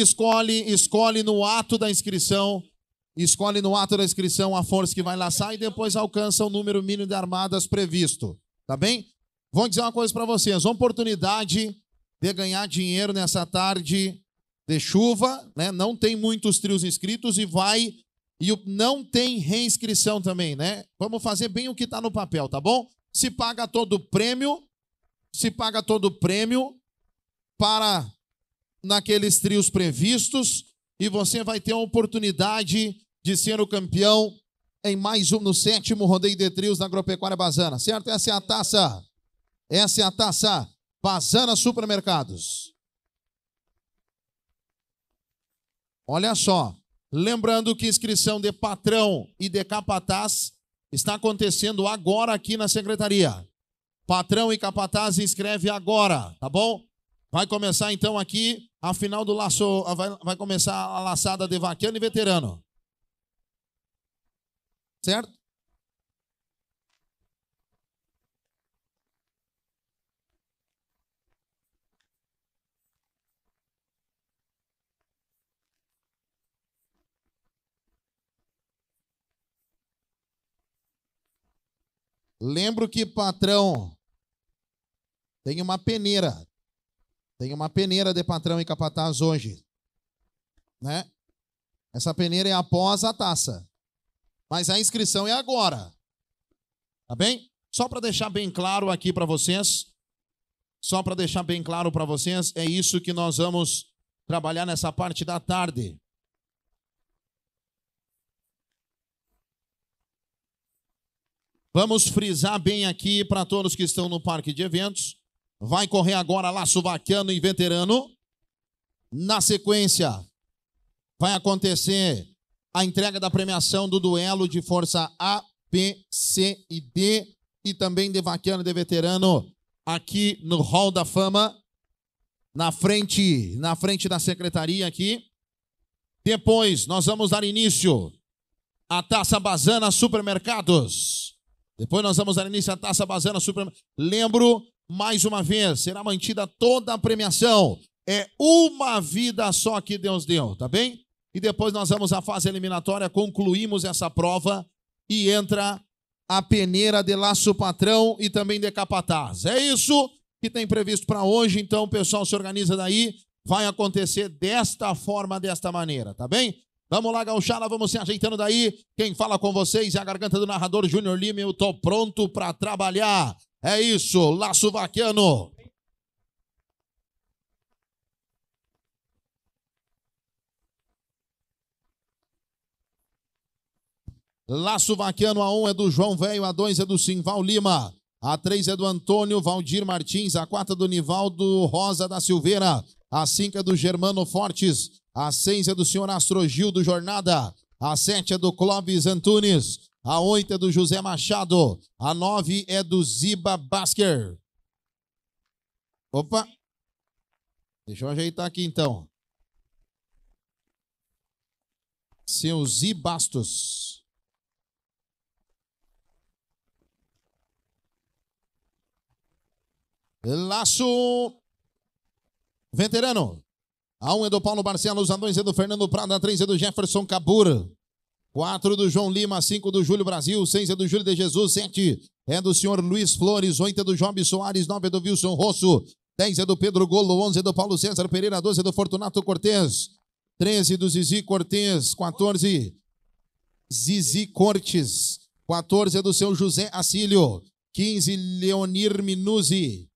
escolhe, escolhe no ato da inscrição, escolhe no ato da inscrição a força que vai laçar e depois alcança o número mínimo de armadas previsto, tá bem? Vou dizer uma coisa para vocês, uma oportunidade de ganhar dinheiro nessa tarde de chuva, né? Não tem muitos trios inscritos e vai e não tem reinscrição também, né? Vamos fazer bem o que está no papel, tá bom? Se paga todo o prêmio, se paga todo o prêmio para naqueles trios previstos e você vai ter a oportunidade de ser o campeão em mais um, no sétimo rodeio de trios da Agropecuária Bazana, certo? Essa é a taça, essa é a taça Bazana Supermercados. Olha só, lembrando que inscrição de patrão e de capataz está acontecendo agora aqui na secretaria. Patrão e capataz inscreve agora, tá bom? Vai começar então aqui ao final do laço, ah, vai, vai começar a laçada de vaquiano e veterano. Certo? Lembro que patrão tem uma peneira tem uma peneira de patrão e capataz hoje, né? Essa peneira é após a taça, mas a inscrição é agora. Tá bem? Só para deixar bem claro aqui para vocês, só para deixar bem claro para vocês, é isso que nós vamos trabalhar nessa parte da tarde. Vamos frisar bem aqui para todos que estão no parque de eventos Vai correr agora laço vaqueano e veterano. Na sequência, vai acontecer a entrega da premiação do duelo de força A, B, C e D e também de vaquiano e de veterano aqui no Hall da Fama, na frente, na frente da secretaria aqui. Depois nós vamos dar início à Taça Bazana Supermercados. Depois nós vamos dar início à Taça Bazana Supermercados. Lembro mais uma vez, será mantida toda a premiação. É uma vida só que Deus deu, tá bem? E depois nós vamos à fase eliminatória, concluímos essa prova e entra a peneira de laço patrão e também de capataz. É isso que tem previsto para hoje, então o pessoal se organiza daí, vai acontecer desta forma, desta maneira, tá bem? Vamos lá, Gauchala, vamos se ajeitando daí. Quem fala com vocês é a garganta do narrador Júnior Lima, eu tô pronto para trabalhar. É isso, Laço Vaquiano. Laço Vaquiano, a 1 um é do João Velho, a 2 é do Simval Lima, a 3 é do Antônio Valdir Martins, a 4 é do Nivaldo Rosa da Silveira, a 5 é do Germano Fortes, a 6 é do senhor Astrogil do Jornada, a 7 é do Clóvis Antunes, a oito é do José Machado. A nove é do Ziba Basker. Opa! Deixa eu ajeitar aqui então. Seu Zibastos. Laço. Veterano. A 1 um é do Paulo Barcelos, a 2 é do Fernando Prada, a 3 é do Jefferson Cabur. 4 do João Lima, 5 do Júlio Brasil, 6 é do Júlio de Jesus, 7 é do senhor Luiz Flores, 8 é do Job Soares, 9 é do Wilson Rosso, 10 é do Pedro Golo, 11 é do Paulo César Pereira, 12 é do Fortunato Cortes, 13 do Zizi Cortez, 14 Zizi Cortes, 14 é do seu José Assílio, 15 Leonir Minuzi,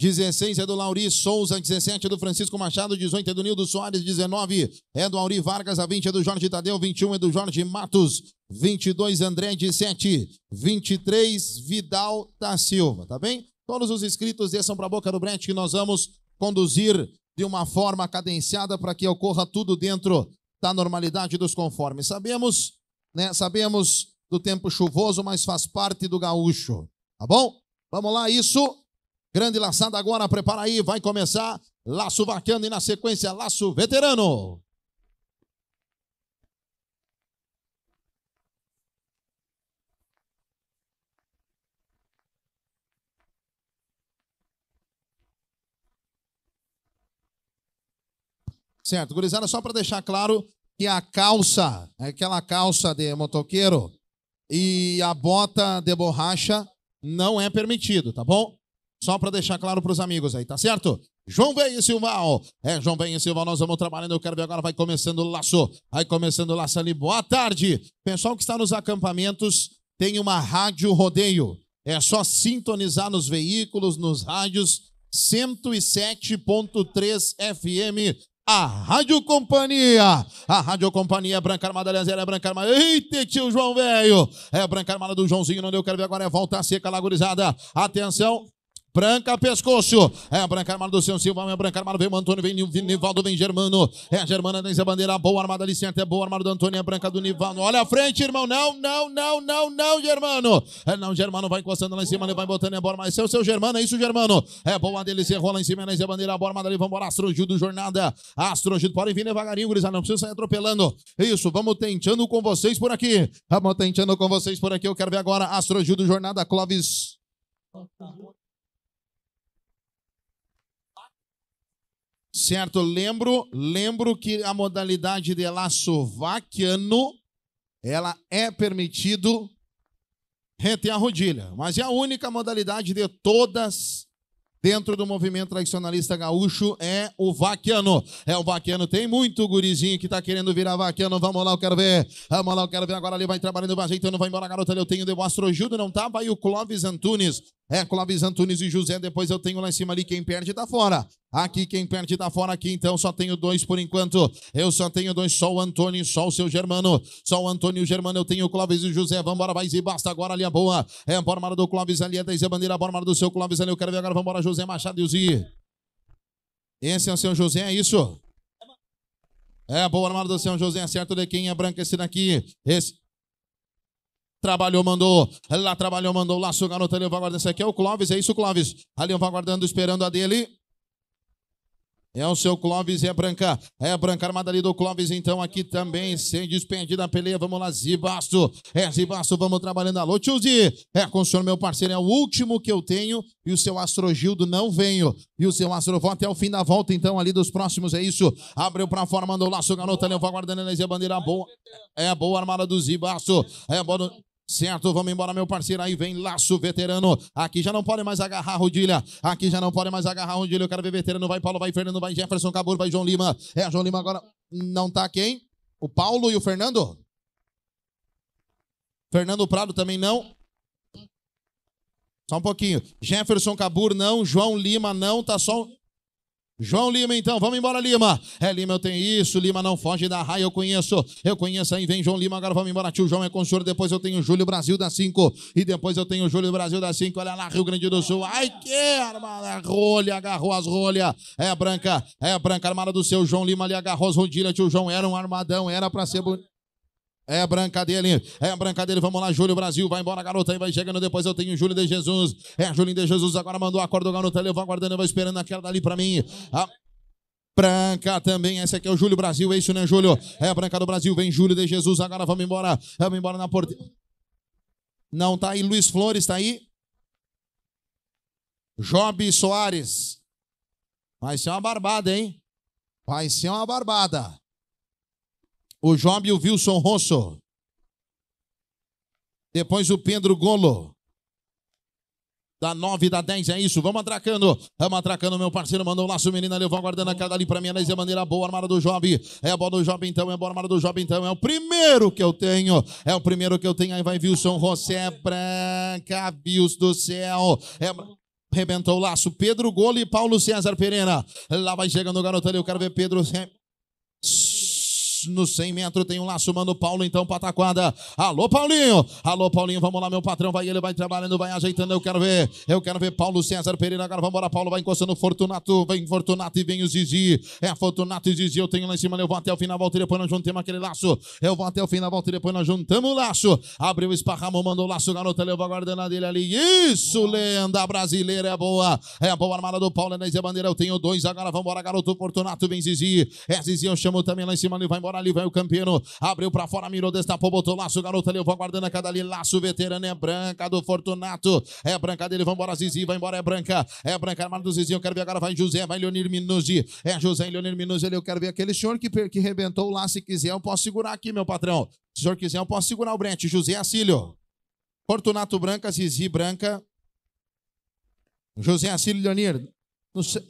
16 é do Lauri Souza, 17 é do Francisco Machado, 18 é do Nildo Soares, 19 é do Auri Vargas, a 20 é do Jorge Tadeu, 21 é do Jorge Matos, 22 André de 7, 23 Vidal da Silva, tá bem? Todos os inscritos desçam para a boca do Brete que nós vamos conduzir de uma forma cadenciada para que ocorra tudo dentro da normalidade dos conformes. Sabemos, né? Sabemos do tempo chuvoso, mas faz parte do gaúcho, tá bom? Vamos lá, isso Grande laçada agora, prepara aí, vai começar. Laço vacando e na sequência, laço veterano. Certo, gurizada, só para deixar claro que a calça, aquela calça de motoqueiro e a bota de borracha não é permitido, tá bom? Só para deixar claro para os amigos aí, tá certo? João Vem e Silval. É, João Vem e Silval, nós vamos trabalhando. Eu quero ver agora, vai começando o laço. Vai começando o laço ali. Boa tarde. Pessoal que está nos acampamentos, tem uma rádio rodeio. É só sintonizar nos veículos, nos rádios. 107.3 FM a Rádio Companhia. A Rádio Companhia é Branca Armada, aliás, é Branca Armada. Eita, tio João, velho! É Branca Armada do Joãozinho, não deu, quero ver agora, é volta seca, lagurizada. Atenção, Branca pescoço. É a branca armada do seu Silva. É branca armada. Vem o Antônio. Vem Nivaldo. Vem Germano. É a Germana. Denise Bandeira. Boa armada ali. Certa é boa armada do Antônio. É branca do Nivaldo. Olha a frente, irmão. Não, não, não, não, não, Germano. É, não, Germano vai encostando lá em cima. Ele vai botando. É boa armada. Esse é o seu Germano. É isso, Germano. É boa dele. Se rola em cima. Denise né, Bandeira. Boa armada ali. Vambora. Astro Judo. Jornada. Astro Podem vir devagarinho, gurizada. Não precisa sair atropelando. Isso. Vamos tentando com vocês por aqui. Vamos tentando com vocês por aqui. Eu quero ver agora. Astro Judo. Jornada. Clóvis. Certo? Lembro, lembro que a modalidade de laço vaquiano, ela é permitido reter a rodilha, mas é a única modalidade de todas dentro do movimento tradicionalista gaúcho é o vaquiano. É o vaquiano, tem muito gurizinho que tá querendo virar vaquiano. Vamos lá, eu quero ver. Vamos lá, eu quero ver. Agora ele vai trabalhando, vai ajeitando, vai embora, garota. Eu tenho o Astro não tá? Vai o Clóvis Antunes. É, Hércules, Antunes e José. Depois eu tenho lá em cima ali quem perde tá fora. Aqui quem perde tá fora. Aqui então só tenho dois por enquanto. Eu só tenho dois. Só o Antônio, só o seu Germano. Só o Antônio e o Germano. Eu tenho o Clóvis e o José. Vambora, vai e basta agora ali a é boa. É a armado do Clóvis ali. É da a é bandeira. bora armado do seu Clóvis ali. Eu quero ver agora. Vambora, José Machado e o Zi. Esse é o seu José, é isso? É, boa armada do São José, Acerto de quem é branco esse daqui. Esse, Trabalhou, mandou. Lá trabalhou, mandou. Lá sua garoto ali, eu vou aguardando. Esse aqui é o Clóvis, é isso, Clóvis. Ali eu vou aguardando, esperando a dele. É o seu Clóvis e é a branca. É a branca armada ali do Clóvis, então aqui também sem despendida da peleia. Vamos lá, Zibaço. É, Zibaço, vamos trabalhando. Alô, tio Zi. É, com o senhor, meu parceiro, é o último que eu tenho. E o seu Astrogildo não venho. E o seu Astrovó até o fim da volta, então, ali dos próximos, é isso. Abriu pra fora, mandou lá o ali. Eu vou aguardando a bandeira boa. É a boa armada do Zibaço. É a boa do... Certo, vamos embora, meu parceiro. Aí vem laço veterano. Aqui já não pode mais agarrar rodilha. Aqui já não pode mais agarrar rodilha. Eu quero ver veterano. Vai Paulo, vai Fernando, vai Jefferson Cabur, vai João Lima. É, João Lima agora não tá quem? O Paulo e o Fernando? Fernando Prado também não. Só um pouquinho. Jefferson Cabur não, João Lima não, tá só João Lima, então, vamos embora, Lima. É, Lima, eu tenho isso. Lima não foge da raia, eu conheço. Eu conheço aí, vem João Lima, agora vamos embora. Tio João é consultor, depois eu tenho Júlio Brasil da 5. E depois eu tenho Júlio Brasil da 5. Olha lá, Rio Grande do Sul. Ai, que armada, rolha, agarrou as rolhas. É branca, é branca, armada do seu João Lima ali agarrou as rodilhas. Tio João era um armadão, era pra ser bonito. É a branca dele, é a branca dele. Vamos lá, Júlio Brasil, vai embora, garota. Aí vai chegando. Depois eu tenho o Júlio de Jesus. É, a Júlio de Jesus agora mandou a corda do garoto. Ele vai guardando, vai esperando aquela dali pra mim. A branca também. Esse aqui é o Júlio Brasil, é isso, né, Júlio? É a branca do Brasil, vem Júlio de Jesus. Agora vamos embora, vamos embora na porta. Não tá aí, Luiz Flores tá aí. Job Soares. Vai ser uma barbada, hein? Vai ser uma barbada o Job e o Wilson Rosso, depois o Pedro Golo, da 9 da 10, é isso. Vamos atracando. Vamos atracando, meu parceiro. Mandou um laço, menina. Levou guardando a cara ali pra mim. é maneira boa. Armada do Job. É a bola do Job, então. É a bola armada do Job, então. É o primeiro que eu tenho. É o primeiro que eu tenho. Aí vai Wilson é Branca. Vils do céu. É. Rebentou o laço. Pedro Golo e Paulo César Pereira. Lá vai chegando o garoto ali. Eu quero ver Pedro no 100 metros tem um laço, mano. Paulo, então, pataquada. Alô, Paulinho. Alô, Paulinho, vamos lá, meu patrão. Vai ele, vai trabalhando, vai ajeitando. Eu quero ver. Eu quero ver Paulo César Pereira. Agora vamos embora, Paulo. Vai encostando Fortunato. Vem Fortunato e vem o Zizi. É Fortunato e Zizi. Eu tenho lá em cima. Eu vou até o final, volta e depois nós juntamos aquele laço. Eu vou até o final, volta e depois nós juntamos o laço. Abriu, o esparramou, mandou o laço. Garota levou a guardana dele ali. Isso, lenda brasileira é boa. É a boa armada do Paulo. É Bandeira. Eu tenho dois. Agora vamos embora, garoto. Fortunato vem Zizi. É Zizi. Eu chamo também lá em cima. Ele vai embora ali vai o campeão. Abriu para fora, mirou, destapou, botou laço. Garoto levou aguardando a cada ali. Laço, veterano é branca do Fortunato. É branca dele. Vambora, Zizi. Vai embora, é branca. É branca, armado do Zizi. Eu quero ver agora. Vai José, vai Leonir Minuzzi. É José e Leonir Minuzzi. Eu quero ver aquele senhor que, que rebentou o laço. Se quiser, eu posso segurar aqui, meu patrão. Se o senhor quiser, eu posso segurar o Brent. José Assílio Fortunato Branca, Zizi Branca. José Assílio Leonir. Não sei.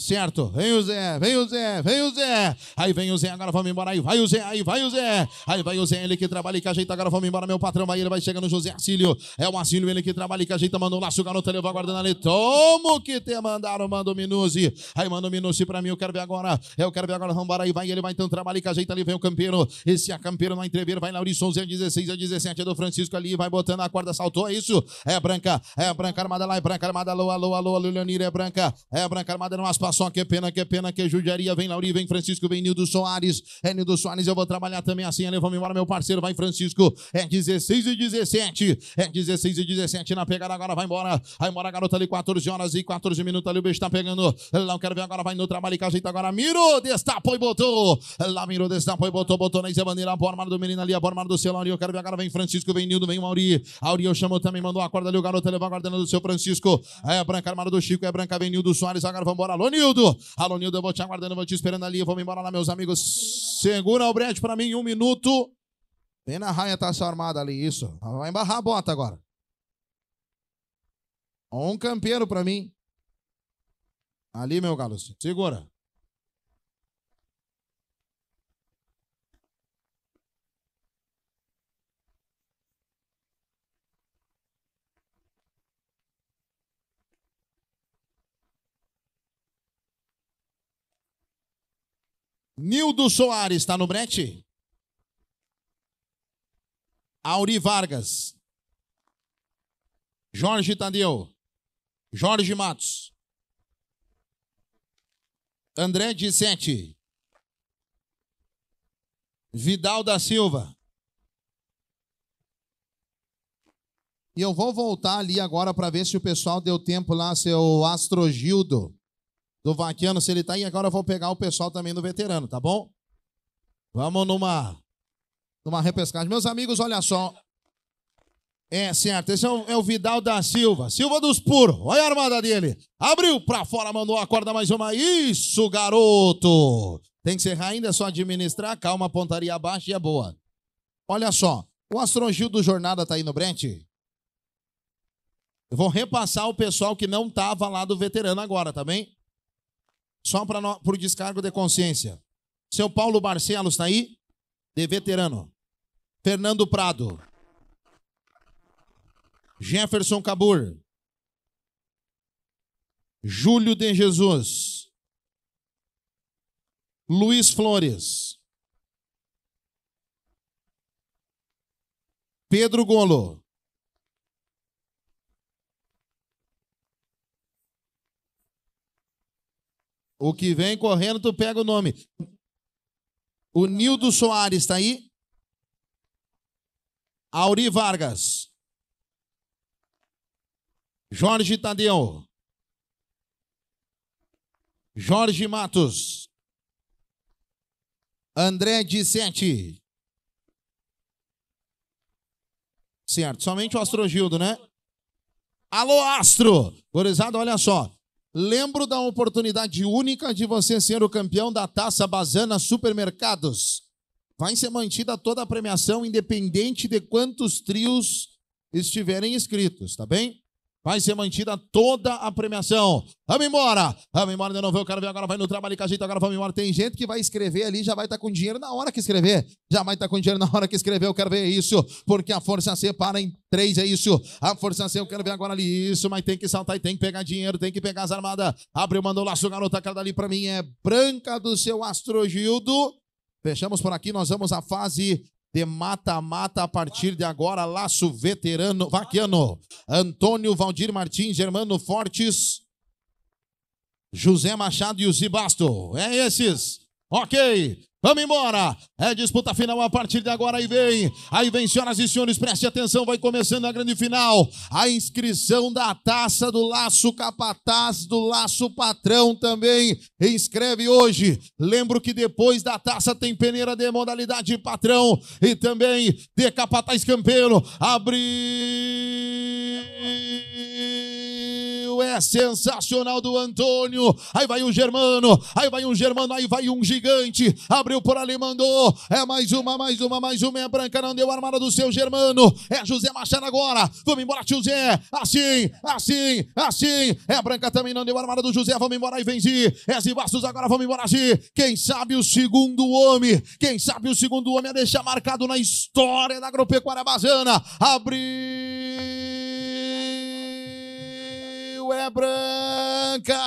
Certo, vem o Zé, vem o Zé, vem o Zé. Aí vem o Zé, agora vamos embora. Aí vai o Zé, aí vai o Zé. Aí vai o Zé, ele que trabalha e que ajeita. Agora vamos embora, meu patrão. Aí ele vai chegando, José Assílio É o Assílio ele que trabalha e que ajeita. Manda um laço, o garoto levou guardando ali. Tomo que te mandaram, manda o Minuzi. Aí manda o Minuzi pra mim, eu quero ver agora. Eu quero ver agora, vamos embora. Aí vai, ele vai então trabalha e que ajeita. Ali vem o campeiro. Esse é campeiro na entrever. Vai Laurisson, Zé 16, é 17. É, é do Francisco ali, vai botando a corda, saltou. É isso, é branca, é branca armada lá, é branca armada. Alô, alô, alô, alô, Leonir, é branca, é branca armada no paçoca, é pena, que é pena, que é judiaria. Vem Lauri, vem Francisco, vem Nildo Soares. É Nildo Soares, eu vou trabalhar também assim. Ele, vamos embora, meu parceiro. Vai Francisco. É 16 e 17. É 16 e 17 na pegada. Agora vai embora. Vai embora, garota ali, 14 horas e 14 minutos ali. O bicho tá pegando. Ele não quero ver agora. Vai no trabalho que ajeita agora. Miro, destapou e botou. Lá mirou, destapou e botou. Botou na Isa Bandeira. A bormada do menino ali, a bormada do seu Lauri. Eu quero ver agora. Vem Francisco, vem Nildo, vem Mauri. Auri, eu chamo também. Mandou a corda ali. O garoto levou aguardando do seu Francisco. É branca, armada do Chico. É branca, vem Nildo Soares. Agora vamos embora. Alonildo. Alonildo, eu vou te aguardando, eu vou te esperando ali. eu me embora lá, meus amigos. Segura o brete para mim, um minuto. Bem na raia tá essa armada ali, isso. Vai embarrar a bota agora. Um campeiro para mim. Ali, meu galo. Segura. Nildo Soares está no brete? Auri Vargas. Jorge Tadeu. Jorge Matos. André Dissete. Vidal da Silva. E eu vou voltar ali agora para ver se o pessoal deu tempo lá, seu Astrogildo do vaquiano, se ele está aí, agora eu vou pegar o pessoal também do veterano, tá bom? Vamos numa, numa repescagem. Meus amigos, olha só. É certo, esse é o, é o Vidal da Silva, Silva dos Puros. Olha a armada dele. Abriu para fora, mandou a corda mais uma. Isso, garoto! Tem que serrar ainda, é só administrar. Calma, pontaria abaixo e é boa. Olha só, o Astrogil do Jornada tá aí no Brent? Eu vou repassar o pessoal que não tava lá do veterano agora, tá bem? Só para o descargo de consciência. Seu Paulo Barcelos está aí? De veterano. Fernando Prado. Jefferson Cabur. Júlio de Jesus. Luiz Flores. Pedro Golo. O que vem correndo, tu pega o nome. O Nildo Soares está aí? Auri Vargas. Jorge Tadeu. Jorge Matos. André de Certo, somente o Astrogildo, né? Alô, Astro! Gorizado, olha só. Lembro da oportunidade única de você ser o campeão da Taça Bazana Supermercados. Vai ser mantida toda a premiação, independente de quantos trios estiverem inscritos, tá bem? Vai ser mantida toda a premiação. Vamos embora. Vamos embora de novo. Eu quero ver agora. Vai no trabalho que a gente agora. Vamos embora. Tem gente que vai escrever ali, já vai estar tá com dinheiro na hora que escrever. Já vai estar tá com dinheiro na hora que escrever. Eu quero ver isso. Porque a força C para em três. É isso. A força C eu quero ver agora ali. Isso, mas tem que saltar e tem que pegar dinheiro. Tem que pegar as armadas. Abriu, mandou laço, garota. Aquela ali para mim é branca do seu Astrogildo. Fechamos por aqui. Nós vamos à fase de mata-mata a partir de agora, laço veterano, vaquiano, Antônio Valdir Martins, Germano Fortes, José Machado e o Zibasto. É esses. Ok. Vamos embora. É disputa final a partir de agora. Aí vem. Aí vem, senhoras e senhores, preste atenção. Vai começando a grande final. A inscrição da taça do laço capataz, do laço patrão também. Inscreve hoje. Lembro que depois da taça tem peneira de modalidade patrão e também de capataz campeiro. Abre é sensacional do Antônio. Aí vai um Germano, aí vai um Germano, aí vai um gigante. Abriu por ali, mandou. É mais uma, mais uma, mais uma. É branca, não deu armada do seu Germano. É José Machado agora. Vamos embora, tio Zé. Assim, assim, assim. É branca também, não deu armada do José. Vamos embora, aí vem É Zivassos agora, vamos embora, Zi. Quem sabe o segundo homem, quem sabe o segundo homem a deixar marcado na história da agropecuária bazana. Abriu é branca!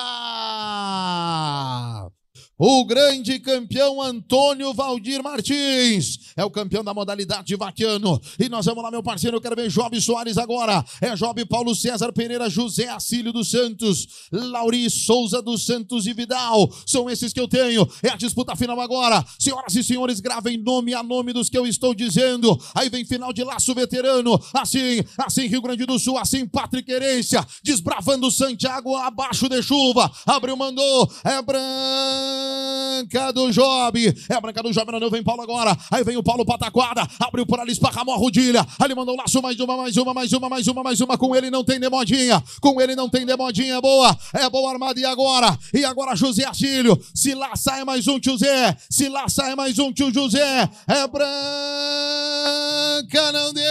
O grande campeão Antônio Valdir Martins é o campeão da modalidade vaquiano. E nós vamos lá, meu parceiro. Eu quero ver Job Soares agora. É Job Paulo César Pereira, José Acílio dos Santos, Lauri Souza dos Santos e Vidal. São esses que eu tenho. É a disputa final agora. Senhoras e senhores, gravem nome a nome dos que eu estou dizendo. Aí vem final de laço veterano. Assim, assim Rio Grande do Sul, assim Patrick Herência, desbravando Santiago abaixo de chuva. Abriu, mandou. É branco branca do Job. É a branca do Job, não vem Paulo agora. Aí vem o Paulo Pataquada, abriu por ali, esparramou a rodilha. ali mandou laço, mais uma, mais uma, mais uma, mais uma, mais uma. Com ele não tem demodinha, com ele não tem demodinha. Boa, é boa armada. E agora? E agora, José Artilho. Se lá sai é mais um, tio Zé. Se lá sai é mais um, tio José. É branca, não deu.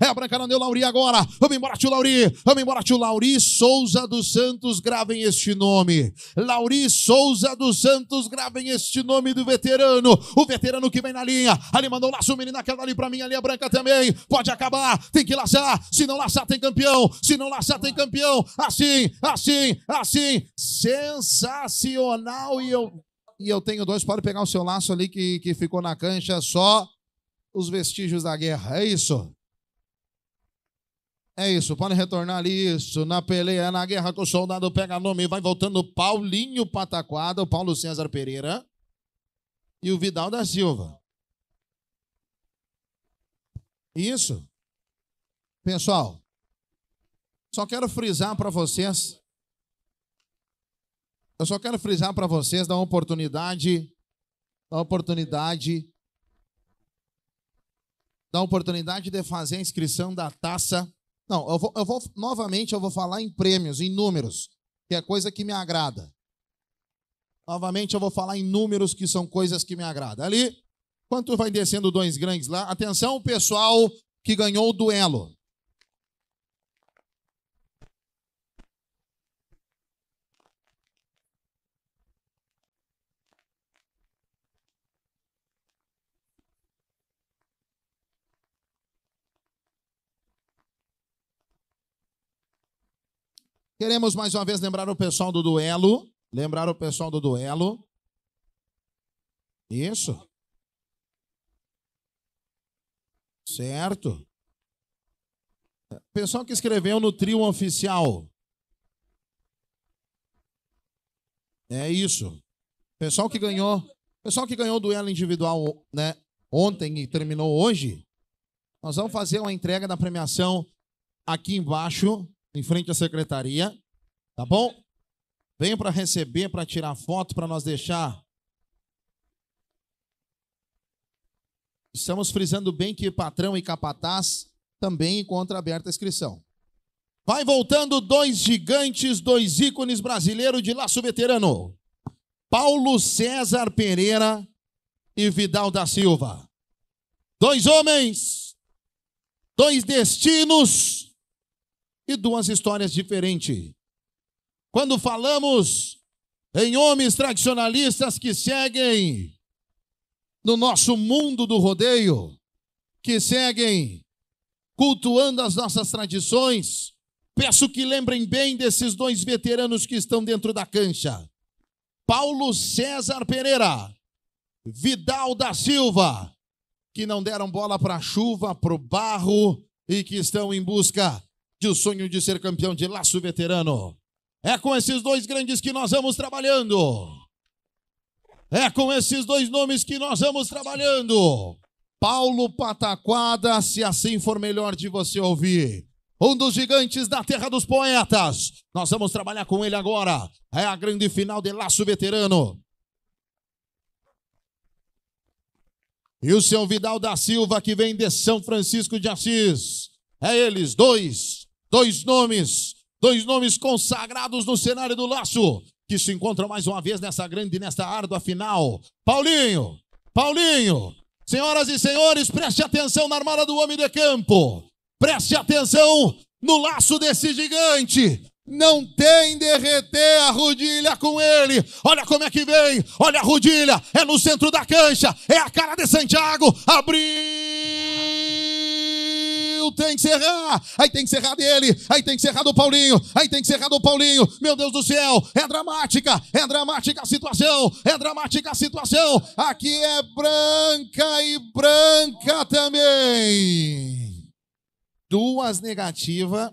É branca, não deu, Lauri agora. Vamos embora, tio Lauri. Vamos embora, tio Lauri Souza dos Santos. Gravem este nome. Lauri Souza dos Santos, gravem este nome do veterano. O veterano que vem na linha. Ali mandou laço, o menino aquela ali pra mim, a linha é branca também. Pode acabar, tem que laçar. Se não laçar, tem campeão. Se não laçar, tem campeão. Assim, assim, assim. Sensacional. E eu, e eu tenho dois. Pode pegar o seu laço ali que, que ficou na cancha. Só os vestígios da guerra. É isso. É isso, pode retornar ali. Isso, na peleia, na guerra que o soldado pega nome, vai voltando Paulinho Pataquada, o Paulo César Pereira e o Vidal da Silva. Isso. Pessoal, só quero frisar para vocês. Eu só quero frisar para vocês da oportunidade, da oportunidade, da oportunidade de fazer a inscrição da taça não, eu vou, eu vou, novamente eu vou falar em prêmios, em números, que é coisa que me agrada. Novamente eu vou falar em números que são coisas que me agradam. Ali, quanto vai descendo dois grandes lá? Atenção, pessoal que ganhou o duelo. Queremos mais uma vez lembrar o pessoal do duelo. Lembrar o pessoal do duelo. Isso. Certo. Pessoal que escreveu no trio oficial. É isso. Pessoal que ganhou, pessoal que ganhou o duelo individual, né, ontem e terminou hoje, nós vamos fazer uma entrega da premiação aqui embaixo em frente à secretaria, tá bom? Venha para receber, para tirar foto, para nós deixar. Estamos frisando bem que patrão e capataz também encontra aberta a inscrição. Vai voltando dois gigantes, dois ícones brasileiros de laço veterano. Paulo César Pereira e Vidal da Silva. Dois homens, dois destinos, e duas histórias diferentes. Quando falamos em homens tradicionalistas que seguem no nosso mundo do rodeio, que seguem cultuando as nossas tradições, peço que lembrem bem desses dois veteranos que estão dentro da cancha. Paulo César Pereira, Vidal da Silva, que não deram bola para a chuva, para o barro e que estão em busca de o sonho de ser campeão de laço veterano. É com esses dois grandes que nós vamos trabalhando. É com esses dois nomes que nós vamos trabalhando. Paulo Pataquada, se assim for melhor de você ouvir. Um dos gigantes da terra dos poetas. Nós vamos trabalhar com ele agora. É a grande final de Laço Veterano. E o seu Vidal da Silva, que vem de São Francisco de Assis. É eles, dois dois nomes, dois nomes consagrados no cenário do laço, que se encontram mais uma vez nessa grande, nesta árdua final. Paulinho, Paulinho, senhoras e senhores, preste atenção na armada do homem de campo, preste atenção no laço desse gigante. Não tem derreter a rodilha com ele. Olha como é que vem. Olha a rodilha. É no centro da cancha. É a cara de Santiago. Abrir tem que ser aí tem que ser dele, aí tem que ser do Paulinho, aí tem que ser do Paulinho, meu Deus do céu, é dramática, é dramática a situação, é dramática a situação, aqui é branca e branca também. Duas negativas,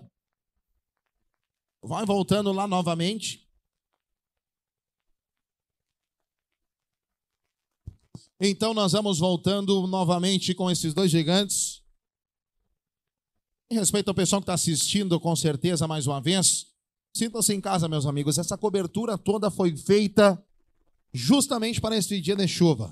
vai voltando lá novamente. Então nós vamos voltando novamente com esses dois gigantes. Em respeito ao pessoal que está assistindo, com certeza, mais uma vez, sintam-se em casa, meus amigos. Essa cobertura toda foi feita justamente para este dia de chuva.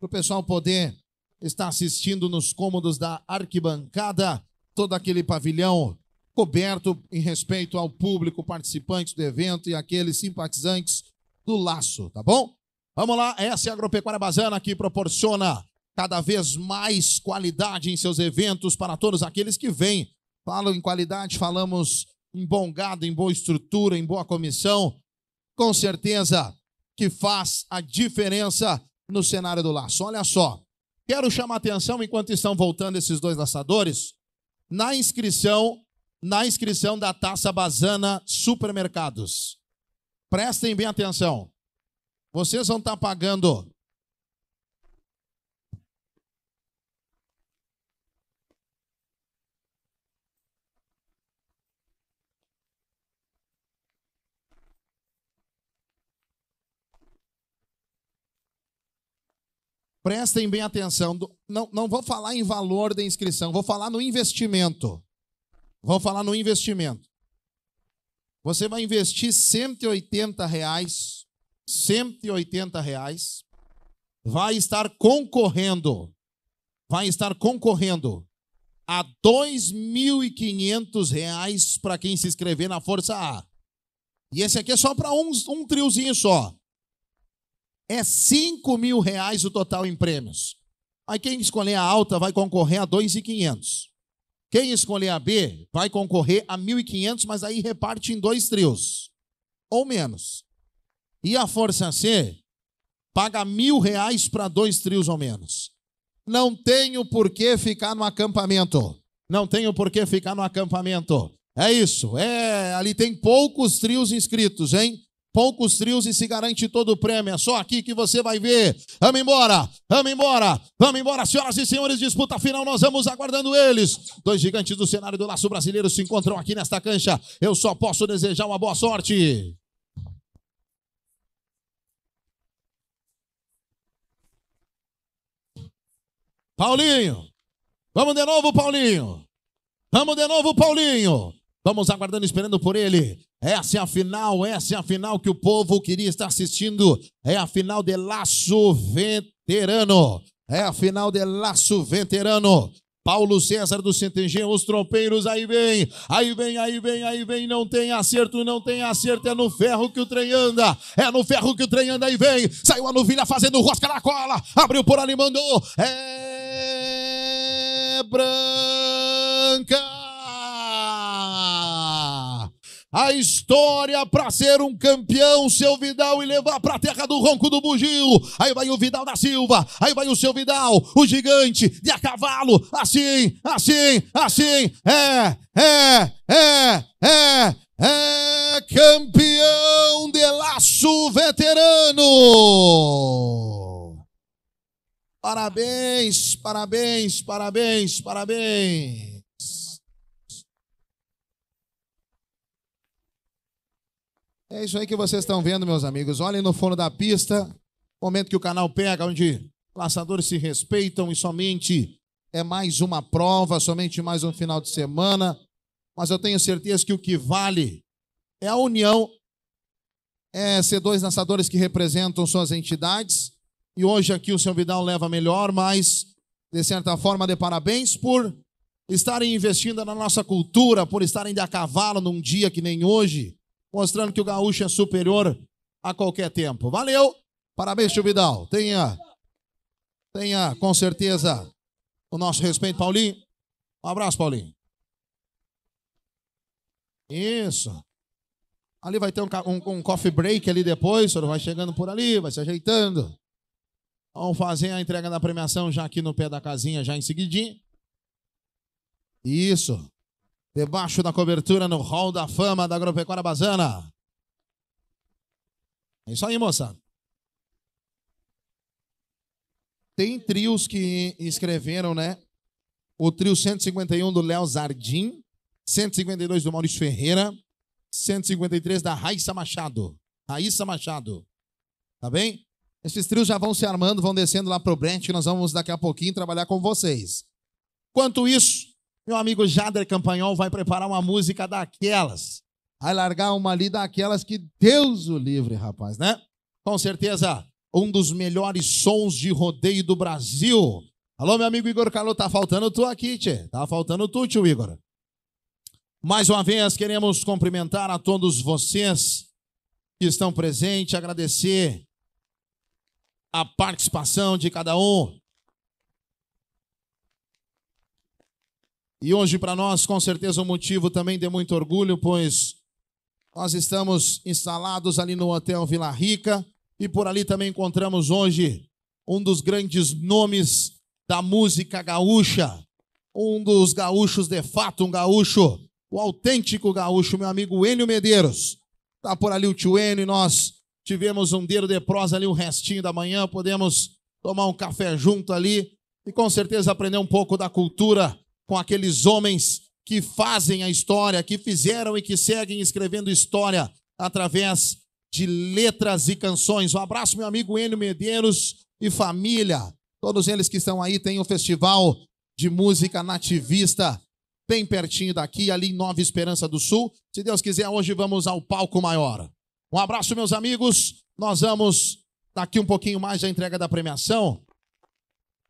Para o pessoal poder estar assistindo nos cômodos da arquibancada, todo aquele pavilhão coberto em respeito ao público, participantes do evento e aqueles simpatizantes do laço, tá bom? Vamos lá, essa é a Agropecuária Bazana que proporciona cada vez mais qualidade em seus eventos para todos aqueles que vêm. Falo em qualidade, falamos em bom gado, em boa estrutura, em boa comissão. Com certeza que faz a diferença no cenário do laço. Olha só, quero chamar atenção enquanto estão voltando esses dois laçadores na inscrição na inscrição da Taça Bazana Supermercados. Prestem bem atenção. Vocês vão estar tá pagando Prestem bem atenção. Não, não vou falar em valor da inscrição, vou falar no investimento. Vou falar no investimento. Você vai investir 180 reais, 180 reais, vai estar concorrendo, vai estar concorrendo a 2.500 reais para quem se inscrever na Força A. E esse aqui é só para um, um triozinho só é 5 mil reais o total em prêmios. Aí quem escolher a alta vai concorrer a 2,500. Quem escolher a B vai concorrer a 1.500, mas aí reparte em dois trios, ou menos. E a força C paga mil reais para dois trios ou menos. Não tenho por que ficar no acampamento. Não tenho por que ficar no acampamento. É isso. É, ali tem poucos trios inscritos, hein? poucos trios e se garante todo o prêmio. É só aqui que você vai ver. Vamos embora, vamos embora, vamos embora, senhoras e senhores. Disputa final, nós vamos aguardando eles. Dois gigantes do cenário do laço brasileiro se encontram aqui nesta cancha. Eu só posso desejar uma boa sorte. Paulinho, vamos de novo, Paulinho. Vamos de novo, Paulinho. Vamos aguardando, esperando por ele. Essa é a final, essa é a final que o povo queria estar assistindo. É a final de Laço Veterano. É a final de Laço Veterano. Paulo César do Centengê, os trompeiros, aí vem, aí vem, aí vem, aí vem, não tem acerto, não tem acerto, é no ferro que o trem anda, é no ferro que o trem anda, aí vem, saiu a novilha fazendo rosca na cola, abriu por ali, mandou, é branca! a história para ser um campeão, seu Vidal, e levar para a terra do ronco do bugio. Aí vai o Vidal da Silva, aí vai o seu Vidal, o gigante de a cavalo, assim, assim, assim, é, é, é, é, é campeão de laço veterano. Parabéns, parabéns, parabéns, parabéns. É isso aí que vocês estão vendo, meus amigos. Olhem no fundo da pista, momento que o canal pega, onde laçadores se respeitam e somente é mais uma prova, somente mais um final de semana. Mas eu tenho certeza que o que vale é a união, é ser dois laçadores que representam suas entidades. E hoje aqui o senhor Vidal leva melhor, mas de certa forma de parabéns por estarem investindo na nossa cultura, por estarem de a cavalo num dia que nem hoje, mostrando que o gaúcho é superior a qualquer tempo. Valeu! Parabéns, tio Vidal. Tenha, tenha com certeza o nosso respeito, Paulinho. Um abraço, Paulinho. Isso. Ali vai ter um, um, um coffee break ali depois, o senhor vai chegando por ali, vai se ajeitando. Vamos fazer a entrega da premiação já aqui no pé da casinha, já em seguidinho. Isso debaixo da cobertura no Hall da Fama da Agropecuária Bazana. É isso aí, moça. Tem trios que escreveram, né? O trio 151 do Léo Zardim, 152 do Maurício Ferreira, 153 da Raíssa Machado. Raíssa Machado. Tá bem? Esses trios já vão se armando, vão descendo lá pro Brent, nós vamos daqui a pouquinho trabalhar com vocês. Quanto isso, meu amigo Jader Campanhol vai preparar uma música daquelas. Vai largar uma ali daquelas que Deus o livre, rapaz, né? Com certeza, um dos melhores sons de rodeio do Brasil. Alô, meu amigo Igor Calou, tá faltando tu aqui, tchê. Tá faltando tu, tio Igor. Mais uma vez, queremos cumprimentar a todos vocês que estão presentes, agradecer a participação de cada um. E hoje, para nós, com certeza, o um motivo também de muito orgulho, pois nós estamos instalados ali no Hotel Vila Rica e por ali também encontramos hoje um dos grandes nomes da música gaúcha, um dos gaúchos de fato, um gaúcho, o autêntico gaúcho, meu amigo Enio Medeiros. está por ali o tio Enio e nós tivemos um dedo de prosa ali o restinho da manhã, podemos tomar um café junto ali e com certeza aprender um pouco da cultura com aqueles homens que fazem a história, que fizeram e que seguem escrevendo história através de letras e canções. Um abraço, meu amigo Enio Medeiros e família. Todos eles que estão aí, têm o um Festival de Música Nativista bem pertinho daqui, ali em Nova Esperança do Sul. Se Deus quiser, hoje vamos ao palco maior. Um abraço, meus amigos. Nós vamos daqui um pouquinho mais da entrega da premiação.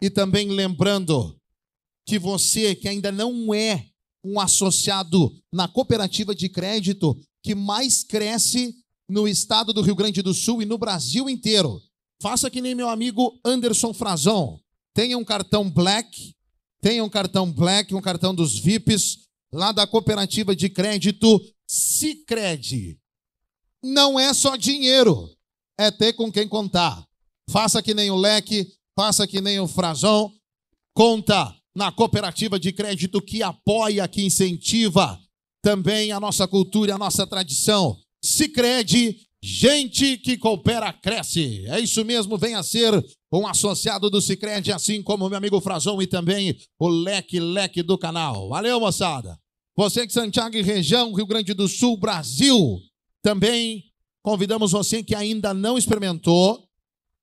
E também lembrando que você, que ainda não é um associado na cooperativa de crédito que mais cresce no estado do Rio Grande do Sul e no Brasil inteiro, faça que nem meu amigo Anderson Frazão. Tenha um cartão Black, tenha um cartão Black, um cartão dos VIPs, lá da cooperativa de crédito Cicred. Não é só dinheiro, é ter com quem contar. Faça que nem o Leque, faça que nem o Frazão, conta na cooperativa de crédito que apoia, que incentiva também a nossa cultura, a nossa tradição. Se crede, gente que coopera cresce. É isso mesmo, venha ser um associado do Cicred, assim como meu amigo Frazão e também o leque leque do canal. Valeu, moçada. Você que Santiago e região, Rio Grande do Sul, Brasil, também convidamos você que ainda não experimentou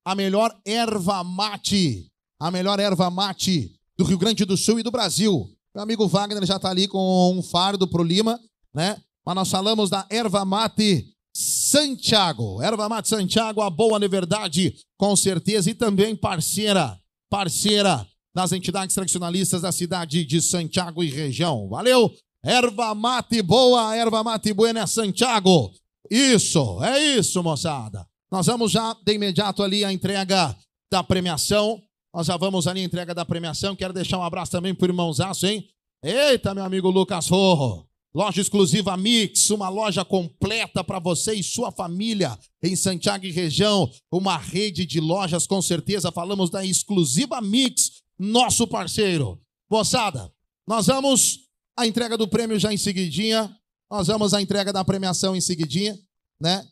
a melhor erva mate, a melhor erva mate do Rio Grande do Sul e do Brasil. Meu amigo Wagner já está ali com um fardo para o Lima, né? Mas nós falamos da erva mate Santiago. Erva mate Santiago, a boa de verdade, com certeza, e também parceira, parceira das entidades tradicionalistas da cidade de Santiago e região. Valeu! Erva mate boa, erva mate buena é Santiago. Isso, é isso, moçada. Nós vamos já de imediato ali a entrega da premiação nós já vamos ali à entrega da premiação. Quero deixar um abraço também para o irmãozaço, hein? Eita, meu amigo Lucas Forro. Loja exclusiva Mix, uma loja completa para você e sua família em Santiago e região. Uma rede de lojas, com certeza. Falamos da exclusiva Mix, nosso parceiro. Moçada, nós vamos à entrega do prêmio já em seguidinha. Nós vamos à entrega da premiação em seguidinha, né?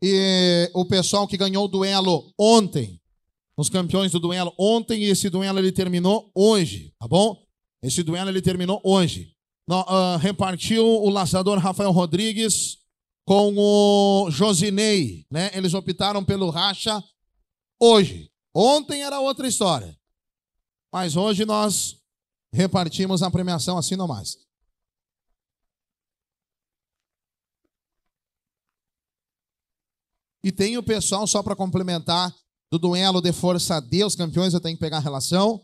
E o pessoal que ganhou o duelo ontem, os campeões do duelo ontem e esse duelo ele terminou hoje, tá bom? Esse duelo ele terminou hoje. No, uh, repartiu o lançador Rafael Rodrigues com o Josinei, né? Eles optaram pelo racha hoje. Ontem era outra história. Mas hoje nós repartimos a premiação assim não mais. E tem o pessoal, só para complementar, do duelo de força D, os campeões eu tenho que pegar a relação,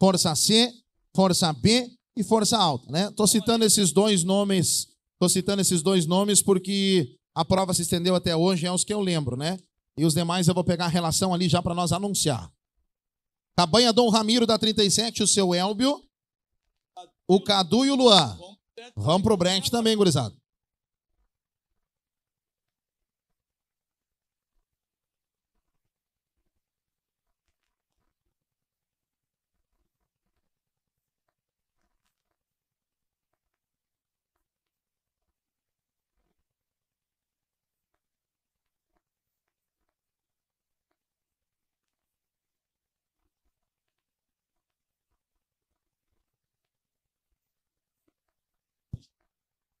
força C, força B e força alta, né? Tô citando esses dois nomes, tô citando esses dois nomes porque a prova se estendeu até hoje, é os que eu lembro, né? E os demais eu vou pegar a relação ali já para nós anunciar. Cabanha Dom Ramiro da 37, o seu Elbio, o Cadu e o Luan. Vamos pro Brent também, gurizada.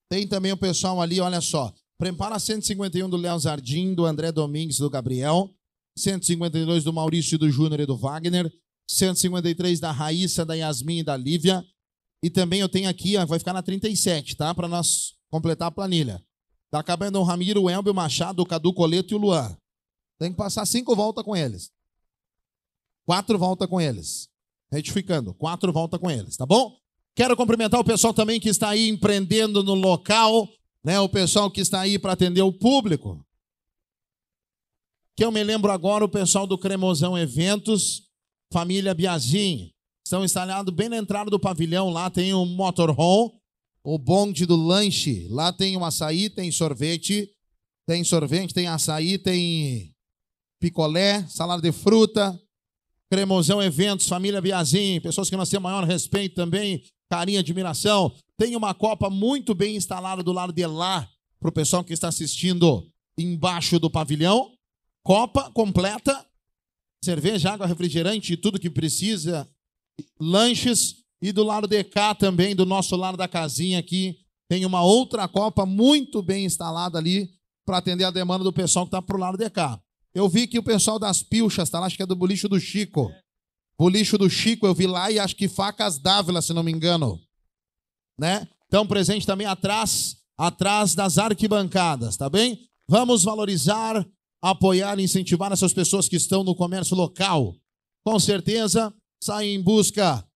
Tem também o pessoal ali, olha só. Prepara 151 do Léo Zardim, do André Domingues, do Gabriel. 152 do Maurício, do Júnior e do Wagner. 153 da Raíssa, da Yasmin e da Lívia. E também eu tenho aqui, ó, vai ficar na 37, tá? Para nós completar a planilha. Tá acabando o Ramiro, o Elbio, o Machado, o Cadu Coleto e o Luan. Tem que passar cinco voltas com eles. Quatro voltas com eles. Retificando, quatro voltas com eles, tá bom? Quero cumprimentar o pessoal também que está aí empreendendo no local, né? O pessoal que está aí para atender o público. Que eu me lembro agora o pessoal do Cremosão Eventos, família Biazin, estão instalados bem na entrada do pavilhão, lá tem o um motorhome, o bonde do lanche, lá tem o açaí, tem sorvete, tem sorvete, tem açaí, tem picolé, salada de fruta, Cremosão Eventos, Família Biazin, pessoas que nós temos maior respeito também, carinho e admiração. Tem uma copa muito bem instalada do lado de lá, para o pessoal que está assistindo embaixo do pavilhão. Copa completa, cerveja, água, refrigerante, tudo que precisa, lanches. E do lado de cá também, do nosso lado da casinha aqui, tem uma outra copa muito bem instalada ali para atender a demanda do pessoal que está para o lado de cá. Eu vi que o pessoal das pilchas está lá, acho que é do bolicho do Chico. É. O lixo do Chico eu vi lá e acho que facas d'Ávila, se não me engano. Né? Então presente também atrás, atrás das arquibancadas, tá bem? Vamos valorizar, apoiar e incentivar essas pessoas que estão no comércio local. Com certeza, saem em busca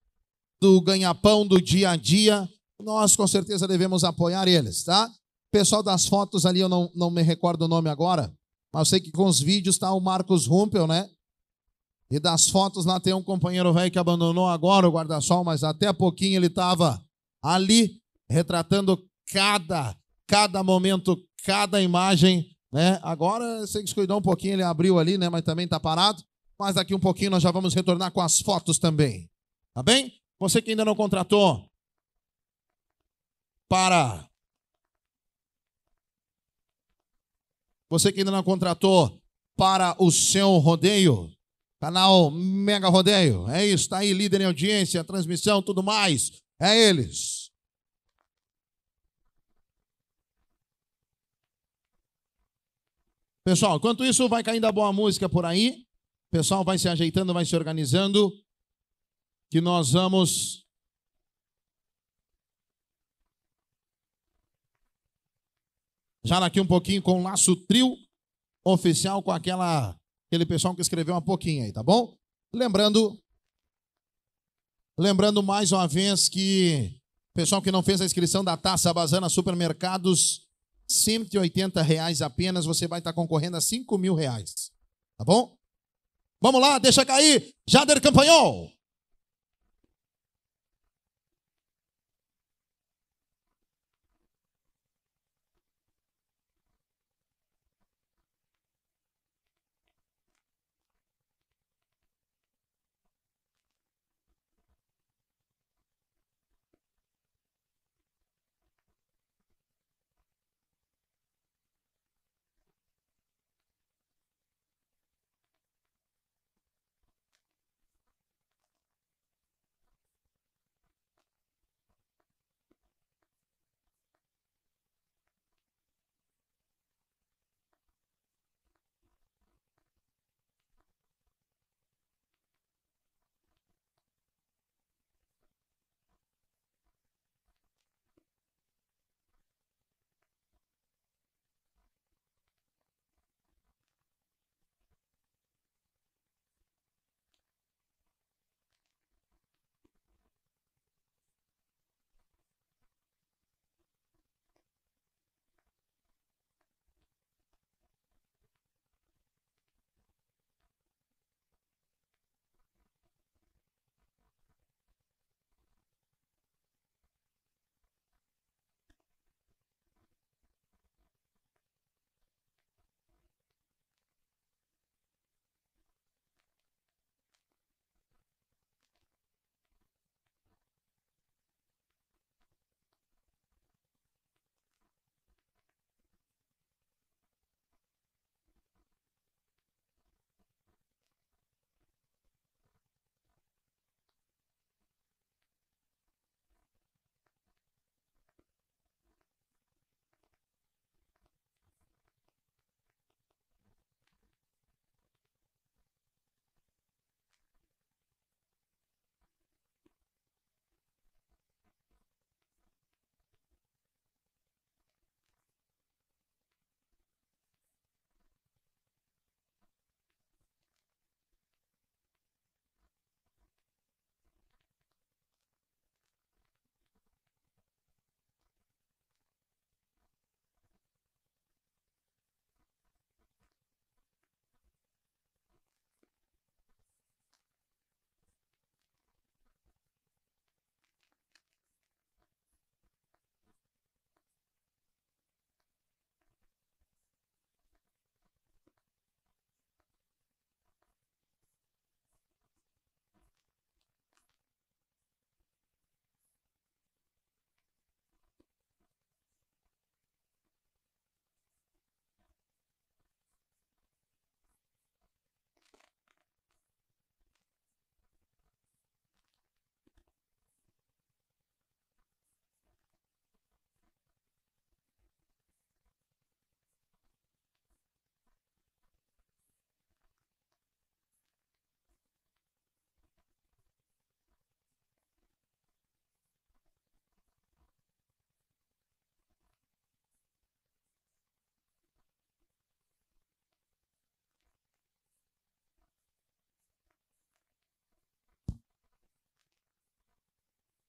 do ganha-pão do dia a dia. Nós com certeza devemos apoiar eles, tá? Pessoal das fotos ali, eu não, não me recordo o nome agora, mas eu sei que com os vídeos está o Marcos Rumpel, né? E das fotos lá tem um companheiro velho que abandonou agora o guarda-sol, mas até pouquinho ele estava ali retratando cada cada momento, cada imagem, né? Agora se descuidou um pouquinho, ele abriu ali, né, mas também está parado. Mas daqui um pouquinho nós já vamos retornar com as fotos também. Tá bem? Você que ainda não contratou para Você que ainda não contratou para o seu rodeio, Canal Mega Rodeio. É isso, está aí, líder em audiência, transmissão, tudo mais. É eles. Pessoal, enquanto isso, vai caindo a boa música por aí. O pessoal vai se ajeitando, vai se organizando. Que nós vamos. Já daqui um pouquinho com o laço trio oficial com aquela aquele pessoal que escreveu um pouquinho aí, tá bom? Lembrando, lembrando mais uma vez que o pessoal que não fez a inscrição da Taça Bazana Supermercados, 180 reais apenas, você vai estar concorrendo a 5 mil reais, tá bom? Vamos lá, deixa cair, Jader Campanhol!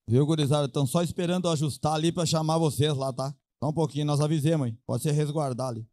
Viu, gurizada? Estão só esperando ajustar ali para chamar vocês lá, tá? Só um pouquinho, nós avisemos hein? Pode se resguardar ali.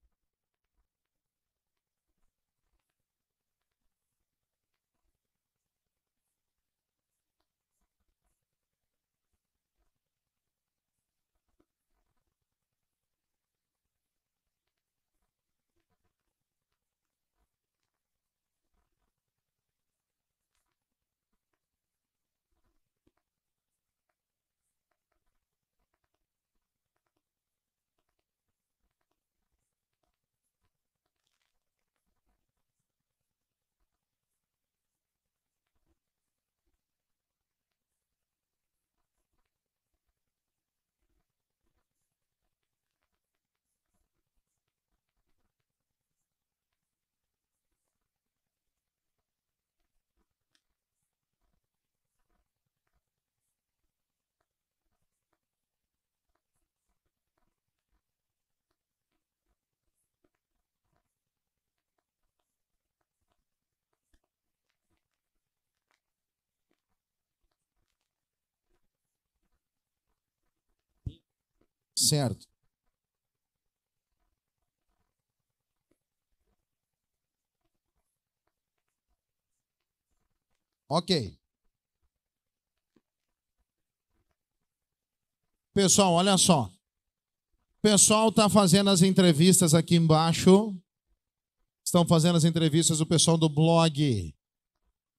Certo. Ok. Pessoal, olha só. O pessoal está fazendo as entrevistas aqui embaixo. Estão fazendo as entrevistas o pessoal do blog.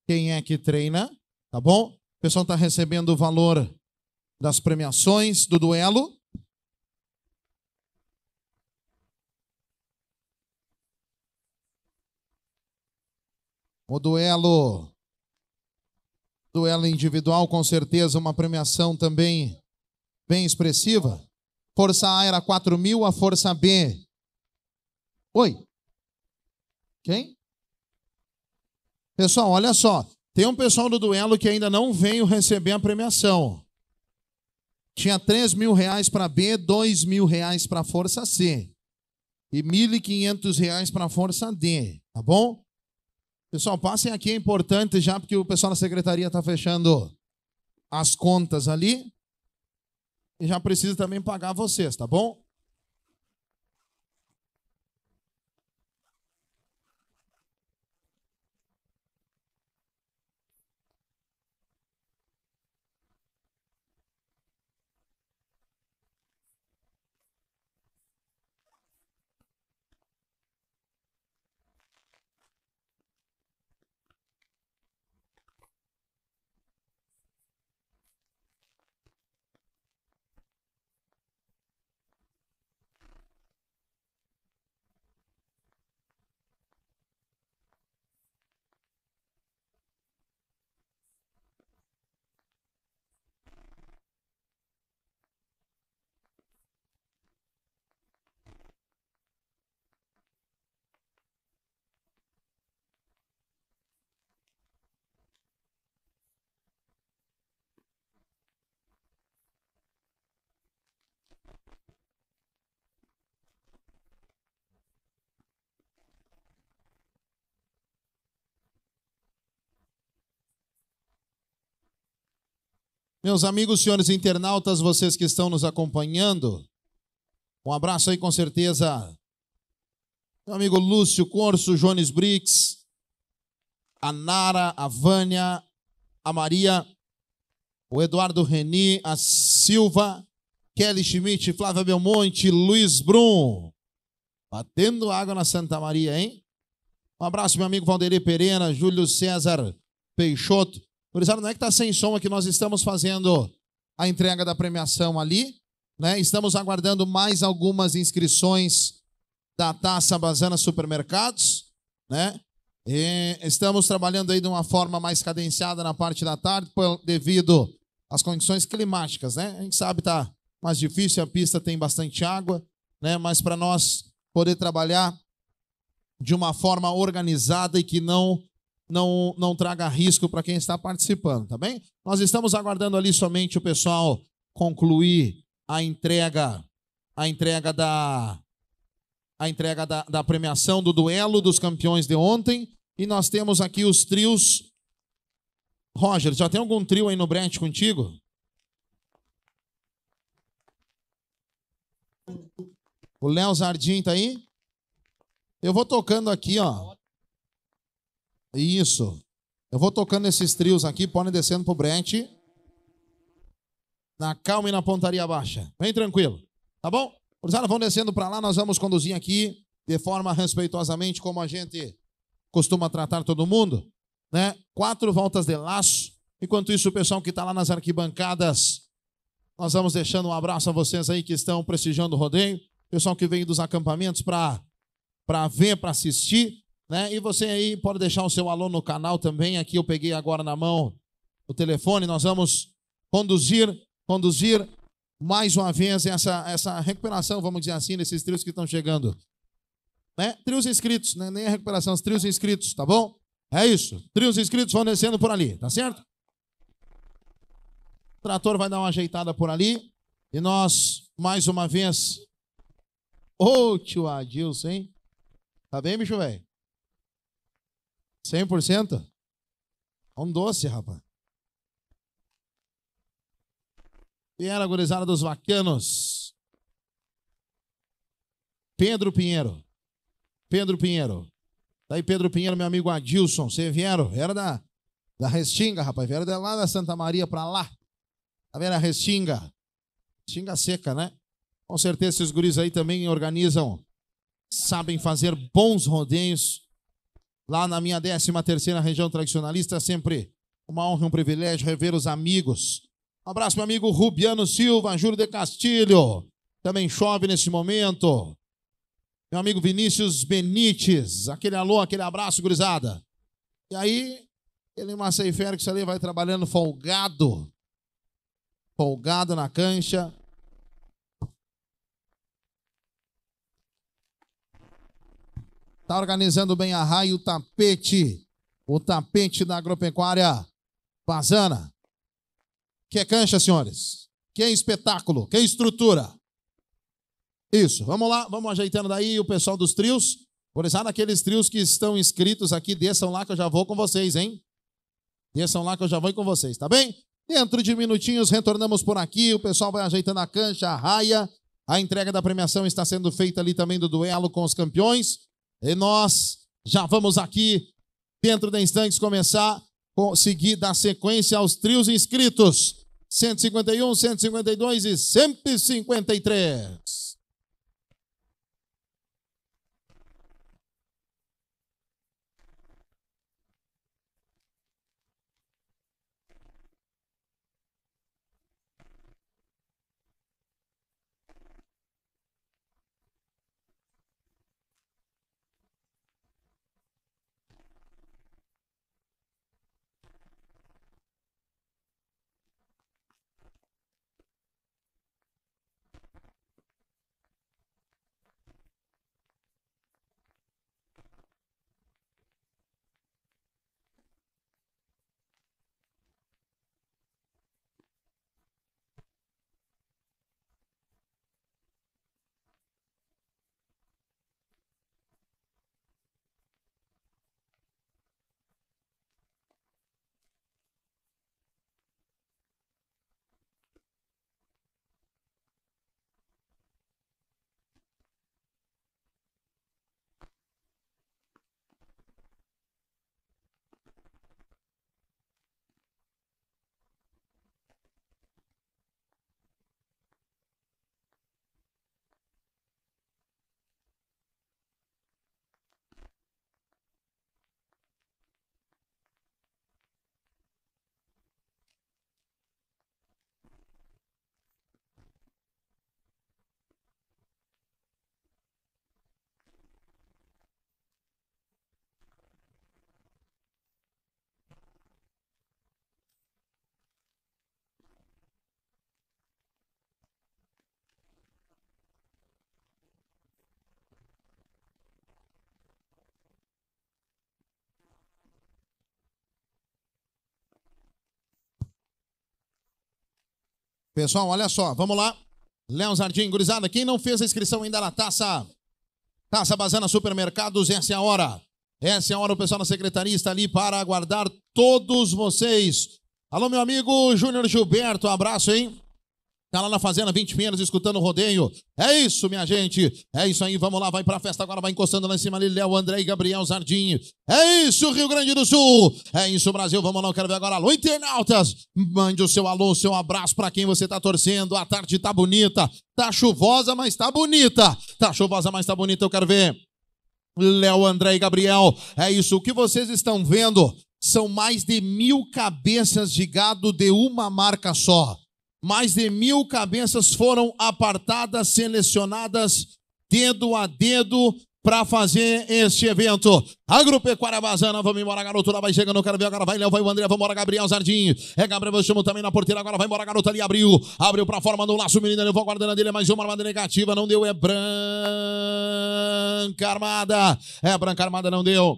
Quem é que treina? Tá bom? O pessoal está recebendo o valor das premiações do duelo. O duelo, duelo individual, com certeza, uma premiação também bem expressiva. Força A era 4 mil, a força B. Oi? Quem? Pessoal, olha só. Tem um pessoal do duelo que ainda não veio receber a premiação. Tinha 3 mil reais para B, 2 mil reais para a força C e 1.500 reais para a força D, tá bom? Pessoal, passem aqui, é importante já, porque o pessoal da secretaria está fechando as contas ali. E já precisa também pagar vocês, tá bom? Meus amigos, senhores internautas, vocês que estão nos acompanhando, um abraço aí com certeza. Meu amigo Lúcio Corso, Jones Brix, a Nara, a Vânia, a Maria, o Eduardo Reni, a Silva, Kelly Schmidt, Flávia Belmonte, Luiz Brum. Batendo água na Santa Maria, hein? Um abraço, meu amigo Valderê Pereira, Júlio César Peixoto, Gurizada, não é que está sem som, é que nós estamos fazendo a entrega da premiação ali. Né? Estamos aguardando mais algumas inscrições da Taça Bazana Supermercados. Né? E estamos trabalhando aí de uma forma mais cadenciada na parte da tarde, devido às condições climáticas. Né? A gente sabe que está mais difícil, a pista tem bastante água, né? mas para nós poder trabalhar de uma forma organizada e que não não, não traga risco para quem está participando, tá bem? Nós estamos aguardando ali somente o pessoal concluir a entrega, a entrega da a entrega da, da premiação do duelo dos campeões de ontem e nós temos aqui os trios. Roger, já tem algum trio aí no Brett contigo? O Léo Zardim tá aí? Eu vou tocando aqui, ó. Isso. Eu vou tocando esses trios aqui, podem descendo pro Brent. Na calma e na pontaria baixa. Bem tranquilo. Tá bom? Cruzada, vão descendo para lá, nós vamos conduzir aqui de forma respeitosamente, como a gente costuma tratar todo mundo. Né? Quatro voltas de laço. Enquanto isso, o pessoal que está lá nas arquibancadas, nós vamos deixando um abraço a vocês aí que estão prestigiando o rodeio. Pessoal que veio dos acampamentos para ver, para assistir. Né? E você aí pode deixar o seu alô no canal também. Aqui eu peguei agora na mão o telefone. Nós vamos conduzir, conduzir mais uma vez essa, essa recuperação, vamos dizer assim, desses trios que estão chegando. Né? Trios inscritos, né? nem a recuperação, os trios inscritos, tá bom? É isso. Trios inscritos vão descendo por ali, tá certo? O trator vai dar uma ajeitada por ali. E nós, mais uma vez. Ô, oh, tio Adilson, hein? Tá bem, bicho velho? 100%? É um doce, rapaz. Viera gurizada dos vacanos. Pedro Pinheiro. Pedro Pinheiro. Tá aí Pedro Pinheiro, meu amigo Adilson. você vieram? Era da, da Restinga, rapaz. Viera de lá da Santa Maria pra lá. Tá vendo a Restinga? Restinga seca, né? Com certeza esses guris aí também organizam, sabem fazer bons rodeios Lá na minha 13 terceira região tradicionalista, sempre uma honra e um privilégio rever os amigos. Um abraço, meu amigo Rubiano Silva, Júlio de Castilho. Também chove nesse momento. Meu amigo Vinícius Benites. Aquele alô, aquele abraço, gurizada. E aí, ele Macei Félix ali vai trabalhando folgado. Folgado na cancha. Está organizando bem a raia e o tapete. O tapete da agropecuária Bazana. Que é cancha, senhores. Que é espetáculo, que é estrutura. Isso, vamos lá, vamos ajeitando daí o pessoal dos trios. Por exemplo, aqueles trios que estão inscritos aqui, desçam lá que eu já vou com vocês, hein? Desçam lá que eu já vou com vocês, tá bem? Dentro de minutinhos retornamos por aqui, o pessoal vai ajeitando a cancha, a raia. A entrega da premiação está sendo feita ali também do duelo com os campeões. E nós já vamos aqui, dentro de instantes, começar conseguir dar sequência aos trios inscritos: 151, 152 e 153. Pessoal, olha só, vamos lá. Léo Zardinho, gurizada, quem não fez a inscrição ainda na taça, taça Bazana Supermercados, essa é a hora. Essa é a hora, o pessoal da secretaria está ali para aguardar todos vocês. Alô, meu amigo Júnior Gilberto, um abraço, hein? Tá lá na fazenda, 20 menos, escutando o rodeio. É isso, minha gente. É isso aí. Vamos lá, vai pra festa agora, vai encostando lá em cima ali. Léo, André e Gabriel Zardim. É isso, Rio Grande do Sul. É isso, Brasil. Vamos lá, eu quero ver agora. Alô, internautas. Mande o seu alô, o seu abraço para quem você tá torcendo. A tarde tá bonita. Tá chuvosa, mas tá bonita. Tá chuvosa, mas tá bonita. Eu quero ver. Léo, André e Gabriel. É isso. O que vocês estão vendo são mais de mil cabeças de gado de uma marca só mais de mil cabeças foram apartadas, selecionadas dedo a dedo para fazer este evento. Agropecuária Bazana, vamos embora, garoto. Lá vai chegando, quero ver agora. Vai, Léo, vai o André, vamos embora, Gabriel Jardim. É Gabriel, eu chamo também na porteira. Agora vai embora, garoto ali abriu. Abriu pra forma do laço, menina. Levou a guardana dele, é mais uma armada negativa. Não deu, é branca armada. É branca armada, não deu.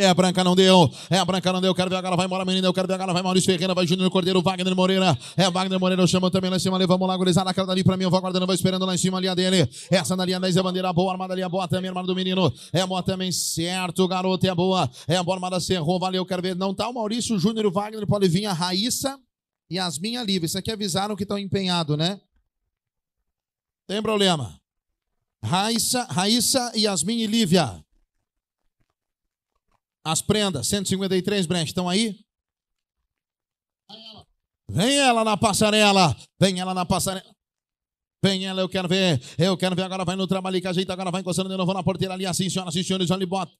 É a Branca não deu. É a Branca não deu. Eu quero ver agora. Vai embora, menina. Eu quero ver agora. Vai Maurício Ferreira. Vai Júnior Cordeiro. Wagner Moreira. É Wagner Moreira. Eu chamo também lá em cima. Ali. Vamos lá, gurizada. Aquela dali pra mim. Eu vou aguardando. Vou esperando lá em cima. A linha dele. Essa na linha 10 é bandeira boa. Armada ali é boa também. Armada do menino. É boa também. Certo, garoto. É boa. É a boa. Armada cerrou. Valeu. Eu quero ver. Não tá o Maurício Júnior. O Wagner pode vir. A Raíssa e as minhas livres. Isso aqui avisaram que estão empenhados, né? Tem problema. Raíssa, Raíssa, Yasmin e Lívia. As prendas, 153, Brent, estão aí? Vem ela na passarela, vem ela na passarela. Vem ela, eu quero ver, eu quero ver. Agora vai no trabalho que ajeita, agora vai encostando de novo na porteira ali, assim, senhoras e senhores, olha e bota.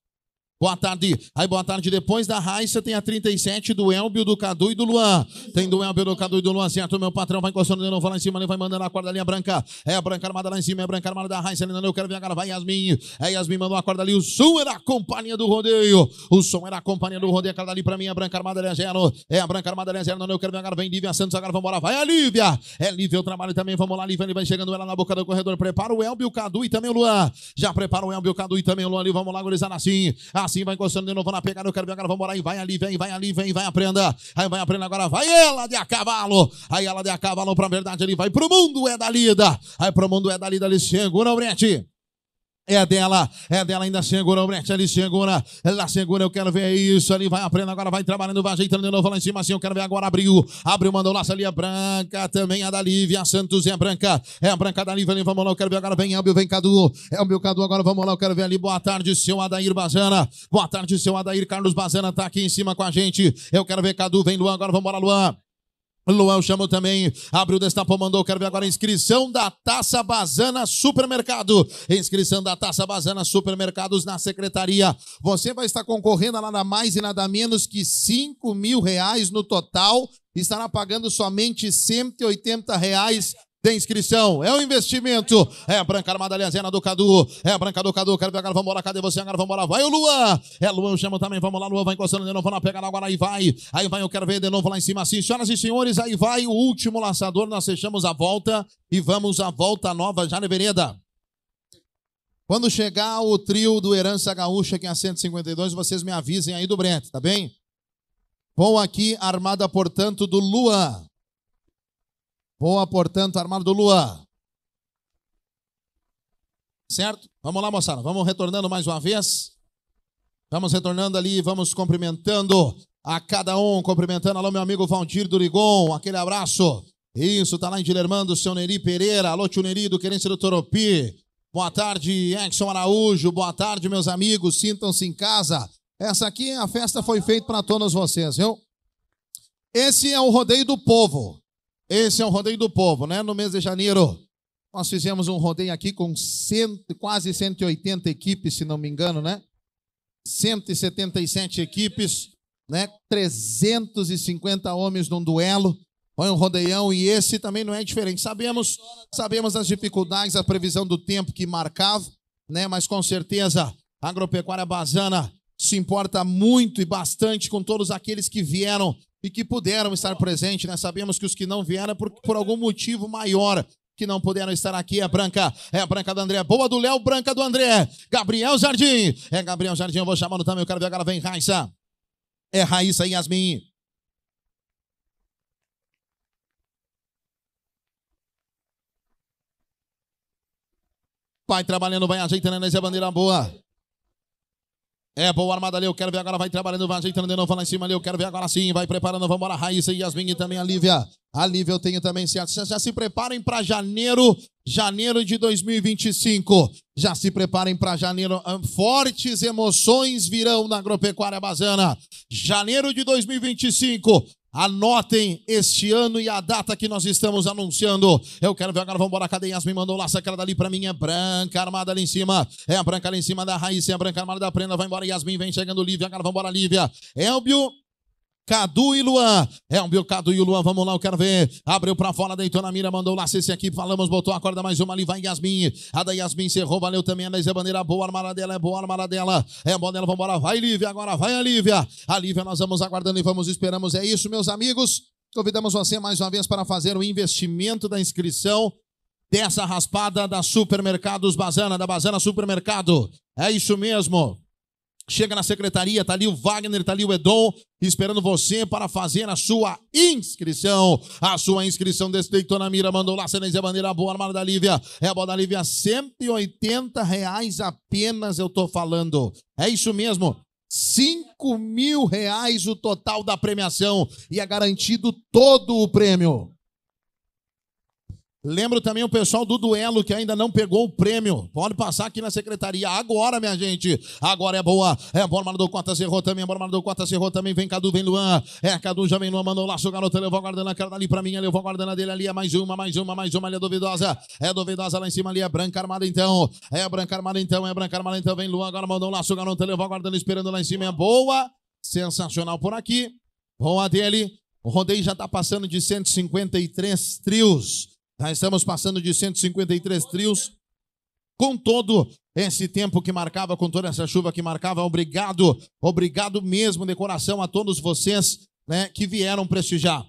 Boa tarde. Aí, boa tarde. Depois da Raíssa tem a 37 do Elbio, do Cadu e do Luan. Tem do Elbio, do Cadu e do Luan. Certo, meu patrão vai encostando de novo lá em cima. Ele vai mandando a corda linha branca. É a branca armada lá em cima. É a branca armada da Raíssa. Ele não, eu quero ver agora. Vai Yasmin. É Yasmin mandou a corda ali. O som era a companhia do rodeio. O som era a companhia do rodeio. Aquela ali pra mim é a branca armada é zero. É a branca armada é zero. Não, eu quero ver agora. Vem Lívia Santos. Agora vambora. Vai a Lívia. É Lívia o trabalho também. Vamos lá, Lívia. Ele vai chegando ela na boca do corredor. Prepara o Elbio, o Cadu e também o Luan. Já prepara o Elbio, o Cadu e também o Luan ali. Vamos lá, gurizada assim passinho, vai encostando de novo na pegada. Eu quero ver agora, vamos embora aí. Vai ali, vem, vai ali, vem, vai aprenda. Aí vai aprenda agora, vai ela de a cavalo. Aí ela de a cavalo pra verdade ali, vai pro mundo é da lida. Aí pro mundo é da lida, ele segura o brete. É dela, é dela, ainda segura, o Brecht ali segura, ela segura, eu quero ver isso, ali vai aprendendo, agora vai trabalhando, vai ajeitando de novo lá em cima, assim, eu quero ver agora, abriu, abriu, mandou laço ali, é branca, também a da Lívia, Santos é branca, é a branca da Lívia, ali, vamos lá, eu quero ver agora, vem Elbio, vem Cadu, Elbio, Cadu, agora vamos lá, eu quero ver ali, boa tarde, seu Adair Bazana, boa tarde, seu Adair, Carlos Bazana tá aqui em cima com a gente, eu quero ver Cadu, vem Luan, agora vamos lá, Luan. Luan chamou também, abriu, o destapou, mandou, quero ver agora a inscrição da Taça Bazana Supermercado. Inscrição da Taça Bazana Supermercados na secretaria. Você vai estar concorrendo a nada mais e nada menos que 5 mil reais no total. Estará pagando somente 180 reais tem inscrição, é um investimento. É a Branca Armada Alianzena é do Cadu. É a Branca do Cadu. Quero ver agora, vambora. Cadê você? Agora vambora. Vai o Luan. É Luan, chamo também. Vamos lá, Luan. Vai encostando de novo. Lá, pega agora. Aí vai. Aí vai, eu quero ver de novo lá em cima. Assim, senhoras e senhores, aí vai o último lançador. Nós fechamos a volta e vamos à volta nova já na vereda. Quando chegar o trio do Herança Gaúcha, que é a 152, vocês me avisem aí do Brent, tá bem? Vão aqui, armada, portanto, do Luan boa portanto, armado lua. Certo? Vamos lá, moçada. Vamos retornando mais uma vez. Vamos retornando ali, vamos cumprimentando a cada um, cumprimentando. Alô, meu amigo Valdir Durigon, aquele abraço. Isso, tá lá em Dilermando, seu Neri Pereira. Alô, tio Neri do Querência do Toropi. Boa tarde, Edson Araújo. Boa tarde, meus amigos. Sintam-se em casa. Essa aqui, a festa foi feita para todos vocês, viu? Esse é o rodeio do povo. Esse é o rodeio do povo, né? No mês de janeiro. Nós fizemos um rodeio aqui com cento, quase 180 equipes, se não me engano, né? 177 equipes, né? 350 homens num duelo. Foi um rodeião e esse também não é diferente. Sabemos, sabemos as dificuldades, a previsão do tempo que marcava, né? Mas com certeza a agropecuária bazana se importa muito e bastante com todos aqueles que vieram e que puderam estar presentes. Nós né? sabemos que os que não vieram é por, por algum motivo maior que não puderam estar aqui é branca, é branca do André, boa do Léo, branca do André, Gabriel Jardim, é Gabriel Jardim, eu vou chamando também, eu quero ver agora, vem Raíssa, é Raíssa Yasmin. Vai trabalhando, vai ajeitando, né? a bandeira boa. É boa armada ali, eu quero ver agora, vai trabalhando, vai ajeitando de novo lá em cima ali, eu quero ver agora sim, vai preparando, vamos embora, Raíssa, Yasmin e também a Lívia. A Lívia eu tenho também certo. Já, já se preparem para janeiro, janeiro de 2025. Já se preparem para janeiro. Ah, fortes emoções virão na Agropecuária Bazana. Janeiro de 2025, Anotem este ano e a data que nós estamos anunciando. Eu quero ver agora, vamos embora. Cadê Yasmin? Mandou lá, sacada dali pra mim. É branca armada ali em cima. É a branca ali em cima da raiz. É a branca armada da prenda. Vai embora, Yasmin. Vem chegando, Lívia. Agora vamos embora, Lívia. Elbio Cadu e Luan. É um Bill Cadu e o Luan. Vamos lá, eu quero ver. Abriu para fora, deitou na mira, mandou lá esse aqui. Falamos, botou a corda mais uma ali. Vai Yasmin. A da Yasmin encerrou. Valeu também. A Neise é Bandeira. Boa armada dela. É boa armada dela. É boa dela. Vambora. Vai, Lívia. Agora vai a Lívia. A Lívia, nós vamos aguardando e vamos esperamos. É isso, meus amigos. Convidamos você mais uma vez para fazer o investimento da inscrição dessa raspada da Supermercados Bazana, da Bazana Supermercado. É isso mesmo. Chega na secretaria, tá ali o Wagner, tá ali o Edom, esperando você para fazer a sua inscrição. A sua inscrição desse na Mira, mandou lá, Senezia Bandeira, boa armada da Lívia. É a boa da Lívia, 180 reais apenas, eu tô falando. É isso mesmo, 5 mil reais o total da premiação e é garantido todo o prêmio. Lembro também o pessoal do duelo que ainda não pegou o prêmio. Pode passar aqui na secretaria agora, minha gente. Agora é boa. É bora, Maradou Cota Cerrou também. É bora, Maradou Cota Cerrou também. Vem Cadu, vem Luan. É, Cadu já vem Luan. Mandou laço, garota. Levou guardando a cara ali pra mim. Levou guardando a dele ali. É mais uma, mais uma, mais uma. Ali é duvidosa. É duvidosa lá em cima ali. É branca armada então. É branca armada então. É branca armada então. Vem Luan. Agora mandou laço, garota. Levou guardando, esperando lá em cima. É boa. Sensacional por aqui. Boa dele. O rodeio já tá passando de 153 trios. Nós estamos passando de 153 trios. Com todo esse tempo que marcava, com toda essa chuva que marcava, obrigado, obrigado mesmo de coração a todos vocês né, que vieram prestigiar.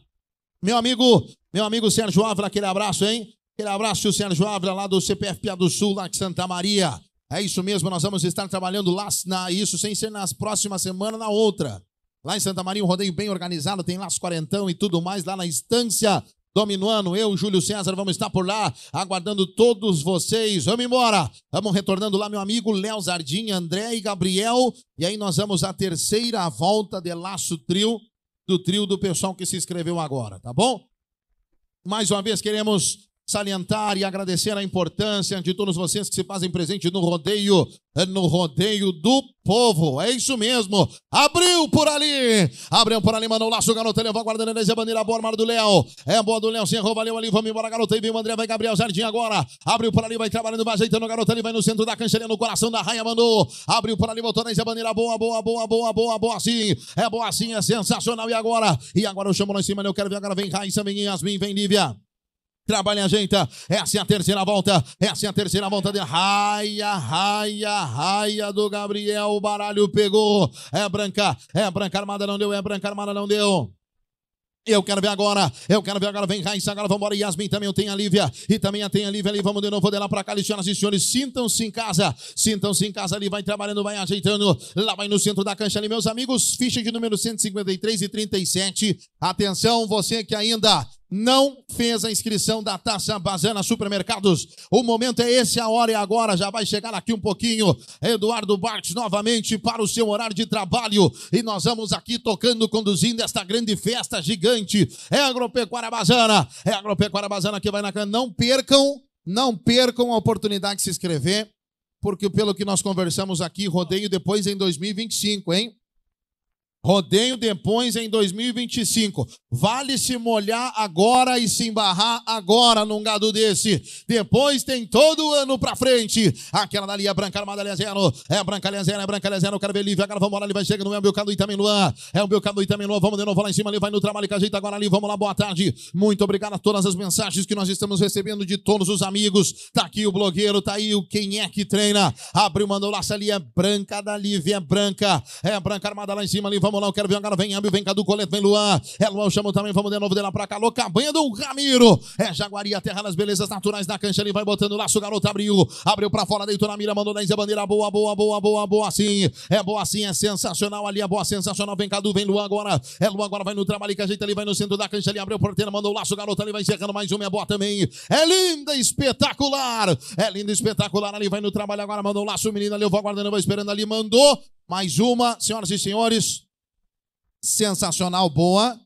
Meu amigo, meu amigo Sérgio Avra, aquele abraço, hein? Aquele abraço, Sérgio Avra, lá do CPFPA do Sul, lá de Santa Maria. É isso mesmo, nós vamos estar trabalhando lá, na, isso sem ser nas próximas semanas, na outra. Lá em Santa Maria, um rodeio bem organizado, tem lá os quarentão e tudo mais, lá na instância Dominuano, eu, Júlio César, vamos estar por lá, aguardando todos vocês. Vamos embora! Vamos retornando lá, meu amigo Léo Zardim, André e Gabriel. E aí nós vamos à terceira volta de Laço Trio, do trio do pessoal que se inscreveu agora, tá bom? Mais uma vez queremos salientar e agradecer a importância de todos vocês que se fazem presente no rodeio, no rodeio do povo. É isso mesmo. Abriu por ali. Abriu por ali, um Laço, garota, levou é a guarda da Nezé Bandeira, boa armada do Léo. É boa do Léo, sem rouba, valeu ali. Vamos embora, garoto, E vem o André, vai Gabriel Jardim agora. Abriu por ali, vai trabalhando, vai ajeitando o garoto ali, vai no centro da cancheria, no coração da raia, mandou. Abriu por ali, voltou na Nezé Bandeira, boa, boa, boa, boa, boa, boa, sim. É boa, sim, é sensacional. E agora? E agora eu chamo lá em cima, eu quero ver agora. Vem Raíssa, vem Yasmin, vem Lívia. Trabalha, ajeita. Essa é a terceira volta. Essa é a terceira volta de raia, raia, raia do Gabriel. O baralho pegou. É branca, é branca armada, não deu. É branca armada, não deu. Eu quero ver agora, eu quero ver agora, vem Raíssa, agora vamos embora, Yasmin também tenho a Lívia, e também tem a Lívia ali, vamos de novo, de lá pra cá, senhoras e senhores, sintam-se em casa, sintam-se em casa ali, vai trabalhando, vai ajeitando, lá vai no centro da cancha ali, meus amigos, ficha de número 153 e 37, atenção, você que ainda não fez a inscrição da Taça Bazana Supermercados. O momento é esse, a hora é agora. Já vai chegar aqui um pouquinho. Eduardo Bartz novamente para o seu horário de trabalho. E nós vamos aqui tocando, conduzindo esta grande festa gigante. É a Agropecuária Bazana. É a Agropecuária Bazana que vai na cana. Não percam, não percam a oportunidade de se inscrever. Porque pelo que nós conversamos aqui, rodeio depois em 2025, hein? Rodeio depois em 2025. Vale se molhar agora e se embarrar agora num gado desse. Depois tem todo o ano pra frente. Aquela dali é branca armada ali É branca ali é branca zero. Eu quero ver livre. Agora vamos lá ali. Vai chegando. É o Belcado Itamin Luan. É o Belcado Itamin itaminuã Vamos de novo lá em cima ali. Vai no trabalho que ajeita agora ali. Vamos lá. Boa tarde. Muito obrigado a todas as mensagens que nós estamos recebendo de todos os amigos. Tá aqui o blogueiro. Tá aí o quem é que treina. Abriu, mandou laço ali. É branca da Lívia. É branca. É branca armada lá em cima ali. Vamos lá. Eu quero ver agora. Vem Ambi, vem do Coleto, vem Luan. É Luan chamo também, vamos de novo dela pra cá. louca banha do Ramiro. É Jaguaria terra das belezas naturais da cancha. Ele vai botando laço, garoto abriu. Abriu pra fora, deitou na mira, mandou 10 a bandeira. Boa, boa, boa, boa, boa sim. É boa sim, é sensacional ali, é boa, sensacional. Vem Cadu, vem Luan agora. É Luan agora, vai no trabalho que ajeita ali, vai no centro da cancha ali, abriu o porteiro, mandou laço, garoto ali, vai encerrando mais uma, é boa também. É linda, espetacular. É linda, espetacular ali, vai no trabalho agora, mandou laço, menina ali, eu vou aguardando, vai esperando ali, mandou. Mais uma, senhoras e senhores. Sensacional, boa.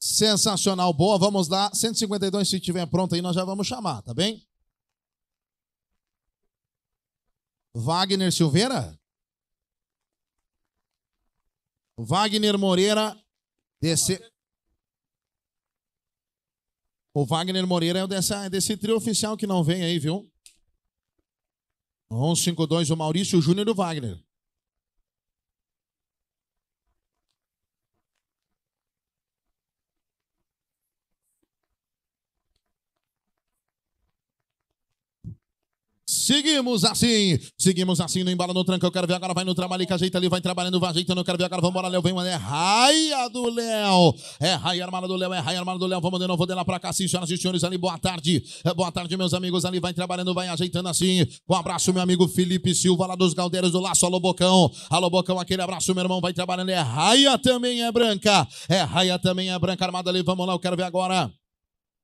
Sensacional, boa. Vamos lá. 152, se estiver pronto aí, nós já vamos chamar, tá bem? Wagner Silveira? Wagner Moreira, desse... O Wagner Moreira é o desse, é desse trio oficial que não vem aí, viu? 152, o Maurício Júnior do o Wagner. Seguimos assim, seguimos assim no embalo, no tranco. Eu quero ver agora, vai no trabalho que ajeita ali, vai trabalhando, vai ajeitando. Eu quero ver agora, vamos embora, Léo. Vem, mano, é raia do Léo. É raia armada do Léo, é raia armada do Léo. Vamos de novo dela pra cá, sim, senhoras e senhores ali. Boa tarde, é, boa tarde, meus amigos ali. Vai trabalhando, vai ajeitando assim. Um abraço, meu amigo Felipe Silva, lá dos Galdeiros do Laço. Alô, Bocão, alô, Bocão, aquele abraço, meu irmão. Vai trabalhando, é raia também é branca, é raia também é branca, armada ali. Vamos lá, eu quero ver agora.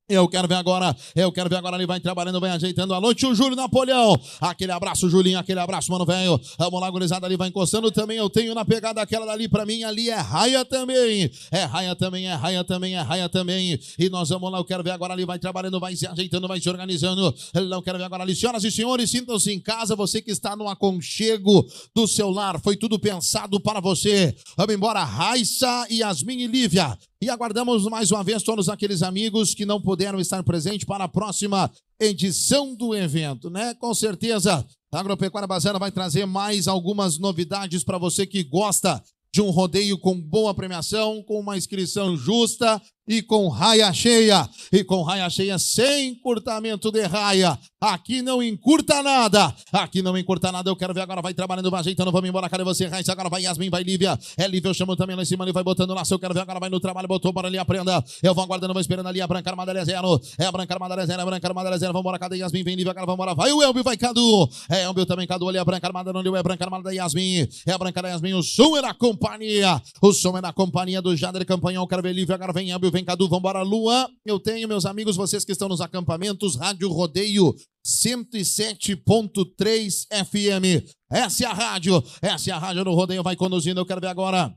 Eu quero ver agora, eu quero ver agora. Ele vai trabalhando, vai ajeitando a noite. O Júlio Napoleão, aquele abraço, Julinho, aquele abraço, mano, velho. Vamos lá, gurizada ali, vai encostando também. Eu tenho na pegada aquela dali pra mim. Ali é raia também, é raia também, é raia também, é raia também. E nós vamos lá, eu quero ver agora. Ali vai trabalhando, vai se ajeitando, vai se organizando. Eu não quero ver agora ali. Senhoras e senhores, sintam-se em casa. Você que está no aconchego do seu lar, foi tudo pensado para você. Vamos embora, Raissa, Yasmin e Lívia. E aguardamos mais uma vez todos aqueles amigos que não puderam estar presentes para a próxima edição do evento, né? Com certeza, a Agropecuária Bazana vai trazer mais algumas novidades para você que gosta de um rodeio com boa premiação, com uma inscrição justa, e com raia cheia, e com raia cheia sem encurtamento de raia. Aqui não encurta nada, aqui não encurta nada. Eu quero ver agora, vai trabalhando, vai ajeitando, vamos embora. Cadê você, Raíssa? Agora vai Yasmin, vai Lívia. É Lívia, eu chamo também lá em cima, ele vai botando laço. Eu quero ver agora, vai no trabalho, botou, bora ali, aprenda. Eu vou aguardando, vou esperando ali. A branca armada é zero, é a branca armada zero, é a branca armada zero. embora, cadê Yasmin? Vem Lívia, agora embora, Vai o Elbio, vai Cadu. É Elbio também, Cadu ali, a branca armada não deu, é a branca armada da Yasmin. É a branca da Yasmin, o som é na companhia, o som é na companhia do Jader Campanhão. Eu quero ver Lívia, agora vem Elbio, Vem Cadu, vambora. Luan, eu tenho, meus amigos, vocês que estão nos acampamentos, Rádio Rodeio 107.3 FM. Essa é a rádio, essa é a rádio no Rodeio, vai conduzindo. Eu quero ver agora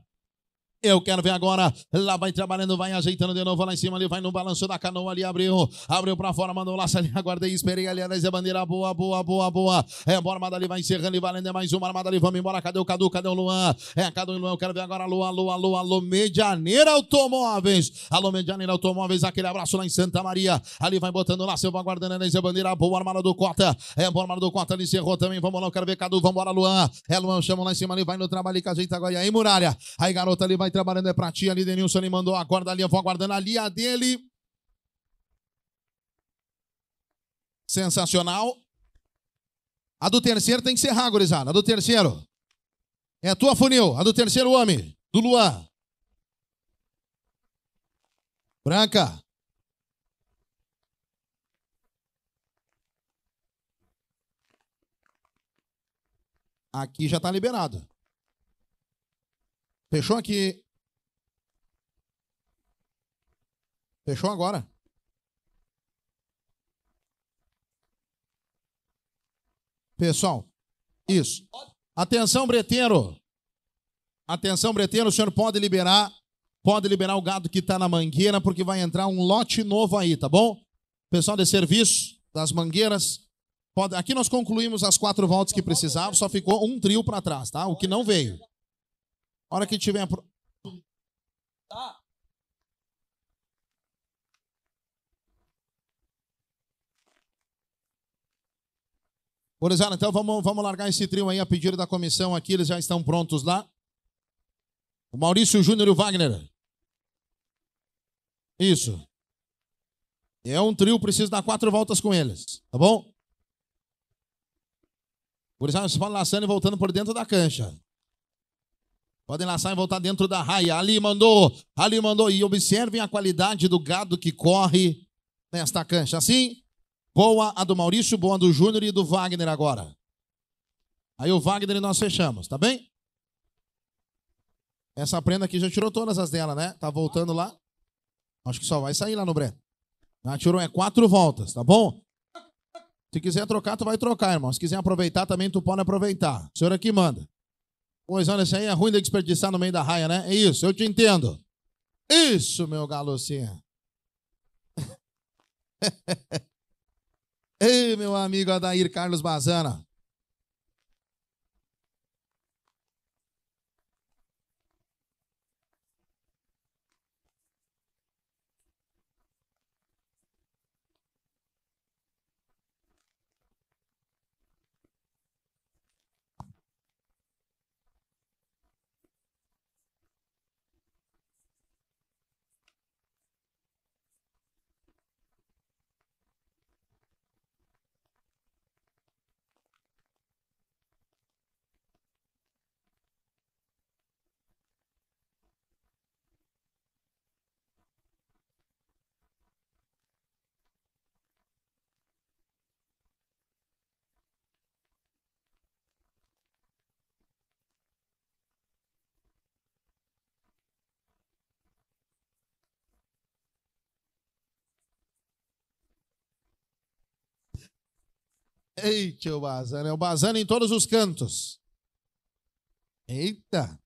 eu quero ver agora. Lá vai trabalhando, vai ajeitando de novo lá em cima ali, vai no balanço da canoa ali, abriu, abriu pra fora, mandou laço ali, aguardei, esperei ali, aliás, é bandeira boa, boa, boa, boa. É, bora, armada ali, vai encerrando e valendo, é mais uma armada ali, vamos embora. Cadê o Cadu? Cadê o Luan? É, Cadu e Luan, eu quero ver agora. Luan, Luan, Luan, alô, Medianeira Automóveis. Alô, Medianeira Automóveis, aquele abraço lá em Santa Maria. Ali vai botando laço, eu vou aguardando, aliás, é bandeira boa, armada do Cota. É, bora, armada do Cota, ali encerrou também, vamos lá, eu quero ver Cadu, vamos embora, Luan. É, Luan, chamo lá em cima ali, vai no trabalho que ajeita agora. E aí, muralha. Aí, garota ali, vai vai trabalhando é pra ti. Ali, Denilson, ele mandou a corda ali. Eu vou aguardando ali a dele. Sensacional. A do terceiro tem que ser gurizada. A do terceiro. É a tua, funil. A do terceiro homem. Do Luan. Branca. Aqui já está liberado. Fechou aqui. Fechou agora. Pessoal, isso. Atenção, breteiro. Atenção, breteiro, o senhor pode liberar, pode liberar o gado que está na mangueira, porque vai entrar um lote novo aí, tá bom? Pessoal de serviço, das mangueiras, pode... aqui nós concluímos as quatro voltas que precisava, só ficou um trio para trás, tá? O que não veio hora que tiver. Pro... Tá. por exemplo, então vamos, vamos largar esse trio aí a pedido da comissão aqui, eles já estão prontos lá. O Maurício Júnior e o Wagner. Isso. É um trio, preciso dar quatro voltas com eles, tá bom? Gurizada, se fala laçando e voltando por dentro da cancha. Podem laçar e voltar dentro da raia. Ali mandou, ali mandou. E observem a qualidade do gado que corre nesta cancha. Assim, boa a do Maurício, boa do Júnior e do Wagner agora. Aí o Wagner e nós fechamos, tá bem? Essa prenda aqui já tirou todas as dela, né? Tá voltando lá. Acho que só vai sair lá no Breno. Já tirou é quatro voltas, tá bom? Se quiser trocar, tu vai trocar, irmão. Se quiser aproveitar também, tu pode aproveitar. O senhor aqui é manda. Pois olha, isso assim, aí é ruim de desperdiçar no meio da raia, né? É isso, eu te entendo. Isso, meu galocinha. Ei, meu amigo Adair Carlos Bazana. Eita, o Bazano. É né? o Bazano em todos os cantos. Eita.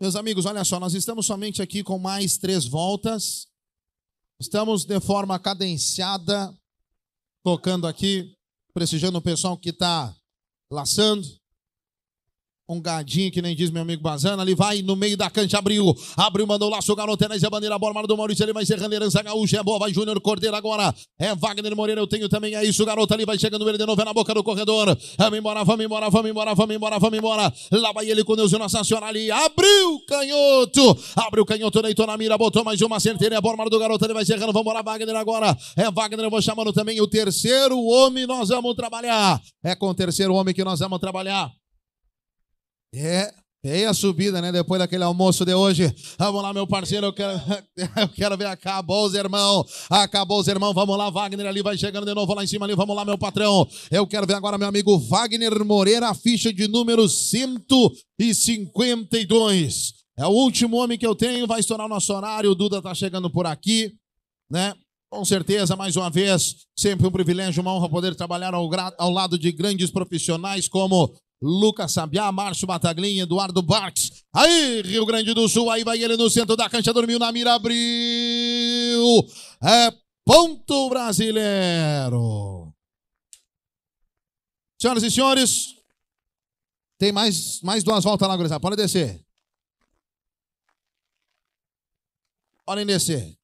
Meus amigos, olha só, nós estamos somente aqui com mais três voltas. Estamos de forma cadenciada, tocando aqui, prestigiando o pessoal que está laçando, um gadinho que nem diz meu amigo Bazana, ali vai no meio da cancha, abriu, abriu, mandou laço, o garoto, Enés, é bandeira, bola, mano do Maurício, ele vai ser Randeirança Gaúcha, é boa, vai Júnior Cordeiro agora, é Wagner Moreira, eu tenho também, é isso, o garoto ali vai chegando, ele de novo é na boca do corredor, vamos embora, vamos embora, vamos embora, vamos embora, vamos embora, lá vai ele com Deus, Nossa Senhora ali, abriu, canhoto, abriu o canhoto, deitou na mira, botou mais uma certeira, é bola, do garoto, ele vai chegando, vamos embora, Wagner agora, é Wagner, eu vou chamando também o terceiro homem, nós vamos trabalhar, é com o terceiro homem que nós vamos trabalhar, é, tem é a subida, né? Depois daquele almoço de hoje. Vamos lá, meu parceiro. Eu quero, eu quero ver. Acabou os irmão. Acabou os irmão. Vamos lá, Wagner ali vai chegando de novo lá em cima ali. Vamos lá, meu patrão. Eu quero ver agora, meu amigo Wagner Moreira, ficha de número 152. É o último homem que eu tenho. Vai estourar o nosso horário. O Duda tá chegando por aqui, né? Com certeza, mais uma vez, sempre um privilégio, uma honra poder trabalhar ao, ao lado de grandes profissionais como Lucas Sabiá, Márcio Bataglinha, Eduardo Barques. Aí, Rio Grande do Sul, aí vai ele no centro da cancha, dormiu na mira, abriu. É ponto brasileiro. Senhoras e senhores, tem mais, mais duas voltas lá, gurizada. Podem descer. Podem descer.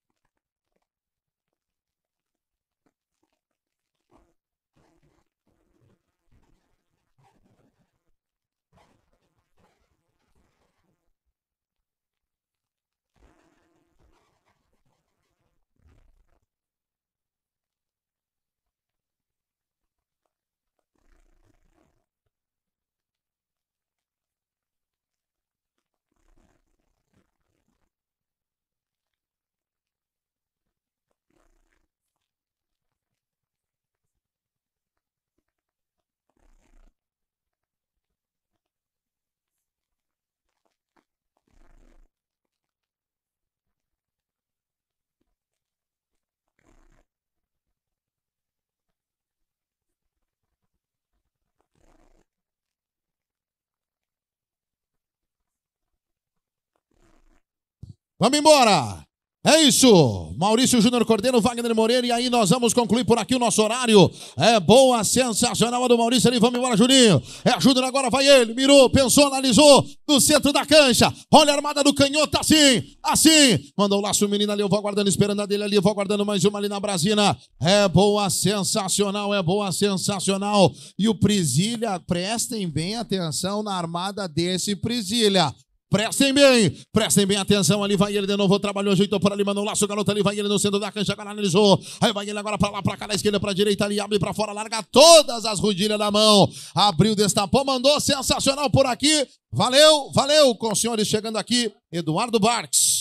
Vamos embora! É isso, Maurício Júnior Cordeiro, Wagner Moreira, e aí nós vamos concluir por aqui o nosso horário. É boa, sensacional a do Maurício ali, vamos embora, Juninho. É Júnior, agora vai ele, mirou, pensou, analisou, no centro da cancha. Olha a armada do canhoto, assim, assim. Mandou o laço o menino ali, eu vou aguardando, esperando a dele ali, eu vou aguardando mais uma ali na Brasina. É boa, sensacional, é boa, sensacional. E o Prisilha, prestem bem atenção na armada desse Prisilha. Prestem bem, prestem bem atenção. Ali vai ele de novo, trabalhou, ajeitou por ali, mandou um laço, garota ali, vai ele no centro da cancha, agora analisou. Aí vai ele agora para lá, para cá, na esquerda, para direita, ali abre para fora, larga todas as rodilhas da mão. Abriu, destapou, mandou, sensacional por aqui. Valeu, valeu com os senhores chegando aqui, Eduardo Barques.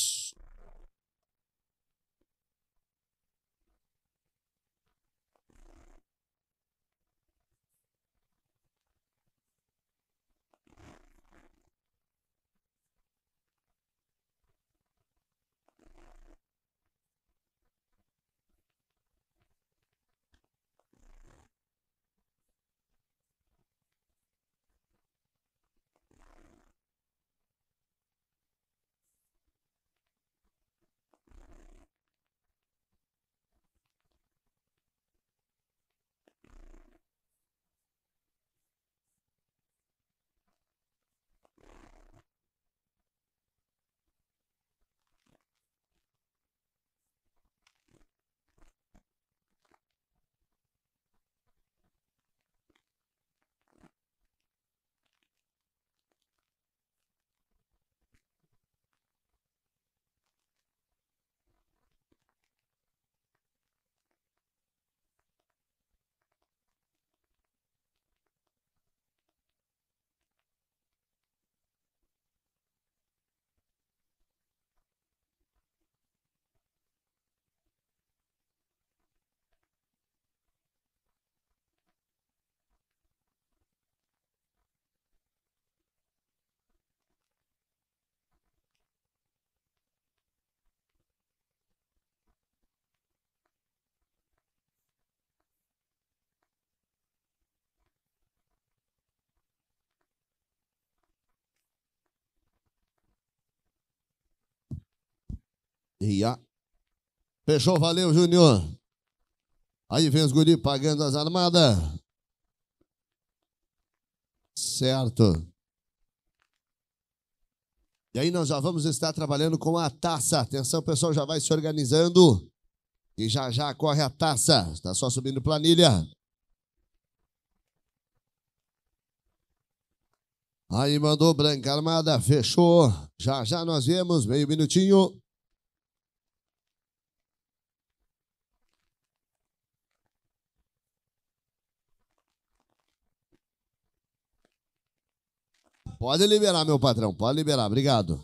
Ia. Fechou, valeu, Júnior. Aí vem os guri pagando as armadas. Certo. E aí nós já vamos estar trabalhando com a taça. Atenção, pessoal, já vai se organizando. E já já corre a taça. Está só subindo planilha. Aí mandou branca armada, fechou. Já já nós viemos, meio minutinho. Pode liberar, meu patrão, pode liberar, obrigado.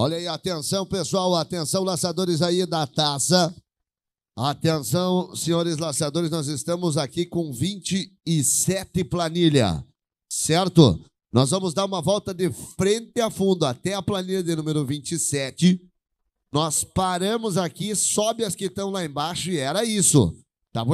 Olha aí, atenção pessoal, atenção laçadores aí da taça. Atenção, senhores laçadores, nós estamos aqui com 27 planilha, certo? Nós vamos dar uma volta de frente a fundo até a planilha de número 27. Nós paramos aqui, sobe as que estão lá embaixo e era isso. Tá bom?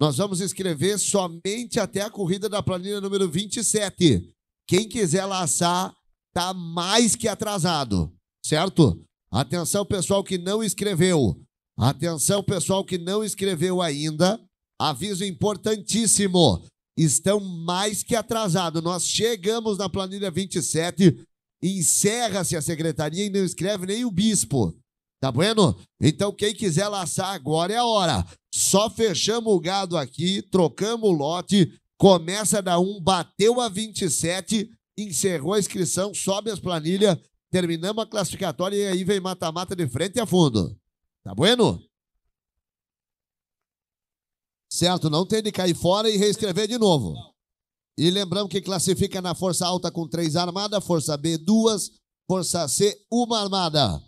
Nós vamos escrever somente até a corrida da planilha número 27. Quem quiser laçar, tá mais que atrasado certo? Atenção, pessoal que não escreveu. Atenção, pessoal que não escreveu ainda. Aviso importantíssimo. Estão mais que atrasados. Nós chegamos na planilha 27, encerra-se a secretaria e não escreve nem o bispo. Tá bueno? Então, quem quiser laçar agora é a hora. Só fechamos o gado aqui, trocamos o lote, começa da 1, bateu a 27, encerrou a inscrição, sobe as planilhas Terminamos a classificatória e aí vem mata-mata de frente e a fundo. Tá bueno? Certo, não tem de cair fora e reescrever de novo. E lembramos que classifica na Força Alta com três armadas, Força B duas, Força C uma armada.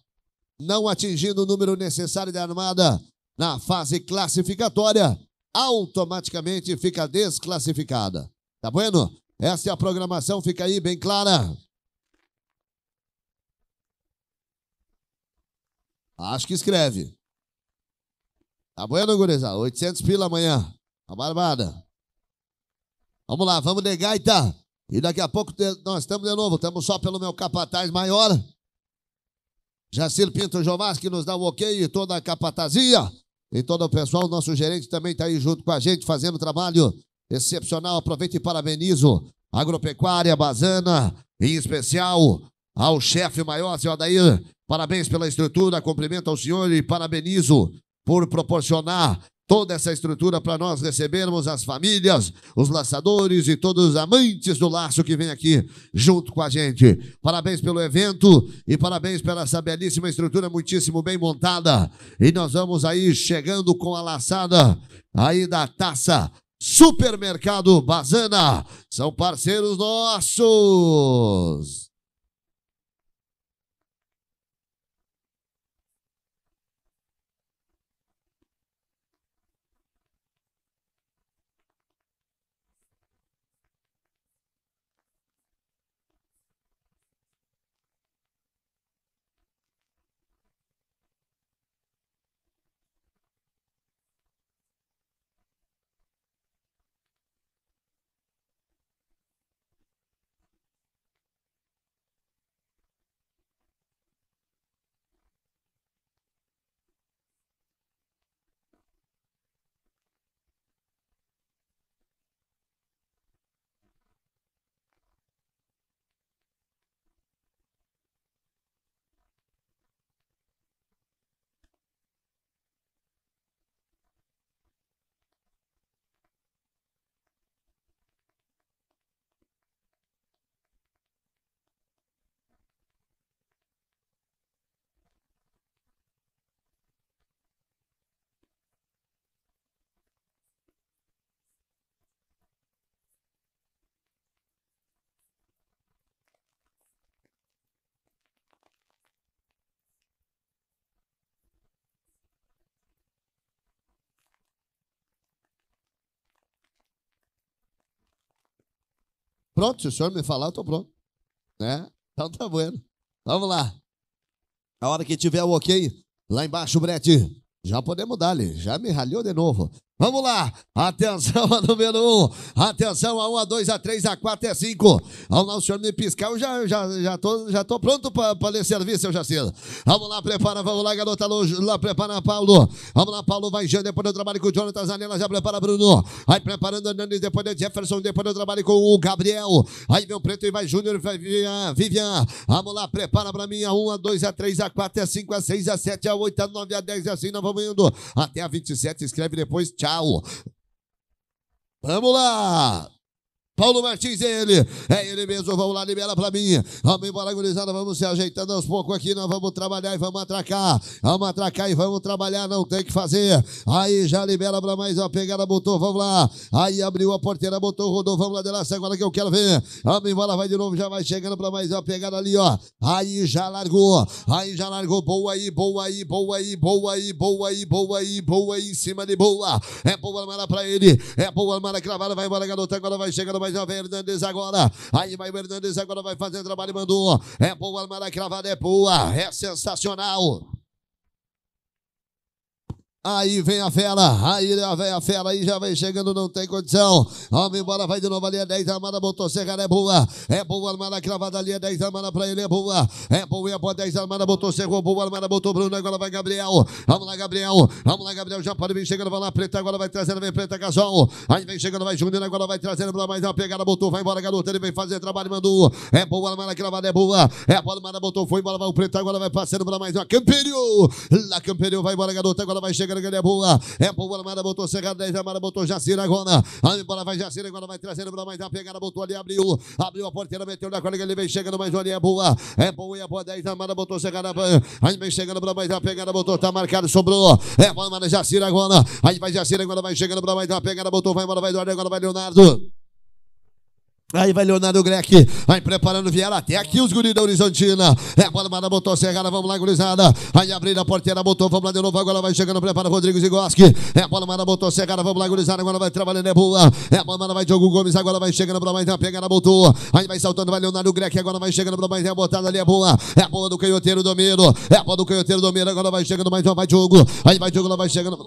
Não atingindo o número necessário de armada na fase classificatória, automaticamente fica desclassificada. Tá bueno? Essa é a programação, fica aí bem clara. Acho que escreve. Tá bom, gurizada? 800 pila amanhã. A tá barbada. Vamos lá, vamos de gaita. E daqui a pouco nós estamos de novo. Estamos só pelo meu capataz maior. Jacir Pinto Jomás, que nos dá o ok e toda a capatazia. E todo o pessoal, nosso gerente também está aí junto com a gente, fazendo trabalho excepcional. Aproveito e parabenizo. Agropecuária Bazana, em especial, ao chefe maior, senhor Adair, parabéns pela estrutura, cumprimento ao senhor e parabenizo por proporcionar toda essa estrutura para nós recebermos as famílias, os laçadores e todos os amantes do laço que vem aqui junto com a gente. Parabéns pelo evento e parabéns pela essa belíssima estrutura muitíssimo bem montada. E nós vamos aí chegando com a laçada aí da taça Supermercado Bazana. São parceiros nossos. pronto, se o senhor me falar, eu estou pronto. Né? Então tá bueno. Vamos lá. A hora que tiver o ok, lá embaixo, Brete, já podemos dar ali Já me ralhou de novo. Vamos lá, atenção a número 1, um. atenção a 1, a 2, a 3, a 4 e a 5. Ao nosso senhor me piscar, eu já, já, já, tô, já tô pronto para ler serviço, seu Jacinto. Vamos lá, prepara, vamos lá, garota, lá, prepara, Paulo. Vamos lá, Paulo, vai Jean, depois eu trabalho com o Jonathan Zanella, já prepara, Bruno. Vai preparando Hernandes, depois é Jefferson, depois eu trabalho com o Gabriel. Aí vem o Preto e vai Júnior, Vivian, Vamos lá, prepara para mim a 1, a 2, a 3, a 4, é a 5, a 6, a 7, a 8, a 9, a 10 e assim nós vamos indo. Até a 27, escreve depois, tchau. Tchau. Vamos lá! Paulo Martins, é ele, é ele mesmo, vamos lá, libera pra mim, vamos embora, gurizada, vamos se ajeitando aos poucos aqui, nós vamos trabalhar e vamos atracar, vamos atracar e vamos trabalhar, não tem que fazer, aí já libera pra mais uma pegada, botou, vamos lá, aí abriu a porteira, botou, rodou, vamos lá, delaça, agora que eu quero ver, vamos embora, vai de novo, já vai chegando pra mais uma pegada ali, ó, aí já largou, aí já largou, boa aí, boa aí, boa aí, boa aí, boa aí, boa aí, boa aí, em cima de boa, é boa armada pra ele, é boa armada cravada, vai embora, garota, agora vai chegando mais mais uma é vez, Hernandes agora. Aí vai o Hernandes agora, vai fazer o trabalho, mandou. É boa, Almará é boa. É sensacional. Aí vem a fera, aí vem a fera, aí já vem chegando, não tem condição. Vamos embora, vai de novo ali, é 10 armada, botou cerca, é boa. É boa, armada cravada ali, é 10 armada pra ele, é boa. É boa, é boa, 10 armada, botou cerca, é boa, armada, botou Bruno, agora vai Gabriel. Vamos lá, Gabriel, vamos lá, Gabriel, já pode vir chegando, vai lá, preta, agora vai trazendo, vem preta, casal, Aí vem chegando, vai Júnior, agora vai trazendo pra mais uma pegada, botou, vai embora, garoto, ele vem fazer trabalho, mandou. É boa, armada cravada, é boa. É boa, armada, botou, foi embora, vai o preta, agora vai passando pra mais uma. Campeiro, lá, Campeiro, vai embora, garoto, agora vai chegando grande é boa. É boa, Amada botou chegada, 10, Amada botou Jacira agora. Vamos embora, vai Jacira agora, vai trazendo pra mais a pegada, botou ali, abriu. Abriu a porteira, meteu na colega, ele vem chegando mais olha é boa. É boa, é boa, 10, Amada botou chegada. Aí vem chegando pra mais a pegada, botou, tá marcado, sobrou. É boa, Amada Jacira agora. Aí vai Jacira agora, vai chegando pra mais a pegada, botou, vai embora, vai Eduardo, agora vai Leonardo. Aí vai Leonardo Greck, vai preparando Viela, até aqui os guris da Horizontina, é a bola, manda, botou, cerrada, vamos lá, gurizada, aí abrindo a porteira, botou, vamos lá de novo, agora vai chegando, prepara Rodrigues Zigoski. É a bola, manda, botou, cerrada, vamos lá, gurizada, agora vai trabalhando, é boa, é a bola, manda, vai Diogo Gomes, agora vai chegando pra mais, uma pegada, botou, aí vai saltando, vai Leonardo Greck, agora vai chegando pra mais, uma botada ali, é boa, é a bola do canhoteiro, domino, é a bola do canhoteiro, domino, agora vai chegando mais uma, vai Diogo, aí vai Diogo, lá vai chegando...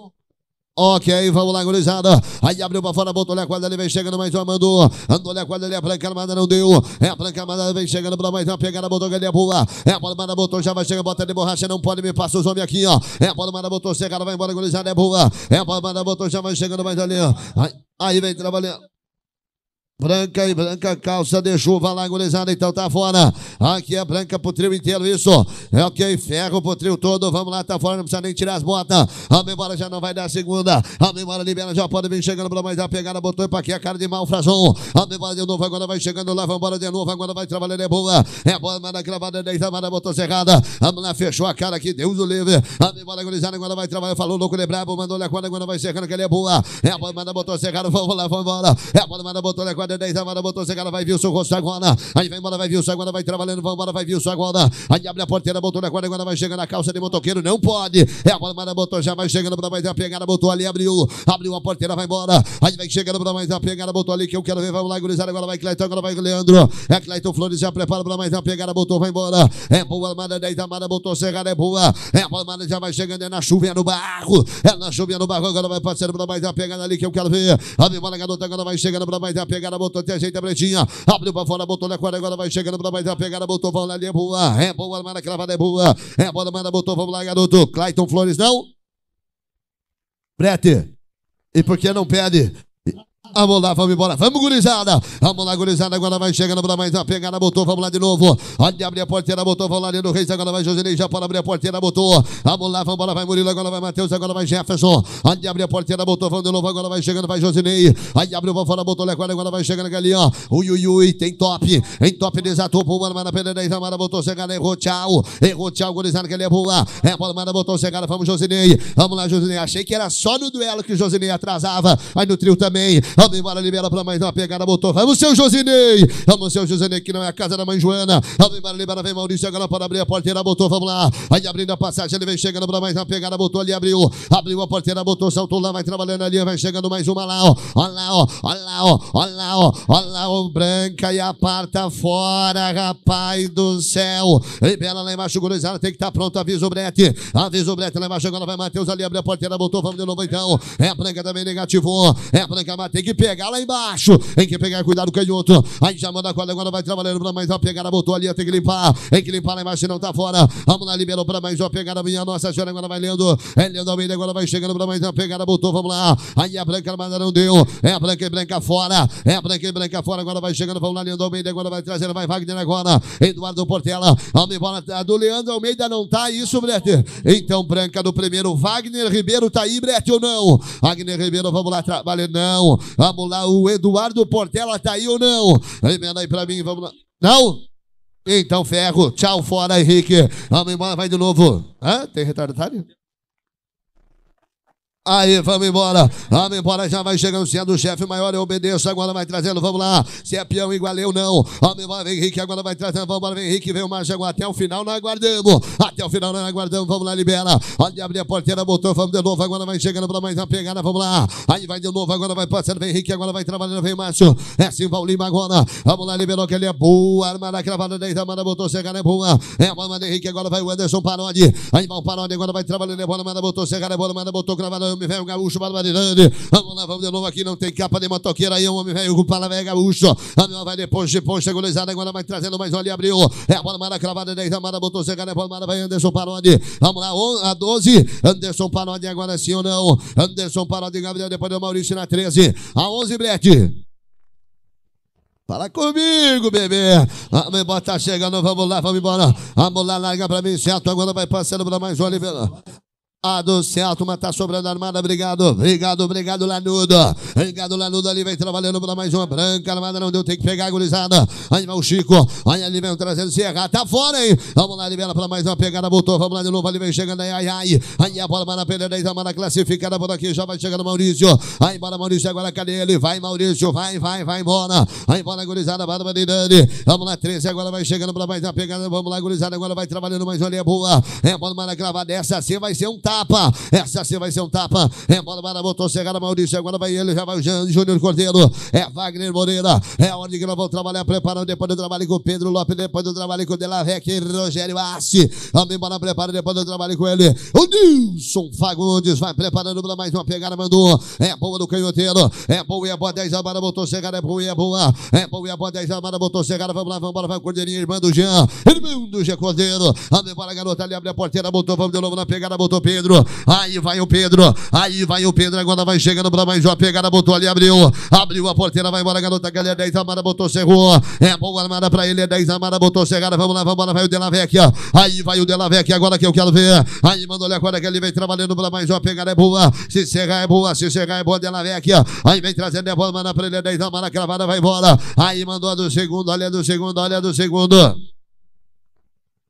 Ok, vamos lá, gurizada. Aí abriu pra fora, botou a quadra, ele vem chegando mais uma, mandou. Andou a quadra, ele a é branca armada, não deu. É a branca armada, vem chegando pra mais uma, pegada, botou, ali a é boa. É bola, manda, botou, já vai chegando, bota de borracha, não pode me passar os homens aqui, ó. É bola, manda, botou, chegando, vai embora, gurizada, é boa. É bola, manda, botou, já vai chegando mais ali, ó. Aí, aí vem trabalhando. Branca e branca, calça de chuva lagurizada, então tá fora. Aqui é branca pro trio inteiro, isso. É ok, ferro pro trio todo. Vamos lá, tá fora, não precisa nem tirar as botas. A memória já não vai dar a segunda. A memória libera, já pode vir chegando pra mais a pegada. Botou pra aqui a cara de malfrazão. A memória de novo, agora vai chegando lá, vambora de novo. Agora vai trabalhando, é boa. É boa, manda gravada, 10 da manda, botou cerrada. Vamos lá, fechou a cara aqui, Deus o livre. A memória gurizada, agora vai trabalhar. Falou, louco, ele é brabo, mandou ele agora vai chegando que ele é boa. É boa, manda, botou cerrada, vamos lá, vambora. É boa, manda, botou ele quadra 10, a botou chegada, vai vir o seu rosto agora. Aí vai embora, vai vir o seu agora, vai trabalhando, vai embora, vai vir o seu agora. Aí abre a porteira, botou na quadra, agora vai chegando a calça de motoqueiro, não pode. É a bola, botou já, vai chegando pra mais a pegada, botou ali, abriu, abriu a porteira, vai embora. Aí vai chegando pra mais a pegada, botou ali que eu quero ver, vamos lá, gurizada, agora vai Cleiton, agora vai Leandro. É Cleiton Flores, já prepara pra mais a pegada, botou, vai embora. É boa, armada 10, amada, botou chegada, é boa. É a bola, já vai chegando, é na chuva, é no barro. É na chuva, é no barro, agora vai passando pra mais a pegada ali que eu quero ver. Abre bola, garota, agora vai chegando pra mais a pegada fora, botou, te ajeita, pretinha. Abriu pra fora, botou na quadra, agora vai chegando pra mais uma pegada, botou, vamos lá, é boa. É boa, manda cravada, é boa. É boa, manda, botou, vamos lá, garoto. Clayton Flores, não? Prete. E por que não pede? Vamos lá, vamos embora. Vamos, gurizada. Vamos lá, gurizada. Agora vai chegando para mais uma pegada. Botou, vamos lá de novo. Olha, abre a porteira, botou. Vamos lá, no Reis. Agora vai Josinei Já para abrir a porteira, botou. Vamos lá, vamos embora. Vai Murilo. Agora vai Matheus. Agora vai Jefferson. Olha, abre a porteira, botou. Vamos de novo. Agora vai chegando, vai Josinei aí abre vamos fora, botou. Lequara. Agora vai chegando, ali ó Ui, ui, ui. Tem top. Em top, desatou. Pulmar, Mara Pereira. Isamara botou. chegada Errou, tchau. Errou, tchau, gurizada. Que ele é boa. É, Mara botou. chegada Vamos, Josinei Vamos lá, Josinei Achei que era só no duelo que Josinei atrasava. Aí no trio também. Vamos embora, libera para mais uma pegada, botou. Vamos, seu Josinei. Vamos, seu Josinei, que não é a casa da mãe Joana. Vamos embora, libera, vem Maurício. Agora pode abrir a porteira, botou. Vamos lá. Aí abrindo a passagem, ele vem chegando para mais uma pegada, botou ali, abriu. Abriu a porteira, botou, saltou lá, vai trabalhando ali, vai chegando mais uma lá, ó. Olha lá, ó. Olha lá, ó. Olha lá, ó. Olha lá, ó. Branca e aparta fora, rapaz do céu. Libera lá embaixo, gurizada, tem que estar tá pronto. Avisa o Brete. Avisa o Brete lá embaixo. Agora vai Matheus ali, abre a porteira, botou. Vamos de novo então. É a branca também negativou. É a branca, Matheus que pegar lá embaixo, tem que pegar, cuidado com o canhoto. Aí já manda a corda, agora vai trabalhando pra mais uma pegada, botou ali, tem que limpar, tem que limpar lá embaixo, não tá fora. Vamos lá, liberou pra mais uma pegada, minha nossa senhora, agora vai lendo. É Leandro Almeida, agora vai chegando pra mais uma pegada, botou, vamos lá. Aí a branca armada não deu, é a branca e branca fora, é a branca e branca fora, agora vai chegando, vamos lá, Leandro Almeida, agora vai trazendo, vai Wagner agora, Eduardo Portela, vamos embora, a tá do Leandro Almeida não tá isso, Brete. Então, branca do primeiro, Wagner Ribeiro tá aí, Brete, ou não? Wagner Ribeiro, vamos lá, trabalha, não. Vamos lá, o Eduardo Portela tá aí ou não? Emenda aí pra mim, vamos lá. Não? Então, ferro. Tchau, fora, Henrique. Vamos embora, vai de novo. Hã? Tem retardatário? Aí, vamos embora. Vamos embora, já vai chegando sendo é o chefe maior, eu obedeço. Agora vai trazendo, vamos lá. Se é peão, igual eu, não. Vamos embora, vem Henrique, agora vai trazendo. Vamos embora, vem Henrique, vem o Marcelo. Até o final, nós aguardamos. Até o final, nós aguardamos. Vamos lá, libera. Olha, abrir a porteira, botou, vamos de novo. Agora vai chegando para mais uma pegada, vamos lá. Aí vai de novo, agora vai passando, vem Henrique, agora vai trabalhando, vem Márcio. É sim, Lima agora. Vamos lá, liberou que ele é boa. Armada cravada, 10 armada, botou, chegada é boa. É a bola, Henrique, agora vai o Anderson Parodi. Aí vai o Parodi, agora vai trabalhando, é bola, manda, botou, chegada é bola, manda, botou, cravada homem velho gaúcho, barbaridade. Vamos lá, vamos de novo aqui, não tem capa de motoqueira aí, um homem velho com pala velho gaúcho. A minha vai depois, depois, chegou lesada, agora vai trazendo mais, olha, abriu. É a bola mara cravada, 10 amada, botou cerca, bola mara vai Anderson Parodi. Vamos lá, on, a 12, Anderson Parodi agora sim ou não. Anderson Parodi, Gabriel, depois do Maurício na 13. A 11, Brete. Fala comigo, bebê. A minha tá chegando, vamos lá, vamos embora. Vamos lá, larga pra mim, certo? Agora vai passando pra mais um, Oliveira do certo, turma tá sobrando armada. Obrigado, obrigado, obrigado, Lanudo. Obrigado, Lanudo ali vem trabalhando para mais uma branca. Armada não deu, tem que pegar a gurizada. Aí vai o Chico. Aí ali vem trazendo errar, Tá fora, hein? Vamos lá, libera para mais uma pegada. Voltou, vamos lá de novo. Ali vem chegando aí, ai, ai. Aí a bola para 10 a mana classificada por aqui. Já vai chegando Maurício. Aí bora, Maurício. Agora cadê ele? Vai, Maurício. Vai, vai, vai embora. Aí bora, gurizada. Bárbara de Dani. Vamos lá, 13. Agora vai chegando para mais uma pegada. Vamos lá, gurizada. Agora vai trabalhando mais uma linha é boa. É bola, mano, cravada. dessa assim vai ser um tá tapa. Essa sim vai ser um tapa. É bola para voltou chegar Maurício. Agora vai ele, já vai o Júnior Cordeiro. É Wagner Moreira. É a ordem que nós vamos trabalhar, preparando. Depois do trabalho com o Pedro Lopes. Depois do trabalho com o Delavec e Rogério Assi. Vamos embora, prepara. Depois do trabalho com ele. O Nilson Fagundes vai preparando para mais uma pegada. Mandou. É boa do canhoteiro. É boa e é boa. 10 a bola botou chegar. É boa e é boa. É boa e é boa. 10 é a bola botou chegar. Vamos lá, vamos embora. Vai o Cordeirinho, irmã do Jean. Irmão do Jean Cordeiro. Vamos embora, garota. Ali abre a porteira. Botou. Vamos de novo na pegada. Botou Pedro. Pedro, aí vai o Pedro, aí vai o Pedro, agora vai chegando pra mais uma pegada, botou ali, abriu, abriu a porteira, vai embora, garota, galera, é 10 amada, botou, cerrou, é boa armada pra ele, é 10 amada, botou, chegada, vamos lá, vamos lá, vai o Delavec, aí vai o Delavec, agora que eu quero ver, aí mandou olhar agora que ele vem trabalhando pra mais uma pegada, é boa, se chegar é boa, se chegar é boa, Delavec, aí vem trazendo, é boa, manda pra ele, é 10 amada, cravada, vai embora, aí mandou a do segundo, olha a do segundo, olha a do segundo.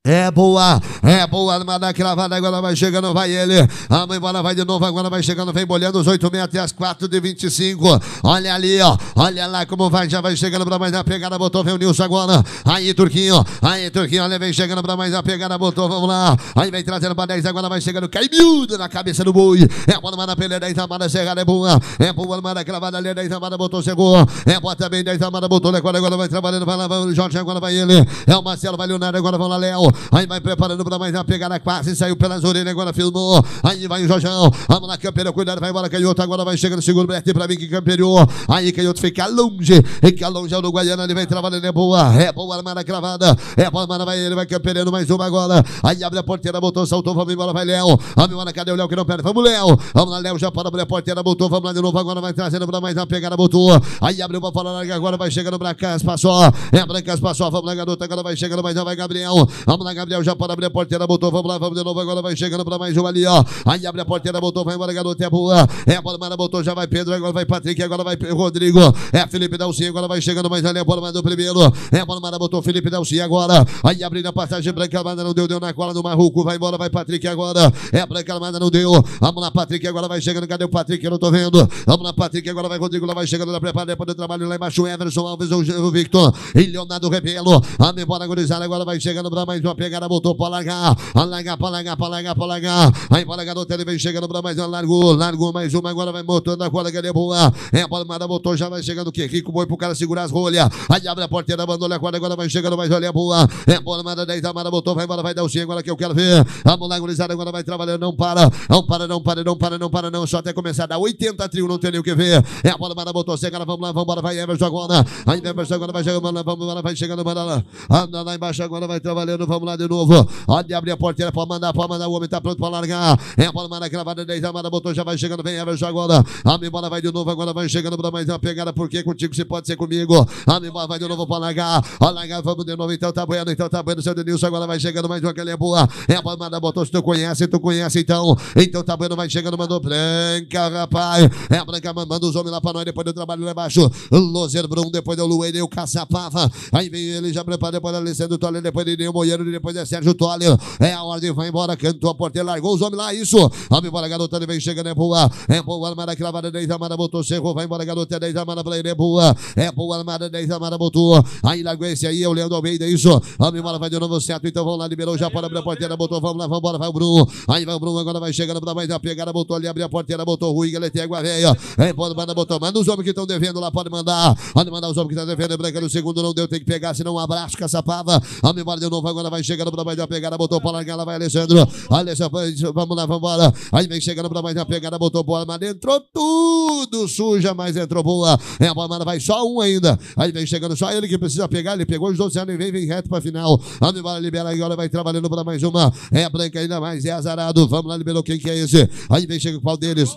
É boa, é boa, armada cravada, agora vai chegando, vai ele. mãe embora, vai de novo, agora vai chegando, vem bolhando os 8 metros e as 4 de 25. Olha ali, ó, olha lá como vai, já vai chegando pra mais a pegada, botou, vem o Nilson agora. Aí, Turquinho, aí, Turquinho, olha, vem chegando pra mais a pegada, botou, vamos lá. Aí vem trazendo pra 10, agora vai chegando, cai miúdo na cabeça do boi. É boa, manda pele, 10 amada, cerrada, é boa. É boa, armada cravada ali, 10 amada, botou, chegou. É boa também, 10 amada, botou, agora, agora vai trabalhando, vai lá, vai o Jorge, agora vai ele. É o Marcelo, vai Leonardo, agora vamos lá, Léo. Aí vai preparando para mais uma pegada quase. Saiu pelas orelhas, agora filmou. Aí vai o Jorjão. Vamos lá, campeiro. Cuidado, vai embora, canhoto. Agora vai chegando, segundo o Berti para mim que campeiro. Aí, canhoto fica longe. Fica longe, é o do Guaiana. Ele vem trabalhando, é boa. É boa, armada cravada. É boa, armada. Vai ele, vai campeando mais uma agora. Aí abre a porteira, botou, saltou. Vamos embora, vai Léo. Vamos embora, cadê o Léo que não perde? Vamos, Léo. Vamos lá, Léo já para abrir a porteira, botou. Vamos lá de novo. Agora vai trazendo para mais uma pegada, botou. Aí abriu para falar, agora vai chegando pra cá, passou. É, Brancas passou. Vamos lá, garota. Agora vai chegando mais uma, vai Gabriel. Vamos Vamos lá, Gabriel já pode abrir a porteira, botou. Vamos lá, vamos de novo. Agora vai chegando pra mais um ali, ó. Aí abre a porteira, botou. Vai embora, garoto. É boa. É a bola, botou. Já vai Pedro. Agora vai Patrick. Agora vai Rodrigo. É Felipe Dalcinha. Agora vai chegando mais ali. A bola, do primeiro. É a bola, botou. Felipe Dalcinha agora. Aí abrindo a passagem branca. Armada não deu. Deu na cola do Marruco. Vai embora, vai Patrick agora. É a branca armada não deu. Vamos lá, Patrick. Agora vai chegando. Cadê o Patrick? Eu não tô vendo. Vamos lá, Patrick. Agora vai Rodrigo. Lá vai chegando. Lá prepara. Depois do trabalho lá embaixo. Everson Alves, o Victor. E Leonardo Rebelo. A embora, gurizada. Agora vai chegando pra mais uma a pegada, voltou para largar. Alargar, para largar, para largar, para largar. Aí para a garota, ele vem chegando pra mais uma. Largou, largou mais uma. Agora vai botando a corda, que ele é boa. É a palmada, botou, já vai chegando o que? Rico boi pro cara segurar as rolhas. Aí abre a porteira, abandona a corda. Agora vai chegando mais olha é boa. É a palmada, 10 amada, botou, vai embora, vai dar o sim. Agora que eu quero ver. Vamos lá, gurizada, agora vai trabalhando. Não para, não para, não para, não para, não para, não. Só até começar a dar 80 trio, não tem nem o que ver. É a palmada, botou, seca, vamos lá, vamos embora, vai Everson agora. Aí Everson agora vai chegando, vamos lá, vai chegando, manda lá. Anda lá embaixo agora, vai trabalhando, vamos vamos lá de novo. Olha, abrir a porteira para mandar, para mandar. O homem tá pronto para largar. É a bola mara cravada, 10 amada, botou, já vai chegando, vem Everson agora. A bola vai de novo, agora vai chegando pra mais uma pegada, porque contigo se pode ser comigo. A bola vai de novo para largar. Olha, largar, vamos de novo, então tá boiando, então tá boiando. seu Denilson agora vai chegando, mais uma que ele é boa. É a bola mara, botou, se tu conhece, tu conhece, então. Então tá boiando, vai chegando, mandou branca, rapaz. É a branca, manda os homens lá para nós, depois do trabalho lá embaixo. Loser Brum, depois do Luene, o Caçapava. Aí vem ele, já prepara, depois da Alessandro, Toledo, depois de Nenhum Moeiro, Pedro, depois é Sérgio Tolle. É a ordem, vai embora, cantou a porteira, largou os homens lá, isso. Vamos embora, ele vem chegando, é boa. É boa, armada, cravada, 10 amada, botou, chegou, vai embora, garota, 10 amada, ele é boa. É boa, armada, 10 amada, botou. Aí largou esse aí, é o Leandro Almeida, isso. Vamos embora, vai de novo certo, então vamos lá, liberou, já para abrir a porteira, botou, vamos lá, vamos embora, vai o Bruno. Aí vai o Bruno, agora vai chegando pra mais a pegada, botou ali, abriu a porteira, botou Rui, tem Água Velha. É, pode mandar, botou, manda os homens que estão devendo lá, pode mandar. Pode mandar os homens que estão devendo, é branca no segundo, não deu, tem que pegar, senão um abraço, caçapava. Vamos embora de novo, agora vai chegando pra mais uma pegada, botou bola na gala, vai Alessandro. Alessandro, vamos lá, vamos embora. Aí vem chegando pra mais uma pegada, botou bola, mas entrou tudo suja, mas entrou boa. É, a bola vai só um ainda. Aí vem chegando só ele que precisa pegar, ele pegou os 12 anos e vem, vem reto pra final. A bola libera agora, vai trabalhando pra mais uma. É branca ainda mais, é azarado. Vamos lá, liberou quem que é esse? Aí vem chega qual deles?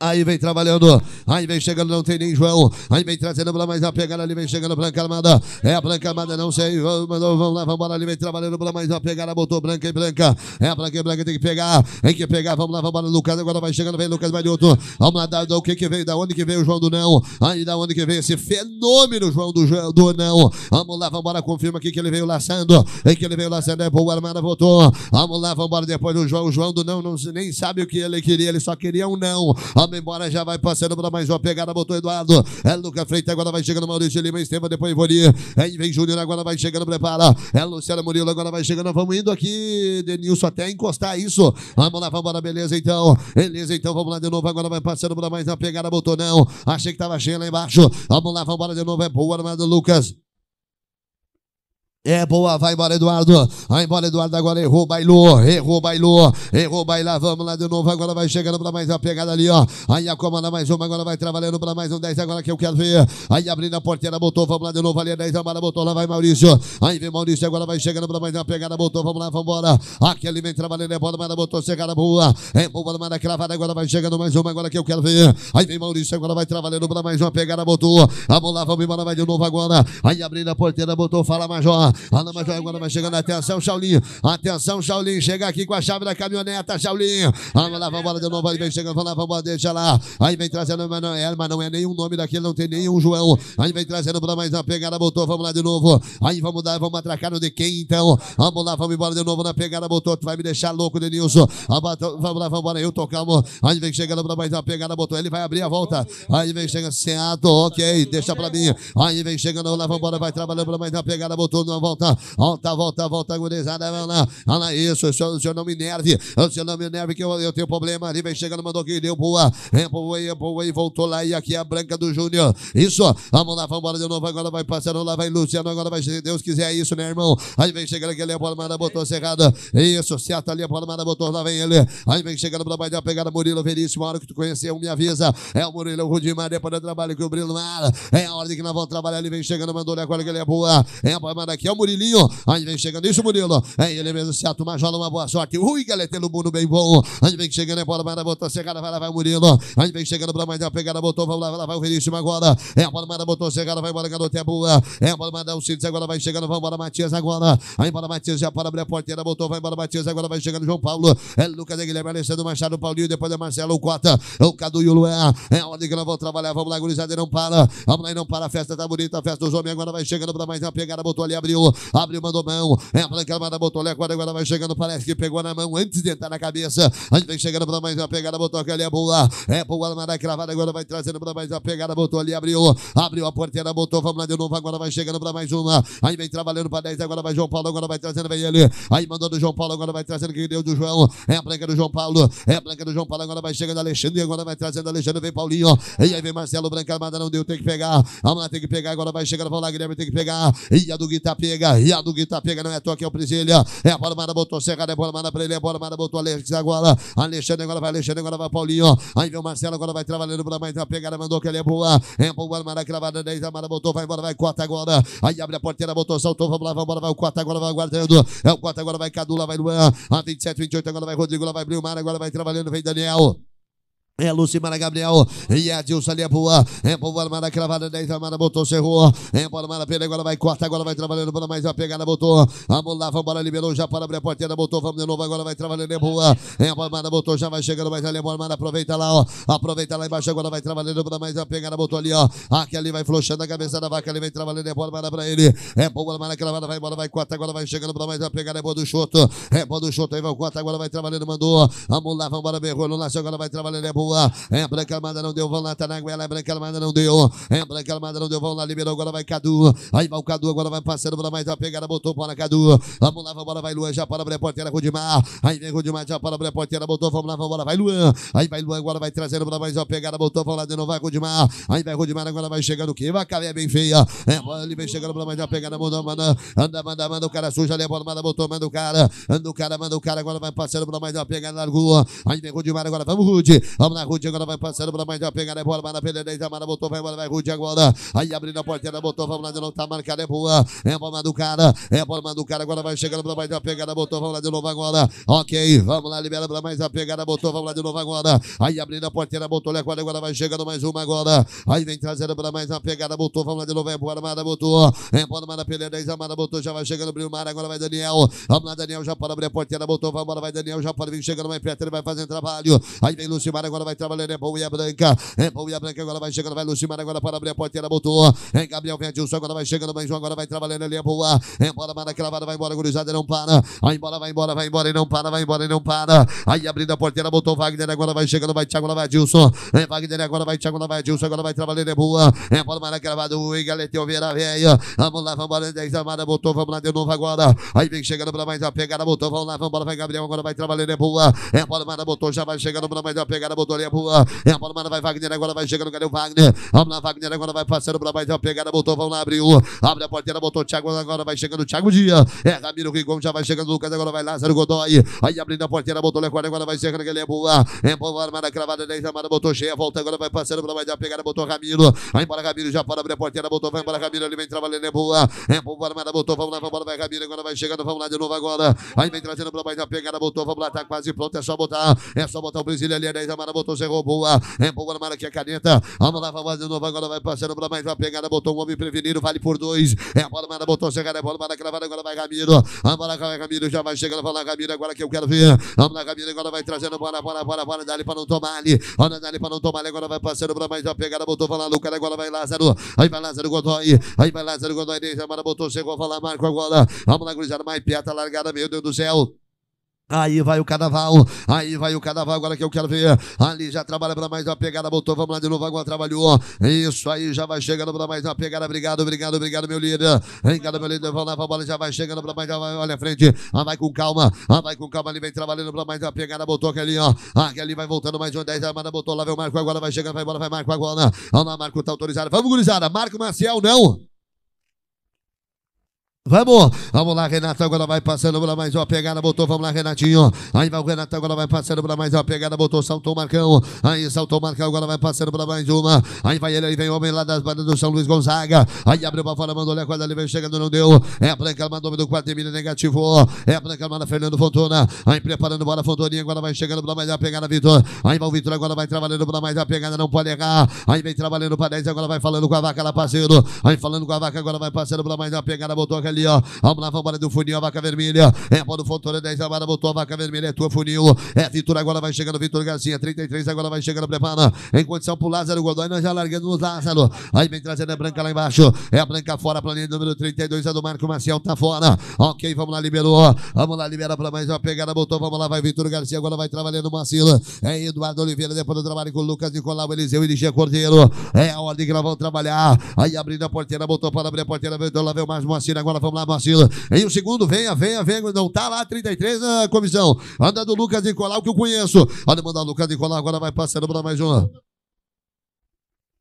Aí vem trabalhando, aí vem chegando, não tem nem João. Aí vem trazendo bola mais a pegada, ali vem chegando, branca armada. É a branca armada, não sei, vamos lá, vamos embora. Ali vem trabalhando, bola mais a pegada, botou branca e branca. É a branca e branca, tem que pegar, tem que pegar, vamos lá, vamos embora. Lucas agora vai chegando, vem Lucas, vai de outro. Vamos lá, da, da, o que que veio, da onde que veio o João do Não? Aí da onde que veio esse fenômeno, João do, do Não? Vamos lá, vamos embora, confirma aqui que ele veio laçando, é que ele veio laçando, é boa, armada, voltou. Vamos lá, vamos embora, depois do João, o João do Não, não nem sabe o que ele queria, ele só queria um Não. Vamos embora, já vai passando para mais uma pegada, botou Eduardo. É Luca Freitas, agora vai chegando Maurício Lima, Esteva, depois Ivoni. Aí é, vem Júnior, agora vai chegando, prepara. É Luciana Murilo, agora vai chegando. Vamos indo aqui, Denilson, até encostar isso. Vamos lá, vamos embora, beleza então. Beleza então, vamos lá de novo. Agora vai passando para mais uma pegada, botou não. Achei que tava cheio lá embaixo. Vamos lá, vamos embora de novo. É boa, armado é, Lucas. É boa, vai embora, Eduardo. Vai embora, Eduardo. Agora errou, bailou. Errou, bailou. Errou, bailar. Vamos lá de novo. Agora vai chegando para mais uma pegada ali, ó. Aí a comanda mais uma. Agora vai trabalhando para mais um 10. Agora que eu quero ver. Aí abrindo a porteira, botou. Vamos lá de novo. Ali é 10. Amara, botou. Lá vai Maurício. Aí vem Maurício. Agora vai chegando para mais uma pegada. Botou. Vamos lá, vamos embora. ele vem trabalhando. É bola, Mara, botou. Chegada boa. É boa, Mara, cravada. Agora vai chegando mais uma. Agora que eu quero ver. Aí vem Maurício. Agora vai trabalhando para mais uma pegada. Botou. Vamos lá, vamos embora. Vai de novo agora. Aí abrindo a porteira, botou. Fala, Major. Ana Major agora vai chegando. Atenção, Shaolin. Atenção, Shaolin. Chega aqui com a chave da caminhoneta, Shaolin. Vamos lá, vamos embora de novo. Aí vem chegando, vamos lá, vamos lá deixa lá. Aí vem trazendo Manoel, mas não é nenhum nome daquele, não tem nenhum João. Aí vem trazendo pra mais uma pegada, botou, vamos lá de novo. Aí vamos dar, vamos atracar no de quem então? Vamos lá, vamos embora de novo na pegada, botou. Tu vai me deixar louco, Denilson. Ah, vamos lá, vamos embora. Eu tocamos. Aí vem chegando pra mais uma pegada, botou. Ele vai abrir a volta. Aí vem chegando, Seato, ok, deixa pra mim. Aí vem chegando, vamos lá, vamos embora, vai trabalhando pra mais uma pegada, botou. Numa volta, volta, volta, volta, gurizada, não, não, olha isso, o senhor, o senhor não me nerve, o senhor não me nerve que eu, eu tenho problema ali, vem chegando, mandou que deu boa, é, boa, é, boa, e voltou lá, e aqui é a Branca do Júnior, isso, vamos lá, vamos embora de novo, agora vai passando, lá vai Luciano, agora vai, se Deus quiser, é isso, né, irmão, aí vem chegando aquele, a bola botou cerrada, isso, certo ali, a bola botou, lá vem ele, aí vem chegando pra mais uma pegada, Murilo Veríssimo, a hora que tu conheceu, me avisa, é o Murilo, é o Rudimar, depois do trabalho que o Brilo Mar, é a hora de que nós vamos trabalhar, ele vem chegando, mandou, né, agora que ele é boa, é a bola aqui, é o Murilinho. Onde vem chegando isso, Murilo? É ele mesmo, se atuma, joga uma boa sorte. Rui Galetelo, mundo bem bom. gente vem chegando, é bola, vai na botou, secada, vai lá, vai Murilo. gente vem chegando, pra mais uma pegada, botou, vamos lá, vai lá, vai o Veríssimo agora. É a bola, na botou, secada, vai embora, garoto, é boa. É a bola, manda é o Cid, agora vai chegando, vamos embora, Matias agora. Vai embora, Matias, já para abrir a porteira, botou, vai embora, Matias, agora vai chegando, João Paulo. É Lucas, é Guilherme, Alessandro, Machado, Paulinho, depois é Marcelo, o Cota, é o Cadu e o Lué. É a ordem que nós vamos trabalhar, vamos lá, gurizada, não para. Vamos lá, não para, a festa tá bonita, a festa dos homens agora vai chegando pra mais uma pegada, botou ali, abriu caiu, abriu, mandou mão, é a pancada, botou ali, agora, agora vai chegando, parece que pegou na mão antes de entrar na cabeça. antes vem chegando pra mais uma pegada, botou aquele ali, é boa, é pro Guaraná é cravada, agora vai trazendo pra mais uma pegada, botou ali, abriu, abriu a porteira, botou, vamos lá de novo, agora vai chegando pra mais uma, aí vem trabalhando para 10, agora vai João Paulo, agora vai trazendo, vem ele, aí mandou do João Paulo, agora vai trazendo, que deu do João, é a branca do João Paulo, é a branca do João Paulo, agora vai chegando Alexandre, agora vai trazendo Alexandre, vem Paulinho, e aí vem Marcelo, branca armada, não deu, tem que pegar, vamos lá, tem que pegar, agora vai chegando, vamos lá, Guilherme, tem que pegar, e a do Guitapê, pega, e a do Guita pega, não é toque, é o Prisilha, é a bola, manda, botou Serra, é bola, manda pra ele, é bola, manda, botou Alex agora, Alexandre agora vai, Alexandre agora vai, Paulinho, aí vem o Marcelo, agora vai trabalhando pra mais, uma pegada, mandou que ele é boa, é boa, manda, cravada, 10, a manda, botou, vai embora, vai, corta agora, aí abre a porteira, botou, saltou, vamos lá, vamos embora, vai o corta agora, vai aguardando. é o corta agora, vai Cadu, lá vai Luan, a 27, 28, agora vai Rodrigo, lá vai Brilmar, agora vai trabalhando, vem Daniel. É Lucimara Gabriel, e a Dilson ali é boa, é boa, Armada cravada, 10, Armada botou, cerrou, é boa, Armada pega, agora vai, corta, agora vai trabalhando, bola mais uma pegada, botou, vamos lá, vambora, liberou, já para abrir a porteira, botou, vamos de novo, agora vai trabalhando, é boa, é boa, Armada botou, já vai chegando mais ali, é boa, Armada aproveita lá, ó, aproveita lá embaixo, agora vai trabalhando, bola mais uma pegada, botou ali, ó, aqui ali vai flochando a cabeça da vaca, ali vem trabalhando, é boa, Armada pra ele, é boa, Armada cravada, vai embora, vai, corta, agora vai chegando, bola mais uma pegada, é boa do Choto, é boa do Choto, aí vai, corta, agora vai trabalhando, mandou, vamos lá, vambora, berrou, agora vai trabalhando, é boa, boa. É branca manda não deu. Vão lá, tá na goela. É branca calmada, não deu. É branca manda não deu. Vão lá, liberou. Agora vai Cadu. Aí vai o Cadu. Agora vai passando Bora mais uma pegada. Botou para Cadu. Vamos lá, vambora. Vai Luan. Já para a Breporteira. Rudimar. Aí vem Rudimar. Já para a Breporteira. Botou. Vamos lá, vambora. Vai Luan. Aí vai Luan. Agora vai trazendo para mais uma pegada. Botou. Vamos lá de novo. Vai Rudimar. Aí vai Rudimar. Agora vai chegando. Que vai é bem feia. É, ele vem chegando para mais uma pegada. Mandou, manda. Anda, manda, manda. O cara suja. Ali a bola. Manda, botou. Manda o cara. Anda o cara. Manda o cara. Agora vai passando Para mais uma pegada. Largou. Aí vem Rudimar. Agora vamos, Rude. Vamos na Rudy agora vai passando pra mais uma pegada, é bola, manda pela a manda botou, vai embora, vai Rudy agora. Aí abrindo a porteira, botou, vamos lá de novo, tá marcado, é boa, é a do cara, é a do cara, agora vai chegando pra mais uma pegada, botou, vamos lá de novo agora. Ok, vamos lá, libera pra mais uma pegada, botou, vamos lá de novo agora. Aí abrindo a porteira, botou, olha agora, agora vai chegando mais uma agora. Aí vem trazendo pra mais uma pegada, botou, vamos lá de novo, é boa, manda botou, é bola, manda pela 10, a manda botou, já vai chegando, abriu o mar, agora vai Daniel, vamos lá, Daniel, já para abrir a porteira, botou, vamos lá, vai Daniel, já para vir chegando mais perto, ele vai fazendo trabalho. Aí vem Lucimar, agora vai vai trabalhando, é boa e a é branca. É boa e a é branca, agora vai chegando, vai Lucimar, agora para abrir a porteira, botou. É Gabriel Vendilson, agora vai chegando, mais um, agora vai trabalhando, ali, é boa. É bola, manda cravada, vai embora, gurizada, não para. Vai embora, vai embora, vai embora e não para, vai embora e não para. Aí abrindo a porteira, botou Wagner, agora vai chegando, vai Thiago, vai Dilson. É Wagner, agora vai Thiago, vai Dilson, agora vai trabalhando, é boa. É bola, manda cravada, o Engaleteu, Vera, velha. Vamos lá, vamos embora, 10 amada, botou, vamos lá de novo agora. Aí vem chegando para mais a pegada, botou, vamos lá, vamos embora, vai Gabriel, agora vai trabalhando, é boa. É bola, manda, botou, já vai chegando para mais a pegada, botou. Vitória é boa. É a bola, mano. Vai Wagner. Agora vai chegando. Cadê o Wagner? Vamos lá, Wagner. Agora vai passando pra mais uma pegada. Botou. Vamos lá, abriu. Abre a porteira. Botou o Thiago. Agora vai chegando o Thiago Dia. É Ramiro Rigon. Já vai chegando o Lucas. Agora vai Lázaro Godoy. Aí abrindo a porteira. Botou o Lecord. Agora vai chegando. Ele é boa. É boa. Armada cravada. 10 armada. Botou cheia. Volta. Agora vai passando pra mais uma pegada. Botou Ramiro. Vai embora, Ramiro. Já para abrir a porteira. Botou. Vai embora, Ramiro. Ele vem trabalhando. É boa. É boa. Armada. Botou. Vamos lá. Vamos embora. Vai Ramiro. Agora vai chegando. Vamos lá de novo agora. Aí vem trazendo pra mais uma pegada. Botou. Vamos lá. Tá quase pronto. É só botar. É só botar o Brasília ali. É 10 armada. Botou botou, chegou boa, é boa na maraquia é caneta, vamos lá, vamos de novo, agora vai passando para mais uma pegada, botou um homem prevenido, vale por dois, é a bola, manda, botou, chegada, é bola, manda, cravada, agora vai Ramiro, vamos lá, vai Ramiro, já vai chegando, vai lá, Ramiro, agora que eu quero ver, vamos lá, Ramiro, agora vai trazendo, bora, bora, bora, bora, dali para não tomar ali, olha, dali para não tomar ali, agora vai passando para mais uma pegada, botou, vai lá, Lucas, agora vai Lázaro, aí vai Lázaro Godoy, aí vai Lázaro Godoy, deixa, manda, botou, chegou, vai lá, Marco agora, vamos lá, gurizada, mais piata, largada, meu Deus do céu. Aí vai o cadaval, aí vai o cadaval, agora que eu quero ver. Ali já trabalha para mais uma pegada, botou, vamos lá de novo, agora trabalhou. Isso aí, já vai chegando para mais uma pegada. Obrigado, obrigado, obrigado, meu líder. Obrigado, meu líder. Vamos lá, vamos lá, já vai chegando para mais, já vai, olha a frente. Ah, vai com calma, ah, vai com calma, ali vem trabalhando para mais uma pegada, botou aquele, ó. Ah, ali vai voltando mais um 10, a botou lá, vem o Marco agora, vai chegando, vai embora, vai Marco agora. Olha lá, Marco tá autorizado. Vamos, gurizada, Marco Marcial, não. Vamos, vamos lá, Renato. Agora vai passando para mais uma pegada, botou. Vamos lá, Renatinho. Aí vai o Renato. Agora vai passando para mais uma pegada, botou. Saltou o Marcão. Aí saltou o Marcão. Agora vai passando para mais uma. Aí vai ele. Aí vem o homem lá das bandas do São Luís Gonzaga. Aí abriu para fora, mandou olhar quando ele veio chegando. Não deu. É a Branca mandou do quarto milha negativo. É a Branca manda Fernando Fontona. Aí preparando bola, Fontoninha. Agora vai chegando para mais uma pegada, Vitor. Aí vai o Vitor. Agora vai trabalhando para mais uma pegada, não pode errar. Aí vem trabalhando para 10. Agora vai falando com a vaca lá, parceiro. Aí falando com a vaca. Agora vai passando para mais uma pegada, botou aquele lá, vamos bora do funil, a vaca vermelha. É bola do Fontoura, 10, a botou a vaca vermelha. É tua funil. É Vitor, agora vai chegando. Vitor Garcia, 33, agora vai chegando. Prepara. Em condição pro Lázaro Godoy, nós já largando o Lázaro. Aí vem trazendo a branca lá embaixo. É a branca fora, planilha número 32, é do Marco Marcial, tá fora. Ok, vamos lá, liberou. Vamos lá, libera pra mais uma pegada, botou, vamos lá, vai Vitor Garcia, agora vai trabalhando Marcila. É Eduardo Oliveira, depois do trabalho com o Lucas Nicolau, Eliseu e Ligia Cordeiro. É a ordem que nós vamos trabalhar. Aí abrindo a porteira, botou para abrir a porteira, veio lá, veio mais uma agora vamos Vamos lá, Marcelo. Em um segundo, venha, venha, venha. Não tá lá, 33 na ah, comissão. Anda do Lucas Nicolau, que eu conheço. Olha, mandar o Lucas Nicolau, agora vai passando para mais uma.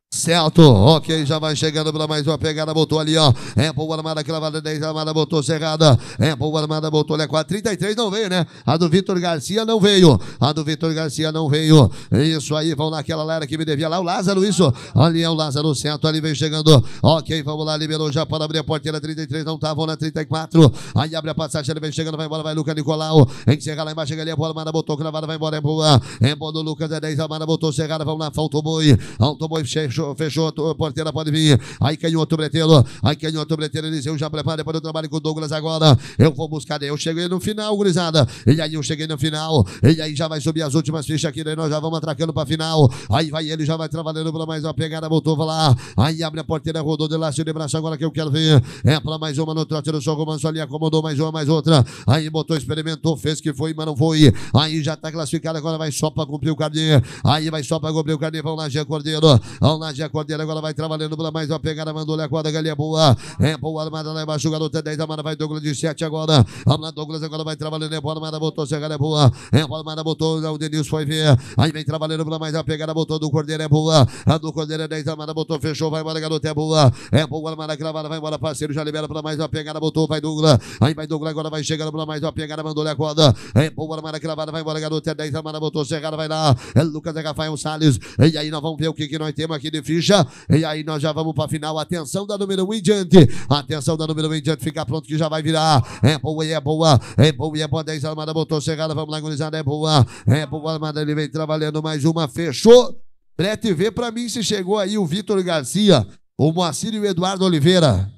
Certo, ok, já vai chegando para mais uma pegada, botou ali, ó. É, boa armada, cravada 10, armada, botou cerrada. É, povo armada, botou ali, 4, 33 não veio, né? A do Vitor Garcia não veio. A do Vitor Garcia não veio. Isso aí, vão naquela galera que me devia lá, o Lázaro, isso. Ali é o Lázaro, certo, ali vem chegando. Ok, vamos lá, liberou já para abrir a porteira, 33 não tá, na 34. Aí abre a passagem, ele vem chegando, vai embora, vai Lucas Nicolau. Encerra lá embaixo, ali, a boa armada, botou cravada, vai embora, é boa. É boa do Lucas, é 10, armada, botou cerrada, vamos lá, falta o boi. Alto boi, cheio fechou, fechou, tu, porteira pode vir. Aí canhoto é breteiro, aí canhoto é breteiro, Eliseu já prepara para o trabalho com o Douglas agora. Eu vou buscar, eu cheguei no final, gurizada. E aí eu cheguei no final, e aí já vai subir as últimas fichas aqui, daí né? nós já vamos atracando para final. Aí vai ele, já vai trabalhando para mais uma pegada, voltou, vai lá. Aí abre a porteira, rodou de lá de braço agora que eu quero ver. É para mais uma no trote do Sol Manso ali, acomodou mais uma, mais outra. Aí botou, experimentou, fez que foi, mas não foi. Aí já tá classificado, agora vai só para cumprir o carnê. Aí vai só para cumprir o carnê, vamos lá, Jean Cordeiro. Vamos lá, de Cordeira agora vai trabalhando bola mais uma pegada, mandou a corda, galinha boa. É boa, armada lá embaixo, é 10, armada vai Douglas de 7 agora. Armada Douglas agora vai trabalhando, é boa, armada botou, se a galinha é boa. É boa, armada botou, o Denilson foi ver. Aí vem trabalhando bola mais uma pegada, botou do Cordeiro, é boa. A do Cordeiro é 10, armada botou, fechou, vai embora, garoto é boa. É boa, armada cravada, vai embora, parceiro, já libera pra mais uma pegada, botou, vai Douglas. Aí vai Douglas agora, vai chegando pra mais uma pegada, mandou a corda. É boa, armada cravada, vai embora, garoto é 10, armada botou, chegada, vai lá. É Lucas Agafael é Salles. E aí nós vamos ver o que, que nós temos aqui de de ficha. E aí nós já vamos para final. Atenção da número 1 um em diante. Atenção da número 1 um em diante. Fica pronto que já vai virar. É boa e é boa. É boa e é boa. 10 armada botou chegada. Vamos lá, gurizada. É boa. É boa armada. Ele vem trabalhando mais uma. Fechou. Brete vê para mim se chegou aí o Vitor Garcia, o Moacir e o Eduardo Oliveira.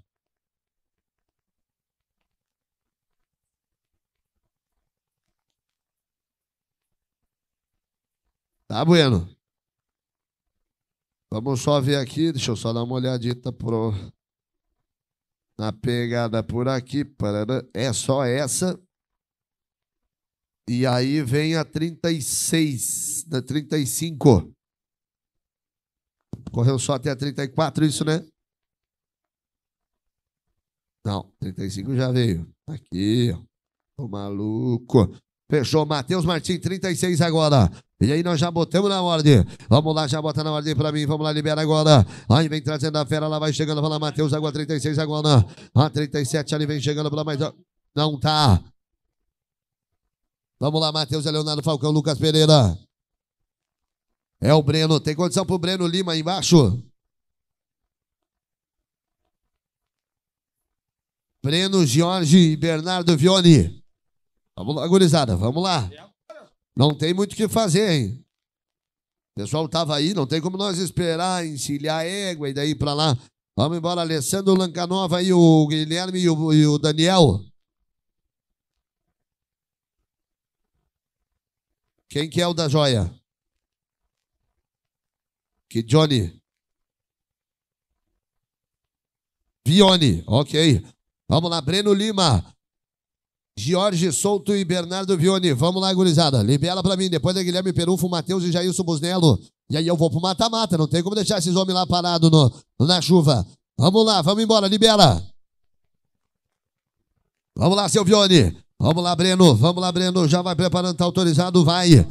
Tá bueno. Vamos só ver aqui, deixa eu só dar uma olhadita pro... na pegada por aqui. É só essa. E aí vem a 36, da 35. Correu só até a 34, isso, né? Não, 35 já veio. Tá aqui, ó. Tô maluco. Fechou. Matheus Martins, 36 agora. E aí nós já botamos na ordem. Vamos lá, já bota na ordem pra mim. Vamos lá, libera agora. Aí vem trazendo a fera, lá vai chegando. Vai lá, Matheus, água 36 agora. A 37 ali vem chegando pra mais. Não tá. Vamos lá, Matheus, é Leonardo Falcão, Lucas Pereira. É o Breno. Tem condição pro Breno Lima aí embaixo? Breno, Jorge e Bernardo Vione. Vamos lá, gurizada, vamos lá. Não tem muito o que fazer, hein? O pessoal estava aí, não tem como nós esperar, encilhar a égua e daí para lá. Vamos embora, Alessandro Lancanova e o Guilherme e o, e o Daniel. Quem que é o da joia? Que Johnny? Vione, ok. Vamos lá, Breno Lima. Jorge Souto e Bernardo Vione. Vamos lá, gurizada. Libera pra mim. Depois é Guilherme Perufo, Matheus e Jailson Busnello. E aí eu vou pro mata-mata. Não tem como deixar esses homens lá parados na chuva. Vamos lá, vamos embora. Libera. Vamos lá, seu Vione. Vamos lá, Breno. Vamos lá, Breno. Já vai preparando. Tá autorizado. Vai.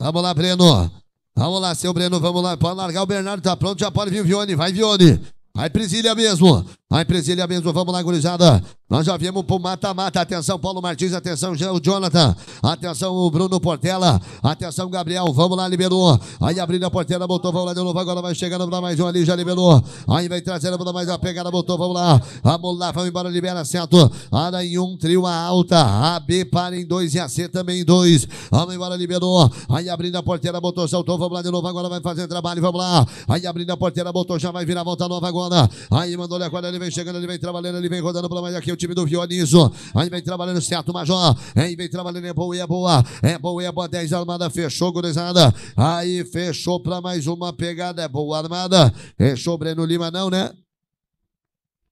Vamos lá, Breno. Vamos lá, seu Breno. Vamos lá. Pode largar o Bernardo. Tá pronto. Já pode vir o Vione. Vai, Vione. Vai, Prisília mesmo. A empresa mesmo, Vamos lá, gurizada. Nós já viemos pro mata-mata. Atenção, Paulo Martins. Atenção, o Jonathan. Atenção, o Bruno Portela. Atenção, Gabriel. Vamos lá, liberou. Aí abrindo a portela, botou. Vamos lá de novo. Agora vai chegando para mais um ali. Já liberou. Aí vai trazendo para mais uma pegada. Botou. Vamos lá. Vamos lá. Vamos embora. Libera, certo. Ara em um, trio a alta. A B para em dois e a C também em dois. Vamos embora, liberou. Aí abrindo a porteira, botou. Saltou. Vamos lá de novo. Agora vai fazer trabalho. Vamos lá. Aí abrindo a porteira, botou. Já vai virar volta nova agora. Aí mandou-lhe a quadra vem chegando, ele vem trabalhando, ele vem rodando pela mais aqui, o time do Vionizo. Aí vem trabalhando certo, Major. Aí vem trabalhando, é boa, é boa. É boa, é boa. 10 armada, fechou, gurizada. Aí fechou pra mais uma pegada, é boa armada. Fechou, Breno Lima, não, né?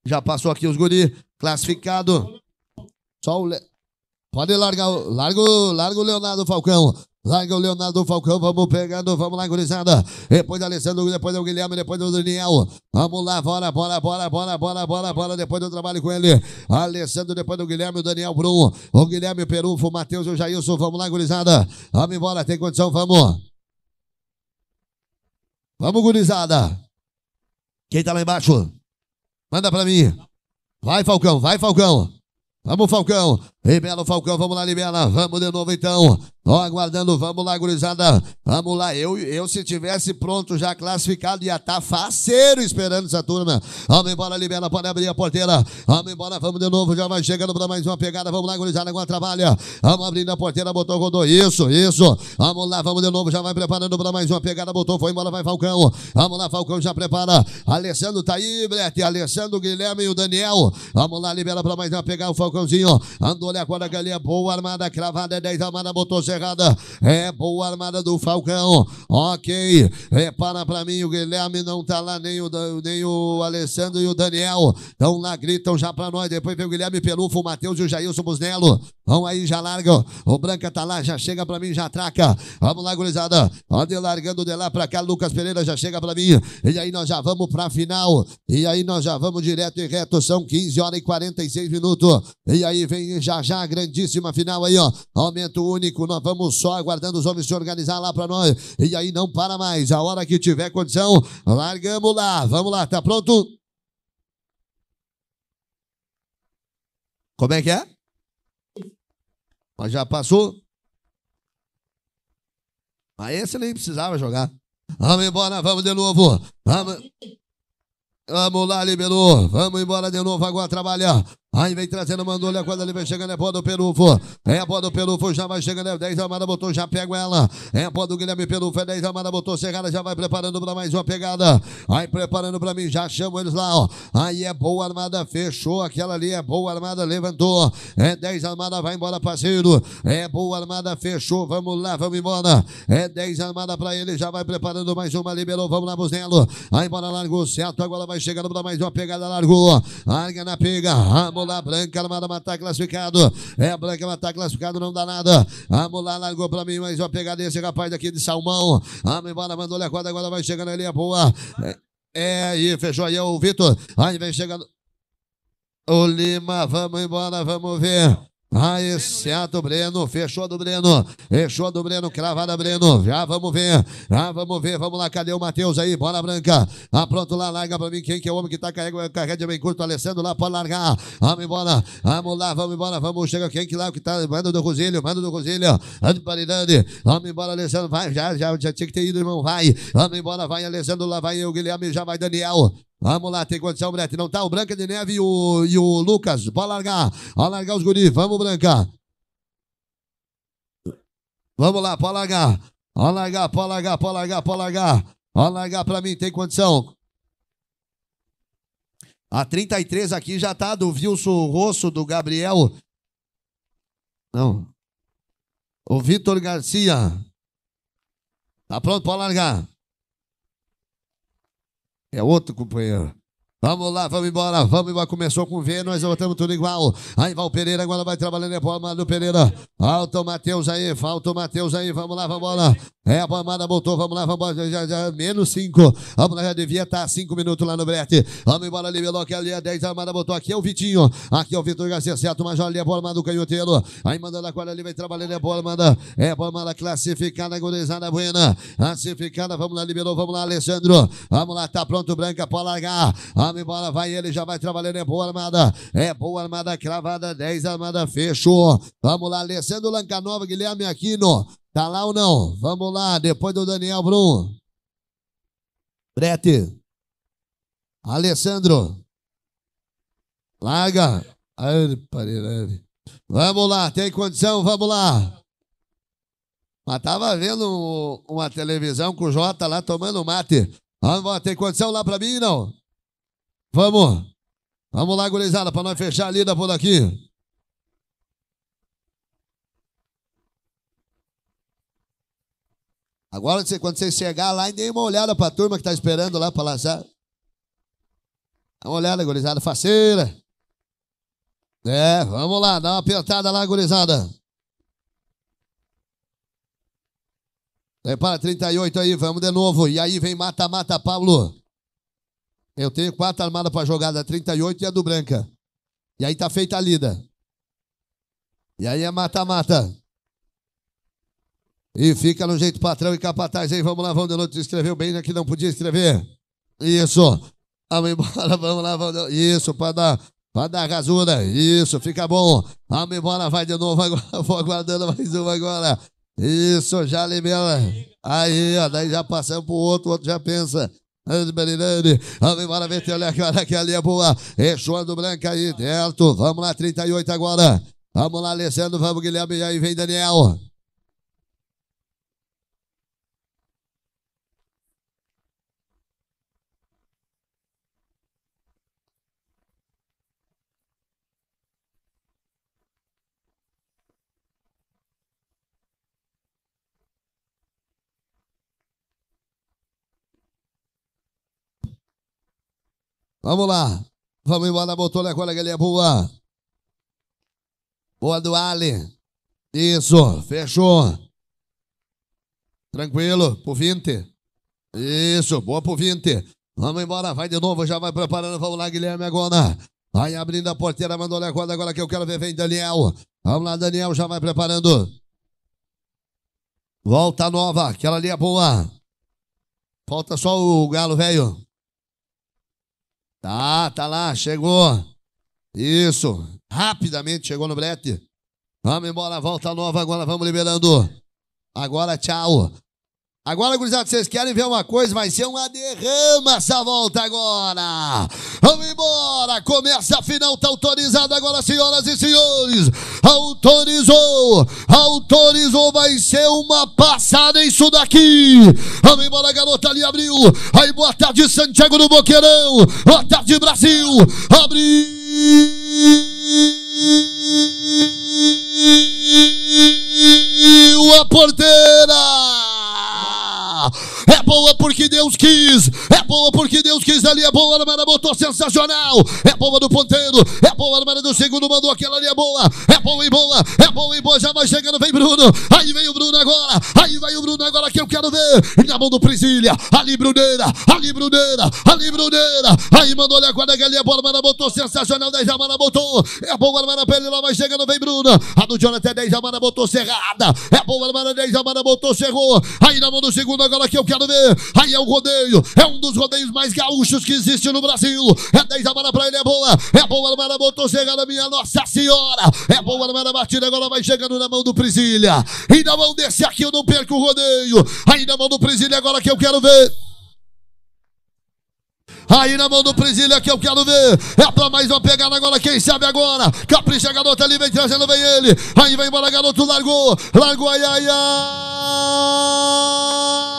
Já passou aqui os guri, classificado. Só o. Le... Pode largar, largo larga o Leonardo Falcão. Larga o Leonardo Falcão, vamos pegando, vamos lá, gurizada. Depois do Alessandro, depois do Guilherme, depois do Daniel. Vamos lá, bora, bora, bora, bora, bora, bora, bora. Depois do trabalho com ele. Alessandro, depois do Guilherme, o Daniel Bruno, o Guilherme Perufo, o Matheus e o Jailson. Vamos lá, gurizada. Vamos embora, tem condição, vamos. Vamos, gurizada. Quem tá lá embaixo? Manda pra mim. Vai, Falcão, vai, Falcão. Vamos, Falcão. Libela o Falcão, vamos lá, Libera, Vamos de novo então. Ó, aguardando, vamos lá, gurizada. Vamos lá. Eu, eu se tivesse pronto, já classificado, ia estar tá faceiro esperando essa turma. Vamos embora, Libera, pode abrir a porteira. Vamos embora, vamos de novo. Já vai chegando para mais uma pegada. Vamos lá, gurizada, agora trabalha. Vamos abrindo a porteira, botou, rodou. Isso, isso. Vamos lá, vamos de novo. Já vai preparando para mais uma pegada, botou, foi embora, vai Falcão. Vamos lá, Falcão já prepara. Alessandro tá aí, Brete. Alessandro, Guilherme e o Daniel. Vamos lá, libera para mais uma pegada, o Falcãozinho. Andou olha agora, galinha. Boa armada cravada, é 10 armada cerrada, É boa armada do Falcão. Ok. Repara pra mim, o Guilherme não tá lá, nem o, nem o Alessandro e o Daniel. Estão lá, gritam já pra nós. Depois vem o Guilherme Pelufo, o Matheus e o Jailson Busnello. Vamos aí, já larga. O Branca tá lá, já chega pra mim, já atraca. Vamos lá, gurizada. Ande largando de lá pra cá. Lucas Pereira já chega pra mim. E aí nós já vamos pra final. E aí nós já vamos direto e reto. São 15 horas e 46 minutos. E aí vem já já a grandíssima final aí, ó. Aumento único. Nós vamos só aguardando os homens se organizar lá pra nós. E aí não para mais. A hora que tiver condição, largamos lá. Vamos lá, tá pronto? Como é que é? Mas já passou? Mas esse nem precisava jogar. Vamos embora, vamos de novo. Vamos. Vamos lá, liberou. Vamos embora de novo agora trabalhar. Aí vem trazendo, mandou olha quando ele vem chegando, é boa do Perufo. É boa do Perufo, já vai chegando, é 10, Amada botou, já pego ela. É a boa do Guilherme Perufo, é 10, Amada botou, cerrada, já vai preparando para mais uma pegada. Aí preparando para mim, já chamo eles lá, ó. Aí é boa armada, fechou aquela ali, é boa armada, levantou. É 10, Armada, vai embora, parceiro. É boa armada, fechou, vamos lá, vamos embora. É 10, Armada para ele, já vai preparando mais uma, liberou, vamos lá, Buzelo. Aí embora, largou certo, agora vai chegando para mais uma pegada, largou. Larga na pega, amor. Vamos lá, Branca Armada matar classificado. É, Branca matar classificado, não dá nada. Vamos lá, largou pra mim, mas uma pegada esse rapaz daqui é de Salmão. Vamos embora, mandou a corda, agora vai chegando ali, é boa. É, e é fechou aí é o Vitor. Aí vem chegando. O Lima, vamos embora, vamos ver. Ah, esse é do Breno, fechou do Breno, fechou do Breno, cravada Breno, já vamos ver, já vamos ver, vamos lá, cadê o Matheus aí, bola branca, ah, pronto lá, larga pra mim, quem que é o homem que tá carregando, carrega bem curto, Alessandro lá, pode largar, vamos embora, vamos lá, vamos embora, vamos, chega quem que lá, que tá, manda do Rosilho, manda do Rosilho, ande paridade, vamos embora, Alessandro, vai, já, já, já tinha que ter ido, irmão, vai, vamos embora, vai, Alessandro lá, vai, o Guilherme, já vai, Daniel, Vamos lá, tem condição, Brete. Não tá o Branca de Neve e o, e o Lucas. Pode largar. Pode largar os guris. Vamos, Branca. Vamos lá, pode largar. Pode largar, pode largar, pode largar, pode largar. Pode largar pra mim, tem condição. A 33 aqui já tá do Wilson Rosso, do Gabriel. Não. O Vitor Garcia. Tá pronto, pode largar. É outro companheiro. Vamos lá, vamos embora, vamos embora. Começou com V, nós voltamos tudo igual. Aí Val Pereira, agora vai trabalhando, é Manu Pereira. Falta o Matheus aí, falta o Matheus aí, vamos lá, vamos embora. É, a bomada voltou, vamos lá, vamos lá, já, já, menos 5. Vamos lá, já devia estar tá 5 minutos lá no brete. Vamos embora, liberou que ali é 10, a botou aqui é o Vitinho, aqui é o Vitor Garcia, certo, mas olha a é bola, manda o canhoteiro. Aí mandando a quadra ali, vai trabalhando, é bola, manda, é bola, manda classificada, agonizada, buena, classificada, vamos lá, liberou, vamos lá, Alessandro. Vamos lá, tá pronto, Branca, pode largar. Vamos embora, vai ele, já vai trabalhando, é boa armada, é boa armada, cravada, 10, armada, fechou. Vamos lá, Alessandro Lancanova, Guilherme Aquino, Tá lá ou não? Vamos lá, depois do Daniel Bruno, Brete. Alessandro. Larga. Né? Vamos lá, tem condição? Vamos lá. Mas tava vendo uma televisão com o Jota lá tomando mate. Vamos lá, tem condição lá pra mim, não? Vamos. Vamos lá, gurizada, pra nós fechar a lida por aqui. Agora, quando você chegar lá, dê uma olhada para a turma que está esperando lá para lançar. Dá uma olhada, gurizada, faceira. É, vamos lá, dá uma apertada lá, gurizada. Repara, 38 aí, vamos de novo. E aí vem mata-mata, Paulo. Eu tenho quatro armadas para jogar, da 38 e a do branca. E aí tá feita a lida. E aí é mata-mata. E fica no jeito patrão e capataz aí. Vamos lá, Vandeloto escreveu bem, né? Que não podia escrever. Isso. Vamos embora, vamos lá, Vandeloto. Isso, para dar, para dar rasura. Isso, fica bom. Vamos embora, vai de novo agora. Vou aguardando mais uma agora. Isso, já libera. Aí, ó, daí já passamos pro outro, o outro já pensa. Vamos embora, ver olha agora que ali é boa. do branca aí, certo. Vamos lá, 38 agora. Vamos lá, Alessandro, vamos, Guilherme. E aí vem Daniel. Vamos lá. Vamos embora, botou a cola que é boa. Boa do Ali. Isso, fechou. Tranquilo, por 20. Isso, boa por 20. Vamos embora, vai de novo, já vai preparando. Vamos lá, Guilherme, agora. Vai abrindo a porteira, mandou a corda agora que eu quero ver. Vem Daniel. Vamos lá, Daniel, já vai preparando. Volta nova, aquela ali é boa. Falta só o galo, velho. Tá, tá lá, chegou. Isso, rapidamente chegou no brete. Vamos embora, volta nova agora, vamos liberando. Agora, tchau. Agora, gurizada, vocês querem ver uma coisa? Vai ser uma derrama essa volta agora. Vamos embora. Começa a final, tá autorizado agora, senhoras e senhores. Autorizou. Autorizou. Vai ser uma passada isso daqui. Vamos embora, garota ali abriu. Aí, boa tarde, Santiago do Boqueirão. Boa tarde, Brasil. Abriu a porteira é boa porque Deus quis, é boa porque Deus quis ali, é boa mano, botou sensacional, é boa do ponteiro, é boa mano, do segundo, mandou aquela ali, é boa, é boa e boa, é boa e boa, já vai chegando, vem Bruno, aí vem o Bruno agora, aí vai o Bruno agora que eu quero ver, na mão do Prisilha, ali Bruneira, ali Bruneira, ali Bruneira, aí mandou ali com a ali, é boa, Mara botou sensacional, 10 a mana botou, é boa mano, Pra pele, lá vai chegando, vem Bruno, a do Jonathan 10 a mana botou cerrada, é boa mano, Mara 10 a mana botou cerrou, aí na mão do segundo agora que eu quero ver. Aí é o rodeio, é um dos rodeios mais gaúchos que existe no Brasil. É 10 a bola pra ele, é boa, é boa, Armada botou chegada, minha Nossa Senhora. É boa, Armada batida, agora vai chegando na mão do Prisilha. E na mão desse aqui eu não perco o rodeio. Aí na mão do Prisilha, agora que eu quero ver. Aí na mão do Prisilha que eu quero ver. É pra mais uma pegada agora, quem sabe agora. Capricha, garota ali, vem trazendo, vem ele. Aí vai embora, garoto, largou. Largou, ai, ai, ai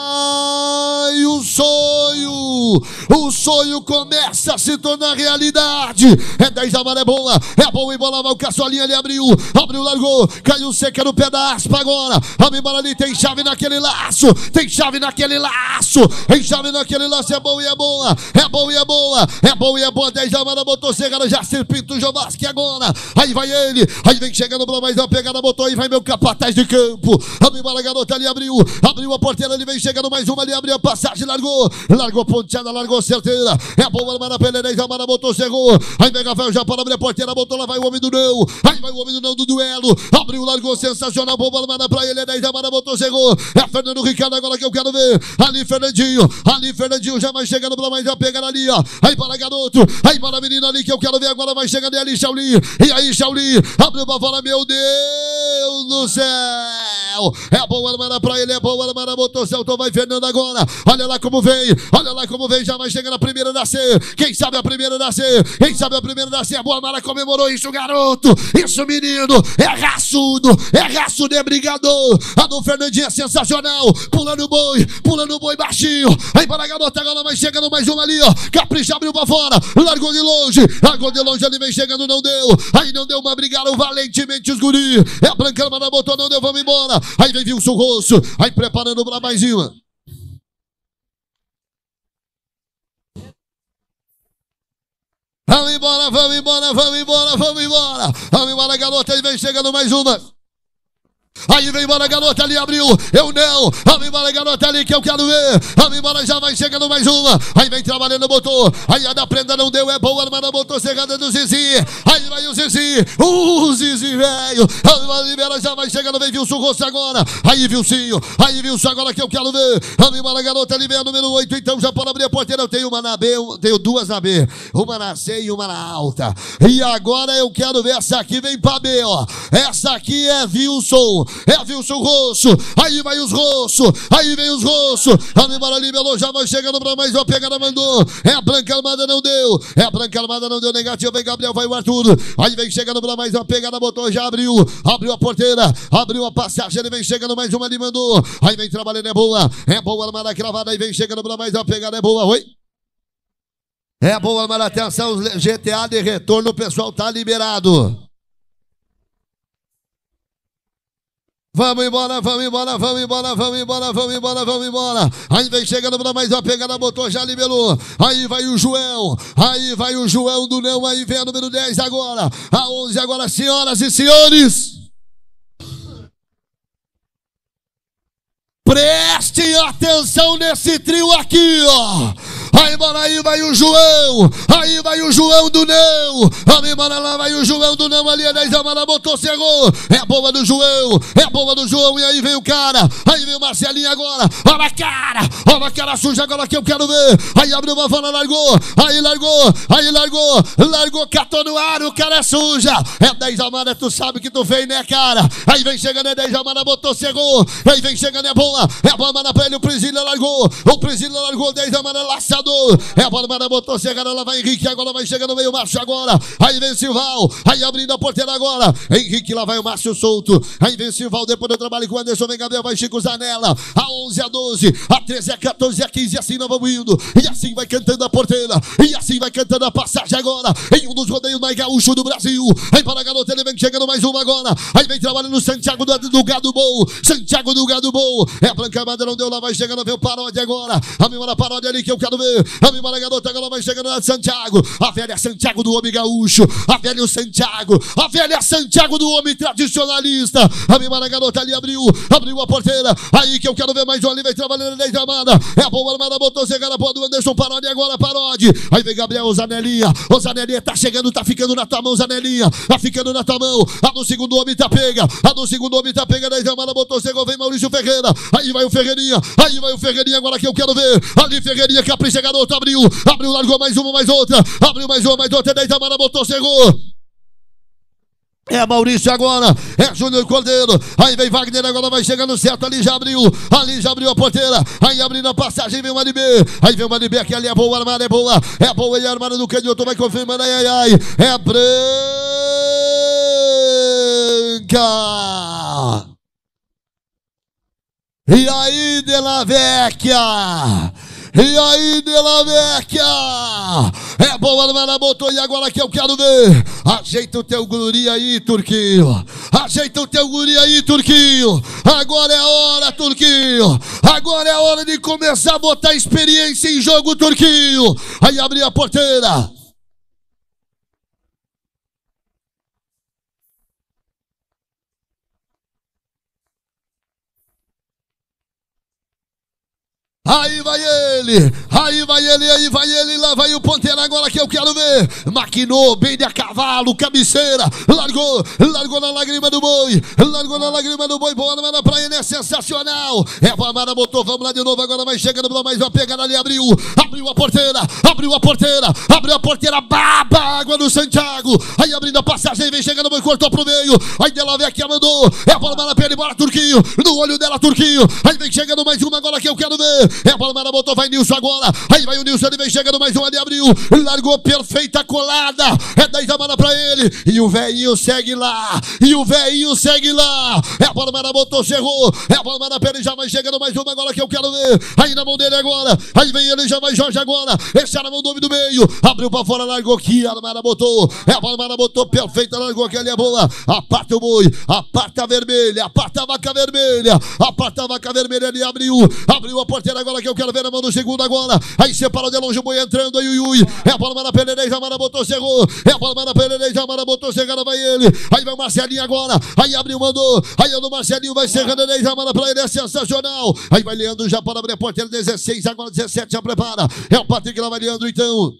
sonho, sonho. O sonho começa a se tornar realidade. É 10 da é boa, é bom e bola mal, caçolinha ali abriu, abriu, largou, caiu seca no pedaço pra agora. A bola ali tem chave naquele laço, tem chave naquele laço, tem chave naquele laço, é bom e é boa, é bom e é boa, é bom e é boa. 10 da maré botou é cegada, já se pinto Jovasque agora. Aí vai ele, aí vem chegando pra mais uma pegada, botou aí, vai meu capataz de campo. A bola garota ali abriu, abriu a porteira, ele vem chegando mais uma ali, abriu a Passagem largou, largou ponteada, largou certeira. É a bomba para a Jamara botou, chegou. Aí vem velho, já para abrir a porteira, botou lá, vai o homem do não. Aí vai o homem do não do duelo. Abriu, largou, sensacional. Bomba para pra ele, a né? Jamara botou, chegou. É Fernando Ricardo agora que eu quero ver. Ali Fernandinho, ali Fernandinho já vai chegando pela mais, já pegar ali, ó. Aí para garoto, aí para a menina ali que eu quero ver agora, vai chegando ali, Shaolin. E aí, Shaolin, abriu pra fora, meu Deus do céu. É boa armada pra ele, é boa armada, botou, Celton, vai Fernando agora. Olha lá como vem, olha lá como vem, já vai chegando a primeira da C. Quem sabe a primeira da C? Quem sabe a primeira da C? boa Mara comemorou isso, garoto. Isso, menino. É raçudo, é raçudo, é brigador. A do Fernandinho é sensacional. Pulando o boi, pulando o boi baixinho. Aí para a garota, agora vai chegando mais uma ali, ó. Capricha abriu pra fora, largou de longe, largou de longe, ele vem chegando, não deu. Aí não deu, mas brigaram valentemente os guri. É a Brancama na botou, não deu, vamos embora. Aí vem Wilson Rosso, aí preparando pra mais uma. Vamos embora, vamos embora, vamos embora, vamos embora. Vamos embora, garotas, vem chegando mais uma. Aí vem embora, garota, ali abriu. Eu não. Aí vem embora, garota, ali que eu quero ver. Aí vem embora, já vai chegando mais uma. Aí vem trabalhando o motor. Aí a da prenda não deu, é boa, não motor chegada do Zizi. Aí vai o Zizi. Uh, Zizi, velho. Aí vai libera, já vai chegando, vem o rosto agora. Aí Vilcinho. Aí Vilso agora que eu quero ver. Aí vem embora, garota, ali vem a é número 8. Então já pode abrir a porteira. Eu tenho uma na B, eu tenho duas na B. Uma na C e uma na alta. E agora eu quero ver essa aqui. Vem pra B, ó. Essa aqui é Vilson é a o seu rosto, aí vai os rostos, aí vem os rostos, Alimara Libelo já vai chegando para mais uma pegada, mandou, é a Branca Armada, não deu, é a Branca Armada, não deu negativo, vem Gabriel, vai o Arthur, aí vem chegando para mais uma pegada, botou, já abriu, abriu a porteira, abriu a passagem, ele vem chegando mais uma, ali mandou, aí vem trabalhando, é boa, é boa, Armada cravada, aí vem chegando para mais uma pegada, é boa, oi. É boa, mas atenção, GTA de retorno, o pessoal tá liberado. Vamos embora, vamos embora, vamos embora, vamos embora, vamos embora, vamos embora. Aí vem chegando para mais uma pegada, botou já liberou. Aí vai o Joel, aí vai o Joel do Leão, aí vem a número 10 agora. A 11 agora, senhoras e senhores. Prestem atenção nesse trio aqui, ó. Aí, bora, aí vai o João. Aí vai o João do não. Aí, bora, lá vai o João do não. Ali é 10, amara, botou, cegou. É a bomba do João. É a bomba do João. E aí vem o cara. Aí vem o Marcelinho agora. Olha a cara. Olha a cara suja agora que eu quero ver. Aí abriu uma fala, largou. Aí largou. Aí largou. Largou, catou no ar. O cara é suja. É 10, amara, tu sabe que tu vem, né, cara? Aí vem chegando, é 10, amara, botou, cegou. Aí vem chegando, é boa. É a bomba na pele. O Priscila largou. O Priscila largou, 10, amara, laçado. É a Bárbara botou chegando, ela vai Henrique, agora vai chegando, meio Márcio agora. Aí vem Sival, aí abrindo a porteira agora. Henrique, lá vai o Márcio solto. Aí vem Sival, depois do trabalho com o Anderson, vem Gabriel, vai Chico Zanella. A 11, a 12, a 13, a 14, a 15, e assim nós vamos indo. E assim vai cantando a porteira. E assim vai cantando a passagem agora. Em um dos rodeios mais gaúcho do Brasil. Aí para a garota, ele vem chegando mais uma agora. Aí vem trabalhando Santiago do, do Gado Bom. Santiago do Gado Bom. É a Branca Madeira, não deu lá, vai chegando, vem o paródia agora. A mesma paródia ali que eu quero ver. A embora, garota. Agora vai chegando lá de Santiago. A velha Santiago do homem gaúcho. A velha Santiago. A velha Santiago do homem tradicionalista. A embora, garota. Ali abriu. Abriu a porteira. Aí que eu quero ver mais um ali. Vem trabalhando na enramada. É a boa armada. Botou na Pô do Anderson Parodi. Agora Parodi. Aí vem Gabriel Zanelinha. O Zanelinha tá chegando. Tá ficando na tua mão, Zanelinha. Tá ficando na tua mão. A do segundo homem tá pega. A do segundo homem tá pega. Na enramada. Botou cegou. Vem Maurício Ferreira. Aí vai o Ferreirinha. Aí vai o Ferreirinha. Agora que eu quero ver. Ali Ferreirinha capricha garoto, abriu, abriu, largou mais uma, mais outra, abriu mais uma, mais outra, 10 Amara botou, chegou. É Maurício agora, é Júnior Cordeiro. Aí vem Wagner, agora vai chegando certo. Ali já abriu, ali já abriu a porteira. Aí abrindo a passagem, vem o Maribê. Aí vem o Maribê, aqui ali é boa, armada é boa. É boa e a é armada do canhoto vai confirmando. Ai, ai, ai. É branca. E aí, de la e aí, Delavecchia? É boa, Armara botou. E agora que eu quero ver. Ajeita o teu guri aí, Turquinho. Ajeita o teu guri aí, Turquinho. Agora é a hora, Turquinho. Agora é a hora de começar a botar experiência em jogo, Turquinho. Aí abri a porteira. Aí vai ele, aí vai ele, aí vai ele, lá vai o ponteiro agora que eu quero ver. Maquinou, bem de a cavalo, cabeceira, largou, largou na lágrima do boi, largou na lágrima do boi, boa na praia, né, ele é sensacional. Eva Amara botou, vamos lá de novo, agora vai chegando pela mais uma pegada ali, abriu, abriu a porteira, abriu a porteira, abriu a porteira, baba, água do Santiago. Aí abrindo a passagem, vem chegando o boi, cortou pro meio, aí dela vem aqui, mandou, é bola Amara pele, bora Turquinho, no olho dela Turquinho, aí vem chegando mais uma agora que eu quero ver. É a Palmeira, botou, vai Nilson agora. Aí vai o Nilson, ele vem chegando mais um de abril. Largou perfeita colada. É 10 a bola pra ele. E o velhinho segue lá. E o velhinho segue lá. É a Palmeira, botou, cerrou. É a Palmeira, ele já vai chegando mais uma agora que eu quero ver. Aí na mão dele agora. Aí vem ele, já vai Jorge agora. Esse era o nome do meio. Abriu pra fora, largou aqui. A Palmeira botou. É a Palmeira, botou perfeita, largou aqui. Ali é boa. Aparta o boi. Aparta a vermelha. Aparta a vaca vermelha. Aparta a vaca vermelha. Ele abriu. Abriu a porteira agora que eu quero ver a mão do segundo agora. Aí separa de longe o boi entrando, aí ui, ui. É a palma na peleireja, a mara botou, chegou. É a palma na peleireja, a mara botou, chegando, vai ele. Aí vai o Marcelinho agora. Aí abriu, mandou. Aí é o Marcelinho, vai chegando, ele já manda pra ele, é sensacional. Aí vai Leandro já para abrir a porteira, 16, agora 17, já prepara. É o Patrick lá vai Leandro então.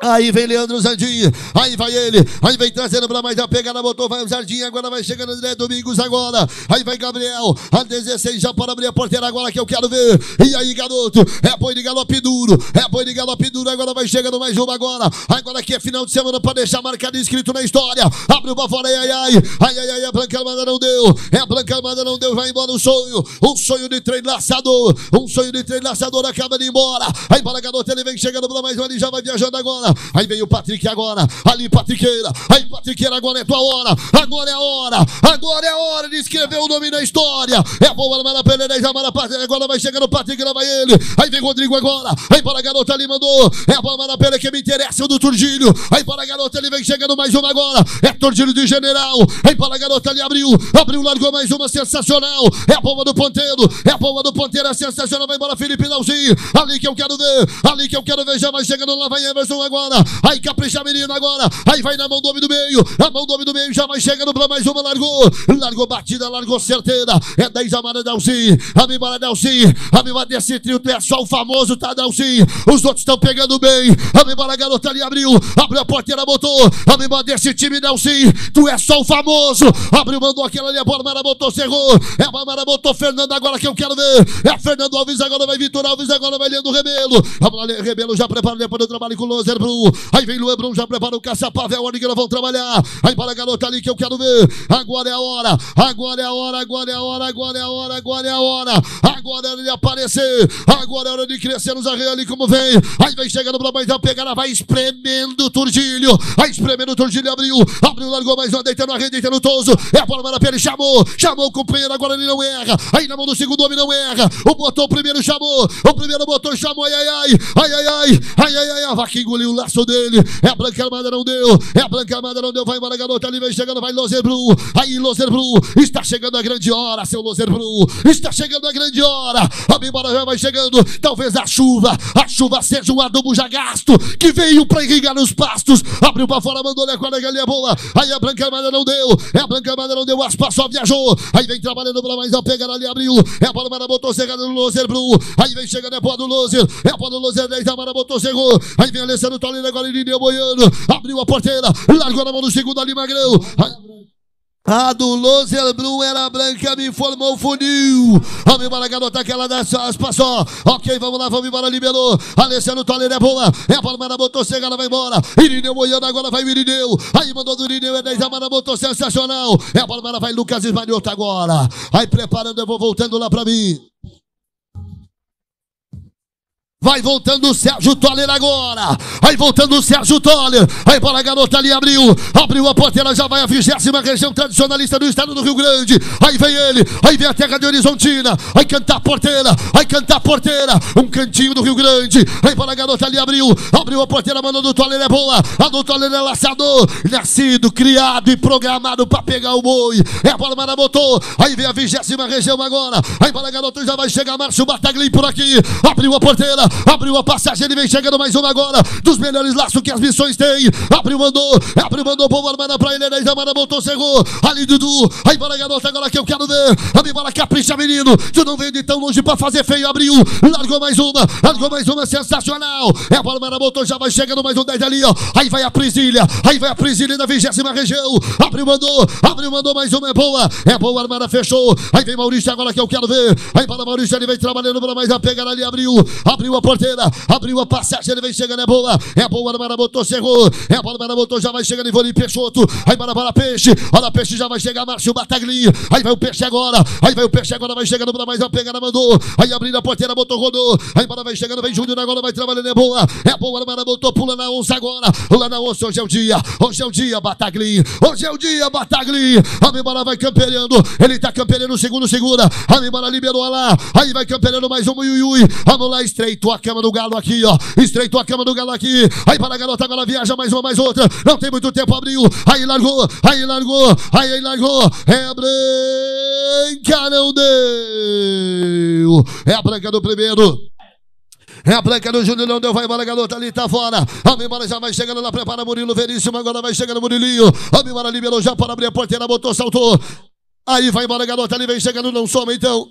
Aí vem Leandro Zardinho, aí vai ele, aí vem trazendo para mais a pegada, botou, vai o Jardim, agora vai chegando André Domingos agora, aí vai Gabriel, a 16 já para abrir a porteira agora que eu quero ver, e aí garoto, é apoio de galope duro, é apoio de galope duro, agora vai chegando mais uma agora, agora aqui é final de semana para deixar marcado escrito na história, Abre o fora, ai ai ai, ai ai ai, a Branca Armada não deu, é a Branca Armada não deu, vai embora o sonho, um sonho de trem laçador, um sonho de trem laçador acaba de ir embora, aí para garoto, ele vem chegando para mais um, ele já vai viajando agora, Aí veio o Patrick agora. Ali, Patriqueira. Aí, Patriqueira, agora é tua hora. Agora é a hora. Agora é a hora de escrever o nome da história. É a boa, Mara Pereira e Jamara Patrick. Agora vai chegando o Patrick, lá vai ele. Aí vem Rodrigo agora. Aí para a garota ali mandou. É a bomba da Pereira que me interessa, é o do Turdilho. Aí para a garota ele vem chegando mais uma agora. É Turdilho de General. Aí para a garota ali abriu. Abriu, largou mais uma, sensacional. É a bomba do ponteiro. É a bomba do ponteiro, é sensacional. Vai embora, Felipe Lauzinho. Ali que eu quero ver. Ali que eu quero ver. Já vai chegando lá, vai Everson agora agora. Aí capricha a menina agora. Aí vai na mão do homem do meio. A mão do homem do meio já vai chegando pra mais uma. Largou. Largou batida, largou certeira. É 10 a Mara Dalcin. A Mimara Dalcin. A Mimara desse trio é só o famoso, tá Dalcin. Os outros estão pegando bem. A Mimara garota ali abriu. Abriu a porteira, botou. A Mimara desse time Dalcin. Tu é só o famoso. Abriu, mandou aquela ali. A bola Mara botou, cerrou. É a Mara botou Fernando agora que eu quero ver. É Fernando Alves agora vai Vitor Alves agora vai Leandro Rebelo. A Rebelo já preparou depois do trabalho com o Loser. Aí vem o Lebron, já prepara o caçapava. É a que nós vamos trabalhar. Aí para a garota ali que eu quero ver. Agora é a hora. Agora é a hora. Agora é a hora. Agora é a hora. Agora é a hora. Agora é hora de aparecer. Agora é hora de crescer nos arreios ali como vem. Aí vem chegando pra mais uma pegada. Vai espremendo o Turdilho. Vai espremendo o Turdilho. Abriu. Abriu, largou mais uma. Deitando a rede, deitando o Toso. É a bola para a ele. Chamou. Chamou o companheiro. Agora ele não erra. Aí na mão do segundo homem não erra. O botou o primeiro chamou. O primeiro botou chamou. Ai, ai, ai. Ai, ai, ai. Ai, ai, ai. A ai, ai laço dele. É branca armada, não deu. É branca armada, não deu. Vai embora, garota. Ali vem chegando, vai lozer Blue. Aí, lozer Blue. Está chegando a grande hora, seu lozer Blue. Está chegando a grande hora. A Bimora vai chegando. Talvez a chuva. A chuva seja um adubo já gasto que veio para irrigar os pastos. Abriu para fora, mandou né, com a galinha é boa. Aí a branca armada não deu. É a branca armada, não deu. Aspa só viajou. Aí vem trabalhando para mais. Ao pegar ali, abriu. É a bola, botou chegando no Loser Blue. Aí vem chegando, é a bola do lozer, É a bola do Loser 10. A bola botou, chegou. Aí vem Alessandro, tá ali na Guaririnha é boiando. Abriu a porteira, largou na mão do segundo ali, Magrão. A do Loser Blue era branca, me informou o funil. Vamos embora, garota, aquela das aspas só. Ok, vamos lá, vamos embora, liberou. Alessandro Toledo é boa, é a bola, botou Motosserra, ela vai embora. Irineu Moiano, agora vai o Irineu. Aí mandou do Irineu, é 10, a mana Motosserra, sensacional. É a bola, vai Lucas Esmanioto tá agora. Aí preparando, eu vou voltando lá pra mim. Vai voltando o Sérgio Toller agora. Vai voltando o Sérgio Toller. Aí bola a garota ali abriu. Abriu a porteira, já vai a vigésima região tradicionalista do estado do Rio Grande. Aí vem ele. Aí vem a terra de Horizontina. Aí cantar a porteira. Aí cantar a porteira. Um cantinho do Rio Grande. Aí bola a garota ali abriu. Abriu a porteira, mandou do Toller é boa. A do Toller é laçador. Nascido, criado e programado pra pegar o boi. É a bola, marabotou, botou. Aí vem a vigésima região agora. Aí bola a garota já vai chegar. Márcio Bataglin por aqui. Abriu a porteira. Abriu a passagem, ele vem chegando mais uma agora. Dos melhores laços que as missões têm. Abriu, mandou. Abriu, mandou. Povo armada pra ele. Enes Amada botou, chegou. Ali, Dudu. Aí, bora, garota, agora que eu quero ver. Ali, bora, capricha, menino. Tu não veio de tão longe pra fazer feio. Abriu. Largou mais uma. Largou mais uma. Sensacional. É a bola, armada botou. Já vai chegando mais um 10 ali, ó. Aí vai a Prisilha. Aí vai a Prisilha na vigésima região. Abriu, mandou. Abriu, mandou. Mais uma. É boa. É boa, armada fechou. Aí vem Maurício agora que eu quero ver. Aí, para Maurício, ele vem trabalhando pra mais a pegar ali. Abriu. Abriu a porteira, abriu a passagem, ele vem chegando, é boa, é boa, Mara botou, chegou, é bola, Mara botou, já vai chegando, Ivone Peixoto, aí para para Peixe, olha Peixe, já vai chegar, Márcio Batagli, aí vai o Peixe agora, aí vai o Peixe agora, vai chegando para mais uma pegada, mandou, aí abrindo a porteira, botou, rodou, aí para vai chegando, vem Júnior agora, vai trabalhando, é boa, é boa, o botou, pula na onça agora, pula na onça, hoje é o dia, hoje é o dia, Batagli, hoje é o dia, Batagli, a Mimara vai campeando, ele tá campeando, segundo, segura, a Mimara liberou lá, aí vai campeando mais um, Yui, vamos lá, estreito, estreitou a cama do galo aqui, ó. Estreitou a cama do galo aqui. Aí para a garota, agora viaja mais uma, mais outra. Não tem muito tempo, abriu. Aí largou, aí largou, aí, largou. É branca, não deu. É a branca do primeiro. É a branca do Júnior, não deu, vai embora, garota, ali tá fora. Vamos embora, já vai chegando lá, prepara Murilo Veríssimo, agora vai chegando Murilinho. Vamos embora, liberou já para abrir a porteira, botou, saltou. Aí vai embora, garota, ali vem chegando, não soma então.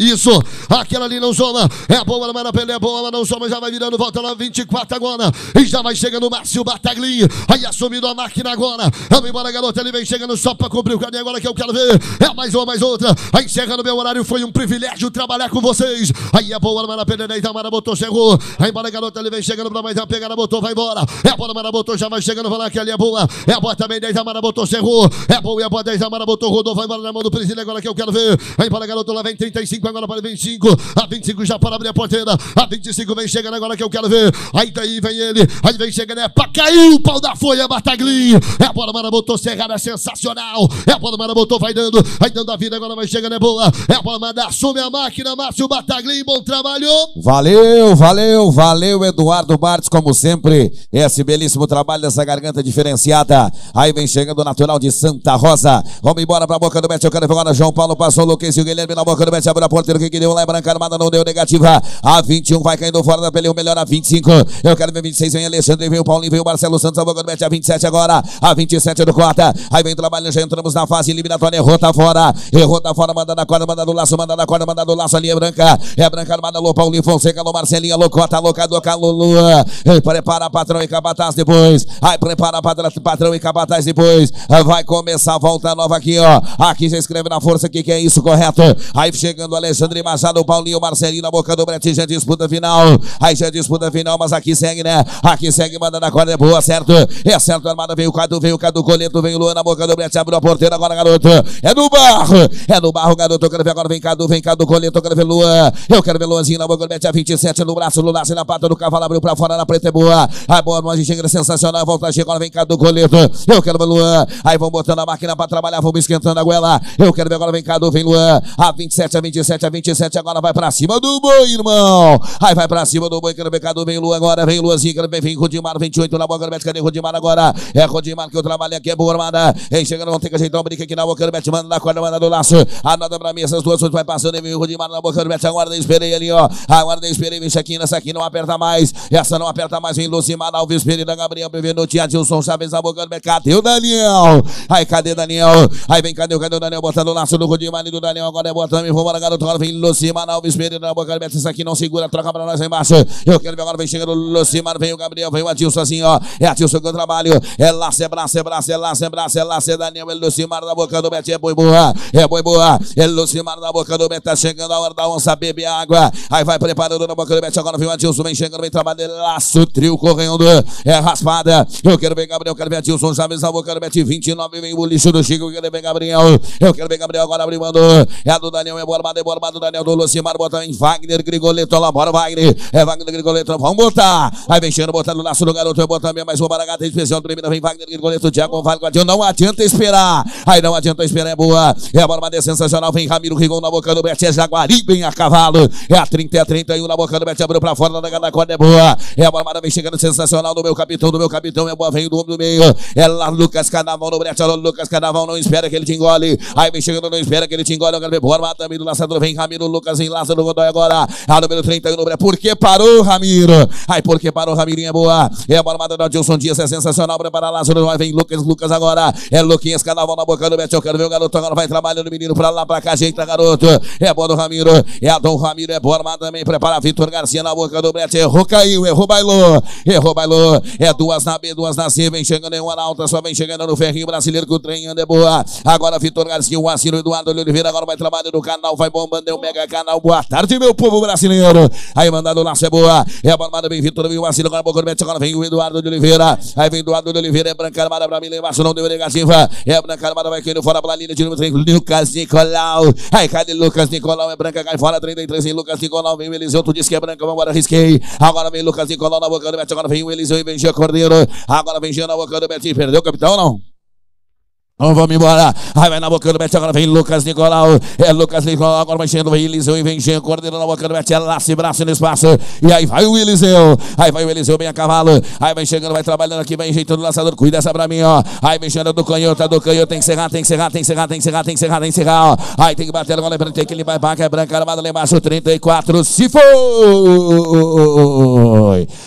Isso, aquela ali não soma é boa, mas na pele é boa, ela não soma já vai virando, volta lá 24 agora, e já vai chegando o Márcio Batagli, aí assumindo a máquina agora, vamos embora garota, ele vem chegando só pra cumprir o caminho agora que eu quero ver, é mais uma, mais outra, aí encerrando meu horário, foi um privilégio trabalhar com vocês, aí é boa, mas na pele é 10, Mara botou, chegou, aí embora garota, ele vem chegando pra mais uma pegada, botou, vai embora, é boa, Mara botou, já vai chegando, vai lá que ali é boa, é boa também, 10, a Mara botou, chegou, é boa, é boa, 10, a Mara botou, rodou, vai embora na mão do presidente agora que eu quero ver, aí embora garota, lá vem 35, agora para 25. A 25 já para abrir a porteira. A 25 vem chegando agora que eu quero ver. Aí daí vem ele. Aí vem chegando. É pra cair o pau da folha, Bataglim. É a bola, Mara botou cerrada, é sensacional. É a bola, Mara botou, vai dando. Vai dando a vida, agora vai chegando, é boa. É a bola, Mara assume a máquina. Márcio Bataglim, bom trabalho. Valeu, valeu, valeu, Eduardo Bartes, como sempre. Esse belíssimo trabalho dessa garganta diferenciada. Aí vem chegando o natural de Santa Rosa. Vamos embora pra boca do Mete. Eu quero ver agora. João Paulo passou o Guilherme na boca do Mete. Abriu a porteira porteiro que deu lá, branca armada, não deu negativa. A 21 vai caindo fora da pele, o melhor a 25. Eu quero ver 26, vem Alexandre, vem o Paulinho, vem o Marcelo Santos, Avogado mete a 27 agora. A 27 do quarta Aí vem trabalhando, já entramos na fase eliminatória, errou, tá fora. Errou, tá fora, manda na corda, manda no laço, manda na corda, manda no laço, ali é branca. É branca armada, alô Paulinho Fonseca, alô Marcelinha, alô Cota, alô Cadoca, alô Lua. Prepara patrão e capataz depois. Aí prepara patrão e capataz depois. Vai começar a volta nova aqui, ó. Aqui já escreve na força que que é isso, correto? Aí chegando ali Alexandre Machado, Paulinho, Marcelinho na boca do Brete, já disputa final. Aí já disputa final, mas aqui segue, né? Aqui segue, manda na corda, é boa, certo? É certo, armada, vem o Cadu, vem o Cadu Coleto, vem o Luan na boca do Brete, abriu a porteira agora, garoto. É no barro, é no barro, garoto. Eu quero ver agora, vem Cadu, vem Cadu Coleto, eu quero ver Luan. Eu quero ver Luanzinho na boca do Brete, a 27 no braço, no na pata do cavalo, abriu pra fora, na preta é boa. Aí boa, uma chega sensacional, volta, chega, agora vem Cadu Coleto. Eu quero ver Luan. Aí vão botando a máquina pra trabalhar, vamos esquentando a goela. Eu quero ver agora, vem Cadu, vem Luan. A 27, a 27. 27 a 27, agora vai pra cima do boi, irmão. Aí vai pra cima do boi, que no pecado vem Lua agora, vem Luazinha, que vem, vem Rodimar, 28 na boca, do Carmete, cadê Rodimar agora? É Rodimar que eu trabalho aqui, é boa armada. Hein, chegando, vão ter que ajeitar um brinco aqui na boca, do Carmete, manda na corda, manda do laço. Anota pra mim, essas duas coisas vai passando, vem Rodimar na boca, Carmete, agora eu esperei ali, ó. Agora esperei, vem aqui essa aqui não aperta mais. Essa não aperta mais, vem Luzimar, Alves Pereira, Gabriel, Prevenotti, dilson Chaves na boca, do becado cadê o Daniel? Aí cadê Daniel? Aí vem, cadê o, cadê o Daniel? Botando o laço do Rodimar e do Daniel, agora é botando, vamos embora, garoto agora, vem Lucimar, Alves Pereira na boca, mete essa aqui, não segura, troca pra nós aí embaixo. Eu quero ver agora, vem chegando o Lucimar, vem o Gabriel, vem o Adilson assim, ó. É Adilson que eu trabalho. É lá, é braço, é braço, é lá, é braço, é lá, é Daniel, é Lucimar na boca do Beto, é boi boa, é boi boa. É Lucimar na boca do Beto, tá chegando a hora da onça, bebe água. Aí vai preparando na boca do Beto, agora vem o Adilson, vem chegando, vem trabalhando, é laço, trio correndo, é raspada. Eu quero ver Gabriel, quero ver Adilson, Chaves na boca do Beto, 29, vem o lixo do Chico, eu quero ver Gabriel. Eu quero ver Gabriel agora abrindo, é a do Daniel, é boa, armada, é Borbado, Daniel do Lucimar, bota em Wagner Grigoleto, lá, bora Wagner, é Wagner Grigoleto, vamos botar, vai mexendo, botando o laço do garoto, vai botar mais uma baragata especial, termina, vem Wagner Grigoleto, Diego Vale, Guardião, não adianta esperar, aí não adianta esperar, é boa, é a Borbado, é sensacional, vem Ramiro Rigon na boca do Bete, é Jaguari, vem a cavalo, é a 30 é e a 31 na boca do Bete, abriu pra fora, da da corda, é boa, é a Borbado, vem chegando, sensacional, do meu capitão, do meu capitão, é boa, vem do homem do meio, é lá Lucas Canaval, no Bete, Lucas Canaval, não espera que ele te engole, aí vem chegando, não espera que ele te engole, o Galvão Borba, também do laçador vem Ramiro, Lucas, em Lázaro, Godoy agora. A ah, número 30, número é porque parou, Ramiro. Ai, porque parou, Ramirinho é boa. É a bola do Adilson Dias, é sensacional. Prepara Lázaro, vai, vem Lucas, Lucas agora. É Luquinhas, carnaval na boca do Beto, eu quero ver o garoto agora, vai trabalhando o menino pra lá, pra cá, ajeita tá, garoto. É bola do Ramiro, é a Dom Ramiro, é boa, mas também prepara Vitor Garcia na boca do Beto errou, caiu, errou, bailou, errou, bailou. É duas na B, duas na C, vem chegando em uma na alta, só vem chegando no ferrinho brasileiro que o trem anda é boa. Agora Vitor Garcia, o Assiro Eduardo Oliveira, agora vai trabalhando no canal, vai bom bombando, é o mega canal. Boa tarde, meu povo brasileiro. Aí mandado o laço é boa. É a bombada, bem-vindo, todo mundo. Vacilo, agora pouco, mete agora. Vem o Eduardo de Oliveira. Aí vem Eduardo de Oliveira. É branca armada pra mim, levaço, não deu negativa. É branca armada, vai caindo fora pela linha de número 3, Lucas Nicolau. Aí cadê Lucas Nicolau? É branca, cai fora, 33 em Lucas Nicolau. Vem o Eliseu, tu disse que é branca, agora risquei. Agora vem Lucas Nicolau na boca do Beto, agora vem o Eliseu e vem Gia Cordeiro. Agora vem Gia na boca do Betinho. Perdeu o capitão, não? vamos embora. Aí vai na boca do Bete, agora vem Lucas Nicolau. É Lucas Nicolau, agora vai chegando vem Eliseu e vem enchendo. Cordeiro na boca do Bete, é laço e braço no espaço. E aí vai o Eliseu. Aí vai o Eliseu bem a cavalo. Aí vai chegando, vai trabalhando aqui, vai enjeitando o lançador. Cuida essa pra mim, ó. Aí vem chegando do canhoto, do canhoto. Tem que serrar, tem que serrar, tem que serrar, tem que serrar, tem que serrar, tem que serrar, ó. Aí tem que bater agora, lembrando, tem que limpar, banca, é branca, armada lá embaixo, 34. Se foi!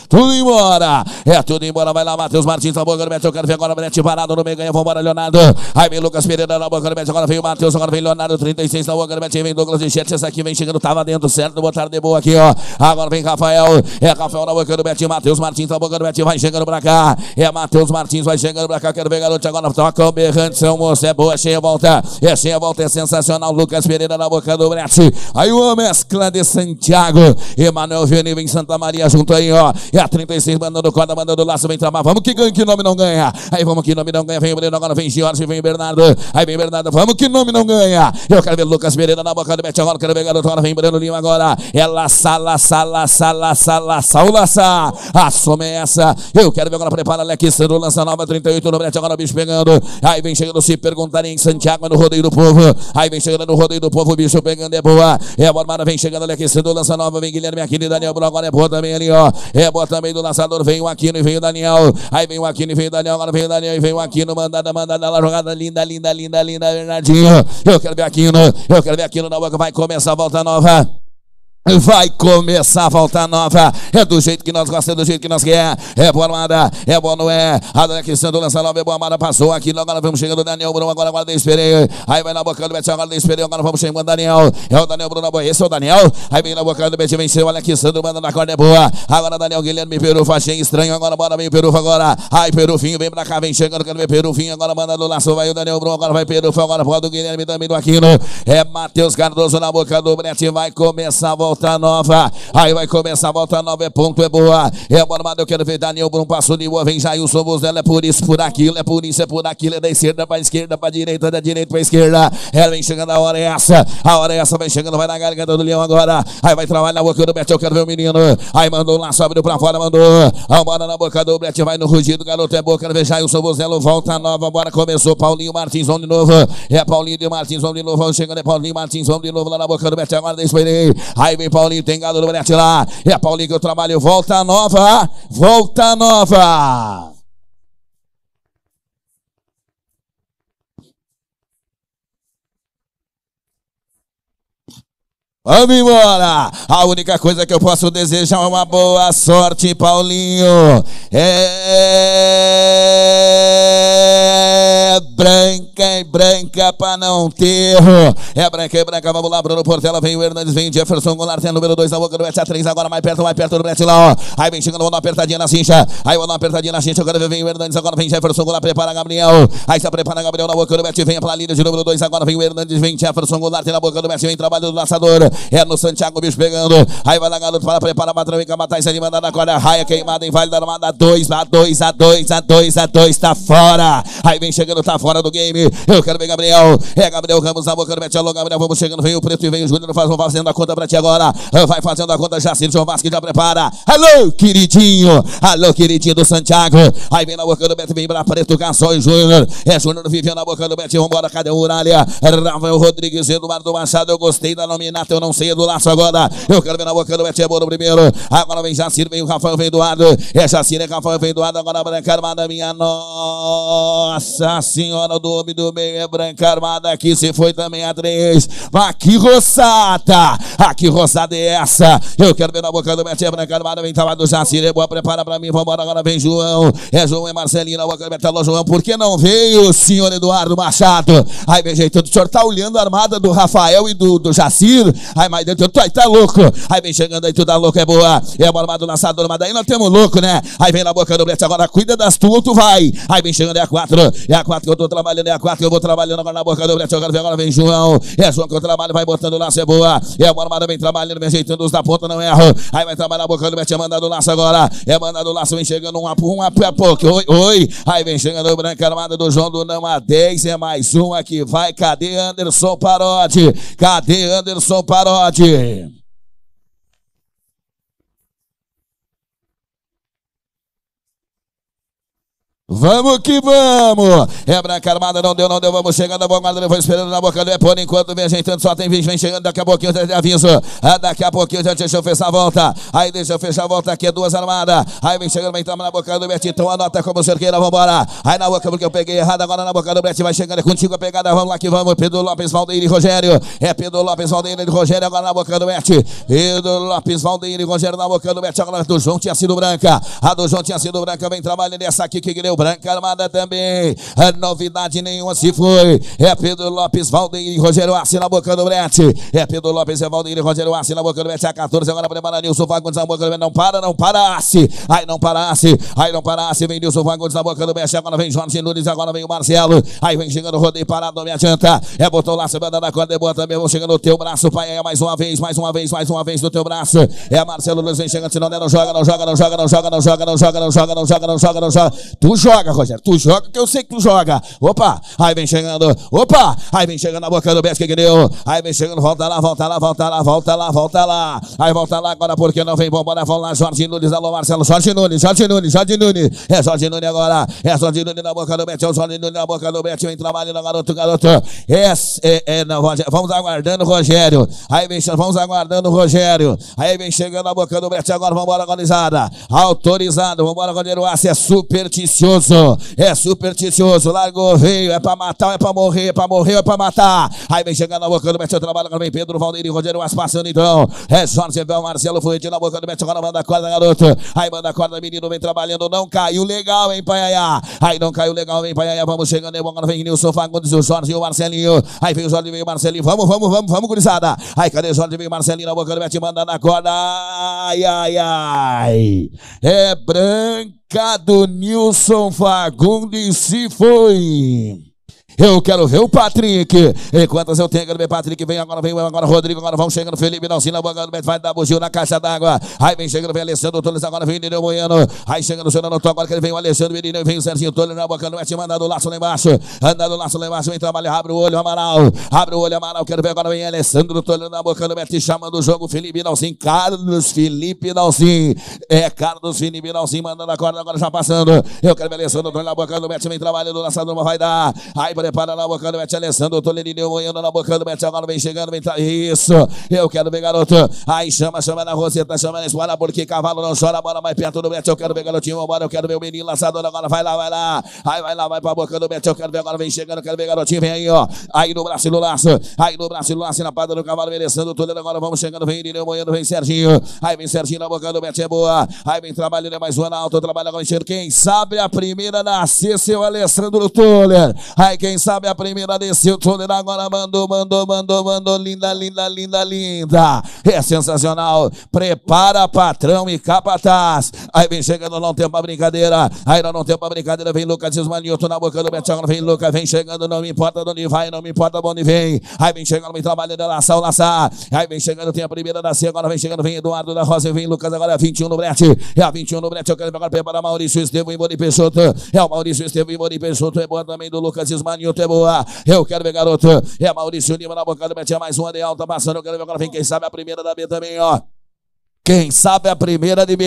Tudo embora. É tudo embora, vai lá, Matheus Martins, na boca do Bete, eu quero ver agora o Bete parado no meio, ganha, vambora, Leonardo. Aí vem Lucas Pereira na boca do mete. Agora vem o Matheus. Agora vem Leonardo 36 na boca do mete. Vem Douglas Enchete. Essa aqui vem chegando. Tava tá dentro, certo? Botaram de boa aqui, ó. Agora vem Rafael. É Rafael na boca do mete. Matheus Martins na boca do mete. Vai chegando pra cá. É Matheus Martins. Vai chegando pra cá. Quero ver garoto. Agora toca o berrante. São moço. É boa. Cheia volta. É cheia volta. É sensacional. Lucas Pereira na boca do mete. Aí o mescla é de Santiago. Emanuel Vini vem Santa Maria junto aí, ó. É a 36 mandando corda, mandando laço. Vem tramar. Vamos que ganha que nome não ganha. Aí vamos que nome não ganha. Vem o Breno. Agora vem Jorge vem Bernardo, aí vem Bernardo, vamos que nome não ganha. Eu quero ver Lucas Pereira na boca do Bete agora, quero ver garoto, agora vem Breno Lima agora. É laça, laça, laça, laça, laça, o laça. A soma é essa. Eu quero ver agora, prepara Leque lança nova 38 no Bete, agora o bicho pegando. Aí vem chegando, se perguntarem em Santiago, é no rodeio do povo. Aí vem chegando é no rodeio do povo, o bicho pegando, é boa. É a Bormada, vem chegando, Leque lança nova, vem Guilherme Aquino e Daniel Bruno, agora é boa também ali, ó. É boa também do lançador, vem o Aquino e vem o Daniel. Aí vem o Aquino e vem o Daniel, agora vem o Daniel e vem o Aquino, mandada, mandada, lá jogada linda, linda, linda, linda, Bernardinho. Eu quero ver aquilo, eu quero ver aquilo na boca. Vai começar a volta nova. Vai começar a volta nova. É do jeito que nós gostamos, é do jeito que nós quer. É boa amada, é boa não é. Adana Cristiano lança nova, é boa amada, passou aqui. Agora vamos chegando, Daniel Bruno, agora agora esperei. Aí vai na boca do Betinho, agora esperei. Agora vamos chegando, Daniel. É o Daniel Bruno, esse é o Daniel. Aí vem na boca do Betinho, venceu. Olha aqui, Sandro manda na corda, é boa. Agora Daniel Guilherme Perufa, achei estranho. Agora bora, vem Perufa agora. Ai, Perufinho, vem pra cá, vem chegando, quero ver Perufinho. Agora manda do laço, vai o Daniel Bruno, agora vai Perufa, agora pode do Guilherme também do Aquino. É Matheus Cardoso na boca do Betinho, vai começar a volta nova. Aí vai começar a volta nova, é ponto, é boa. É boa, mas eu quero ver Daniel Brum, passo de boa, vem Jair, somos dela, é por isso, por aquilo, é por isso, é por aquilo, é da esquerda pra esquerda, pra direita, da direita pra esquerda. Ela vem chegando, a hora é essa, a hora é essa, vai chegando, vai na garganta do leão agora. Aí vai trabalhar na boca do Beto, eu quero ver o menino. Aí mandou lá, sobe pra fora, mandou. Vambora na boca do Brett, vai no rugido, garoto é boa, quero ver Jair, somos dela, volta nova, bora, começou, Paulinho Martins, vamos de novo. É Paulinho de Martins, vamos de novo, vamos chegando, é Paulinho Martins, vamos de novo lá na boca do Beto, agora, esperei. Aí bem, Paulinho. Tem gado do Brete lá. É Paulinho que eu trabalho. Volta nova. Volta nova. Vamos embora! A única coisa que eu posso desejar é uma boa sorte, Paulinho. É branca e branca para não ter. É branca e branca, vamos lá, Bruno Portela, vem o Hernandes, vem Jefferson Goulart, tem é número 2 na boca do Bete, a 3 agora, mais perto, mais perto do Bete lá, ó. Aí vem chegando, vou dar uma apertadinha na cincha. Aí vou dar uma apertadinha na cincha, agora vem o Hernandes, agora vem Jefferson Goulart, prepara Gabriel. Aí se prepara Gabriel na boca do Bete, vem a planilha de número 2, agora vem o Hernandes, vem Jefferson Goulart na boca do Bete, vem trabalho do laçador. É no Santiago o bicho pegando. Aí vai lá, garoto, fala, prepara, patrão, vem cá, matar esse animando na corda. Raia queimada em Vale da Armada. 2 a 2 a 2 a 2 a 2 tá fora. Aí vem chegando, tá fora do game. Eu quero ver Gabriel. É Gabriel Ramos, boca do meter alô, Gabriel. Vamos chegando, vem o preto e vem o Júnior. Faz, fazendo a conta pra ti agora. Ah, vai fazendo a conta, já se João Vasco já prepara. Alô, queridinho. Alô, queridinho do Santiago. Aí vem na boca do Beto, vem pra preto, Caçol e Júnior. É Júnior vivendo na boca do Beto. Vambora, cadê o Uralha? Rafael Rodrigues, Eduardo Machado. Eu gostei da nominata, eu não sei é do laço agora. Eu quero ver na boca do Betebo no primeiro. Agora vem Jacir, vem o Rafael, vem Eduardo. É Jacir, é Rafael, vem Eduardo. Agora branca armada, minha nossa senhora do homem do meio. É branca armada aqui, se foi também a três. Aqui roçada, aqui ah, roçada é essa. Eu quero ver na boca do Betebo, branca armada, vem Tava tá do Jacir. É boa, prepara pra mim, vambora. Agora vem João. É João, é Marcelinho na boca do Betelo. João, por que não veio, senhor Eduardo Machado? Ai, meu jeito, o senhor tá olhando a armada do Rafael e do, do Jacir. Aí mais dentro, tu, tá louco. Aí vem chegando aí, tu dá tá louco, é boa. É bola do lançador, mas daí nós temos louco, né? Aí vem na boca do blete, agora cuida das tuas, tu vai. Aí vem chegando, é a quatro. É a quatro que eu tô trabalhando, é a quatro que eu vou trabalhando agora na boca do blete. Agora vem, agora vem João. É João que eu trabalho, vai botando laço, é boa. É a bola vem trabalhando, vem ajeitando os da ponta, não erro. Aí vai trabalhar na boca do blete, é mandado laço agora. É mandado laço, vem chegando um a um a pouco. Oi, oi. Aí vem chegando o branco armada do João do Não a 10. É mais uma que vai. Cadê Anderson Parodi? Cadê Anderson Parodi? দাঁড়া আছে Vamos que vamos! É branca armada, não deu, não deu, vamos chegando, vamos guardando, vou esperando na boca do é por enquanto, vem ajeitando, só tem 20, vem chegando, daqui a pouquinho eu te aviso, ah, daqui a pouquinho já deixa eu fechar a volta, aí deixa eu fechar a volta aqui, é duas armadas, aí vem chegando, vem entrando na boca do Betinho, então anota como cerqueira, vambora, aí na boca porque eu peguei errado, agora na boca do Betinho, vai chegando, é contigo a pegada, vamos lá que vamos, Pedro Lopes, Valdeir e Rogério, é Pedro Lopes, Valdeir e Rogério, agora na boca do Betinho, Pedro Lopes, Valdeir e Rogério na boca do Betinho, agora do João tinha sido branca, a do João tinha sido branca, vem trabalhando essa aqui que ganhou Branca Armada também. A é novidade nenhuma se foi. É Pedro Lopes, Valdeir e Rogério Arce na boca do brete. É Pedro Lopes, é Valdeir e Rogério Arce na boca do brete. A 14 agora prepara Nilson Fagundes na boca do brete. Não para, não para Arce. Aí não para Arce. Aí não para Arce. Vem Nilson Fagundes na boca do brete. Agora vem Jorge Nunes. Agora vem o Marcelo. Aí vem chegando o rodeio parado. Não me adianta. É botou lá, banda da corda. É boa também. Vão chegando no teu braço, pai. É mais uma vez, mais uma vez, mais uma vez no teu braço. É Marcelo Luiz. Vem chegando. Se não der, é, não joga, não joga, não joga, não joga, não joga, não joga, não joga, não joga, não joga, não joga. Tu joga joga, Rogério. Tu joga que eu sei que tu joga. Opa, aí vem chegando. Opa, aí vem chegando na boca do Besque deu. Aí vem chegando, volta lá, volta lá, volta lá, volta lá, volta lá. Aí volta lá agora porque não vem Bora, Vamos lá, Jorge Nunes. Alô, Marcelo. Jorge Nunes, Jorge Nunes, Jorge Nunes. É Jorge Nunes agora. É Jorge Nunes na boca do Betinho. É Jorge Nunes na boca do Betinho. Vem trabalhando, garoto, garoto. É, é, é não, Rogério. Vamos aguardando, Rogério. Aí vem chegando, vamos aguardando, Rogério. Aí vem chegando na boca do Betinho. Agora, vambora, organizada. Autorizado. Vambora, Rogério. Aço é supersticioso supersticioso, é supersticioso, largou, veio, é pra matar, é pra morrer, é pra morrer, é pra matar. Aí vem chegando na boca do Mestre, trabalho, agora vem Pedro, Valdir e Rogério, mas passando então. É Jorge, Bel, Marcelo, Fluente na boca do Mestre, agora manda a corda, garoto. Aí manda a corda, menino, vem trabalhando, não caiu legal, hein, Paiaiá. Aí não caiu legal, hein, Paiaiá, vamos chegando, é bom, agora vem Nilson, Fagundes, o Jorge e o Marcelinho. Aí vem o Jorge, vem o Marcelinho, vamos, vamos, vamos, vamos, gurizada. Aí cadê o Jorge, vem o Marcelinho na boca do Mestre, manda na corda, ai, ai, ai. É branco. Recado Nilson Fagundes se foi. Eu quero ver o Patrick. Enquanto quantas eu tenho? Quero ver Patrick. Vem agora, vem agora, Rodrigo. Agora vão chegando Felipe Nalcina, vai dar bugio na caixa d'água. Aí vem chegando, vem Alessandro Toles. Agora vem Nino Moiano. Aí chegando o Senador Agora que ele vem o Alessandro Menino. Vem o Serginho Toles na boca. Não é time andando o laço lá embaixo. Andando o laço lá embaixo. Vem trabalhar. Abre o olho, Amaral. Abre o olho, Amaral. Quero ver agora. Vem Alessandro Toles na boca. Não é chamando o jogo. Felipe Nalcin. Carlos Felipe Nalcin. É Carlos Felipe Nalcin mandando a corda. Agora já passando. Eu quero ver Alessandro Toles na boca. Não é time trabalhando. O lançador vai dar. Aí, por prepara na boca do mete Alessandro, Toledo, Moiano na boca do mete agora, vem chegando, vem tá. Isso, eu quero ver garoto. Aí chama, chama na roseta, chama na espada, porque cavalo não chora, bola mais perto do mete. Eu quero ver garotinho, vambora, eu quero ver o menino lançador agora, vai lá, vai lá. Aí vai lá, vai pra boca do mete, eu quero ver agora, vem chegando, eu quero ver garotinho, vem aí, ó. Aí no braço do laço, aí no braço do laço, na pata do cavalo, merecendo, Toledo agora, vamos chegando, vem Irineu, Moiano, vem Serginho. Aí vem Serginho na boca do mete, é boa. Aí vem trabalhando, é mais uma na alta, trabalha com enchendo. Quem sabe a primeira nascer, seu Alessandro Toller. Aí quem quem sabe a primeira desceu toda agora mandou, mandou, mandou, mandou. Linda, linda, linda, linda. É sensacional. Prepara patrão e capataz. Aí vem chegando, não tem pra brincadeira. aí não tem pra brincadeira. Vem Lucas Ismanilto na boca do Betão. Vem Lucas, vem chegando. Não me importa de onde vai, não me importa de onde vem. Aí vem chegando, vem trabalhando, laçar o laçar. Aí vem chegando, tem a primeira da C. Agora vem chegando, vem Eduardo da Rosa. Vem Lucas, agora é 21 no brete. É a 21 no brete. Eu quero agora preparar Maurício Estevam e Boni Peixoto. É o Maurício Estevam e Boni Peixoto. É boa também do Lucas Ismanilto. Nilton é boa. Eu quero ver, garoto. É Maurício Lima na boca do Betinha. Mais uma de alta passando. Eu quero ver agora. Vem quem sabe a primeira da B também, ó. Quem sabe a primeira de mim?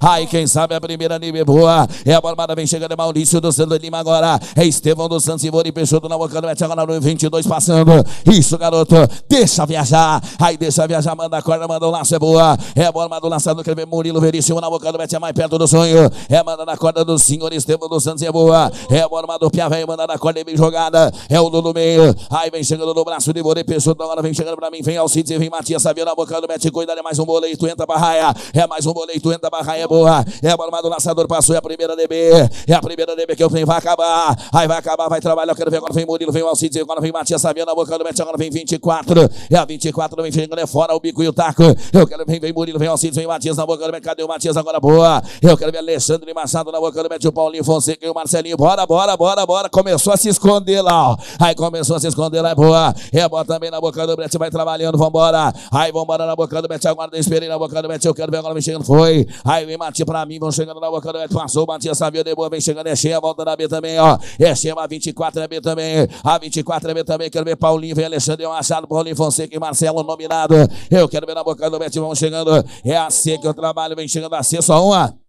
Ai, quem sabe a primeira de mim? Boa. É a Barbada, vem chegando. É Maurício do Santos Lima agora. É Estevão do Santos Ivone Peixoto na do Mete agora no 22 passando. Isso, garoto. Deixa viajar. Ai, deixa viajar. Manda a corda, manda o laço. É boa. É a Barbada do lançado. Quer ver Murilo Veríssimo na boca do Mete É mais perto do sonho. É manda na corda do senhor Estevão do Santos. É boa. É a Barbada do Pia, vem manda na corda. É bem jogada. É o do meio. Ai, vem chegando no braço de Ivone Peixoto. Agora vem chegando pra mim. Vem Alcides e vem Matias. Sabia na boca do Mete cuidado. É mais um boleto. Entra barraia. É mais um boleto entra da barraia, boa. É a bola do lançador, passou. É a primeira DB. É a primeira DB que eu venho, vai acabar. Aí vai acabar, vai trabalhar. Eu quero ver agora. Vem Murilo, vem Alcides, agora vem Matias Sabia na boca do Mete, agora vem 24. É a 24, não vem chegando, é fora o bico e o taco. Eu quero ver, vem Murilo, vem Alcides, vem Matias na boca do Mete. Cadê o Matias agora? Boa. Eu quero ver Alexandre Massado na boca do Mete, o Paulinho Fonseca e o Marcelinho. Bora, bora, bora, bora. Começou a se esconder lá, ó. Aí começou a se esconder lá, é boa. É Rebota também na boca do Brete, vai trabalhando, vambora. Aí vambora na boca do Brete, agora esperei na boca chegando, mete o canto, vem agora, vem chegando, foi. Aí vem Mati pra mim, vão chegando na boca do Beto, é passou, Matias sabia de é boa, vem chegando, é cheia, volta na B também, ó. É cheia, a 24 é B também, a 24 é B também, quero ver Paulinho, vem Alexandre é Machado, Paulinho Fonseca e Marcelo nominado. Eu quero ver na boca do Beto, vão chegando, é a assim C que eu trabalho, vem chegando a C, só uma.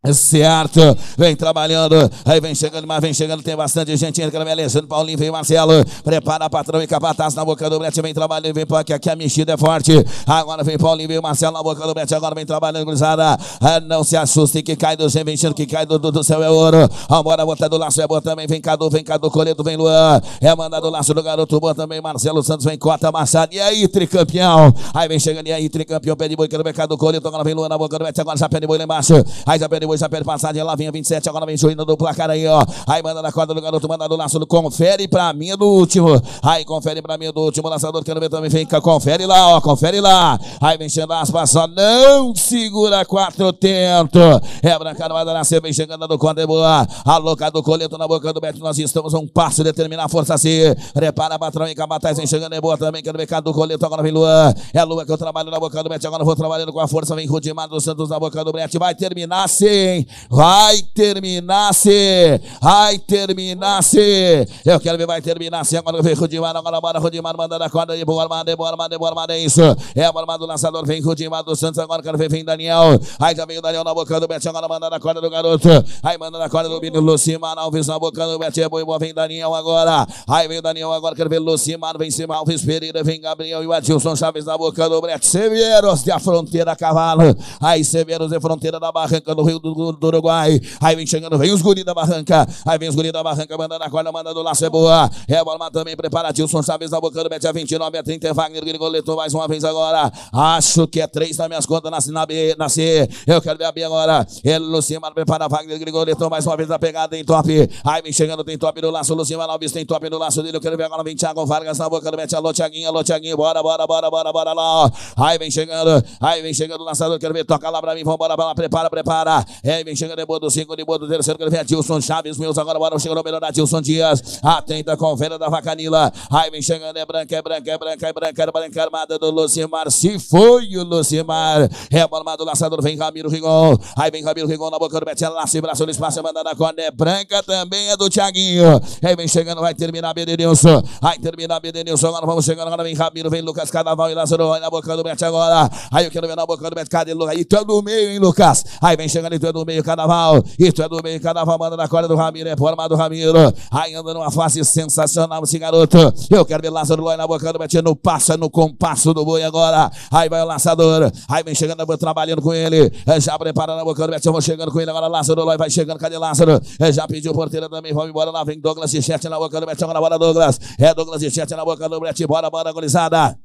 É certo, vem trabalhando, aí vem chegando, mas vem chegando, tem bastante gente entra, vem Alexandre, Paulinho, vem Marcelo, prepara patrão e capataz na boca do Brete, vem trabalhando, vem porque aqui a mexida é forte, agora vem Paulinho, vem Marcelo na boca do Brete, agora vem trabalhando, cruzada. É, não se assuste que cai do céu vem que cai do, do, do céu é ouro, vambora, bota do laço, é bom também, vem Cadu, vem Cadu, Coleto, vem Luan, é mandado o laço do garoto, bom também, Marcelo Santos, vem Cota, amassado e aí, tricampeão, aí vem chegando, e aí, tricampeão, pé de boi, que é do Coleto, agora vem Luan na boca do Brete, agora já pé de boi lá embaixo, aí já pé de depois a passagem, lá vem a 27, agora vem Juína do placar aí, ó. Aí manda na corda do garoto, manda do laço, confere pra mim do último. Aí confere pra mim do último, lançador que no também fica, confere lá, ó, confere lá. Aí vem chegando as só não segura quatro tento. É branca, manda nascer, vem chegando do a louca do coleto na boca do Beto, nós estamos um passo determinar a força C. Repara, patrão, e Cabataz vem chegando, é boa também, quero ver do coleto, agora vem Luan. É Lua que eu trabalho na boca do Beto, agora vou trabalhando com a força, vem Rudimar dos Santos na boca do Brete, vai terminar, sim sim, vai terminar se vai terminar se Eu quero ver, vai terminar se Agora vem Rudimar, agora bora Rudimar, mandando a corda de boa, manda, boa manda, boa manda, é isso. É a armada do lançador, vem Rudimar do Santos, agora quero ver, vem Daniel. Aí já vem o Daniel na boca do Betinho, agora mandando a corda do garoto. Aí mandando a corda do menino Lucimar Alves na boca do Betinho, é boa, boa, vem Daniel agora. Aí vem o Daniel agora, quero ver Lucimar, vem Simar Alves Pereira, vem Gabriel e o Adilson Chaves na boca do Brete. Severos de a fronteira cavalo. Aí Severos de fronteira da barranca do Rio do do, do Uruguai. Aí vem chegando, vem os guri da barranca. Aí vem os guri da barranca, mandando a corda, mandando lá, ceboa. É, é bola também, prepara Dilson Chaves, abocando, mete a 29, a 30, Wagner, Grigoleto, mais uma vez agora. Acho que é três nas minhas contas, nasce na B, nasce. Eu quero ver a B agora. Ele, Lucimar, prepara Wagner, Grigoleto, mais uma vez a pegada em top. Aí vem chegando, tem top no laço, Lucimar Alves tem top no laço dele. Eu quero ver agora, vem Thiago Vargas na boca, mete a Lotiaguinha, Thiaguinho, Thiaguinho, bora, bora, bora, bora, bora lá, ó. Aí vem chegando, aí vem chegando o lançador, quero ver, toca lá pra mim, vambora, bora, prepara, prepara. É, vem chegando em é boa do 5, de boa do terceiro, que ele vem Tilson Chaves, meus agora, bora, chegou no melhor da Tilson Dias. Atenta com venda da Vacanila. Aí vem chegando, é branca, é branca, é branca, é branca, é branca, armada do Lucimar. Se foi o Lucimar. É a bola armada do laçador, vem Ramiro Rigon. Aí vem Ramiro Rigon na boca do Betinho, lá se braço no espaço, manda na corda. É branca também, é do Thiaguinho. Aí vem chegando, vai terminar Nilson, Vai terminar Nilson, agora vamos chegando, agora vem Ramiro, vem Lucas Cadaval e Lázaro, vai na boca do Betinho agora. Aí eu quero ver na boca do Betinho, cadê Lucas? Aí tá no meio, hein, Lucas? Aí vem chegando, então é do meio carnaval, isso é do meio carnaval, manda na corda do Ramiro, é forma do Ramiro, aí anda numa face sensacional esse garoto, eu quero ver Lázaro Lói na boca do Betinho, passa é no compasso do boi agora, aí vai o lançador, aí vem chegando, vou trabalhando com ele, é, já preparando a boca do Betinho, vou chegando com ele, agora Lázaro Lói vai chegando, cadê Lázaro? É, já pediu porteira também, vamos embora, lá vem Douglas e Chet na boca do Betinho, na bora Douglas, é Douglas e Chet na boca do Betinho, bora, bora, gorizada.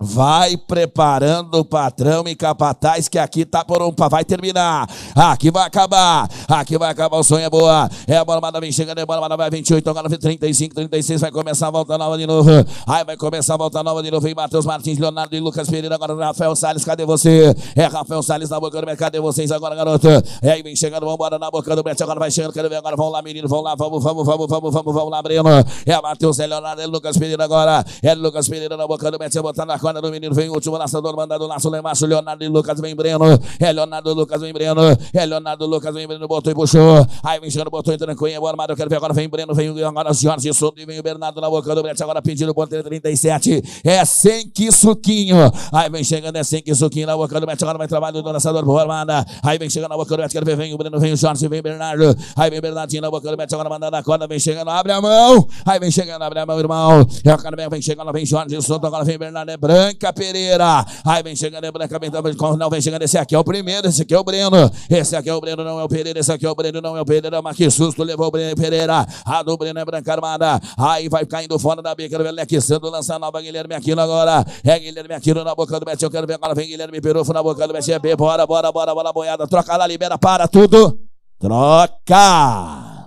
Vai preparando o patrão e capataz que aqui tá por um, vai terminar. Aqui vai acabar. Aqui vai acabar o sonho é boa. É a bola manda vem chegando, é a bola manda vai 28, agora 35, 36 vai começar a volta nova de novo. Aí vai começar a volta nova de novo. Vem Matheus Martins, Leonardo e Lucas Pereira, agora Rafael Salles, cadê você? É Rafael Salles na boca do mercado, cadê é vocês agora, garoto? É aí vem chegando, vambora na boca do Brete, agora vai chegando, quero ver agora, vamos lá, menino, vamos lá, vamos, vamos, vamos, vamos, vamos, vamos lá, Breno. É Matheus, é Leonardo, é Lucas Pereira agora. É Lucas Pereira na boca do Brete, botando na do menino, vem o último lançador, mandado laço lá embaixo. Leonardo e Lucas vem Breno. É Leonardo, Lucas vem Breno. É Leonardo, Lucas vem Breno. Botou e puxou. Aí vem chegando, botou e tranquilo. Embora, é armado, eu quero ver agora. Vem Breno, vem agora o Jorge Souto e vem o Bernardo na boca do Brete. Agora pedindo o ponteiro 37. É sem que suquinho. Aí vem chegando, é sem que suquinho na boca do Brete. Agora vai trabalho do lançador por armada. Aí vem chegando na boca do Brete. Quero ver, vem o Breno, vem o Jorge, vem o Bernardo. Aí vem Bernardinho na boca do Brete. Agora mandando a corda, vem chegando, abre a mão. Aí vem chegando, abre a mão, irmão. É o cara vem chegando, vem Jorge Souto. Agora vem Bernardo, é Branca Pereira. aí vem chegando, é Branca, vem, não, vem chegando. Esse aqui é o primeiro, esse aqui é o Breno. Esse aqui é o Breno, não é o Pereira. Esse aqui é o Breno, não é o Pereira. Mas que susto levou o Breno Pereira. A do Breno é Branca Armada. Aí vai caindo fora da bica do Velec Sando. Lança nova Guilherme Aquino agora. É Guilherme Aquino na boca do Messi, Eu quero ver agora. Vem Guilherme Perufo na boca do Betinho. É bora, bora, bora, bora, boiada. Troca lá, libera, para tudo. Troca!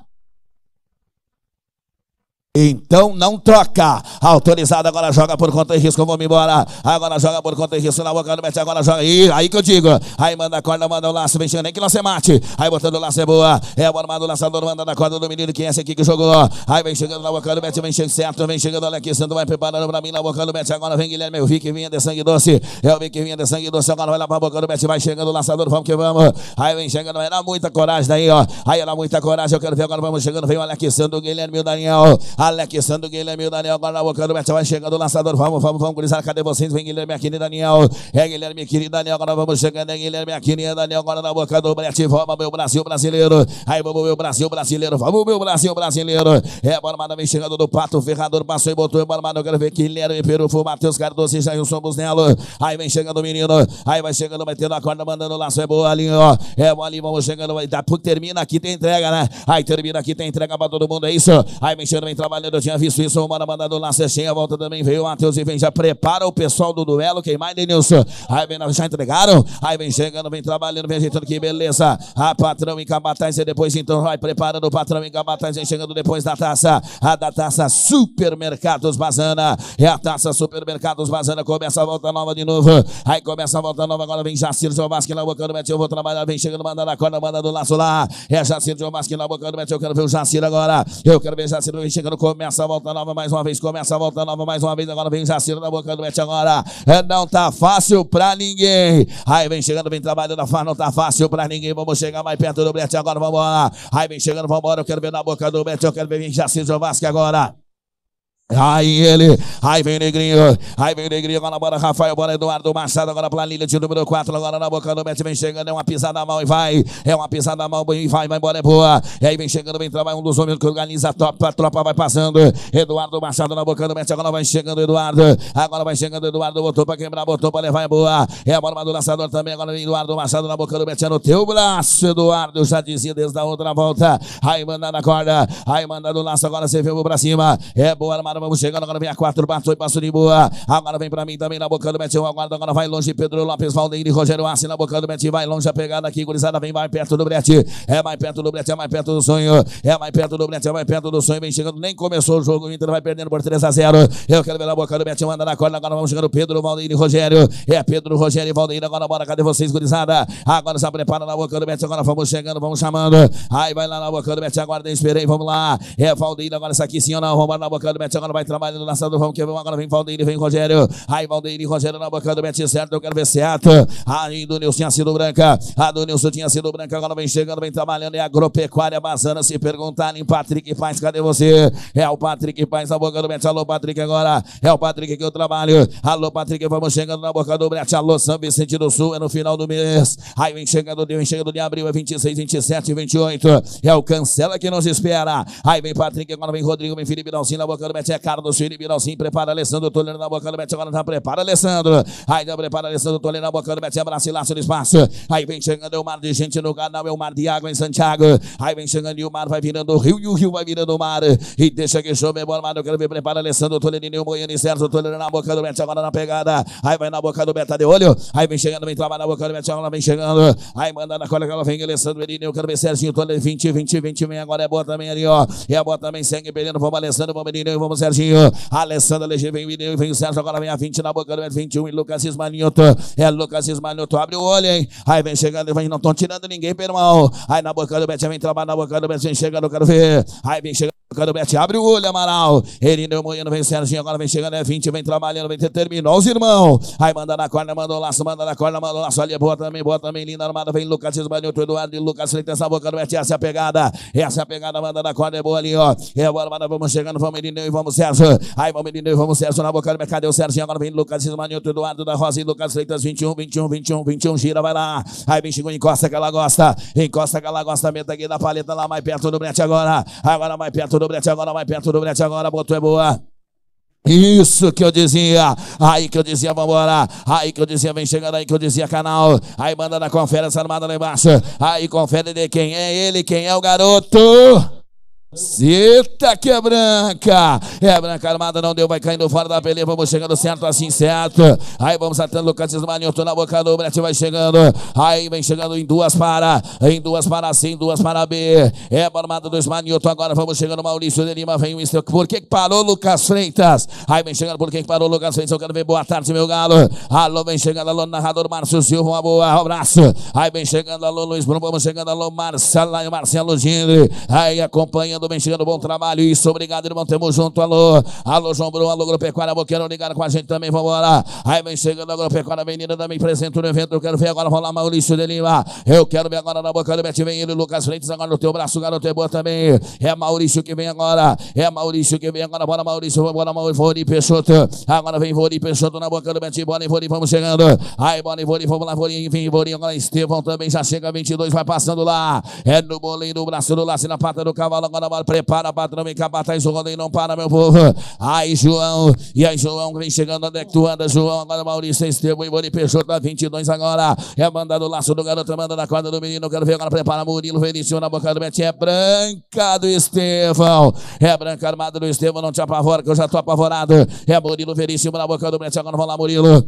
Então não troca. Autorizado, agora joga por conta e risco, vamos embora. Agora joga por conta e risco na boca do mete, agora joga. aí, aí que eu digo. Aí manda a corda, manda o laço, vem nem que não se mate. Aí botando o laço é boa. É o armado, do lançador manda na corda do menino, que é esse aqui que jogou. Aí vem chegando na boca do mete, vem chegando certo, vem chegando, olha aqui, sendo vai preparando pra mim na boca do mete. Agora vem Guilherme, eu é vi que vinha de sangue doce. Eu é vi que vinha de sangue doce, agora vai lá pra boca do mete, vai chegando o lançador vamos que vamos. Aí vem chegando, vai na muita coragem daí, ó. Aí era muita coragem, eu quero ver agora, vamos chegando, vem, olha aqui, sendo Guilherme o Daniel. Alec Sando, Guilherme, Daniel, agora na boca do Beto, vai chegando o lançador. Vamos, vamos, vamos, gurizada. Cadê vocês? Vem Guilherme Aquino né, e Daniel. É Guilherme Aquino né, e Daniel. Agora vamos chegando. É Guilherme Aquino né, e Daniel. Agora na boca do Brete. Vamos, meu Brasil brasileiro. Aí vamos, meu Brasil brasileiro. Vamos, meu Brasil brasileiro. É, bola, mano, vem chegando do Pato. Ferrador passou e botou. É bola, mano, eu quero ver Guilherme Perufo, Matheus Cardoso já e somos Busnello. Aí vem chegando o menino. Aí vai chegando, metendo a corda, mandando o laço. É boa ali, ó. É boa ali, vamos chegando. Vai Termina aqui, tem entrega, né? Aí termina aqui, tem entrega pra todo mundo. É isso. Aí vem chegando, vem trabalhando trabalhando, eu tinha visto isso. Romana laço lança cheia, volta também veio. Matheus e vem, já prepara o pessoal do duelo. Quem mais, Denilson? Aí vem, já entregaram. Aí vem chegando, vem trabalhando, vem ajeitando. Que beleza. A patrão em Cabatais e depois então vai preparando o patrão em Cabatais. Vem chegando depois da taça. A da taça Supermercados Bazana. É a taça Supermercados Bazana. Começa a volta nova de novo. Aí começa a volta nova. Agora vem Jacir Jovasque na boca do Mete. Eu vou trabalhar. Vem chegando, manda na corda, manda do laço lá. É Jacir Jovasque na boca do Mete. Eu quero ver o Jacir agora. Eu quero ver Jacir. Vem chegando Começa a volta nova mais uma vez. Começa a volta nova mais uma vez. Agora vem o Jaciro na boca do Bet agora. É, não tá fácil pra ninguém. Aí vem chegando, vem trabalhando a faz. Não tá fácil pra ninguém. Vamos chegar mais perto do Bet agora. Vamos lá. Aí vem chegando, vamos Eu quero ver na boca do Bet Eu quero ver Jaciro Vasque agora. Aí ele, aí vem Negrinho, aí vem Negrinho, agora bora Rafael, bora Eduardo Machado, agora planilha de número 4, agora na boca do Mete, vem chegando, é uma pisada na mão e vai, é uma pisada na mão e vai, vai embora, é boa, e aí vem chegando, vem trabalhar um dos homens que organiza a tropa, a tropa vai passando, Eduardo Machado na boca do Mete, agora vai chegando Eduardo, agora vai chegando Eduardo, botou pra quebrar, botou pra levar, é boa, é a bola do lançador também, agora vem Eduardo Machado na boca do Mete, é no teu braço, Eduardo, já dizia desde a outra volta, aí manda na corda, aí manda no laço, agora você viu pra cima, é boa, armado vamos chegando, agora vem a 4, passou e passou de boa. Agora vem pra mim também na boca do mete um, agora, agora vai longe, Pedro Lopes, Valdeir e Rogério Assi na boca do mete, vai longe a pegada aqui, gurizada, vem mais perto do Brete, é mais perto do Brete, é mais perto do sonho, é mais perto do Brete, é mais perto do sonho, vem chegando, nem começou o jogo, o Inter vai perdendo por 3 a 0. Eu quero ver na boca do mete, manda na corda, agora vamos chegando, Pedro, Valdeir e Rogério, é Pedro, Rogério e Valdeir, agora bora, cadê vocês, gurizada? Agora já prepara na boca do mete, agora vamos chegando, vamos chamando, aí vai lá na boca do mete, agora esperei, vamos lá, é Valdeir, agora isso aqui sim ou não, vamos na boca do mete, agora vai trabalhando na sala do vão, que vem agora, vem Valdeir, vem Rogério. Aí Valdeir e Rogério na boca do Mete certo, eu quero ver certo. Aí do Nilson tinha sido branca, a do Nilson tinha sido branca, agora vem chegando, vem trabalhando, a é agropecuária Bazana, se em Patrick Paz, cadê você? É o Patrick Paz na boca do Mete. alô Patrick agora, é o Patrick que eu trabalho. Alô Patrick, vamos chegando na boca do Brete, alô São Vicente do Sul, é no final do mês. Aí vem chegando, vem chegando de abril, é 26, 27, 28. É o Cancela que nos espera. Aí vem Patrick, agora vem Rodrigo, vem Felipe Dalzinho na boca do Mete é Carlos Felipe assim, prepara Alessandro Toledo na boca do Betis, agora tá prepara Alessandro. Aí já então, prepara Alessandro Toledo na boca do Betis, abraça e laça no espaço. Aí vem chegando, é o mar de gente no canal, é o mar de água em Santiago. Aí vem chegando e o mar vai virando o rio e o rio vai virando o mar. E deixa que chove, é bola, mas eu quero ver, prepara Alessandro Toledo, Nil Moiano e Sérgio Toledo na boca do Betis, agora na pegada. Aí vai na boca do Betis, tá de olho. Aí vem chegando, vem trabalhar na boca do Betis, agora vem chegando. Aí manda na cola, ela vem Alessandro Elinho, eu quero ver Serginho Toledo, 20, 20, 20, vem agora é boa também ali, ó. É boa também, segue perdendo, vamos Alessandro, vamos Elinho, vamos Serginho. Alessandro Leger vem o vem o Sérgio. Agora vem a 20 na boca do 21 e Lucas Ismanioto. É Lucas Ismanioto. Abre o olho, hein? Aí vem chegando, vem, não estão tirando ninguém, pelo mal. Aí na boca do Bet, vem trabalhar na boca do Bet, vem chegando, quero ver. Aí vem chegando. Candomete, abre o olho, Amaral. deu Moiano, vem Serginho, agora vem chegando, é 20, vem trabalhando, vem terminou os irmãos. Aí manda na corda, manda o laço, manda na corda, manda o laço ali, boa também, boa também, linda armada, vem Lucas, esbanhou, Eduardo e Lucas, ele tem essa boca, Candomete, essa é a pegada, essa é a pegada, manda na corda, é boa ali, ó. É boa, manda, vamos chegando, vamos Erineu e vamos Sérgio. Aí vamos Erineu e vamos Sérgio, na boca, do Candomete, cadê o Serginho, agora vem Lucas, esbanhou, Eduardo da Rosa e Lucas Freitas, 21, 21, 21, 21, gira, vai lá. Aí vem Chico, encosta que ela gosta, encosta que ela gosta, meta aqui da paleta lá, mais perto do Brete agora, agora mais perto do brete agora, vai perto do brete agora, botou é boa. Isso que eu dizia, aí que eu dizia, vambora, aí que eu dizia, vem chegando, aí que eu dizia, canal, aí manda na conferência armada lá embaixo, aí confere de quem é ele, quem é o garoto. Eita que é branca, é branca armada, não deu, vai caindo fora da peleia, vamos chegando certo, assim certo, aí vamos atando Lucas Manioto na boca do Brete, vai chegando, aí vem chegando em duas para, em duas para sim, duas para B, é armada dos Manioto agora vamos chegando Maurício de Lima, vem o Instro, por que, parou Lucas Freitas? Aí vem chegando, por que, que parou Lucas Freitas? Eu quero ver, boa tarde meu galo, alô, vem chegando, alô, narrador Márcio Silva, uma boa, um abraço, aí vem chegando, alô, Luiz Bruno, vamos chegando, alô, Marcelo, Marcelo Gindre, aí acompanhando chegando, bem chegando, bom trabalho. Isso, obrigado, irmão. Tamo junto, alô. Alô, João Bruno, alô, Agropecuária Boqueiro, ligar com a gente também, vambora. Aí vem chegando, Agropecuária Menina, também presente no evento. Eu quero ver agora rolar Maurício de Lima. Eu quero ver agora na boca do Bete, vem ele, Lucas Freitas, agora no teu braço, garoto é boa também. É Maurício que vem agora. É Maurício que vem agora. Bora, Maurício, bora, Maurício, Vori Peixoto. Agora vem Vori Peixoto na boca do Bete, bora, Vori, vamos chegando. Aí, bora, Vori, vamos lá, Vori, vem, Vori, agora Estevão também já chega, 22, vai passando lá. É no bolinho, no braço do laço, na pata do cavalo, agora prepara padrão também cabatar isso quando ele não para, meu povo. Ai, João, e aí, João, vem chegando, onde é que tu anda, João? Agora Maurício, Estevam, Ivone Peixoto, da 22 agora. É mandado o laço do garoto, manda é na quadra do menino, quero ver agora, prepara Murilo, Verício na boca do Mete é branca do Estevão, é branca armada do Estevão, não te apavora, que eu já tô apavorado. É Murilo, Veríssimo na boca do Mete agora vamos lá, Murilo.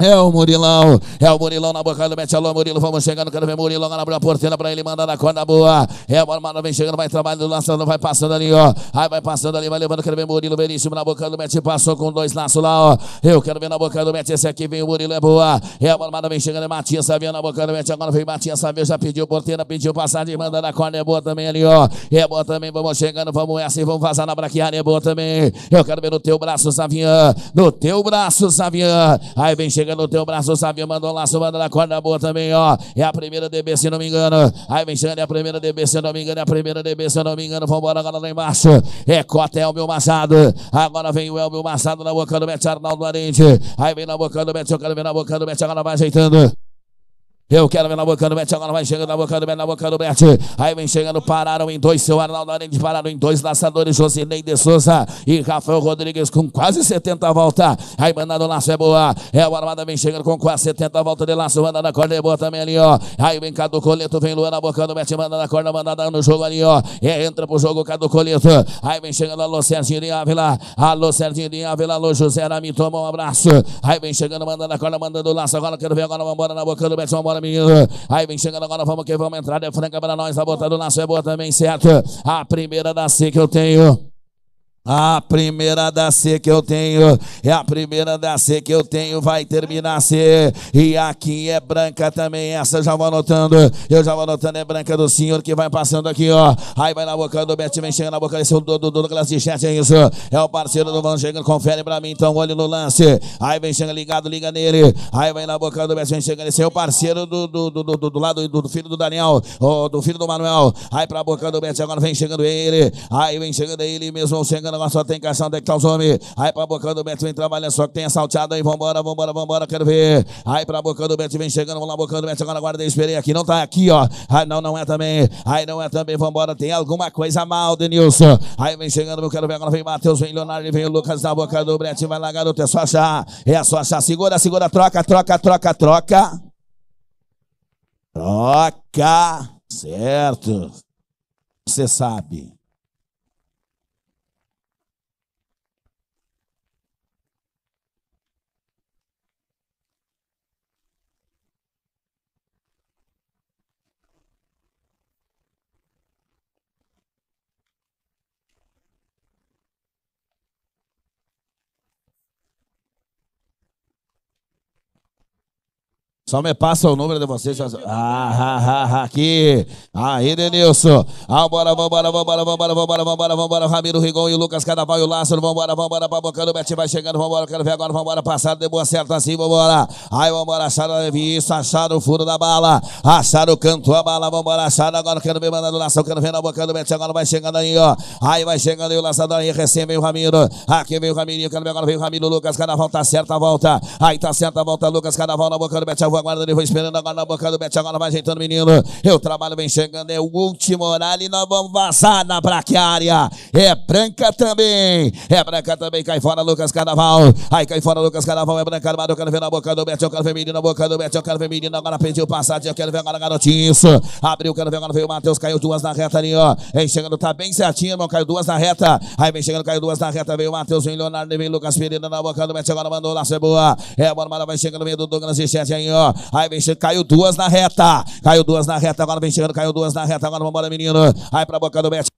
É o Murilão, é o Murilão na boca do mete alô, Murilo, vamos chegando, quero ver Murilão lá na porteira pra ele, manda na corda boa. É, a mano, vem chegando, vai trabalhando, lançando, vai passando ali, ó. Aí vai passando ali, vai levando, quero ver Murilo, veríssimo na boca do mete, passou com dois laços lá, ó. Eu quero ver na boca do mete, esse aqui vem o Murilo, é boa. É, a mano, vem chegando, é Matias sabia na boca do mete, agora vem Matias sabia já pediu porteira, pediu passagem, manda na corda, é boa também ali, ó. É boa também, vamos chegando, vamos essa e vamos vazar na braquiária, é boa também. Eu quero ver no teu braço, Savinha, no teu braço, Savinha. Aí vem chegando chega no teu braço, Savinho mandou um laço, manda na corda boa também, ó. É a primeira DB, se não me engano. Aí, Michane, é a primeira DB, se não me engano, é a primeira DB, se não me engano. Vambora agora lá embaixo. É Cota, é o meu Massado. Agora vem o Elmio Massado na boca do Bete Arnaldo Arente. Aí vem na boca do mete eu quero ver na boca do mete agora vai ajeitando. Eu quero ver na boca do Bete, agora vai chegando na boca do Bete, na boca do Aí vem chegando, pararam em dois, seu Arnaldo Arendt pararam em dois, lançadores Josinei de Souza e Rafael Rodrigues com quase 70 voltas. Aí mandando o laço é boa. É o Armada vem chegando com quase 70 voltas de laço, manda na corda é boa também ali, ó. Aí vem Cadu Coleto, vem Luan na boca do Bete, manda na corda, manda no jogo ali, ó. É, entra pro jogo Cadu Coleto. Aí vem chegando alô Serginho de Ávila, alô Serginho de Ávila, alô José Arami, toma um abraço. Aí vem chegando, manda na corda, manda do laço, agora quero ver, agora vambora na boca do Bet, vambora caminho. Aí vem chegando agora, vamos que vamos entrar. É franca para nós, a botada do Nasso é boa também, certo? A primeira da C que eu tenho. A primeira da C que eu tenho, é a primeira da C que eu tenho, vai terminar C. E aqui é branca também, essa eu já vou anotando. Eu já vou anotando, é branca do senhor que vai passando aqui, ó. Aí vai na boca do Bet, vem chegando na boca desse é do, do, do Douglas de Chat, é isso. É o parceiro do Van chegando, confere pra mim, então olha no lance. Aí vem chegando ligado, liga nele. Aí vai na boca do Bet, vem chegando, esse é o parceiro do, do, do, do, do lado do, do, filho do Daniel, ó, do filho do Manuel. Aí pra boca do Bet, agora vem chegando ele. Aí vem chegando ele mesmo, chegando trabalhando, agora só tem caixão, onde é que tá os homens? Aí pra boca do Beto vem trabalhando, só que tem assalteado aí, vambora, vambora, vambora, quero ver. Aí pra boca do Beto vem chegando, vamos lá, boca do Beto agora, guarda, esperei aqui, não tá aqui, ó. Aí não, não é também. Aí não é também, vambora, tem alguma coisa mal, Denilson. Aí vem chegando, eu quero ver, agora vem Matheus, vem Leonardo, vem o Lucas na boca do Brett, vai lá, garoto, é só achar, é só achar, segura, segura, troca, troca, troca, troca. Troca, certo. Você sabe. Só me passa o número de vocês. Ah, ah, ah, ah, aqui. Aí, Denilson. Ah, bora, vambora, vambora, vambora, vambora, vambora, vambora. Ramiro Rigon e o Lucas Cadaval e o Lázaro. Vambora, vambora, babocando. O Betinho vai chegando, vambora. Quero ver agora, vambora. Passado, de boa certa assim, vambora. Aí, vambora, acharam a isso, acharam o furo da bala. Acharam o canto, a bala, vambora, acharam. Agora quero ver mandando Lázaro. quero ver na boca do Betinho. Agora vai chegando aí, ó. Aí vai chegando aí o Lázaro. aí, recém vem o Ramiro. Aqui vem o Ramirinho, quero ver agora, vem o Ramiro. Lucas Cadaval, tá certa a volta. Aí tá certa a volta, Lucas Cadaval na boca do Betinho aguardando, ali, vou esperando agora na boca do Betinho, agora vai ajeitando menino. Eu trabalho bem chegando, é o último horário e nós vamos vazar na braquiária. É branca também, é branca também, cai fora Lucas Carnaval. Aí cai fora Lucas Carnaval, é branca armado, eu quero ver na boca do Betinho, eu quero ver menino na boca do Betinho, eu quero ver menino, agora pediu passagem, eu quero ver agora garotinho. Isso, abriu, quero ver agora, veio o Matheus, caiu duas na reta ali, ó. Vem chegando, tá bem certinho, irmão, caiu duas na reta. Aí vem chegando, caiu duas na reta, veio o Matheus, vem Leonardo, vem Lucas Pereira na boca do Betinho, agora mandou lá, é boa. É, bora, vai chegando, meio do Douglas e Chet aí, ó. Aí vem chegando, caiu duas na reta. Caiu duas na reta, agora vem chegando, caiu duas na reta. Agora vamos embora, menino. Aí pra boca do Betis.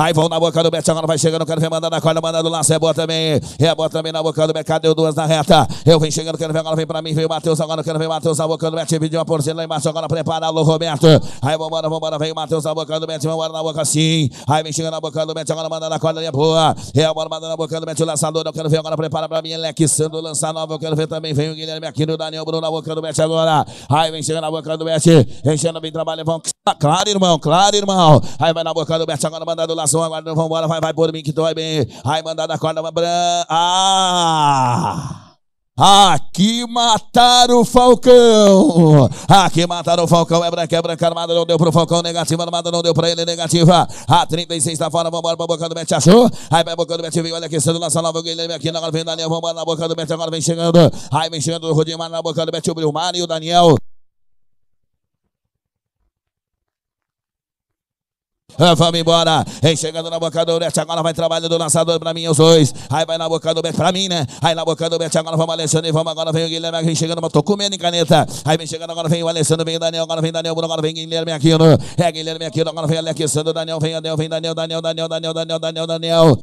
Aí vão na boca do Bete, agora vai chegando, quero ver mandando a corda, mandando lá, é boa também. É boa também na boca do Becado, deu duas na reta. Eu venho chegando, quero ver, agora vem pra mim, vem o Matheus, agora quero ver o Matheus na boca do Bete, pediu uma porcina lá embaixo, agora prepara, alô Roberto. Aí vambora, vambora, vem o Matheus na boca do Bete, vambora na boca sim. Aí vem chegando na boca do Bete, agora mandando a corda, é boa. É bora mandando na boca do Bete, o lançador, eu quero ver, agora prepara pra mim, Leque Sando, lançar nova, eu quero ver também, vem o Guilherme aqui no Daniel Bruno na boca do Bete agora. Aí vem chegando na boca do Bete, enchendo bem trabalho, vão. Claro, irmão, claro, irmão. Aí vai na boca do Bete, agora mandando lá, Passou, agora não, vambora, vai, vai por mim que dói bem. Ai, mandar na corda, branca. Ah! Aqui mataram o Falcão. Aqui mataram o Falcão. É branca, é branca. Armada não deu pro Falcão. Negativa, armada não deu pra ele. Negativa. A 36 tá fora. Vambora pra boca do Mete. Achou? Aí vai boca do Mete. Vem, olha aqui. Sendo lança nova. O Guilherme aqui. Agora vem Daniel. Vambora na boca do Mete. Agora vem chegando. Aí vem chegando o Rodimar na boca do Mete. O Brilmar e o Daniel. Ah, vamos embora. Vem chegando na boca do Bert Agora vai trabalhando do lançador pra mim, os dois. Aí vai na boca do Bert pra mim, né? Aí na boca do Bert Agora vamos, Alessandro. e Vamos agora. Vem o Guilherme. Vem chegando. Tô comendo em caneta. Aí vem chegando. Agora vem o Alessandro. Vem o Daniel. Agora vem Daniel Agora vem Guilherme Aquino. É Guilherme aqui Agora vem Alessandro. Daniel. Vem Daniel. Vem Daniel. Daniel. Daniel. Daniel. Daniel. Daniel. Daniel.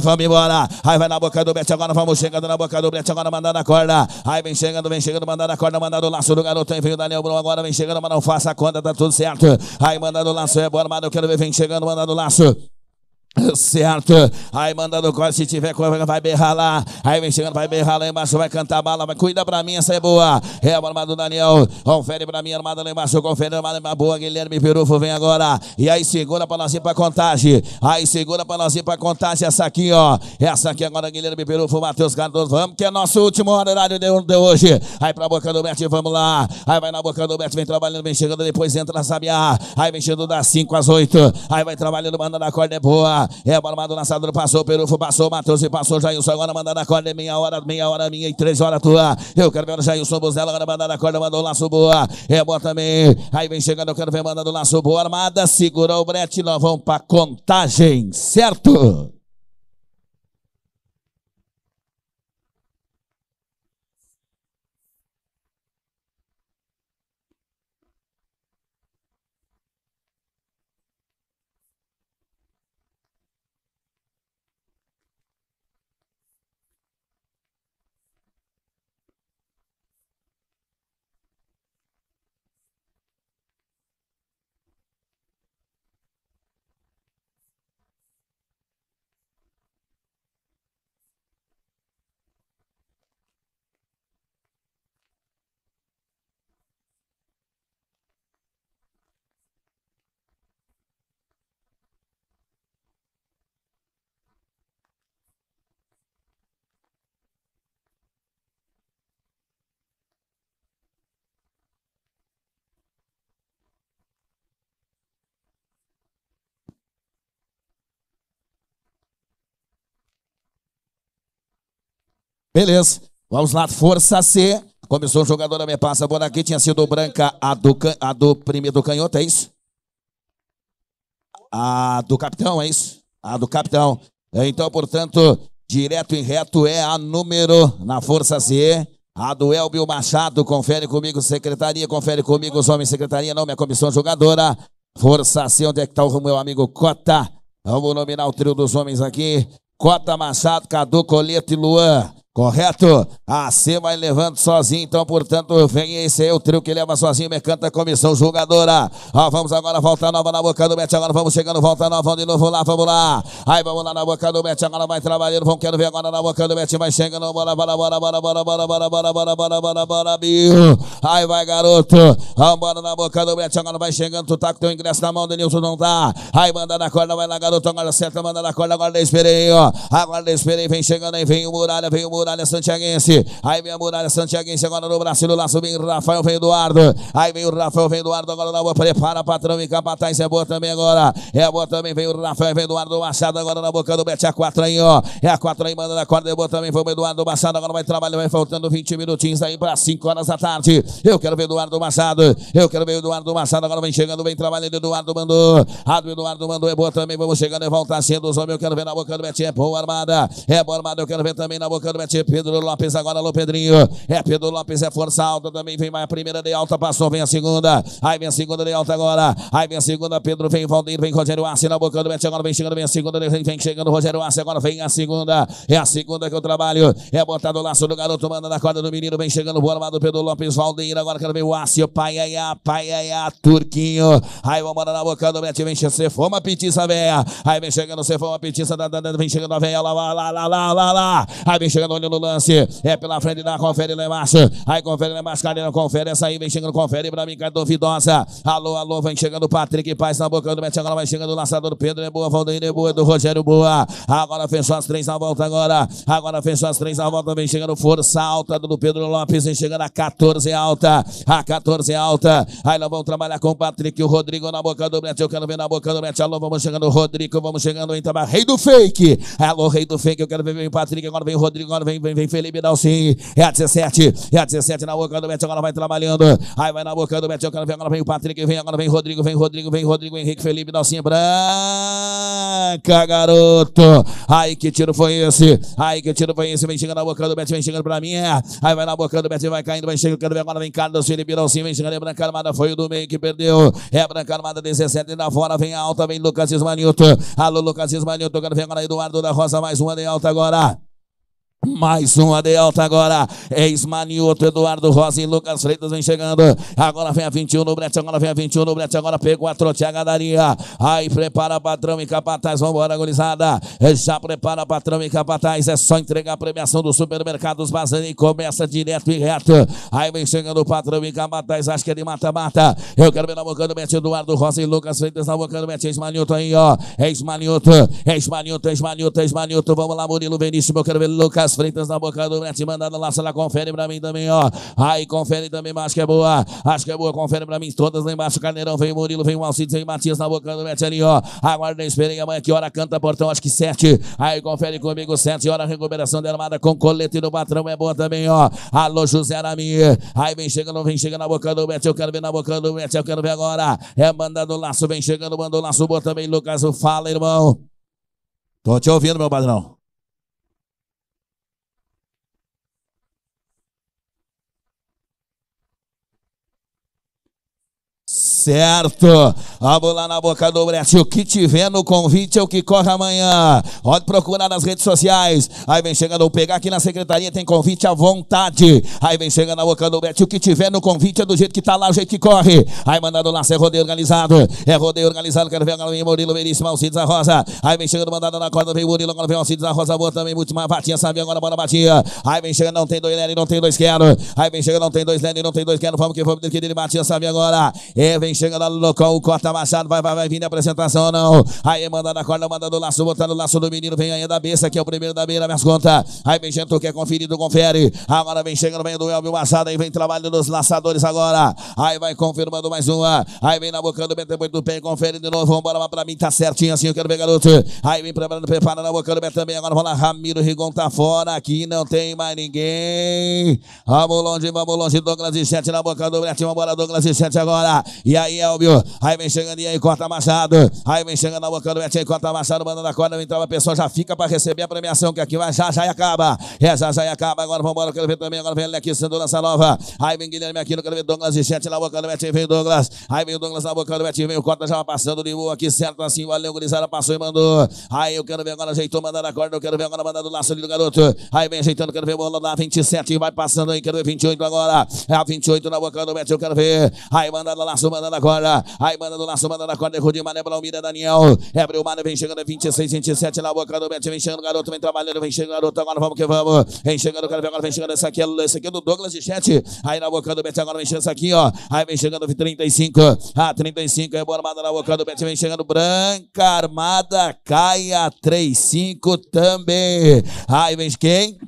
Vamos embora. Aí vai na boca do Bete agora. Vamos chegando na boca do Bete agora, mandando a corda. Aí vem chegando, vem chegando, mandando a corda, mandando o laço do garoto. Aí veio o Daniel Bruno agora, vem chegando, mas não faça a conta, tá tudo certo. Aí mandando o laço, é bora, mas eu quero ver, vem chegando, mandando o laço. Certo, aí mandando corte, se tiver coisa, vai berrar lá. Aí vem chegando, vai berrar lá embaixo, vai cantar bala, vai cuida pra mim, essa é boa. É a armada do Daniel, confere pra mim, armada lá embaixo, confere, armada lá boa. Guilherme Perufo vem agora. E aí segura pra nós ir pra contagem. Aí segura pra nós ir pra contagem, essa aqui, ó. Essa aqui agora, Guilherme Perufo, Matheus Cardoso. Vamos que é nosso último horário de, hoje. Aí pra boca do Bert, vamos lá. Aí vai na boca do Bert, vem trabalhando, vem chegando, depois entra na Sabiá. Aí vem chegando das 5 às 8. Aí vai trabalhando, manda na corda, é boa. É lá. armada Barbado Lançador passou, Perufo passou, Matheus passou, Jailson agora mandando a corda. É meia hora, meia hora minha e três horas tua. Eu quero ver o Jailson Buzela agora mandando a corda, mandou o laço boa. É boa também. Aí vem chegando, eu quero ver mandando o laço boa. Armada, segurou o brete, nós vamos pra contagem, certo? Beleza. Vamos lá, força C. Começou o jogador da minha passa, Bora aqui tinha sido branca a do, a do primeiro do canhoto, é isso? A do capitão, é isso? A do capitão. É, então, portanto, direto e reto é a número na força C. A do Elbio Machado, confere comigo, secretaria, confere comigo, os homens, secretaria, não, minha comissão jogadora. Força C, onde é que tá o meu amigo Cota? Vamos nominar o trio dos homens aqui. Cota Machado, Cadu, Coleto e Luan. Correto? C vai levando sozinho, então, portanto, vem esse aí o trio que leva sozinho, a comissão julgadora. Ó, vamos agora, volta nova na boca do Bete, agora vamos chegando, volta nova, vamos de novo lá, vamos lá. Aí, vamos lá na boca do Bete, agora vai trabalhando, vamos, quero ver agora na boca do Bete, vai chegando, bora, bora, bora, bora, bora, bora, bora, bora, bora, bora, bora, bora, bora, Aí vai, garoto, vambora na boca do Bete, agora vai chegando, tu tá com teu ingresso na mão, Denilson não tá. Aí, manda na corda, vai lá, garoto, agora certa, manda na corda, agora aí ó. Agora aí vem chegando aí, vem o Muralha, vem o Muralha muralha santiaguense. Aí vem a muralha santiaguense agora no Brasil. Lá subindo Rafael, vem Eduardo. Aí vem o Rafael, vem Eduardo. Agora na boa, prepara patrão e capataz. É boa também agora. É boa também. Vem o Rafael, vem Eduardo Machado. Agora na boca do Bet. É a 4 aí, ó. É a 4 aí, manda na corda. É boa também. Vamos Eduardo Machado. Agora vai trabalhar. Vai faltando 20 minutinhos aí para 5 horas da tarde. Eu quero ver Eduardo Machado. Eu quero ver Eduardo Machado. Agora vem chegando, vem trabalhando. Eduardo mandou. Ado Eduardo mandou. É boa também. Vamos chegando. É voltar sendo Os homens. Eu quero ver na boca do Bet. É boa armada. É boa armada. Eu quero ver também na boca do Bet forte. Pedro Lopes agora, alô Pedrinho. É Pedro Lopes, é força alta também. Vem mais a primeira de alta, passou, vem a segunda. Aí vem a segunda de alta agora. Aí vem a segunda, Pedro, vem Valdir, vem Rogério Arce na boca do mete agora, vem chegando, vem a segunda, vem, vem chegando Rogério Arce agora, vem a segunda. É a segunda que eu trabalho. É botado o laço do garoto, manda na corda do menino, vem chegando o armado Pedro Lopes, Valdir. Agora quero ver o Arce, pai, aí, pai, aí, Turquinho. Aí vamos na boca do mete, vem chegando, Cefoma Petiça, véia. Aí vem chegando Cefoma Petiça, vem chegando a véia, lá, lá, lá, lá, lá, lá. Aí vem chegando no lance. É pela frente da confere lá Aí confere lá embaixo, Karina confere. Essa aí vem chegando, confere pra mim, cara duvidosa. Alô, alô, vem chegando o Patrick Paz na boca do Mete. Agora vai chegando o lançador Pedro, é boa, Valdeir, é boa, é do Rogério Boa. Agora fechou as três na volta agora. Agora fechou as três na volta, vem chegando força alta do Pedro Lopes, vem chegando a 14 alta. A 14 alta. Aí nós vamos trabalhar com o Patrick, o Rodrigo na boca do Mete. Eu quero ver na boca do Mete. Alô, vamos chegando o Rodrigo, vamos chegando o Itamar. Rei do fake. Alô, rei do fake, eu quero ver o Patrick. Agora vem o Rodrigo, agora vem vem, vem, vem, Felipe Dalcin. É a 17, é a 17 na boca do Beto, agora vai trabalhando. Aí vai na boca do Beto, agora vem, agora vem o Patrick, vem, agora vem Rodrigo, vem Rodrigo, vem Rodrigo, Henrique, Felipe Dalcin, branca, garoto. Aí que tiro foi esse, aí que tiro foi esse, vem chegando na boca do Beto, vem chegando pra mim, é. Aí vai na boca do Beto, vai caindo, vai chegando, vem, agora vem Carlos, Felipe Dalcin, vem chegando, é branca armada, foi o do meio que perdeu. É branca armada, 17 na fora, vem alta, vem Lucas Ismanilto. Alô, Lucas Ismanilto, agora vem agora Eduardo da Rosa, mais uma de alta agora. Mais um de alta agora. ex Maniuto Eduardo Rosa e Lucas Freitas vem chegando. Agora vem a 21 no brete, agora vem a 21 no brete, agora pegou a trote a gadaria. Aí prepara patrão e capataz, vambora, gurizada. Já prepara patrão e capataz, é só entregar a premiação do supermercado Os Bazani. Começa direto e reto. Aí vem chegando o patrão e capataz, acho que ele é mata-mata. Eu quero ver na boca do brete, Eduardo Rosa e Lucas Freitas na boca do brete. ex Maniuto aí, ó. ex Maniuto, ex Maniuto, ex Maniuto, ex Ismanioto. Vamos lá, Murilo Veríssimo, eu quero ver Lucas. Lucas Freitas na boca do Brete, mandada lá, ela confere pra mim também, ó. Aí, confere também, acho que é boa. Acho que é boa, confere pra mim todas lá embaixo. Carneirão, vem Murilo, vem o Alcides, vem Matias na boca do mete ali, ó. Aguarda, esperei amanhã, que hora canta portão, acho que sete. Aí, confere comigo, sete horas, recuperação da armada com colete do patrão, é boa também, ó. Alô, José Arami. Aí, vem chegando, vem chegando na boca do mete. eu quero ver na boca do mete, eu quero ver agora. É mandado laço, vem chegando, mandou laço, boa também, Lucas, fala, irmão. Tô te ouvindo, meu padrão. certo. Vamos lá na boca do brete. O que tiver no convite é o que corre amanhã. Pode procurar nas redes sociais. Aí vem chegando, vou pegar aqui na secretaria, tem convite à vontade. Aí vem chegando na boca do brete. O que tiver no convite é do jeito que tá lá, o jeito que corre. Aí mandando lá, é rodeio organizado. É rodeio organizado. Quero ver a galera, Murilo, Veríssimo, Alcides da Rosa. Aí vem chegando, mandado na corda, vem Murilo, agora vem Alcides da Rosa, boa também, última batinha, sabe agora, bora batinha. Aí vem chegando, não tem dois Lenny, não tem dois quero. Aí vem chegando, não tem dois Lenny, não tem dois quero. Vamos que vamos, dele, batia, sabe agora. É, vem Vem chegando no local, o corta amassado, vai, vai, vai vindo a apresentação não. Aí manda na corda, manda do laço, botando o laço do menino, vem aí da besta, que é o primeiro da beira, minhas contas. Aí vem gente, que é conferido, confere. Agora vem chegando, vem do Elvio Massado, aí vem trabalho dos laçadores agora. Aí vai confirmando mais uma. Aí vem na boca do Betão, do pé, confere de novo, vambora, mas pra mim tá certinho assim, eu quero ver garoto. Aí vem preparando, preparando na boca do Betão, também agora rola Ramiro Rigon tá fora, aqui não tem mais ninguém. Vamos longe, vamos longe, Douglas e sete na boca do Betinho, vambora Douglas e sete agora. E aí, Elbio. Aí vem chegando e aí, corta Machado. Aí vem chegando, do mete aí, corta Machado, mandando a corda. Então a pessoa já fica pra receber a premiação, que aqui vai já, já e acaba. É, já, já e acaba. Agora vambora, eu quero ver também. Agora vem ele aqui, sendo lança nova. Aí vem Guilherme aqui, eu quero ver Douglas e Chet na do mete aí, vem Douglas. Aí vem o Douglas na do mete vem o corta já vai passando de boa aqui, certo assim. Valeu, gurizada, passou e mandou. Aí eu quero ver agora, ajeitou, mandando a corda. Eu quero ver agora, mandando o laço ali do garoto. Aí vem ajeitando, quero ver bola lá, 27, vai passando aí, quero ver 28 agora. É a 28 na boca do mete, eu quero ver. Aí mandando laço, mandando agora Aí manda do laço, manda na corda. Rodinho, Mané, Blaumira, Daniel. abriu o Mané, vem chegando, 26, 27 na boca do Bet. Vem chegando, garoto, vem trabalhando, vem chegando, garoto. Agora vamos que vamos. Vem chegando, cara, agora vem chegando. Esse aqui, esse aqui é do Douglas de Chat. Aí na boca do Bet, agora vem chegando essa aqui, ó. Aí vem chegando, 35. Ah, 35, é boa armada na boca do Bet. Vem chegando, branca armada, caia 35 também. Aí vem quem?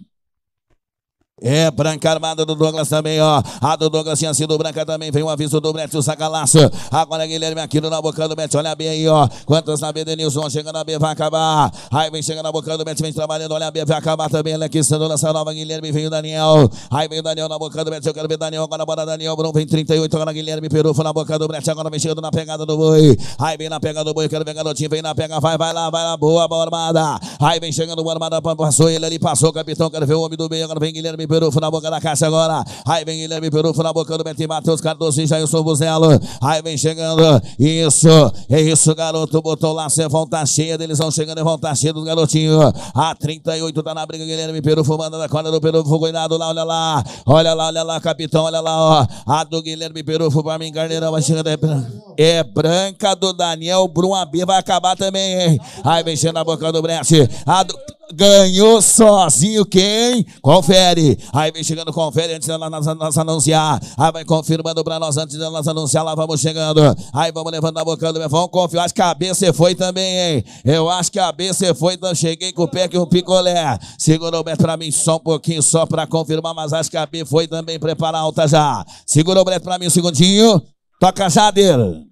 É, branca armada do Douglas também, ó. A do Douglas tinha sido branca também. Vem o um aviso do Brett, o sacalaço. Agora Guilherme aqui na boca do Brett. Olha a B aí, ó. Quantas na B, Denilson? Chega na B, vai acabar. Aí vem chega na boca do Brett, vem trabalhando. Olha a B, vai acabar também. Ela aqui, sendo lança nova. Guilherme, vem o Daniel. Aí vem o Daniel na boca do Brett. Eu quero ver Daniel. Agora bora Daniel. Bruno vem 38. Agora Guilherme Perufo na boca do Brett. Agora vem chegando na pegada do boi. Aí vem na pegada do boi. Eu quero ver garotinho. Vem na pega, vai, vai lá, vai lá. Boa, boa armada. Aí vem chegando uma armada. Passou ele ali, passou o capitão. Quero ver o homem do meio. Agora vem Guilherme Perufo na boca da caixa agora. Aí vem Guilherme Perufo na boca do Betim Matheus Cardoso já eu sou Buzelo. Aí vem chegando. Isso, é isso, garoto. Botou lá, você volta cheia. Eles vão chegando e é volta cheia dos garotinhos. A 38 tá na briga, Guilherme Perufo manda na corda do Perufo. Cuidado lá, olha lá. Olha lá, olha lá, capitão, olha lá, ó. A do Guilherme Perufo pra mim, Carneirão. Vai chegando. É branca, é branca do Daniel Brum AB. Vai acabar também, hein? Aí vem chegando na boca do Brest. A do ganhou sozinho quem? Confere. Aí vem chegando, confere antes de nós, nós anunciar. Aí vai confirmando pra nós antes de nós anunciar. Lá vamos chegando. Aí vamos levando a boca Vamos confiar. Acho que a B você foi também, hein? Eu acho que a B você foi. Então cheguei com o pé que um picolé. Segurou o Beto para mim só um pouquinho, só para confirmar. Mas acho que a B foi também. Prepara alta já. Segurou o Beto para mim um segundinho. Toca já dele.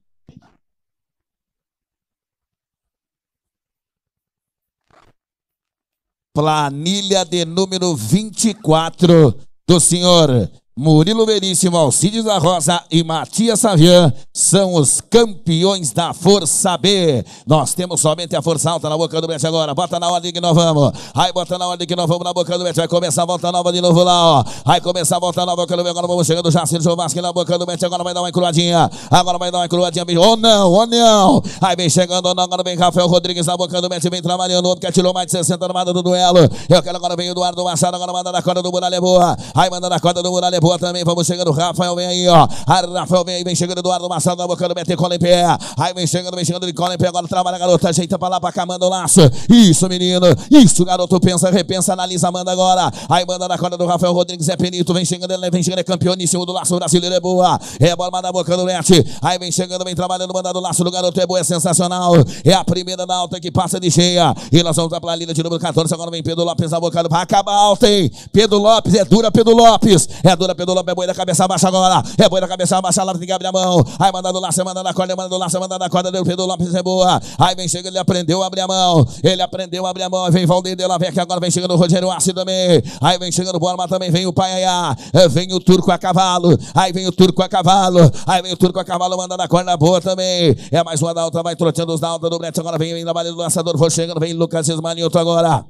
planilha de número 24 do senhor Murilo Veríssimo, Alcides da Rosa e Matias Savian são os campeões da Força B. Nós temos somente a Força Alta na boca do Bet agora. Bota na ordem que nós vamos. Aí bota na ordem que nós vamos na boca do Bet. Vai começar a volta nova de novo lá, ó. Vai começar a volta nova que agora vamos chegando. Já Sérgio Vasque na boca do Bet. Agora vai dar uma encruadinha. Agora vai dar uma encruadinha. Ou oh, não, ou oh, não. Aí vem chegando, ou oh, não. Agora vem Rafael Rodrigues na boca do Bet. Vem trabalhando. O outro que atirou mais de 60 armadas do duelo. Eu quero agora vem Eduardo Machado. Agora manda na corda do Muralha é Boa. Aí manda na corda do Muralha é boa também. Vamos chegando, Rafael vem aí, ó. Rafael vem aí, vem chegando, Eduardo Massado na boca do BT, cola em pé. Aí vem chegando, vem chegando de cola em pé. Agora trabalha garoto ajeita pra lá, pra cá, manda o laço. Isso, menino. Isso, garoto, pensa, repensa, analisa, manda agora. Aí manda na corda do Rafael Rodrigues, é penito. Vem chegando, ele vem chegando, é campeão em cima do laço brasileiro, é boa. É bola na boca do Leste. Aí vem chegando, vem trabalhando, manda do laço do garoto, é boa, é sensacional. É a primeira da alta que passa de cheia. E nós vamos pra linha de número 14. Agora vem Pedro Lopes na boca do. Acaba a alta, hein? Pedro Lopes, é dura, Pedro Lopes. É dura, Pedula, pedula, é boi da cabeça baixa agora É boi da cabeça baixa lá, tem que abrir a mão. Aí do lá, você manda na corda, do lá, você manda na corda, deu pedula, é boa. Aí vem chegando ele aprendeu a abrir a mão. Ele aprendeu a abrir a mão. Vem Valdir dela, vem aqui agora, vem chegando o Rogério Assi também. Aí vem chegando o Borma também, vem o Paiaiá. É, vem o Turco a cavalo. Aí vem o Turco a cavalo. Aí vem o Turco a cavalo, manda na corda boa também. É mais uma da outra vai troteando os da alta do Brete. Agora vem, vem na do lançador, vou chegando, vem Lucas Esmanioto agora.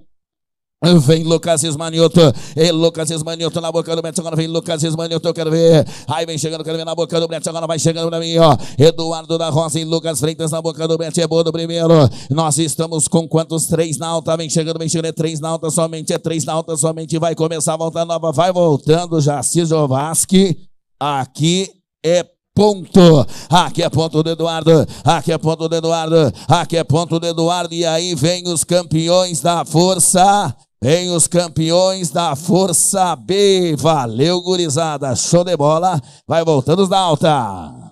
Vem Lucas Esmanioto, e Lucas Esmanioto na boca do Beto, agora vem Lucas Esmanioto, eu quero ver. Aí vem chegando, quero ver na boca do Beto, agora vai chegando pra mim, ó. Eduardo da Rosa e Lucas Freitas na boca do Beto, é boa do primeiro. Nós estamos com quantos? Três na alta, vem chegando, vem chegando, é três na alta somente, é três na alta somente, vai começar a volta nova, vai voltando, Jacis Jovaski, aqui é ponto. Aqui é ponto do Eduardo. Aqui é ponto do Eduardo. Aqui é ponto do Eduardo. E aí vem os campeões da força Vem os campeões da Força B. Valeu, gurizada. Show de bola. Vai voltando os da alta.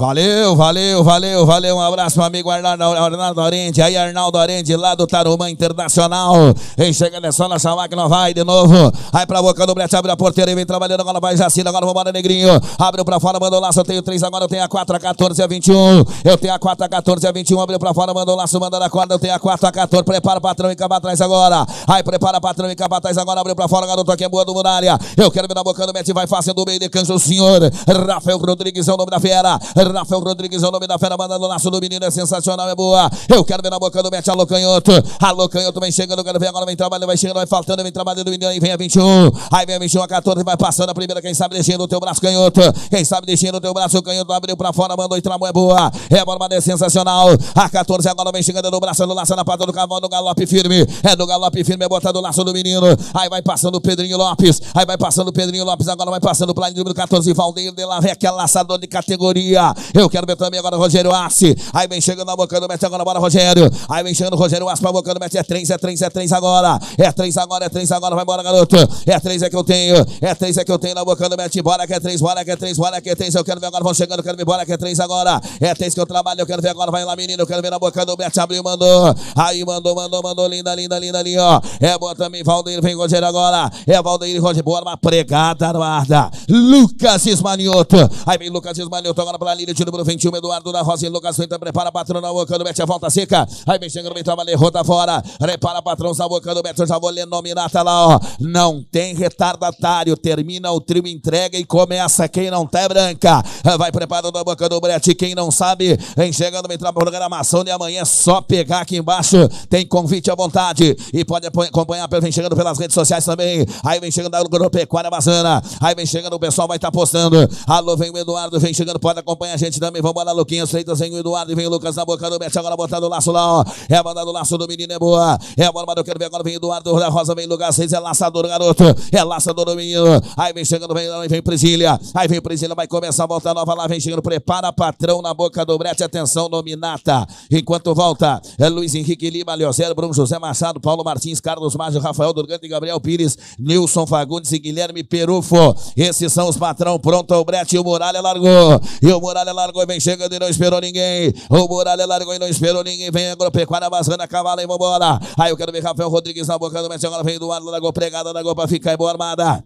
Valeu, valeu, valeu, valeu. Um abraço, meu amigo Arnaldo, Arnaldo Arende. Aí, Arnaldo Arende, lá do Tarumã Internacional. E chegando é só nossa máquina, vai de novo. Aí pra boca do Brete, abre a porteira e vem trabalhando. Agora vai Jacina, agora vambora, Negrinho. Abriu pra fora, mandou laço. Eu tenho 3, agora eu tenho a 4, a 14, a 21. Eu tenho a 4, a 14, a 21. Abriu pra fora, mandou laço, manda na corda. Eu tenho a 4, a 14. Prepara o patrão e capa atrás agora. Aí, prepara o patrão e capa atrás agora. Abriu pra fora, garoto aqui é boa do Murária. Eu quero ver na boca do Brete, vai fazendo o meio de canso, o senhor. Rafael Rodrigues é o nome da fera. Rafael Rodrigues é o nome da fera, mandando o laço do menino, é sensacional, é boa. Eu quero ver na boca do Mete, alô canhoto. Alô canhoto, vem chegando, quero ver agora, vem trabalhando, vai chegando, vai faltando, vem trabalhando menino, aí vem a 21. Aí vem a 21, a 14, vai passando a primeira, quem sabe deixando o teu braço canhoto. Quem sabe deixando o teu braço canhoto, abriu pra fora, mandou e tramou, é boa. É bola, é sensacional. A 14 agora vem chegando no braço, no laço, na pata do cavalo, no galope firme. É do galope firme, é botado o laço do menino. Aí vai passando o Pedrinho Lopes, aí vai passando o Pedrinho Lopes, agora vai passando o plano número 14, Valdeiro de Lavec, é laçador de categoria. Eu quero ver também agora Rogério Assi. Aí vem chegando na boca do mete agora, bora Rogério. Aí vem chegando Rogério Assi pra boca do mete. É 3, é 3, é 3 agora. É 3 agora, é 3 agora, vai embora, garoto. É 3 é que eu tenho. É 3 é que eu tenho na boca do mete. Bora que é 3, bora que é 3, bora que é 3. Eu quero ver agora, vão chegando, quero ver, bora que é 3 agora. É 3 que eu trabalho, eu quero ver agora, vai lá, menino. Eu quero ver na boca do mete. Abriu, mandou. Aí mandou, mandou, mandou. Linda, linda, linda ali, ó. É boa também, Valdeir, vem Rogério agora. É Valdeir e Rogério. Bora, uma pregada no arda. Lucas Ismanioto. Aí vem Lucas Ismanioto agora pra linha de número 21, Eduardo da Rosa em Lucas Venta, prepara patrão na do Beto, a volta seca. Aí vem chegando, vem trabalhando roda fora. Repara patrão, na boca do Beto, já vou nominar, tá lá, ó. Não tem retardatário, termina o trio, entrega e começa. Quem não tá é branca, vai preparando a boca do Brete. Quem não sabe, vem chegando, vem pra programação de amanhã, é só pegar aqui embaixo. Tem convite à vontade e pode acompanhar, vem chegando pelas redes sociais também. Aí vem chegando grupo pecuária Bazana, aí vem chegando, o pessoal vai estar tá postando. Alô, vem o Eduardo, vem chegando, pode acompanhar acompanha a gente também. Vambora, Luquinhas, Freitas, vem o Eduardo e vem o Lucas na boca do Bete. Agora botando o laço lá, ó. É a bola do laço do menino, é boa. É a bola, eu quero ver agora. Vem Eduardo da Rosa, vem Lucas 6. é laçador, garoto. É laçador do menino. Aí vem chegando, vem, aí vem Presília. Aí vem Presília, vai começar a volta nova lá. Vem chegando, prepara patrão na boca do Brete. Atenção, nominata. Enquanto volta, é Luiz Henrique Lima, Leozero, Bruno José Machado, Paulo Martins, Carlos Márcio, Rafael Durgante, Gabriel Pires, Nilson Fagundes e Guilherme Perufo. Esses são os patrão. Pronto, o Brete e o Muralha largou. E o Muralha muralha largou e vem chegando e não esperou ninguém. O muralha largou e não esperou ninguém. Vem agropecuária avançando a cavala e vambora. Aí eu quero ver Rafael Rodrigues na boca do Messi. Agora vem do ar, largou pregada, largou pra ficar e é boa armada.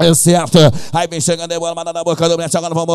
É certo. Aí vem chegando, embora, manda na boca do Mete, agora vamos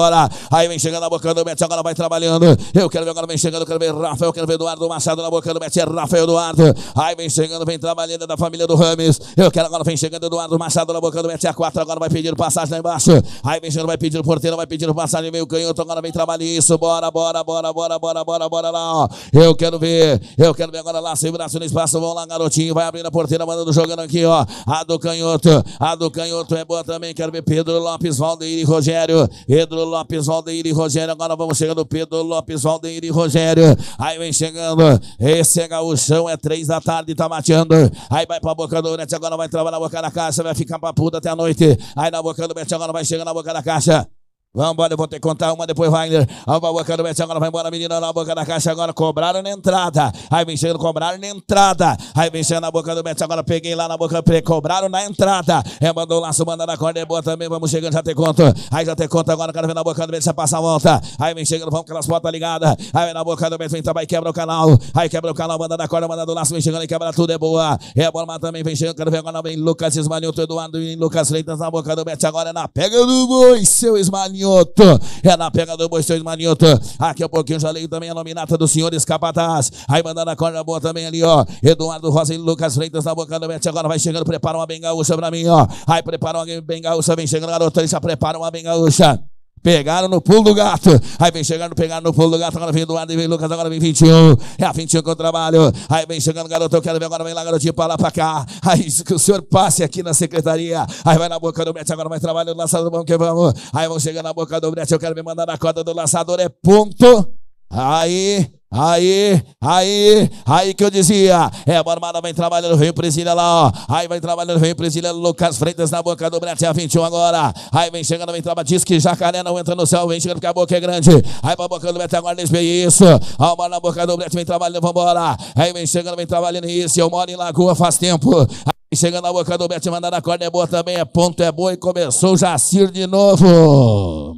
Aí vem chegando na boca do Mete, agora vai trabalhando. Eu quero ver agora, vem chegando, quero ver Rafael, eu quero ver Eduardo Machado na boca do Mete, é Rafael Eduardo. Aí vem chegando, vem trabalhando da família do Rames. Eu quero agora, vem chegando Eduardo Machado na boca do Mete, a 4, agora vai pedindo passagem lá embaixo. Aí vem chegando, vai pedindo porteiro, vai pedindo passagem, meio canhoto, agora vem trabalhando isso. Bora, bora, bora, bora, bora, bora, bora lá. Eu quero ver, eu quero ver agora lá, sem braço no espaço, vão lá, garotinho, vai abrindo a porteira, mandando jogando aqui, ó. A do canhoto, a do canhoto é bota também quero ver Pedro Lopes, Valdeir e Rogério. Pedro Lopes, Valdeir e Rogério. Agora vamos chegando. Pedro Lopes, Valdeir e Rogério. Aí vem chegando. Esse é gaúchão, é três da tarde, tá mateando. Aí vai pra boca do Net, agora vai trabalhar na boca da caixa, vai ficar papuda até a noite. Aí na boca do Net, agora vai chegando na boca da caixa. Vamos eu vou ter que contar uma, depois Wagner. A boca do Messi, agora vai embora, menina, na boca da caixa, agora cobraram na entrada. Aí vencendo, cobraram na entrada. Aí vencendo na boca do Messi, agora peguei lá na boca, cobraram na entrada. É, mandou o laço, manda na corda, é boa também, vamos chegando, já tem conto. Aí já tem conto, agora quero ver na boca do Messi, passa a volta. Aí vem chegando, vamos com as portas ligadas. Aí vem na boca do Messi, vem vai quebra o canal. Aí quebra o canal, manda na corda, manda do laço, vem chegando, e quebra tudo, é boa. É bola, mas também vem chegando, quero ver agora, vem Lucas Esmanilto, Eduardo, e Lucas Freitas na boca do Messi, agora é na pega do boi, seu Esmanilto. Marinhoto. É na pega do Moisés Marinhoto. Aqui a é pouquinho já leio também a nominata do senhor Escapataz. Aí mandando a corda boa também ali, ó. Eduardo Rosa e Lucas Freitas na boca do Mete. Agora vai chegando, prepara uma bengaúcha pra mim, ó. Aí prepara uma bengaúcha, vem chegando, garotão, já prepara uma bengaúcha. Pegaram no pulo do gato. Aí vem chegando, pegaram no pulo do gato. Agora vem Eduardo, vem Lucas, agora vem 21. É a 21 que eu trabalho. Aí vem chegando, garoto, eu quero ver. Agora vem lá, garotinho, pra lá, pra cá. Aí que o senhor passe aqui na secretaria. Aí vai na boca do Brete, agora vai trabalhando, lançador vamos que vamos. Aí vão chegando na boca do Brete, eu quero me mandar na corda do lançador é ponto. Aí. Aí, aí, aí que eu dizia, é, Barmada vem trabalhando, vem Presília lá, ó. Aí vai trabalhando, vem Presília, Lucas Freitas na boca do a 21 agora. Aí vem chegando, vem trabalhando, diz que jacaré não entra no céu, vem chegando porque a boca é grande. Aí pra boca do Brete agora eles veem isso. A bora na boca do Brete vem trabalhando, vambora. Aí vem chegando, vem trabalhando isso. Eu moro em Lagoa faz tempo. Aí chegando na boca do Brete, mandando a corda é boa também, é ponto, é boa e começou o Jacir de novo.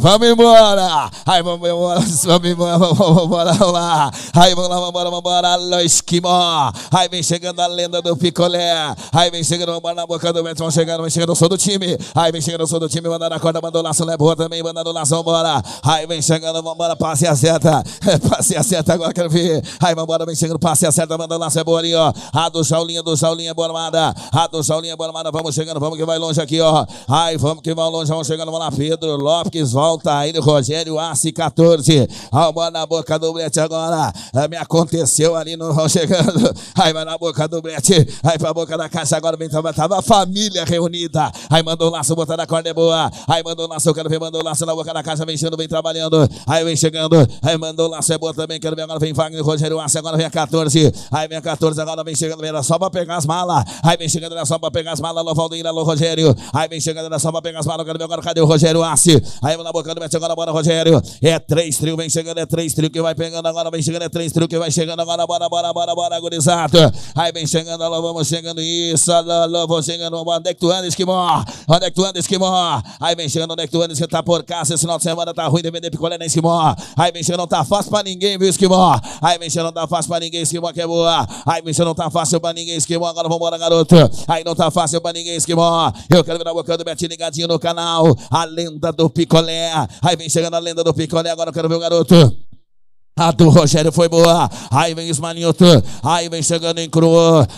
Vamos embora! Ai, vamos embora, vamos embora, vamos embora, vamos lá! Ai, vamos lá, vamos embora, vamos embora! Alô, Esquimó! Ai, vem chegando a lenda do picolé! Ai, vem chegando, vamos na boca do vento, Vamos chegando, vem chegando, eu sou do time! Ai, vem chegando, eu sou do time, mandando a corda, mandando laço, não é boa também, mandando laço, vamos embora! Ai, vem chegando, Vamos embora! passe a seta! Passe a seta, agora quero ver! Ai, vamos embora! vem chegando, passe a seta, mandando laço, é boa ali, ó! A do Jaulinha, do Jaulinha, boa armada! A do Jaulinha, boa armada, vamos chegando, vamos que vai longe aqui, ó! Ai, vamos que vai longe, vamos chegando, vamos lá, Pedro Lopes, vamos! Altair Rogério Ace 14. Alma na boca do Brete agora. É, me aconteceu ali no chegando. Aí vai na boca do Brete. Aí pra boca da caixa agora vem tava, tava a família reunida. Aí mandou um laço, botar na corda é boa. Aí mandou um laço, eu quero ver, mandou um laço na boca da caixa, vem chegando, vem trabalhando. Aí vem chegando. Aí mandou um laço, é boa também, quero ver agora vem Wagner Rogério Ace agora vem a 14. Aí vem a 14, agora vem chegando, vem, era só pra pegar as malas. Aí vem chegando, era só pra pegar as malas. Alô Valdeira, alô Rogério. Aí vem chegando, era só pra pegar as malas. quero ver agora, cadê o Rogério Ace, Aí vamos na bocando, vai chegando agora, Rogério. É três trio, vem chegando, é três trio que vai pegando agora, vem chegando, é três trio que vai chegando agora, bora, bora, bora, bora, agonizado. Aí vem chegando, alô, vamos chegando, isso, alô, alô, vamos chegando, onde é que tu anda, Esquimó? Onde é que tu anda, Esquimó? Aí vem chegando, onde é que tu anda, que tá por casa, esse final de semana tá ruim de vender picolé na né, Esquimó. Aí vem chegando, não tá fácil pra ninguém, viu, Esquimó? Aí vem chegando, não tá fácil pra ninguém, Esquimó que é boa. Aí vem chegando, não tá fácil pra ninguém, Esquimó, agora vambora, garoto. Aí não tá fácil pra ninguém, Esquimó. Eu quero ver na boca do Betinho ligadinho no canal, a lenda do picolé. É, aí vem chegando a lenda do picolé, agora eu quero ver o garoto. A do Rogério foi boa. Aí vem Ismanilto. Aí vem chegando em cru.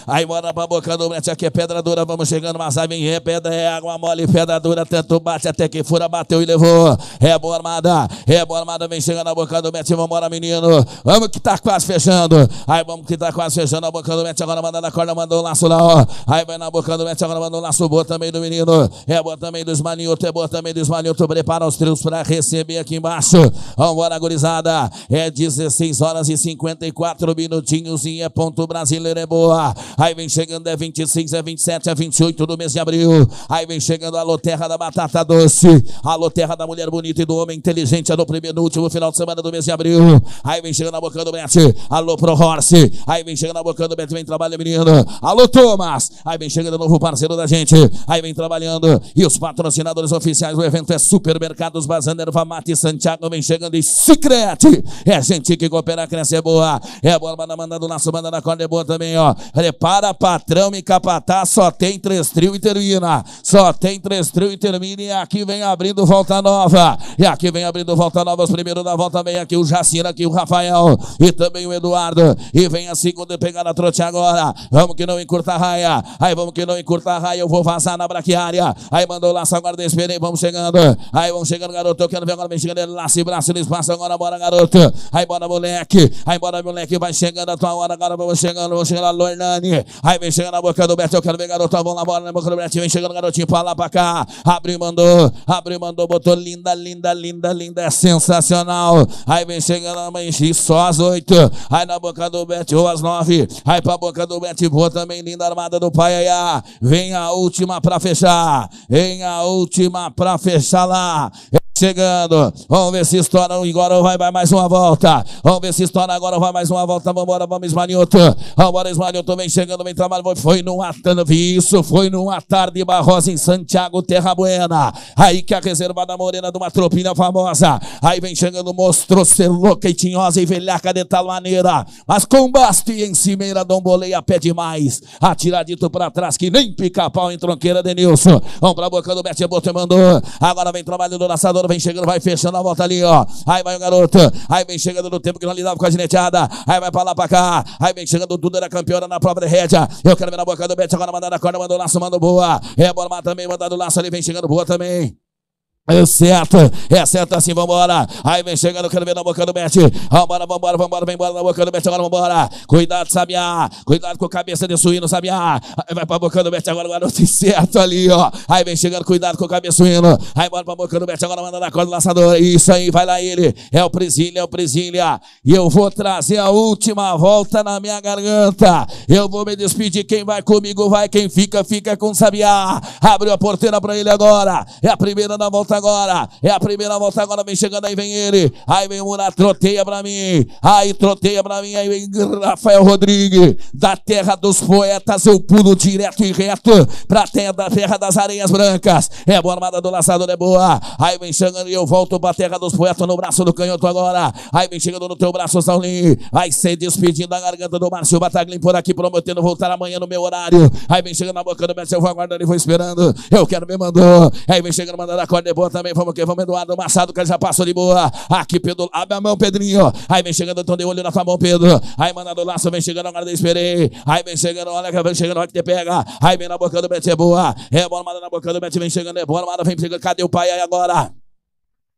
Aí bora pra boca do Brete. Aqui é pedra dura. Vamos chegando, mas aí vem é pedra. É água mole, pedra dura. Tanto bate até que fura, bateu e levou. É boa armada. É boa armada. Vem chegando a boca do Brete. Vambora, menino. Vamos que tá quase fechando. Aí vamos que tá quase fechando a boca do Brete. Agora manda na corda, mandou um laço lá, ó. Aí vai na boca do Brete. Agora mandou um laço boa também do menino. É boa também do Ismanilto. É boa também do Ismanilto. Prepara os trilhos pra receber aqui embaixo. Vambora, gurizada. É de 16 horas e 54 minutinhos em é ponto brasileiro, é boa. Aí vem chegando, é 26, é 27, é 28 do mês de abril. Aí vem chegando a Loterra da Batata Doce, a Loterra da Mulher Bonita e do Homem Inteligente, é no primeiro, no último final de semana do mês de abril. Aí vem chegando a Boca do Bet, alô Pro Horse. Aí vem chegando a Boca do Bet, vem trabalhando. menino. Alô Thomas. Aí vem chegando novo parceiro da gente. Aí vem trabalhando. E os patrocinadores oficiais do evento é Supermercados Bazan, Erva Mate, Santiago. Vem chegando e Secret. É gente frente que coopera, cresce, é boa. É a bola, manda, manda do laço, manda na corda, é boa também, ó. Repara, patrão e capatá, só tem três trio e termina. Só tem três trio e termina. E aqui vem abrindo volta nova. E aqui vem abrindo volta nova. Os primeiros da volta vem aqui o Jacir, aqui o Rafael e também o Eduardo. E vem a segunda pegada, trote agora. Vamos que não encurta a raia. Aí vamos que não encurta a raia. Eu vou vazar na braquiária. Aí mandou laço, agora e Vamos chegando. Aí vamos chegando, garoto. Eu quero ver agora, vem chegando. Laço e braço, no espaço agora, bora, garoto. Aí Aí bora, moleque. Aí bora, moleque. Vai chegando a tua hora. Agora Vou chegando. vou chegando lá, Lornani. Aí vem chegando na boca do Beto. Eu quero ver, garoto. Vamos lá, bora na boca do Beto. Vem chegando, garotinho. Pra lá, pra cá. Abre mandou. Abre mandou. Botou linda, linda, linda, linda. É sensacional. Aí vem chegando a mãe. só as oito. Aí na boca do Beto. Ou as nove. Aí pra boca do Beto. Boa também. Linda armada do pai. Aí, ah, vem a última pra fechar. Vem a última pra fechar lá chegando. Vamos ver se estoura agora vai, mais uma volta. Vamos ver se estoura agora vai mais uma volta. Vambora, vamos, Esmanioto. Vambora, Esmanioto. Vem chegando, vem trabalhando. Foi numa tarde, isso. Foi numa tarde barrosa em Santiago, Terra Buena. Aí que a reservada morena de uma tropinha famosa. Aí vem chegando, mostrou ser louca e tinhosa e velhaca de tal maneira. Mas combaste em cimeira, domboleia, pé demais. Atiradito pra trás, que nem pica-pau em tronqueira, Denilson. Vamos pra boca do Bete Boto mandou. Agora vem trabalhando o laçador vem chegando, vai fechando a volta ali, ó. Aí vai o garoto. Aí vem chegando no tempo que não lidava com a gineteada. Aí vai pra lá, pra cá. Aí vem chegando tudo era campeona na própria rédea. Eu quero ver na boca do Bet agora mandando a corda, mandou laço, mandou boa. É a bola também, mandando laço ali, vem chegando boa também. É certo, é certo assim, vambora. Aí vem chegando, quero ver na boca do Bete. Vambora, vambora, vambora, vem embora na boca do Bete, agora vambora. Cuidado, Sabiá. Cuidado com a cabeça de suíno, Sabiá. Aí vai pra boca do Bete, agora o garoto certo ali, ó. Aí vem chegando, cuidado com a cabeça suíno. Aí bora pra boca do Bete, agora manda na corda laçadora. Isso aí, vai lá ele. É o Presilha, é o Presilha. E eu vou trazer a última volta na minha garganta. Eu vou me despedir. Quem vai comigo vai, quem fica, fica com Sabiá. Abriu a porteira pra ele agora. É a primeira na volta agora. É a primeira volta agora, vem chegando, aí vem ele. Aí vem o Murat, troteia pra mim. Aí troteia pra mim, aí vem Rafael Rodrigues. Da terra dos poetas, eu pulo direto e reto pra terra, da terra das areias brancas. É boa armada do laçador, é né, boa. Aí vem chegando e eu volto pra terra dos poetas no braço do canhoto agora. Aí vem chegando no teu braço, Saulinho. Aí se despedindo da garganta do Márcio Bataglin por aqui, prometendo voltar amanhã no meu horário. Aí vem chegando na boca do Messi, eu vou aguardando e vou esperando. Eu quero me mandou. Aí vem chegando, mandando a corda, boa também. Vamos que vamos, Eduardo Massado, que ele já passou de boa. Aqui, Pedro, abre a mão, Pedrinho. Aí vem chegando, então de olho na tua mão, Pedro. Aí, mandando do laço, vem chegando, agora esperei. Aí vem chegando, olha que vem chegando, olha que te pega. Aí vem na boca do Bete, é boa. É bola, manda na boca do Bete, vem chegando, é bola, manda, vem chegando. Cadê o pai aí agora?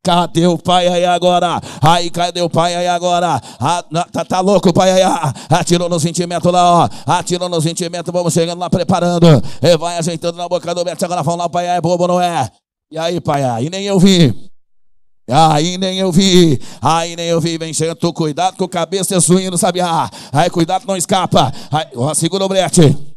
Cadê o pai aí agora? Aí, cadê o pai aí agora? Ah, tá, tá louco, pai aí. Ah, atirou no sentimento lá, ó. Atirou no sentimento, vamos chegando lá, preparando. E vai ajeitando na boca do Bete. Agora vamos lá, o pai aí é bobo, não é? E aí, pai, aí nem eu vi. Aí nem eu vi, aí nem eu vi, vem chegando, cuidado com a cabeça suína sabe? Ah, aí cuidado, não escapa. Aí, segura o brete.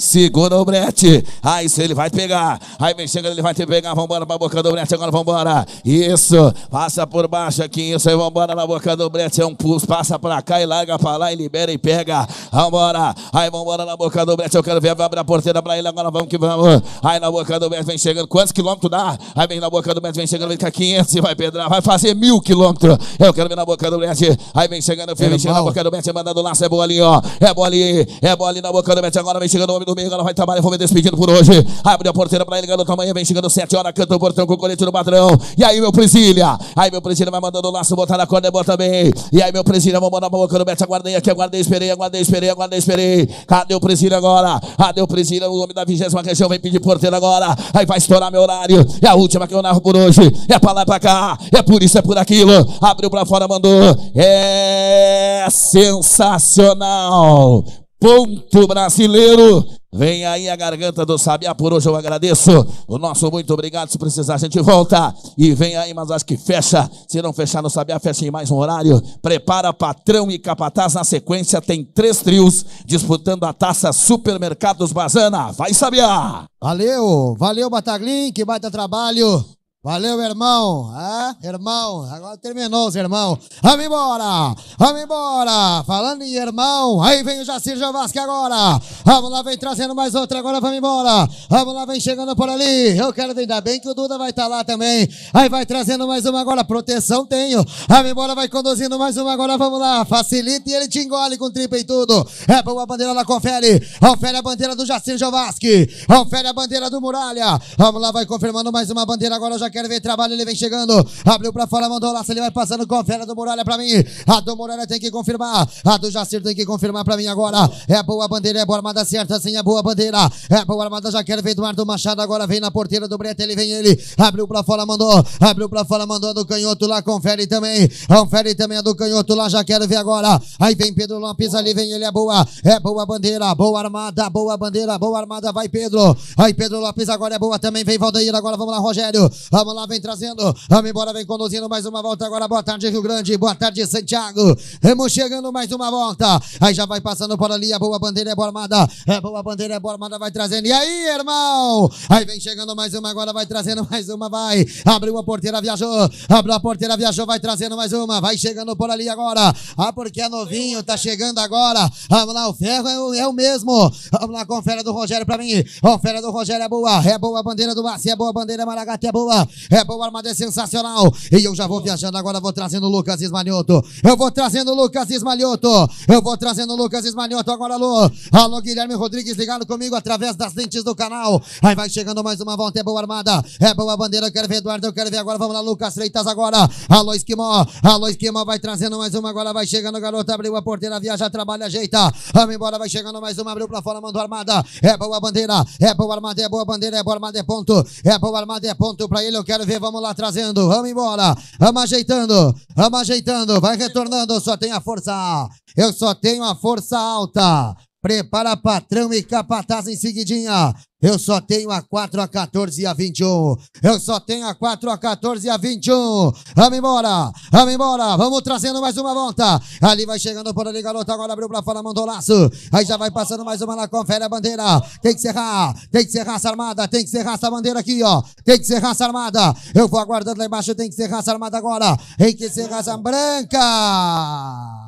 Segura o brete. Aí se ele vai pegar. Aí vem chegando, ele vai te pegar. Vambora pra boca do brete. Agora vambora. Isso. Passa por baixo aqui. Isso aí, vambora na boca do brete. É um pulso. Passa pra cá e larga pra lá e libera e pega. Vambora. Aí vambora na boca do brete. Eu quero ver. abrir a porteira pra ele. Agora vamos que vamos. Aí na boca do brete vem chegando. Quantos quilômetros dá? Aí vem na boca do brete. Vem chegando. Vem ficar 500 e vai pedrar. Vai fazer mil quilômetros. Eu quero ver na boca do brete. Aí vem chegando. Filho, vem chegando na boca do brete. Mandando laço. É bolinho, ó. É bolinho. É bolinho na boca do brete. Agora vem chegando o homem domingo ela vai trabalhar. Vou me despedindo por hoje. Abre a porteira pra ele, garoto. Amanhã vem chegando 7 horas, canta o portão com o colete do patrão. E aí, meu Presília? Aí, meu Presília vai mandando o laço, botar na corda e bota bem. E aí, meu Presília, vamos mandar pra boca do Beto. Aguardei aqui, aguardei, esperei, aguardei, esperei, aguardei, esperei. Cadê o Presília agora? Cadê o Presília? O homem da vigésima região vem pedir porteira agora. Aí vai estourar meu horário. É a última que eu narro por hoje. É pra lá e pra cá. É por isso, é por aquilo. Abriu pra fora, mandou. É sensacional ponto brasileiro. Vem aí a garganta do Sabiá por hoje, eu agradeço. O nosso muito obrigado. Se precisar, a gente volta. E vem aí, mas acho que fecha. Se não fechar no Sabiá, fecha em mais um horário. Prepara patrão e capataz. Na sequência, tem três trios disputando a taça Supermercados Bazana. Vai, Sabiá! Valeu, valeu, Bataglin. Que baita trabalho. Valeu, irmão. Ah, irmão, agora terminou irmão. Vamos embora, vamos embora. Falando em irmão, aí vem o Jacir Javasque agora. Vamos lá, vem trazendo mais outra agora, vamos embora. Vamos lá, vem chegando por ali. Eu quero ainda bem que o Duda vai estar tá lá também. Aí vai trazendo mais uma agora, proteção tenho. Vamos embora, vai conduzindo mais uma agora, vamos lá. Facilita e ele te engole com tripa e tudo. É boa a bandeira lá, confere. Confere a bandeira do Jacir Javasque. Confere a bandeira do Muralha. Vamos lá, vai confirmando mais uma bandeira agora, já quero ver trabalho, ele vem chegando. Abriu pra fora, mandou lá, se ele vai passando, confere a do Muralha pra mim. A do Muralha tem que confirmar. A do Jacir tem que confirmar pra mim agora. É boa a bandeira, é boa armada certa, sim, é boa a bandeira. É boa a armada, já quero ver do Ardo Machado, agora vem na porteira do Breta, ele vem ele. Abriu pra fora, mandou. Abriu pra fora, mandou a do canhoto lá, confere também. Confere também a do canhoto lá, já quero ver agora. Aí vem Pedro Lopes ali, vem ele, é boa. É boa a bandeira, boa armada, boa bandeira, boa armada, vai Pedro. Aí Pedro Lopes agora é boa também, vem Valdeir, agora vamos lá, Rogério. Vamos lá, vem trazendo. Vamos embora, vem conduzindo mais uma volta agora. Boa tarde, Rio Grande. Boa tarde, Santiago. Vamos chegando mais uma volta. Aí já vai passando por ali. A é boa bandeira é armada. É boa bandeira é armada. Vai trazendo. E aí, irmão? Aí vem chegando mais uma agora. Vai trazendo mais uma. Vai. Abriu a porteira, viajou. Abriu a porteira, viajou. Vai trazendo mais uma. Vai chegando por ali agora. Ah, porque é novinho. Tá chegando agora. Vamos lá, o ferro é o, é o mesmo. Vamos lá, confere do Rogério pra mim. Confere do Rogério é boa. É boa a bandeira do Márcio. É boa a bandeira Maragate. É boa. É bom, armada, é sensacional. E eu já vou viajando agora, vou trazendo Lucas Esmalhoto. Eu vou trazendo Lucas Esmalhoto. Eu vou trazendo Lucas Esmalhoto agora, alô. Alô, Guilherme Rodrigues ligado comigo através das lentes do canal. Aí vai chegando mais uma volta, é boa armada. É boa bandeira, eu quero ver Eduardo, eu quero ver agora. Vamos lá, Lucas Freitas agora. Alô, Esquimó. Alô, Esquimó vai trazendo mais uma agora, vai chegando, garota. Abriu a porteira, viaja, trabalha, ajeita. Vamos embora, vai chegando mais uma, abriu pra fora, mandou armada. É boa bandeira, é boa armada, é boa bandeira, é boa armada, é ponto. É boa armada, é ponto pra ele eu quero ver, vamos lá trazendo, vamos embora, vamos ajeitando, vamos ajeitando, vai retornando, eu só tenho a força, eu só tenho a força alta, Prepara patrão e capataz em seguidinha. Eu só tenho a 4, a 14 e a 21. Eu só tenho a 4, a 14 e a 21. Vamos embora, vamos embora. Vamos trazendo mais uma volta. Ali vai chegando por ali, garoto, Agora abriu pra fora, mandou laço. Aí já vai passando mais uma lá, confere a bandeira. Tem que serrar, tem que serrar essa armada. Tem que serrar essa bandeira aqui, ó. Tem que serrar essa armada. Eu vou aguardando lá embaixo, tem que serrar essa armada agora. Tem que serrar essa branca.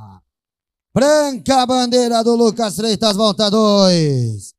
Branca bandeira do Lucas Freitas, volta 2.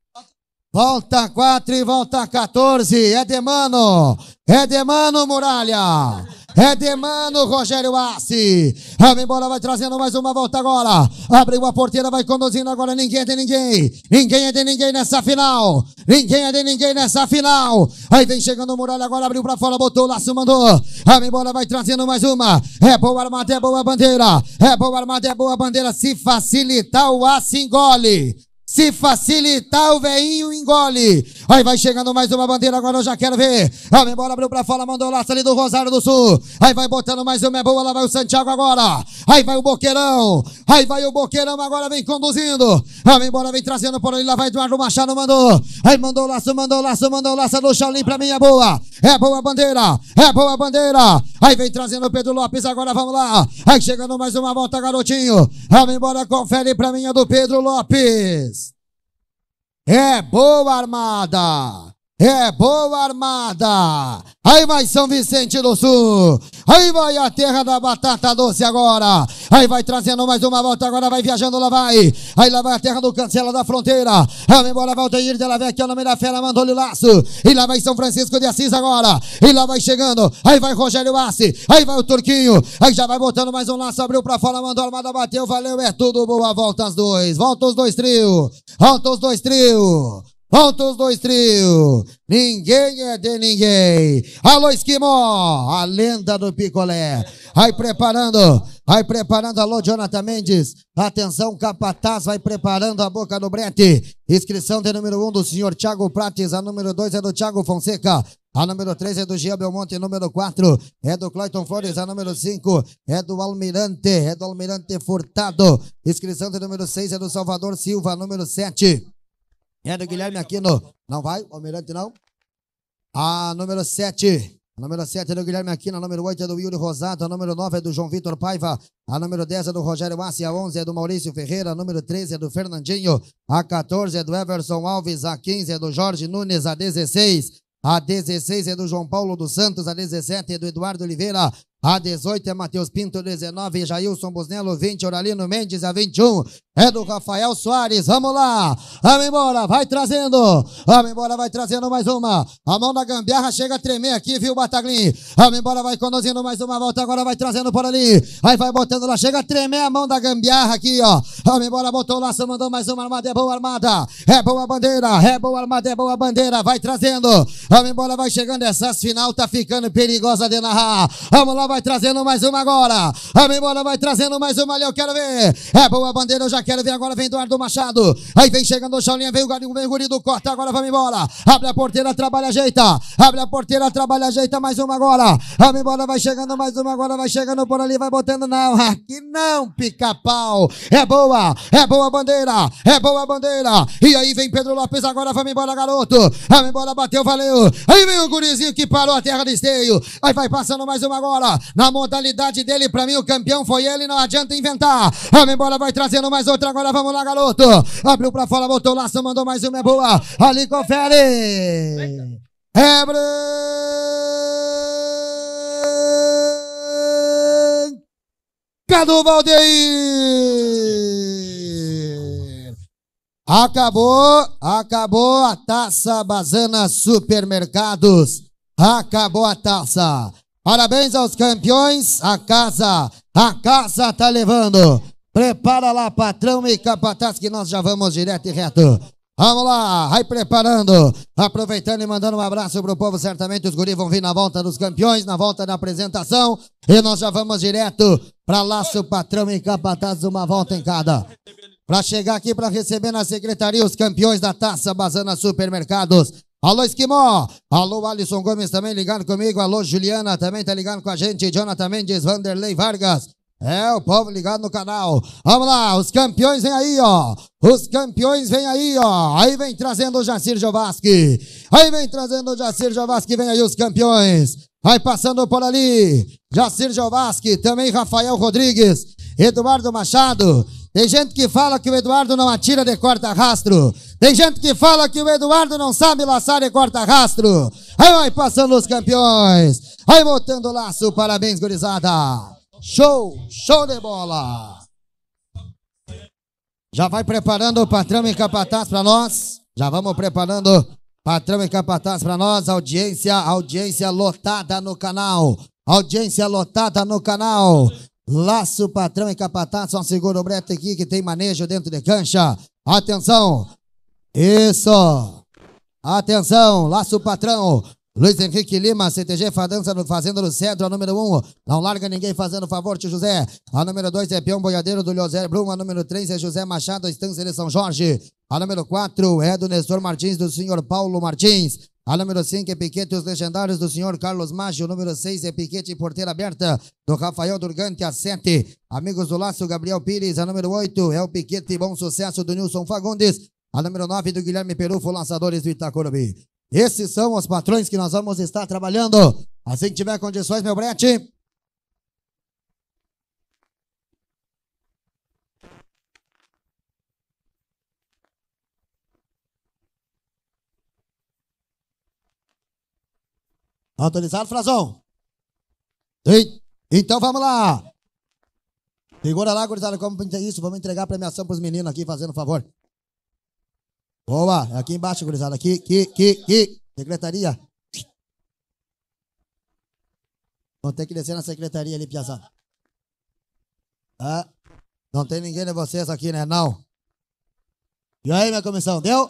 Volta 4 e volta 14. É de mano. É de mano, Muralha. É mano Rogério Assi. A embora vai trazendo mais uma volta agora. Abriu a porteira, vai conduzindo agora. Ninguém é de ninguém. Ninguém é de ninguém nessa final. Ninguém é de ninguém nessa final. Aí vem chegando o Muralha agora, abriu pra fora, botou o laço, mandou. A embora vai trazendo mais uma. É boa armada, é boa bandeira. É boa armada, é boa bandeira. Se facilitar, o Assi engole. Se facilitar, o veinho engole. Aí vai chegando mais uma bandeira, agora eu já quero ver. A embora abriu pra fora, mandou o laço ali do Rosário do Sul. Aí vai botando mais uma, é boa, lá vai o Santiago agora. Aí vai o Boqueirão. Aí vai o Boqueirão, agora vem conduzindo. A embora vem trazendo por ali, lá vai Eduardo Machado, mandou. Aí mandou o laço, mandou o laço, mandou o laço do Shaolin pra mim, é boa. É boa a bandeira, é boa a bandeira. Aí vem trazendo o Pedro Lopes, agora vamos lá. Aí chegando mais uma volta, garotinho. A embora confere pra mim, do Pedro Lopes é boa armada é boa armada. Aí vai São Vicente do Sul. Aí vai a terra da batata doce agora. Aí vai trazendo mais uma volta. Agora vai viajando, lá vai. Aí lá vai a terra do cancela da fronteira. Aí vem embora, volta ir dela vem aqui. É o nome da fera mandou-lhe o laço. E lá vai São Francisco de Assis agora. E lá vai chegando. Aí vai Rogério Assi. Aí vai o Turquinho. Aí já vai botando mais um laço. Abriu pra fora, mandou a armada, bateu. Valeu, é tudo. Boa volta as dois. Volta os dois trio. Volta os dois trio. Volta os dois trios. Ninguém é de ninguém. Alô, Esquimó, a lenda do picolé. Vai preparando, vai preparando. Alô, Jonathan Mendes. Atenção, Capataz, vai preparando a boca do brete. Inscrição de número um do senhor Thiago Prates. A número dois é do Thiago Fonseca. A número 3 é do Gia Belmonte, número 4 é do Clayton Flores, a número 5 é do Almirante, é do Almirante Furtado. Inscrição de número 6 é do Salvador Silva, número 7 Entra Guilherme Aquino. Não vai? O Almirante não. A número 7. A número 7 é do Guilherme Aquino, a número 8 é do Yuri Rosato, a número 9 é do João Vitor Paiva, a número 10 é do Rogério Massi, a 11 é do Maurício Ferreira, a número 13 é do Fernandinho, a 14 é do Everson Alves, a 15 é do Jorge Nunes, a 16 a 16 é do João Paulo dos Santos, a 17 é do Eduardo Oliveira, a 18 é Matheus Pinto, 19 é Jailson Busnello, 20 Oralino Mendes, a 21 é do Rafael Soares, vamos lá, vamos embora, vai trazendo, vamos embora, vai trazendo mais uma, a mão da gambiarra chega a tremer aqui, viu, Bataglim, vamos embora, vai conduzindo mais uma volta, agora vai trazendo por ali, aí vai botando lá, chega a tremer a mão da gambiarra aqui, ó, vamos embora, botou o laço, mandou mais uma armada, é boa armada, é boa bandeira, é boa armada, é boa bandeira, vai trazendo, vamos embora, vai chegando, essa final tá ficando perigosa de narrar, vamos lá, vai trazendo mais uma agora, vamos embora, vai trazendo mais uma ali, eu quero ver, é boa bandeira, eu já Quero ver agora, vem Eduardo Machado. Aí vem chegando o Chaulinha, vem o Galinho, vem o Gurido, corta agora, vamos embora. Abre a porteira, trabalha, ajeita. Abre a porteira, trabalha, ajeita. Mais uma agora. Vamos embora, vai chegando mais uma agora, vai chegando por ali, vai botando. na aqui não, pica-pau. É boa, é boa a bandeira, é boa a bandeira. E aí vem Pedro Lopes agora, vamos embora, garoto. Vamos embora, bateu, valeu. Aí vem o gurizinho que parou a terra de esteio. Aí vai passando mais uma agora. Na modalidade dele, pra mim, o campeão foi ele, não adianta inventar. Vamos embora, vai trazendo mais uma outra agora, vamos lá, garoto. Abriu pra fora, voltou o laço, mandou mais uma, é boa. Ali, confere. É branca do Valdeir. Acabou, acabou a taça Bazana Supermercados. Acabou a taça. Parabéns aos campeões. A casa, a casa tá levando. Prepara lá, patrão e capataz, que nós já vamos direto e reto. Vamos lá, vai preparando, aproveitando e mandando um abraço pro povo. Certamente os guris vão vir na volta dos campeões, na volta da apresentação. E nós já vamos direto para Laço Patrão e Capataz, uma volta em cada. Para chegar aqui para receber na secretaria os campeões da taça Bazana Supermercados. Alô, Esquimó! Alô, Alisson Gomes também ligando comigo. Alô, Juliana também tá ligando com a gente. Jonathan Mendes, Vanderlei Vargas. É, o povo ligado no canal. Vamos lá, os campeões vem aí, ó. Os campeões vem aí, ó. Aí vem trazendo o Jacir Jovasque. Aí vem trazendo o Jacir Jovasque, vem aí os campeões. Vai passando por ali. Jacir Jovasque, também Rafael Rodrigues, Eduardo Machado. Tem gente que fala que o Eduardo não atira de corta rastro. Tem gente que fala que o Eduardo não sabe laçar de corta rastro. Aí vai passando os campeões. Aí voltando o laço, parabéns, gurizada. Show, show de bola. Já vai preparando o patrão e capataz para nós. Já vamos preparando patrão e capataz para nós. Audiência, audiência lotada no canal. Audiência lotada no canal. Laço, patrão e capataz. Só segura o brete aqui que tem manejo dentro de cancha. Atenção. Isso. Atenção, laço patrão. Luiz Henrique Lima, CTG Fadança, Fazenda do Centro, a número 1, um, não larga ninguém fazendo favor, tio José. A número 2 é Peão Boiadeiro do José Brum, a número 3 é José Machado, Estância de São Jorge. A número 4 é do Nestor Martins, do senhor Paulo Martins. A número 5 é Piquete os Legendários do senhor Carlos Maggio. Número 6 é Piquete Porteira Aberta do Rafael Durgante. A 7, Amigos do Laço, Gabriel Pires. A número 8 é o Piquete Bom Sucesso do Nilson Fagundes. A número 9 do Guilherme Perufo, Lançadores do Itacorubi. Esses são os patrões que nós vamos estar trabalhando. Assim que tiver condições, meu brete. Autorizado, Frazão? Sim. Então vamos lá. Segura lá, gurizada, como isso, vamos entregar a premiação para os meninos aqui, fazendo favor. Boa, é aqui embaixo, gurizada. Aqui, aqui, aqui, aqui. Secretaria. Vão ter que descer na secretaria ali, Piazada. Ah, tá? não tem ninguém de vocês aqui, né? Não. E aí, minha comissão, deu?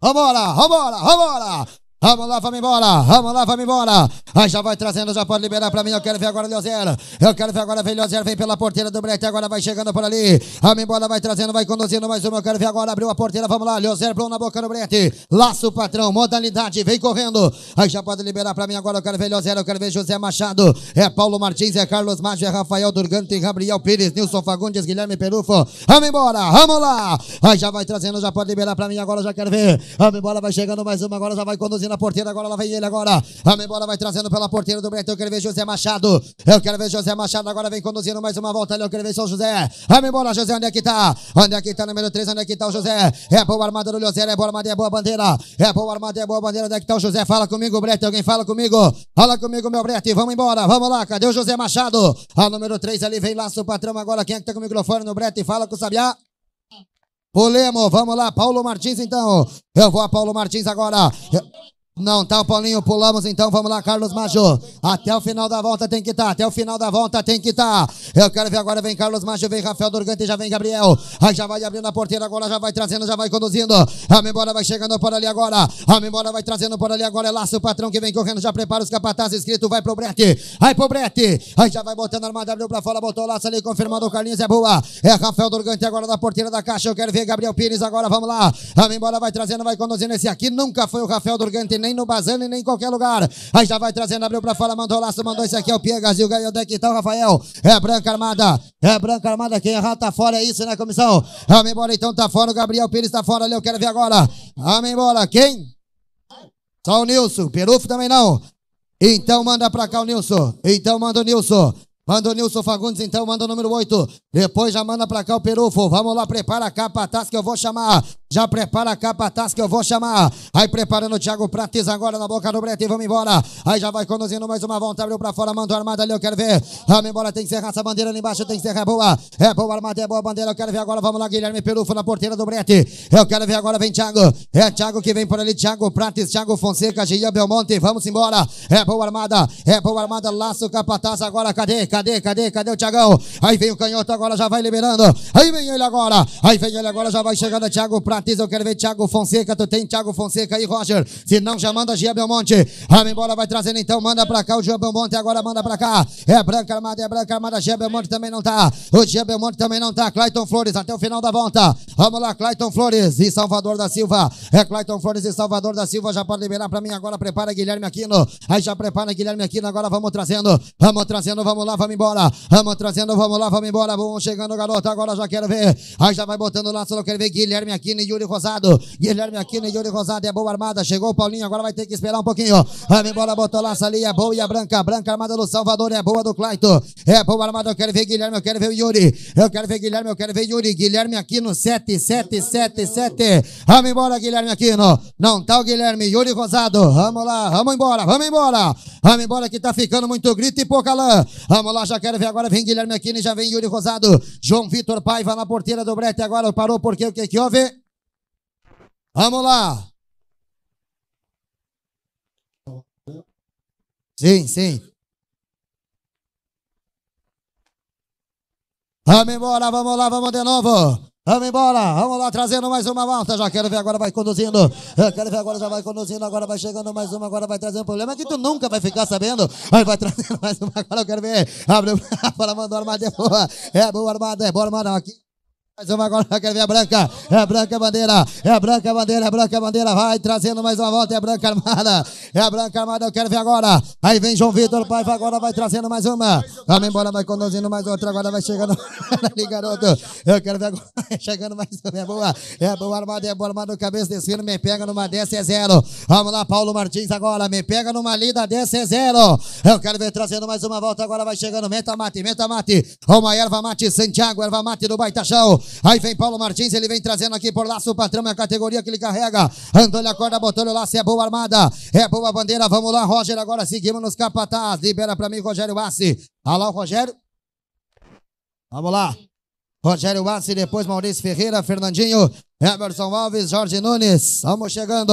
Vambora, vambora, vambora! Vamos lá, vamos embora. Vamos lá, vamos embora. Aí já vai trazendo, já pode liberar pra mim. Eu quero ver agora o Leozero. Eu quero ver agora, vem Leozero, vem pela porteira do Brete. Agora vai chegando por ali. Vamos embora, vai trazendo, vai conduzindo mais uma. Eu quero ver agora, abriu a porteira. Vamos lá, Leozero, Blum na boca do Brete. Laço, patrão, modalidade, vem correndo. Aí já pode liberar pra mim agora. Eu quero ver Leozero, eu quero ver José Machado. É Paulo Martins, é Carlos Maggio, é Rafael Durgante, Gabriel Pires, Nilson Fagundes, Guilherme Perufo. Vamos embora, vamos lá. Aí já vai trazendo, já pode liberar pra mim agora. Eu já quero ver. Vamos embora, vai chegando mais uma. Agora já vai conduzindo pela porteira agora, lá vem ele agora. A bola vai trazendo pela porteira do Breto. Eu quero ver José Machado. Eu quero ver José Machado agora vem conduzindo mais uma volta ali. Eu quero ver São José. A bola, José, onde é que tá? Onde é que tá? Número 3, onde é que tá o José? É boa armada do José é boa armada, é boa bandeira. É boa armada, é boa bandeira. Onde é que tá o José? Fala comigo, Breto. Alguém fala comigo. Fala comigo, meu Breto. vamos embora. Vamos lá. Cadê o José Machado? A número 3 ali vem laço patrão agora. Quem é que tá com o microfone no Breto e fala com o Sabiá? Polemo, vamos lá, Paulo Martins então. Eu vou a Paulo Martins agora. Eu... Não, tá, Paulinho, pulamos então, vamos lá, Carlos Majo. Até o final da volta tem que estar, tá, até o final da volta tem que estar. Tá. Eu quero ver agora, vem Carlos Majo, vem Rafael Durgante, já vem Gabriel. Aí já vai abrindo a porteira agora, já vai trazendo, já vai conduzindo. A embora vai chegando por ali agora. A embora vai trazendo por ali agora. É Laço, o patrão que vem correndo, já prepara os capatazes escrito, vai pro Brete. Aí pro Brete. Aí já vai botando a armada, abriu pra fora, botou o Laço ali, confirmando o Carlinhos, é boa. É Rafael Durgante agora na porteira da caixa, eu quero ver Gabriel Pires agora, vamos lá. A embora vai trazendo, vai conduzindo esse aqui. Nunca foi o Rafael Durgante nem no Bazan nem em qualquer lugar. Aí já vai trazendo, abriu pra fora, mandou laço, mandou esse aqui, é o Piegas e o Gaiodé, que então, tal, Rafael? É branca armada, é branca armada, quem errar tá fora, é isso, né, comissão? amém embora então, tá fora, o Gabriel Pires tá fora ali, eu quero ver agora. amém embora, quem? Só o Nilson, Perufo também não. Então manda pra cá o Nilson, então manda o Nilson. Manda o Nilson Fagundes, então, manda o número 8. Depois já manda pra cá o Perufo. Vamos lá, prepara a capataz que eu vou chamar. Já prepara a capataz que eu vou chamar. Aí preparando o Thiago Prates agora na boca do Brete vamos embora. Aí já vai conduzindo mais uma volta, abriu pra fora, Manda a armada ali, eu quero ver. Vamos embora, tem que serrar essa bandeira ali embaixo, tem que ser é boa. É boa, armada é boa, bandeira, eu quero ver agora. Vamos lá, Guilherme Perufo na porteira do Brete. Eu quero ver agora, vem Thiago. É Thiago que vem por ali, Thiago Prates, Thiago Fonseca, Gia Belmonte. Vamos embora. É boa, armada. É boa, armada, laço, o capataz agora, cadê? cadê, cadê, cadê o Tiagão? Aí vem o canhoto agora, já vai liberando. Aí vem ele agora. Aí vem ele agora, já vai chegando. Thiago Pratiz. eu quero ver Thiago Fonseca. Tu tem Thiago Fonseca aí, Roger. Se não, já manda Gia Belmonte. Vamos embora, vai trazendo então. Manda pra cá o Gia Belmonte. Agora manda pra cá. É Branca Armada, é Branca Armada. Gia Belmonte também não tá. O Gia Belmonte também não tá. Clayton Flores até o final da volta. Vamos lá, Clayton Flores e Salvador da Silva. É Clayton Flores e Salvador da Silva. Já pode liberar pra mim agora. Prepara Guilherme Aquino. Aí já prepara Guilherme Aquino. Agora vamos trazendo. Vamos trazendo, vamos lá vamos embora. Vamos trazendo, vamos lá, vamos embora. Vamos chegando, garoto. agora já quero ver. Aí já vai botando lá, só não quero ver Guilherme Aquino e Yuri Rosado. Guilherme Aquino e Yuri Rosado, é boa armada. Chegou o Paulinho, agora vai ter que esperar um pouquinho. Vamos embora, botou laço ali, é boa e a branca. Branca armada do Salvador, é boa do Claito. É boa armada, eu quero ver Guilherme, eu quero ver o Yuri. Eu quero ver Guilherme, eu quero ver Yuri. Guilherme Aquino, 7777. Vamos embora, Guilherme Aquino. Não tá o Guilherme, Yuri Rosado. Vamos lá, vamos embora, vamos embora. Vamos embora que tá ficando muito grito e pouca lã. Vamos lá, já quero ver agora, vem Guilherme Aquino, já vem Yuri Rosado, João Vitor Paiva na porteira do Brete, agora parou porque o que que houve? Vamos lá. Sim, sim. Vamos embora, vamos lá, vamos de novo. Vamos embora, vamos lá trazendo mais uma volta. Já quero ver agora, vai conduzindo. Eu quero ver agora, já vai conduzindo. Agora vai chegando mais uma, agora vai trazendo problema é que tu nunca vai ficar sabendo. Mas vai trazendo mais uma, agora eu quero ver. Abriu para mandou armada, é boa. É boa armada, é boa armada. Aqui. Mais uma agora, quero ver a branca. É a branca bandeira. É a branca bandeira. É a branca bandeira. Vai trazendo mais uma volta. É a branca armada. É a branca armada. Eu quero ver agora. Aí vem João Vitor. Pai agora. Vai trazendo mais uma. Vamos embora. Vai conduzindo mais outra. Agora vai chegando. Ali, garoto. Eu quero ver agora. Chegando mais uma. É boa. É boa armada. É boa armada. Cabeça descendo. Me pega numa dessa. É zero. Vamos lá, Paulo Martins agora. Me pega numa lida. Dessa é zero. Eu quero ver trazendo mais uma volta. Agora vai chegando. Meta mate. Meta mate. Uma erva mate. Santiago. Erva mate do Baitachão. Aí vem Paulo Martins, ele vem trazendo aqui por laço o patrão, é a categoria que ele carrega. Antônio acorda, botou lá, se é boa armada, é boa bandeira. Vamos lá, Roger, agora seguimos nos capataz. Libera para mim, Rogério Bassi. Alô tá Rogério. Vamos lá. Rogério Bassi, depois Maurício Ferreira, Fernandinho, Emerson Alves, Jorge Nunes. Vamos chegando.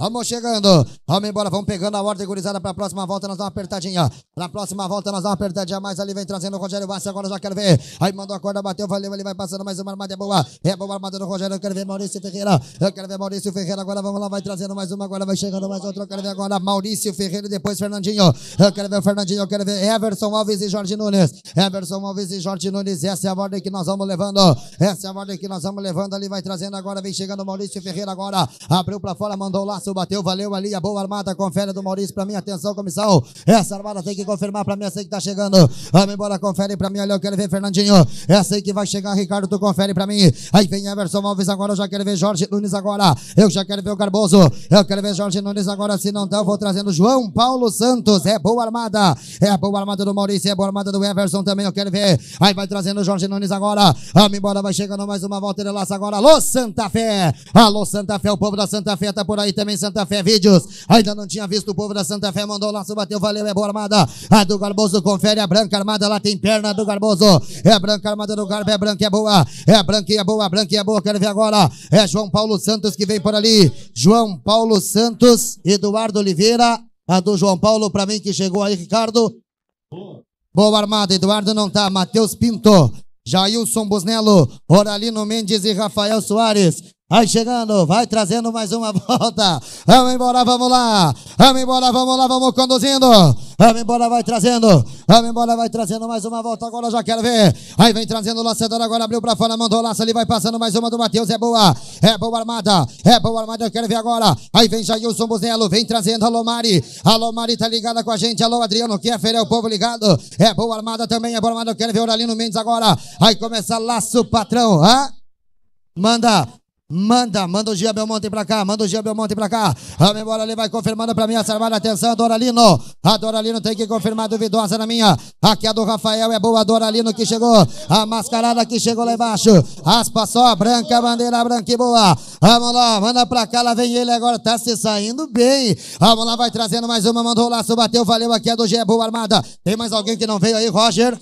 Vamos chegando. Vamos embora. Vamos pegando a ordem gurizada para a próxima volta. Nós dá uma apertadinha. Para a próxima volta, nós dá uma apertadinha mais ali. Vem trazendo o Rogério Bassi. Agora eu já quero ver. Aí mandou a corda, bateu. Valeu. Ele vai passando mais uma armada. É boa. É boa armada do Rogério. Eu quero ver Maurício Ferreira. Eu quero ver Maurício Ferreira. Agora vamos lá. Vai trazendo mais uma. Agora vai chegando mais outra. Eu quero ver agora Maurício Ferreira. Depois Fernandinho. Eu quero ver o Fernandinho. Eu quero ver Everson Alves e Jorge Nunes. Everson Alves e Jorge Nunes. Essa é a ordem que nós vamos levando. Essa é a ordem que nós vamos levando ali. Vai trazendo agora. Vem chegando Maurício Ferreira agora. Abriu para fora. Mandou o laço bateu, valeu ali a boa armada, confere do Maurício pra mim, atenção comissão, essa armada tem que confirmar pra mim, essa aí que tá chegando, vamos embora, confere pra mim, olha, eu quero ver Fernandinho, essa aí que vai chegar, Ricardo, tu confere pra mim, aí vem Everson Alves agora, eu já quero ver Jorge Nunes agora, eu já quero ver o Garboso, eu quero ver Jorge Nunes agora, se não tá, eu vou trazendo João Paulo Santos, é boa armada, é boa armada do Maurício, é boa armada do Everson também, eu quero ver, aí vai trazendo Jorge Nunes agora, vamos embora, vai chegando mais uma volta de agora, alô Santa Fé, alô Santa Fé, o povo da Santa Fé tá por aí também Santa Fé Vídeos. Ainda não tinha visto o povo da Santa Fé, mandou o laço, bateu, valeu, é boa armada. A do Garboso, confere a branca armada, lá tem perna do Garboso. É a branca armada do Garbo, é branca e é boa. É a branca e é boa, a branca e é boa, quero ver agora. É João Paulo Santos que vem por ali. João Paulo Santos, Eduardo Oliveira. A do João Paulo, para mim, que chegou aí, Ricardo. Boa, boa armada, Eduardo não tá. Matheus Pinto. Jailson Busnello, Oralino Mendes e Rafael Soares ai chegando, vai trazendo mais uma volta. Vamos embora, vamos lá. Vamos embora, vamos lá, vamos conduzindo. Vamos embora, vai trazendo. Vamos embora, vai trazendo mais uma volta. Agora eu já quero ver. Aí vem trazendo o lançador. Agora abriu pra fora, mandou o laço ali. Vai passando mais uma do Matheus. É boa. É boa armada. É boa armada. Eu quero ver agora. Aí vem Jailson Buznello. Vem trazendo. a Lomari. A Lomari tá ligada com a gente. Alô, Adriano. Que é feira, é o povo ligado. É boa armada também. É boa armada. Eu quero ver o Oralino Mendes agora. Aí começa laço, patrão. Hã? Manda. Manda, manda o Gia Belmonte pra cá, manda o Gia Belmonte pra cá. Vamos embora ali, vai confirmando pra mim a armada. Atenção, Doralino. A Doralino tem que confirmar, duvidosa na minha. Aqui a do Rafael é boa, a Doralino que chegou. A mascarada que chegou lá embaixo. Aspa só, branca, bandeira branca e boa. Vamos lá, manda pra cá, lá vem ele agora, tá se saindo bem. Vamos lá, vai trazendo mais uma, manda o laço, bateu, valeu. Aqui a do Gia é boa, armada. Tem mais alguém que não veio aí, Roger?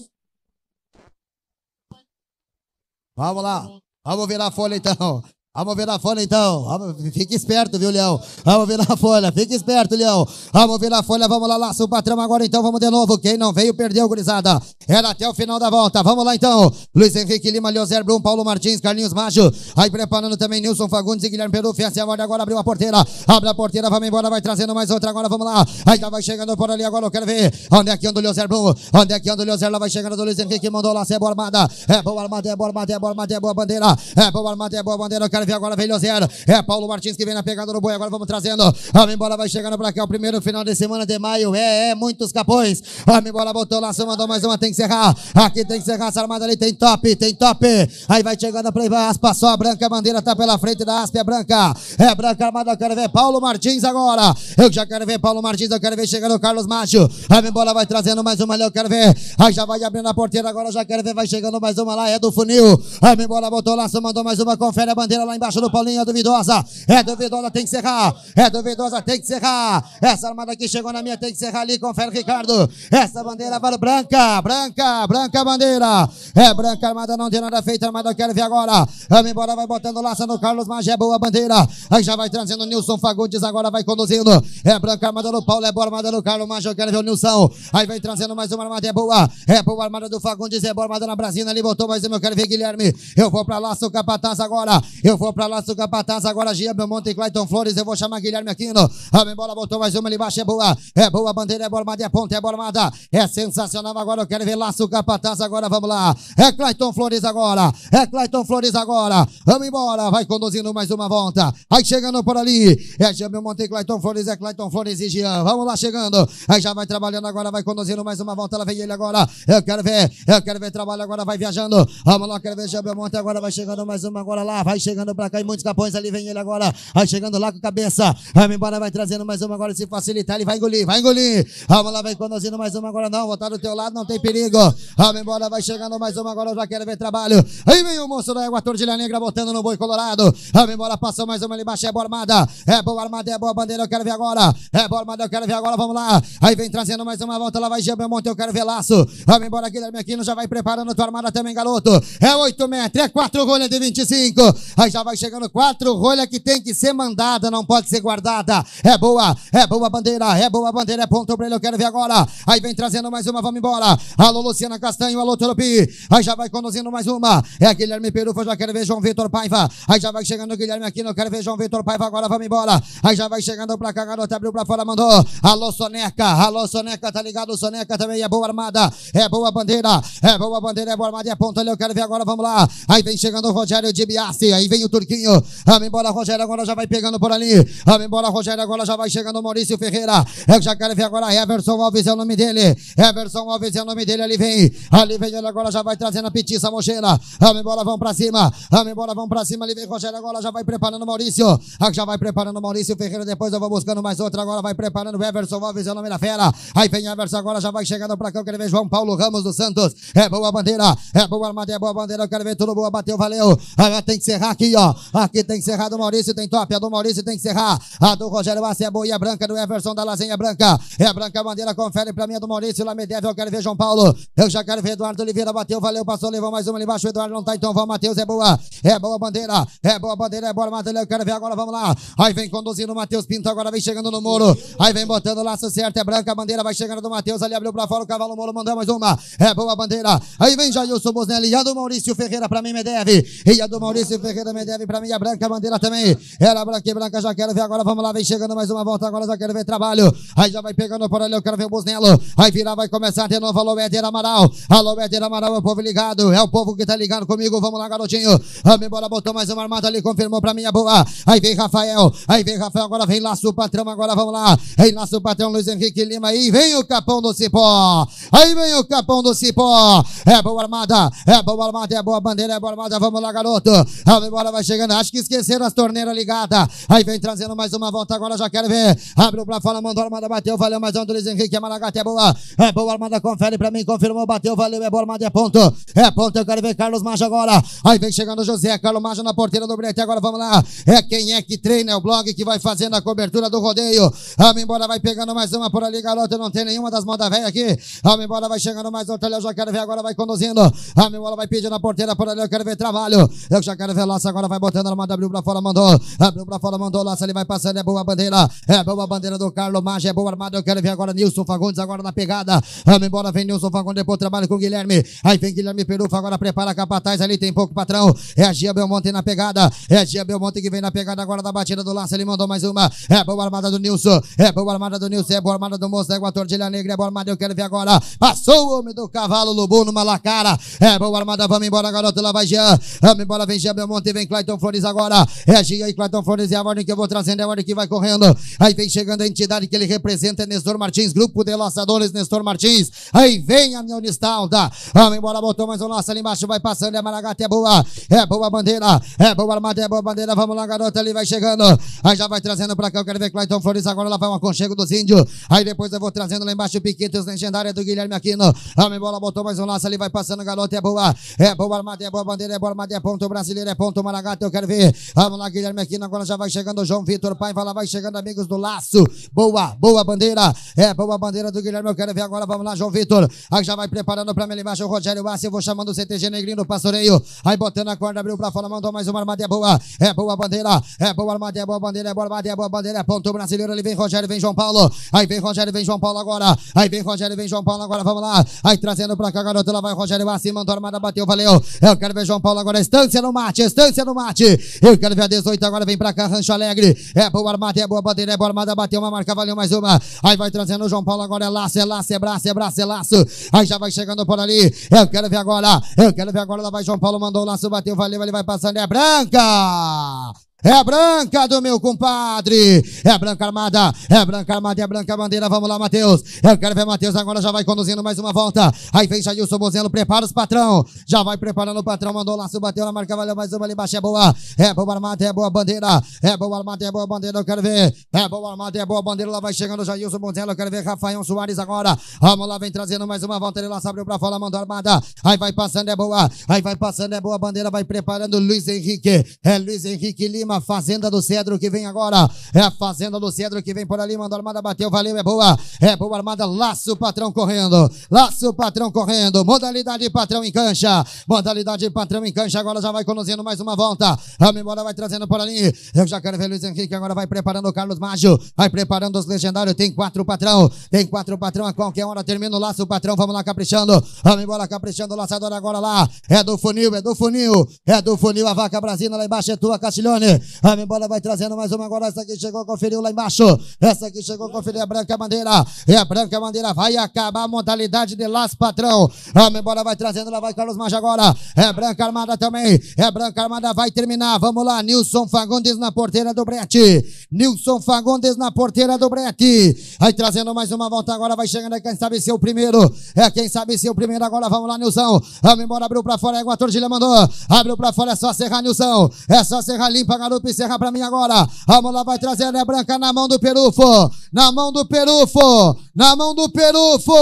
Vamos lá, vamos virar a folha então. Vamos ver na folha então. Fica esperto, viu, Leão? Vamos ver na folha. Fica esperto, Leão. Vamos ver na folha. Vamos lá, laço o patrão agora então. Vamos de novo. Quem não veio, perdeu, gurizada. Era é até o final da volta. Vamos lá então. Luiz Henrique Lima, Leozer Brum, Paulo Martins, Carlinhos Macho. Aí preparando também Nilson Fagundes e Guilherme Peru. Fiança é agora, agora abriu a porteira. Abre a porteira, vamos embora. Vai trazendo mais outra agora. Vamos lá. Aí já vai chegando por ali agora. Eu quero ver. Onde é que anda o Leozer Brum? Onde é que anda o Leozer? Lá vai chegando o Luiz Henrique. Mandou lá. É boa armada. É boa armada, é boa armada, é boa armada, é boa bandeira. É boa armada, é boa bandeira. Eu quero ver agora, vem zero. É Paulo Martins que vem na pegada do boi. Agora vamos trazendo. A embora vai chegando pra cá. O primeiro final de semana de maio. É, é, muitos capões. A embora botou laço, mandou mais uma. Tem que encerrar. Aqui tem que encerrar. Essa armada ali tem top, tem top. Aí vai chegando a play. aspa só. A branca bandeira tá pela frente da aspa. É branca. É branca armada. Eu quero ver Paulo Martins agora. Eu já quero ver Paulo Martins. Eu quero ver chegando o Carlos Macho. A embora vai trazendo mais uma ali. Eu quero ver. Aí já vai abrindo a porteira agora. Eu já quero ver. Vai chegando mais uma lá. É do funil. A embora botou laço, mandou mais uma. Confere a bandeira lá embaixo do Paulinho, é duvidosa. É duvidosa, tem que serrar. É duvidosa, tem que serrar. Essa armada que chegou na minha tem que serrar ali, confere, Ricardo. Essa bandeira para branca, branca, branca bandeira. É branca, armada não tem nada feito, armada eu quero ver agora. Vamos embora, vai botando laça no Carlos Magé, boa bandeira. Aí já vai trazendo o Nilson Fagundes, agora vai conduzindo. É branca, armada no Paulo, é boa armada no Carlos Magé, eu quero ver o Nilson. Aí vem trazendo mais uma armada, é boa. É boa armada do Fagundes, é boa armada na Brasília, ali botou mais uma, eu quero ver Guilherme. Eu vou pra laço, capataz agora. Eu vou Vou pra lá, Suga Bataz, agora Gia Monte e Clayton Flores. Eu vou chamar Guilherme Aquino. Vamos embora, botou mais uma ali embaixo. É boa, é boa, bandeira é bormada, é ponta, é bormada. É sensacional. Agora eu quero ver lá, Suga Agora vamos lá. É Clayton Flores agora. É Clayton Flores agora. Vamos embora, vai conduzindo mais uma volta. Aí chegando por ali. É Gia Monte e Clayton Flores. É Clayton Flores e Gia, Vamos lá chegando. Aí já vai trabalhando agora, vai conduzindo mais uma volta. Ela vem ele agora. Eu quero ver, eu quero ver trabalho agora, vai viajando. Vamos lá, quero ver Gia Monte agora. Vai chegando mais uma agora lá, vai chegando chegando pra cá e muitos capões ali, vem ele agora, vai chegando lá com a cabeça, vai embora, vai trazendo mais uma agora, se facilitar, ele vai engolir, vai engolir, vamos lá, vai conduzindo mais uma agora, não, estar do teu lado, não tem perigo, vamos embora, vai chegando mais uma agora, eu já quero ver trabalho, aí vem o monstro da égua, tordilha negra, botando no boi colorado, vamos embora, passou mais uma ali embaixo, é boa armada, é boa armada, é boa bandeira, eu quero ver agora, é boa armada, eu quero ver agora, vamos lá, aí vem trazendo mais uma volta, lá vai monte eu quero ver laço, vamos embora, Guilherme Aquino já vai preparando tua armada também, garoto, é 8 metros, é 4 rolhas de 25, aí já vai chegando quatro rolha que tem que ser mandada, não pode ser guardada. É boa, é boa bandeira, é boa bandeira, é ponto pra ele, eu quero ver agora. Aí vem trazendo mais uma, vamos embora. Alô, Luciana Castanho, alô, Toropi. Aí já vai conduzindo mais uma. É Guilherme Perufa, já quero ver João Vitor Paiva. Aí já vai chegando Guilherme aqui, não quero ver João Vitor Paiva agora, vamos embora. Aí já vai chegando pra cá, garota, abriu pra fora, mandou. Alô, Soneca, alô, Soneca, tá ligado? Soneca também é boa armada, é boa bandeira, é boa bandeira, é boa armada, é ponto ali, eu quero ver agora, vamos lá. Aí vem chegando o Rogério de Biassi, aí vem o Turquinho, Turquinho. Vamos embora, Rogério, agora já vai pegando por ali. Vamos embora, Rogério, agora já vai chegando Maurício Ferreira. Eu já quero ver agora Everson Alves é o nome dele. Everson Alves é o nome dele, ali vem. Ali vem ele agora, já vai trazendo a petiça, mocheira. Vamos embora, vamos pra cima. Vamos embora, vamos pra cima, ali vem Rogério, agora já vai preparando Maurício. Ah, já vai preparando Maurício Ferreira, depois eu vou buscando mais outra, agora vai preparando Everson Alves é o nome da fera. Aí vem Everson, agora já vai chegando pra cá, eu quero ver João Paulo Ramos dos Santos. É boa bandeira, é boa armada, é boa bandeira, eu quero ver tudo boa, bateu, valeu. Agora tem que serrar aqui, ó. Aqui tem que encerrar do Maurício, tem top. A do Maurício tem que encerrar. A do Rogério Márcia é boa e é é a branca do Everson da Lazenha é Branca. É a branca a bandeira, confere pra mim a do Maurício. Lá me deve, eu quero ver João Paulo. Eu já quero ver Eduardo Oliveira. Bateu, valeu, passou, levou mais uma ali embaixo. O Eduardo não tá, então vamos, Matheus. É boa. É boa bandeira. É boa bandeira, é boa Matheus. Eu quero ver agora, vamos lá. Aí vem conduzindo o Matheus Pinto, agora vem chegando no muro. Aí vem botando o laço certo. É branca a bandeira, vai chegando do Matheus. Ali abriu pra fora o cavalo Moro, mandou mais uma. É boa bandeira. Aí vem Jailson Bosnelli. E a do Maurício Ferreira pra mim me deve. E a do Maurício Ferreira deve para mim a branca, a bandeira também. Era branca e branca, já quero ver agora. Vamos lá, vem chegando mais uma volta agora, já quero ver trabalho. Aí já vai pegando por ali, eu quero ver o busnelo Aí virar, vai começar de novo. Alô, Éder Amaral. Alô, Éder Amaral, é o povo ligado. É o povo que tá ligado comigo. Vamos lá, garotinho. Vamos embora, botou mais uma armada ali, confirmou pra mim a boa. Aí vem Rafael. Aí vem Rafael, agora vem Laço Patrão, agora vamos lá. Aí Laço Patrão, Luiz Henrique Lima. Aí vem o Capão do Cipó. Aí vem o Capão do Cipó. É boa armada, é boa armada, é boa bandeira, é boa armada. Vamos lá, garoto. Vamos embora, vai chegando. Acho que esqueceram as torneiras ligadas. Aí vem trazendo mais uma volta agora, já quero ver. o pra fora, mandou a armada, bateu, valeu mais um do Luiz Henrique. A Maragata é boa. É boa, armada, confere pra mim, confirmou, bateu, valeu, é boa, armada, é ponto. É ponto, eu quero ver Carlos Macho agora. Aí vem chegando o José, Carlos Macho na porteira do Brete. Agora vamos lá. É quem é que treina, é o blog que vai fazendo a cobertura do rodeio. Vamos embora, vai pegando mais uma por ali, garoto. Não tem nenhuma das modas velhas aqui. Vamos embora, vai chegando mais outra. ali Eu já quero ver agora, vai conduzindo. Vamos embora, vai pedindo na porteira por ali. Eu quero ver trabalho. Eu já quero ver laço agora fora, vai botando a manda, abriu pra fora, mandou, abriu pra fora, mandou laça, ele vai passando, é boa a bandeira, é boa a bandeira do Carlos Maggi, é boa armada, eu quero ver agora Nilson Fagundes, agora na pegada, vamos embora, vem Nilson Fagundes, depois trabalha com o Guilherme, aí vem Guilherme Perufa, agora prepara a capataz, ali tem pouco patrão, é a Gia Belmonte na pegada, é a Gia Belmonte que vem na pegada agora da batida do laça, ele mandou mais uma, é boa armada do Nilson, é boa armada do Nilson, é boa armada do Moço, é boa tordilha negra, é boa armada, eu quero ver agora, passou o homem do cavalo, Lubu numa lacara, é boa armada, vamos embora, garoto, lá vai Jean, vamos embora, vem Gia Belmonte, vem Clayton Flores agora. Reagir aí, Clayton Flores. É a ordem que eu vou trazendo, é a ordem que vai correndo. Aí vem chegando a entidade que ele representa, é Nestor Martins, grupo de laçadores, Nestor Martins. Aí vem a minha Unistalda. Vamos embora, botou mais um laço ali embaixo, vai passando. É Maragata, é boa. É boa a bandeira. É boa armadilha, é boa a bandeira. Vamos lá, garota, ali vai chegando. Aí já vai trazendo pra cá. Eu quero ver Clayton Flores agora. Lá vai um aconchego dos índios. Aí depois eu vou trazendo lá embaixo o piquete, os legendários do Guilherme Aquino. Vamos embora, botou mais um laço ali, vai passando, garota, é boa. É boa armadilha, é boa bandeira, é boa armadilha, é ponto brasileiro, é ponto maravilhoso eu quero ver. Vamos lá, Guilherme Aquino, agora já vai chegando o João Vitor Pai, vai lá, vai chegando, amigos do Laço. Boa, boa bandeira. É, boa bandeira do Guilherme, eu quero ver agora. Vamos lá, João Vitor. Aí já vai preparando pra mim embaixo o Rogério Bassi, eu vou chamando o CTG Negrinho do Pastoreio. Aí botando a corda, abriu pra fora, mandou mais uma armadilha é boa. É boa bandeira, é boa armadilha, é boa bandeira, é boa armadilha, é boa bandeira. É ponto brasileiro, ali vem Rogério, vem João Paulo. Aí vem Rogério, vem João Paulo agora. Aí vem Rogério, vem João Paulo agora, vamos lá. Aí trazendo pra cá, garoto, lá vai Rogério Bassi, mandou a armada, bateu, valeu. Eu quero ver João Paulo agora, estância no mate, estância no mate. Eu quero ver a 18 agora, vem pra cá, Rancho Alegre. É boa armada, é boa bandeira, é boa armada, bateu uma marca, valeu mais uma. Aí vai trazendo o João Paulo agora, é laço, é laço, é braço, é braço, é laço. Aí já vai chegando por ali. Eu quero ver agora, eu quero ver agora, lá vai João Paulo, mandou o laço, bateu, valeu, ele vai passando, é branca. É branca do meu compadre. É branca armada. É branca armada. É branca bandeira. Vamos lá, Matheus. Eu quero ver Matheus agora. Já vai conduzindo mais uma volta. Aí vem Jailson Bozelo. Prepara os patrão. Já vai preparando o patrão. Mandou laço. Bateu na marca. Valeu mais uma ali embaixo. É boa. É boa armada. É boa bandeira. É boa armada. É boa bandeira. Eu quero ver. É boa armada. É boa bandeira. Lá vai chegando Jailson Bozelo. Eu quero ver Rafael Soares agora. Vamos lá. Vem trazendo mais uma volta. Ele lá abriu pra fora. Mandou armada. Aí vai passando. É boa. Aí vai passando. É boa bandeira. Vai preparando Luiz Henrique. É Luiz Henrique Lima a Fazenda do Cedro que vem agora. É a Fazenda do Cedro que vem por ali, mandou a armada, bateu, valeu, é boa. É boa armada, laço patrão correndo. Laço patrão correndo. Modalidade patrão em cancha. Modalidade patrão em cancha. Agora já vai conduzindo mais uma volta. A memória vai trazendo por ali. Eu já quero ver Luiz Henrique agora vai preparando o Carlos Maggio. Vai preparando os legendários. Tem quatro patrão. Tem quatro patrão. A qualquer hora termina o laço patrão. Vamos lá caprichando. Vamos embora caprichando. O laçador agora lá. É do funil, é do funil. É do funil. A vaca brasina lá embaixo é tua, Castilhone. Amém. Bora, vai trazendo mais uma agora. Essa aqui chegou, conferiu lá embaixo. Essa aqui chegou, conferiu. É branca bandeira. É branca bandeira. Vai acabar a modalidade de las patrão. Amém. Bora, vai trazendo lá. Vai Carlos Marcha agora. É branca armada também. É branca armada. Vai terminar. Vamos lá. Nilson Fagundes na porteira do Brete. Nilson Fagundes na porteira do Brete. Aí trazendo mais uma volta agora. Vai chegando aí. Quem sabe ser é o primeiro. É quem sabe ser é o primeiro agora. Vamos lá, Nilson. Vamos embora. Abriu pra fora. É a tortilha mandou. Abriu pra fora. É só serrar, Nilson. É só serrar limpa, garoto, encerra pra mim agora. Vamos lá, vai trazer a branca na mão do Perufo. Na mão do Perufo. Na mão do Perufo.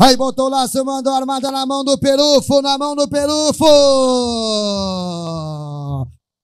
Aí botou o laço, mandou a armada na mão do Perufo. Na mão do Perufo.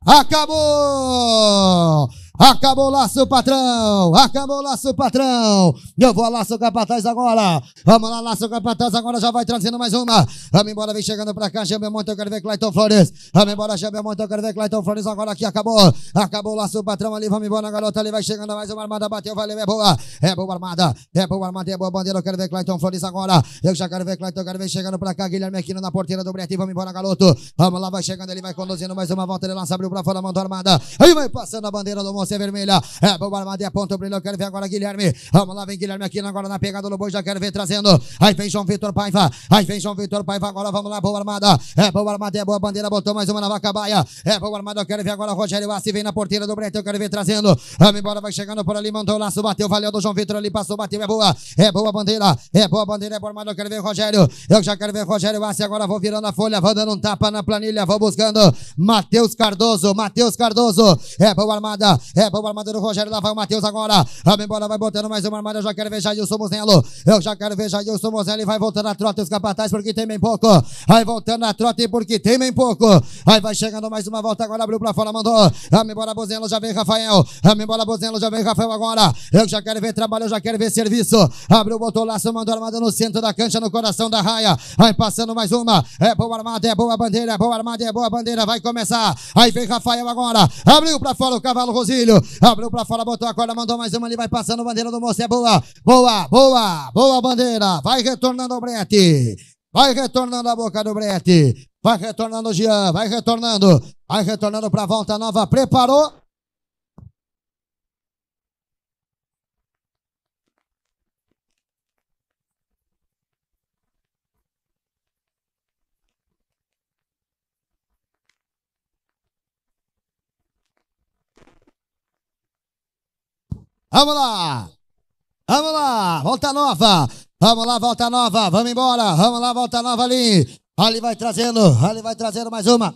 Acabou! Acabou o laço, patrão! Acabou o laço, patrão! Eu vou lá, seu capataz agora! Vamos lá, lá, seu capataz agora já vai trazendo mais uma! Vamos embora, vem chegando pra cá, Jamel Monte, eu quero ver Clayton Flores! Vamos embora, Jamel Monte, eu quero ver Clayton Flores agora aqui, acabou! Acabou lá, seu patrão ali, vamos embora, garota ali, vai chegando mais uma armada, bateu, valeu, é boa! É boa armada, é boa armada, é boa bandeira, eu quero ver Clayton Flores agora! Eu já quero ver Clayton, eu quero ver chegando pra cá, Guilherme Aquino na porteira do Brete, vamos embora, garoto! Vamos lá, vai chegando, ele vai conduzindo mais uma volta, ele lança, abriu pra fora, mandou armada! Aí vai passando a bandeira do moço! você vermelha. É, bomba armada e aponta o brilho. Eu quero ver agora Guilherme. Vamos lá, vem Guilherme aqui agora na pegada do boi. Já quero ver trazendo. Aí vem João Vitor Paiva. Aí vem João Vitor Paiva. Agora vamos lá, boa armada. É, boa armada é boa bandeira. Botou mais uma na vaca baia. É, boa armada. Eu quero ver agora Rogério Assi. Vem na porteira do Brete. Eu quero ver trazendo. Vamos embora, vai chegando por ali. Mandou o laço, bateu. Valeu do João Vitor ali. Passou, bateu. É boa. É boa bandeira. É boa bandeira. É boa armada. Eu quero ver Rogério. Eu já quero ver Rogério Assi. Agora vou virando a folha. Vou dando um tapa na planilha. Vou buscando Matheus Cardoso. Matheus Cardoso. É boa armada. É bom o armador do Rogério, lá vai o Matheus agora. Vamos embora, vai botando mais uma armada. Eu já quero ver Jailson Mozello. Eu já quero ver Jailson Mozello e vai voltando a trota. Os capatazes porque tem bem pouco. Vai voltando a trota e porque tem bem pouco. Aí vai chegando mais uma volta agora. Abriu para fora, mandou. Vamos embora, Bozelo, Já vem Rafael. Vamos embora, Bozelo, Já vem Rafael agora. Eu já quero ver trabalho, eu já quero ver serviço. Abriu, botou laço, mandou armada no centro da cancha, no coração da raia. Vai passando mais uma. É boa armada, é boa bandeira, é boa armada, é boa bandeira. Vai começar. Aí vem Rafael agora. Abriu para fora o cavalo Rosilho vermelho. Abriu pra fora, botou a corda, mandou mais uma ali, vai passando. a Bandeira do moço é boa. Boa, boa, boa bandeira. Vai retornando o brete. Vai retornando a boca do brete. Vai retornando o Jean, vai retornando. Vai retornando pra volta nova. Preparou. Vamos lá! Vamos lá! Volta nova! Vamos lá, volta nova! Vamos embora! Vamos lá, volta nova ali! Ali vai trazendo, ali vai trazendo mais uma.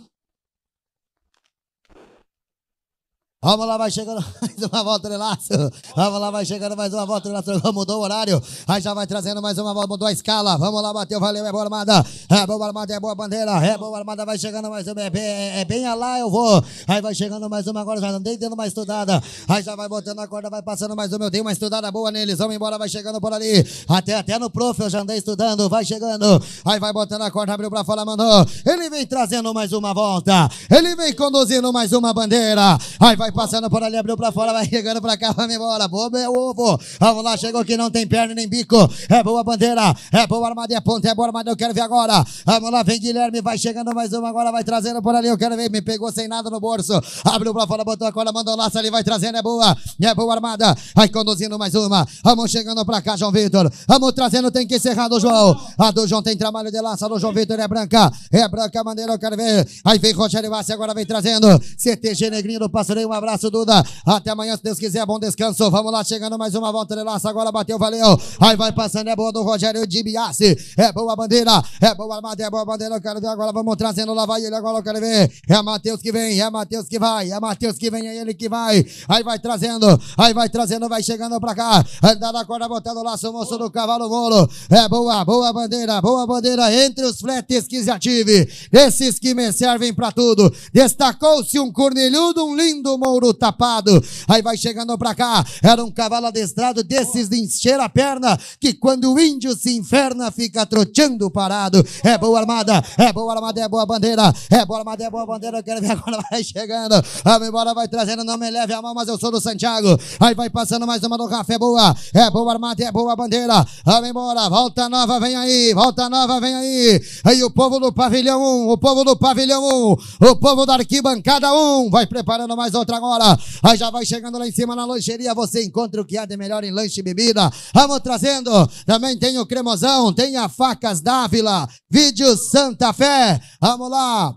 Vamos lá, vai chegando mais uma volta, Trelaço. Vamos lá, vai chegando mais uma volta, Trelaço. Mudou o horário. Aí já vai trazendo mais uma volta, mudou a escala. Vamos lá, bateu, valeu, é boa armada. É boa armada, é boa bandeira. É boa armada, vai chegando mais uma. É bem, é bem lá, eu vou. Aí vai chegando mais uma agora, já andei dando uma estudada. Aí já vai botando a corda, vai passando mais uma. Eu dei uma estudada boa neles. Vamos embora, vai chegando por ali. Até, até no prof, eu já andei estudando. Vai chegando. Aí vai botando a corda, abriu pra fora, mandou. Ele vem trazendo mais uma volta. Ele vem conduzindo mais uma bandeira. Aí vai passando por ali, abriu pra fora, vai chegando pra cá, vamos embora. Boa, meu ovo. Vamos lá, chegou que não tem perna nem bico. É boa bandeira, é boa armada e é ponta, é boa armada, eu quero ver agora. Vamos lá, vem Guilherme, vai chegando mais uma agora, vai trazendo por ali, eu quero ver. Me pegou sem nada no bolso. Abriu pra fora, botou a cola, mandou laço ali, vai trazendo, é boa. É boa armada, vai conduzindo mais uma. Vamos chegando pra cá, João Vitor. Vamos trazendo, tem que encerrar do João. A do João tem trabalho de laço, a do João Vitor é branca. É branca a bandeira, eu quero ver. Aí vem Rogério Vassi, agora vem trazendo. CTG Negrinho do Passareio, uma abraço, Duda. Até amanhã, se Deus quiser. Bom descanso. Vamos lá, chegando mais uma volta de laço. Agora bateu, valeu. Aí vai passando, é boa do Rogério de Biasse. É boa a bandeira. É boa armada, é boa a bandeira. Eu quero ver agora. Vamos trazendo lá, vai ele agora. Eu quero ver. É Matheus que vem, é Matheus que vai. É Matheus que vem, é ele que vai. Aí vai trazendo, aí vai trazendo, vai chegando pra cá. Andando na corda, botando o laço, moço do cavalo molo. É boa, boa bandeira, boa bandeira. Entre os fletes que já tive, Esses que me servem pra tudo. Destacou-se um cornilhudo, um lindo Mouro Tapado. Aí vai chegando para cá, era um cavalo adestrado desses de encher a perna, que quando o índio se inferna, fica troteando parado. É boa armada, é boa armada, é boa bandeira, é boa armada, é boa bandeira. Eu quero ver agora, vai chegando. Vamos embora, vai trazendo, não me leve a mão, mas eu sou do Santiago. Aí vai passando mais uma do café, boa, é boa armada, é boa bandeira. Vamos embora, volta nova, vem aí, volta nova, vem aí. Aí o povo do pavilhão 1, um, o povo do pavilhão 1, um, o povo da arquibancada 1, um, vai preparando mais outra agora. Aí já vai chegando lá em cima na lancheria, você encontra o que há de melhor em lanche e bebida. Vamos trazendo. Também tem o cremosão, tem a facas Dávila, vídeo Santa Fé. Vamos lá.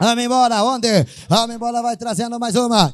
Vamos embora, onde? Vamos embora, vai trazendo mais uma.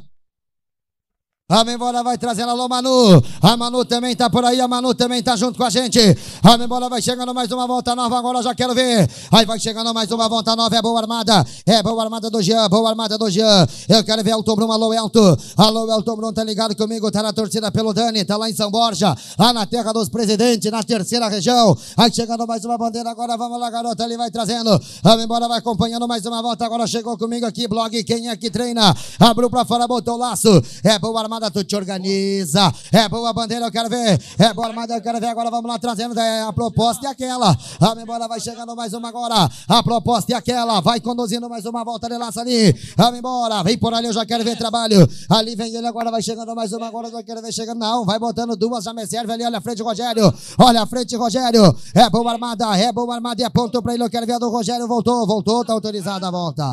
Amém, bola vai trazendo. Alô, Manu. A Manu também tá por aí. A Manu também tá junto com a gente. Amém, bola vai chegando mais uma volta nova. Agora já quero ver. Aí vai chegando mais uma volta nova. É boa armada. É boa armada do Jean. Boa armada do Jean. Eu quero ver Elton Bruno. Alô, Elton. Alô, Elton Bruno. Tá ligado comigo? Tá na torcida pelo Dani. Tá lá em São Borja. Lá na terra dos presidentes. Na terceira região. Aí chegando mais uma bandeira. Agora vamos lá, garota. Ele vai trazendo. Amém, bola vai acompanhando mais uma volta. Agora chegou comigo aqui. Blog Quem é que treina? Abriu pra fora, botou o laço. É boa armada armada, tu te organiza. É boa bandeira, eu quero ver. É boa armada, eu quero ver. Agora vamos lá trazendo é, a proposta e aquela. A memória vai chegando mais uma agora. A proposta e aquela. Vai conduzindo mais uma volta de laça ali. Vamos embora. Vem por ali, eu já quero ver trabalho. Ali vem ele agora, vai chegando mais uma agora. Eu quero ver chegando. Não, vai botando duas, já me serve ali. Olha a frente, Rogério. Olha a frente, Rogério. É boa armada, é boa armada. E ponto pra ele, eu quero ver a do Rogério. Voltou, voltou, tá autorizada a volta.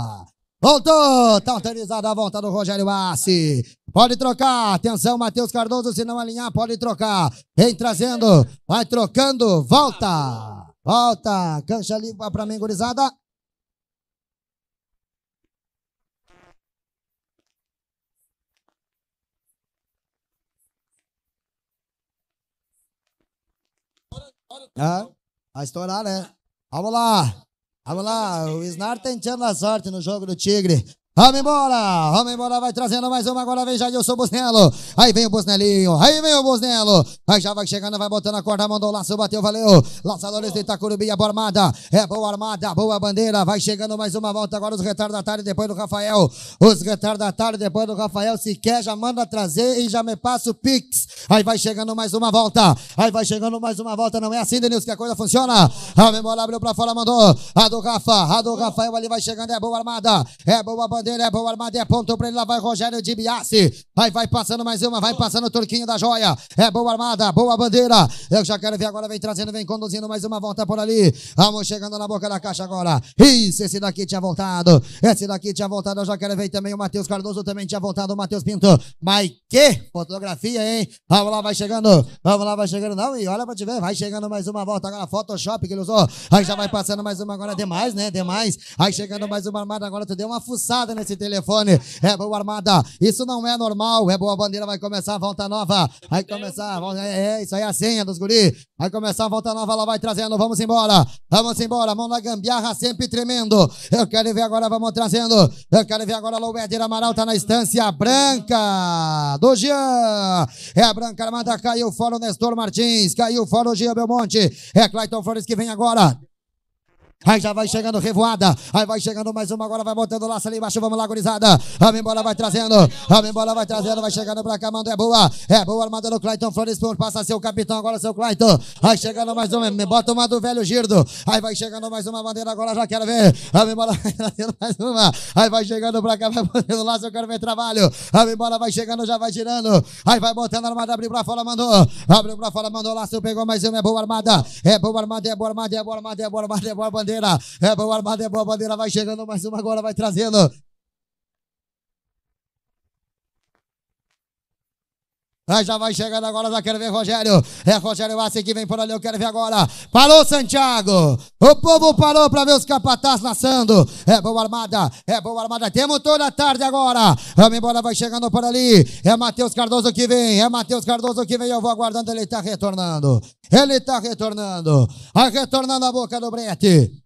Voltou! Tá autorizada a volta do Rogério Massi. Pode trocar. Atenção, Matheus Cardoso, se não alinhar, pode trocar. Vem trazendo, vai trocando. Volta. Volta. Cancha limpa para mim, gurizada. É, vai estourar, né? Vamos lá. Vamos lá. O Snar tentando tá a sorte no jogo do Tigre. Vamos embora, vamos embora, vai trazendo mais uma, agora vem Jailson Busnelo, aí vem o Busnelinho, aí vem o Busnelo, aí já vai chegando, vai botando a corda, mandou o laço, bateu, valeu, Laçadores de Itacurubia, boa armada, é boa armada, boa bandeira, vai chegando mais uma volta, agora os retardatários depois do Rafael, os retardatários depois do Rafael, se quer já manda trazer e já me passa o Pix, aí vai chegando mais uma volta, aí vai chegando mais uma volta, não é assim Denilson que a coisa funciona, vamos embora, abriu pra fora, mandou, a do Rafa, a do Rafael ali vai chegando, é boa armada, é boa bandeira, bandeira, é boa armada, é ponto pra ele, lá vai Rogério de Biassi. Vai, vai passando mais uma, vai passando o Turquinho da Joia. É boa armada, boa bandeira. Eu já quero ver agora, vem trazendo, vem conduzindo mais uma volta por ali. Vamos chegando na boca da caixa agora. Isso, esse daqui tinha voltado. Esse daqui tinha voltado, eu já quero ver também o Matheus Cardoso também tinha voltado, o Matheus Pinto. Mas que fotografia, hein? Vamos lá, vai chegando. Vamos lá, vai chegando. Não, e olha pra te ver, vai chegando mais uma volta agora, Photoshop que ele usou. Aí já vai passando mais uma agora, demais, né? Demais. Aí chegando mais uma armada agora, tu deu uma fuçada ligada nesse telefone. É boa armada. Isso não é normal. É boa bandeira. Vai começar a volta nova. Vai começar. É, é, isso aí é a senha dos guri. Vai começar a volta nova. Ela vai trazendo. Vamos embora. Vamos embora. Mão na gambiarra sempre tremendo. Eu quero ver agora. Vamos trazendo. Eu quero ver agora. Louéder Amaral tá na estância branca do Jean. É a branca armada. Caiu fora o Nestor Martins. Caiu fora o Jean Belmonte. É Clayton Flores que vem agora. Aí já vai chegando revoada. Aí vai chegando mais uma. Agora vai botando laço ali embaixo. Vamos lá, gurizada. Vamos embora, vai trazendo. Vamos embora, vai trazendo. Vai chegando pra cá, Manda É boa. É boa, mandando o Clayton Flores. Passa seu capitão agora, seu Clayton. Aí chegando mais uma. Bota uma do velho Girdo. Aí vai chegando mais uma bandeira. Agora já quero ver. Vamos embora, vai trazendo mais uma. Aí vai chegando pra cá, vai botando laço. Eu quero ver trabalho. Vamos embora, vai chegando, já vai tirando. Aí vai botando a armada. Abriu pra fora, mandou. Abriu pra fora, mandou laço. Pegou mais uma. É boa armada. É boa armada, é boa armada, é boa armada, é boa armada, é boa bandeira bandeira. É boa armada, é boa a bandeira. Vai chegando mais uma agora, vai trazendo. Ah, já vai chegando agora, já quero ver Rogério. É Rogério Assi que vem por ali, eu quero ver agora. Parou Santiago. O povo parou para ver os capataz nascendo. É boa armada, é boa armada. Temos toda a tarde agora. Vamos embora, vai chegando por ali. É Matheus Cardoso que vem, é Matheus Cardoso que vem. Eu vou aguardando, ele está retornando. Ele está retornando. retornando a boca do Brete.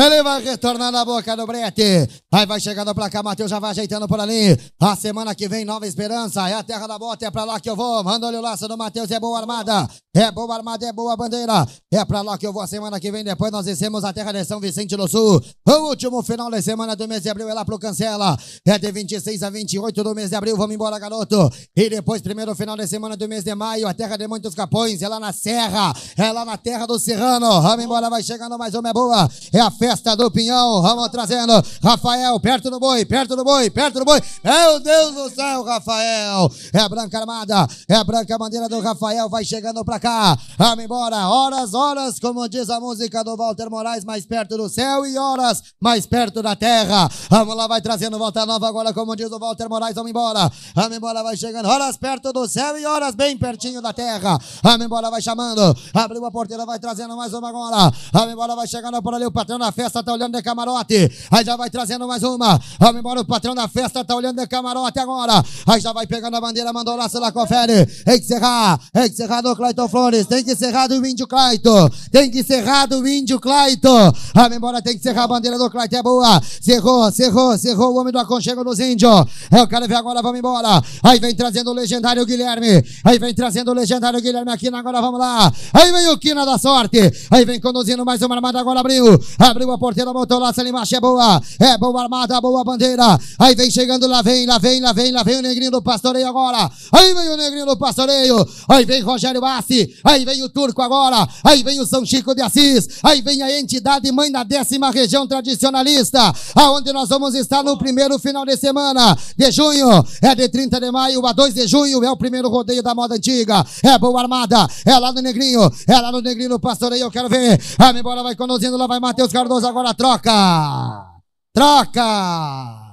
Ele vai retornar na boca do brete. Aí vai chegando pra cá, Matheus já vai ajeitando por ali. A semana que vem, nova esperança. É a terra da bota, é pra lá que eu vou. Manda olho o laço do Matheus, é boa armada. É boa armada, é boa bandeira. É pra lá que eu vou a semana que vem. Depois nós descemos a terra de São Vicente do Sul. O último final de semana do mês de abril é lá pro Cancela. É de 26 a 28 do mês de abril. Vamos embora, garoto. E depois, primeiro final de semana do mês de maio, a terra de muitos capões. É lá na Serra. É lá na terra do Serrano. Vamos embora, vai chegando mais uma é boa. É a festa do Pinhão. Vamos trazendo. Rafael, perto do boi, perto do boi, perto do boi. Meu Deus do céu, Rafael. É a branca armada. É a branca bandeira do Rafael. Vai chegando pra cá cá. Vamos embora. Horas, horas, como diz a música do Walter Moraes, mais perto do céu e horas mais perto da terra. Vamos lá, vai trazendo volta nova agora, como diz o Walter Moraes. Vamos embora. Vamos embora, vai chegando. Horas perto do céu e horas bem pertinho da terra. Vamos embora, vai chamando. Abriu a porteira, vai trazendo mais uma agora. Vamos embora, vai chegando por ali. O patrão da festa tá olhando de camarote. Aí já vai trazendo mais uma. Vamos embora, o patrão da festa tá olhando de camarote agora. Aí já vai pegando a bandeira, mandou lá, se lá, confere. Encerrar, encerrar do Clayton Flores. Flores, tem que encerrar do Índio Claito, tem que encerrar do Índio Claito, a memória tem que encerrar a bandeira do Claito, é boa, cerrou, cerrou, cerrou o homem do aconchego dos índios, eu quero ver agora, vamos embora, aí vem trazendo o legendário Guilherme, aí vem trazendo o legendário Guilherme aqui, agora vamos lá, aí vem o Quina da sorte, aí vem conduzindo mais uma armada, agora abriu, abriu a porteira, botou lá, Salimache, é boa, é boa armada, boa bandeira, aí vem chegando, lá vem, lá vem, lá vem, lá vem o negrinho do pastoreio agora, aí vem o negrinho do pastoreio, aí vem Rogério Bassi, aí vem o Turco agora, aí vem o São Chico de Assis, aí vem a entidade mãe da décima região tradicionalista, aonde nós vamos estar no primeiro final de semana de junho, é de 30 de maio a 2 de junho, é o primeiro rodeio da moda antiga, é boa armada, é lá no Negrinho, é lá no Negrinho, pastoreio, eu quero ver, a ah, embora vai conduzindo, lá vai Matheus Cardoso, agora troca, troca,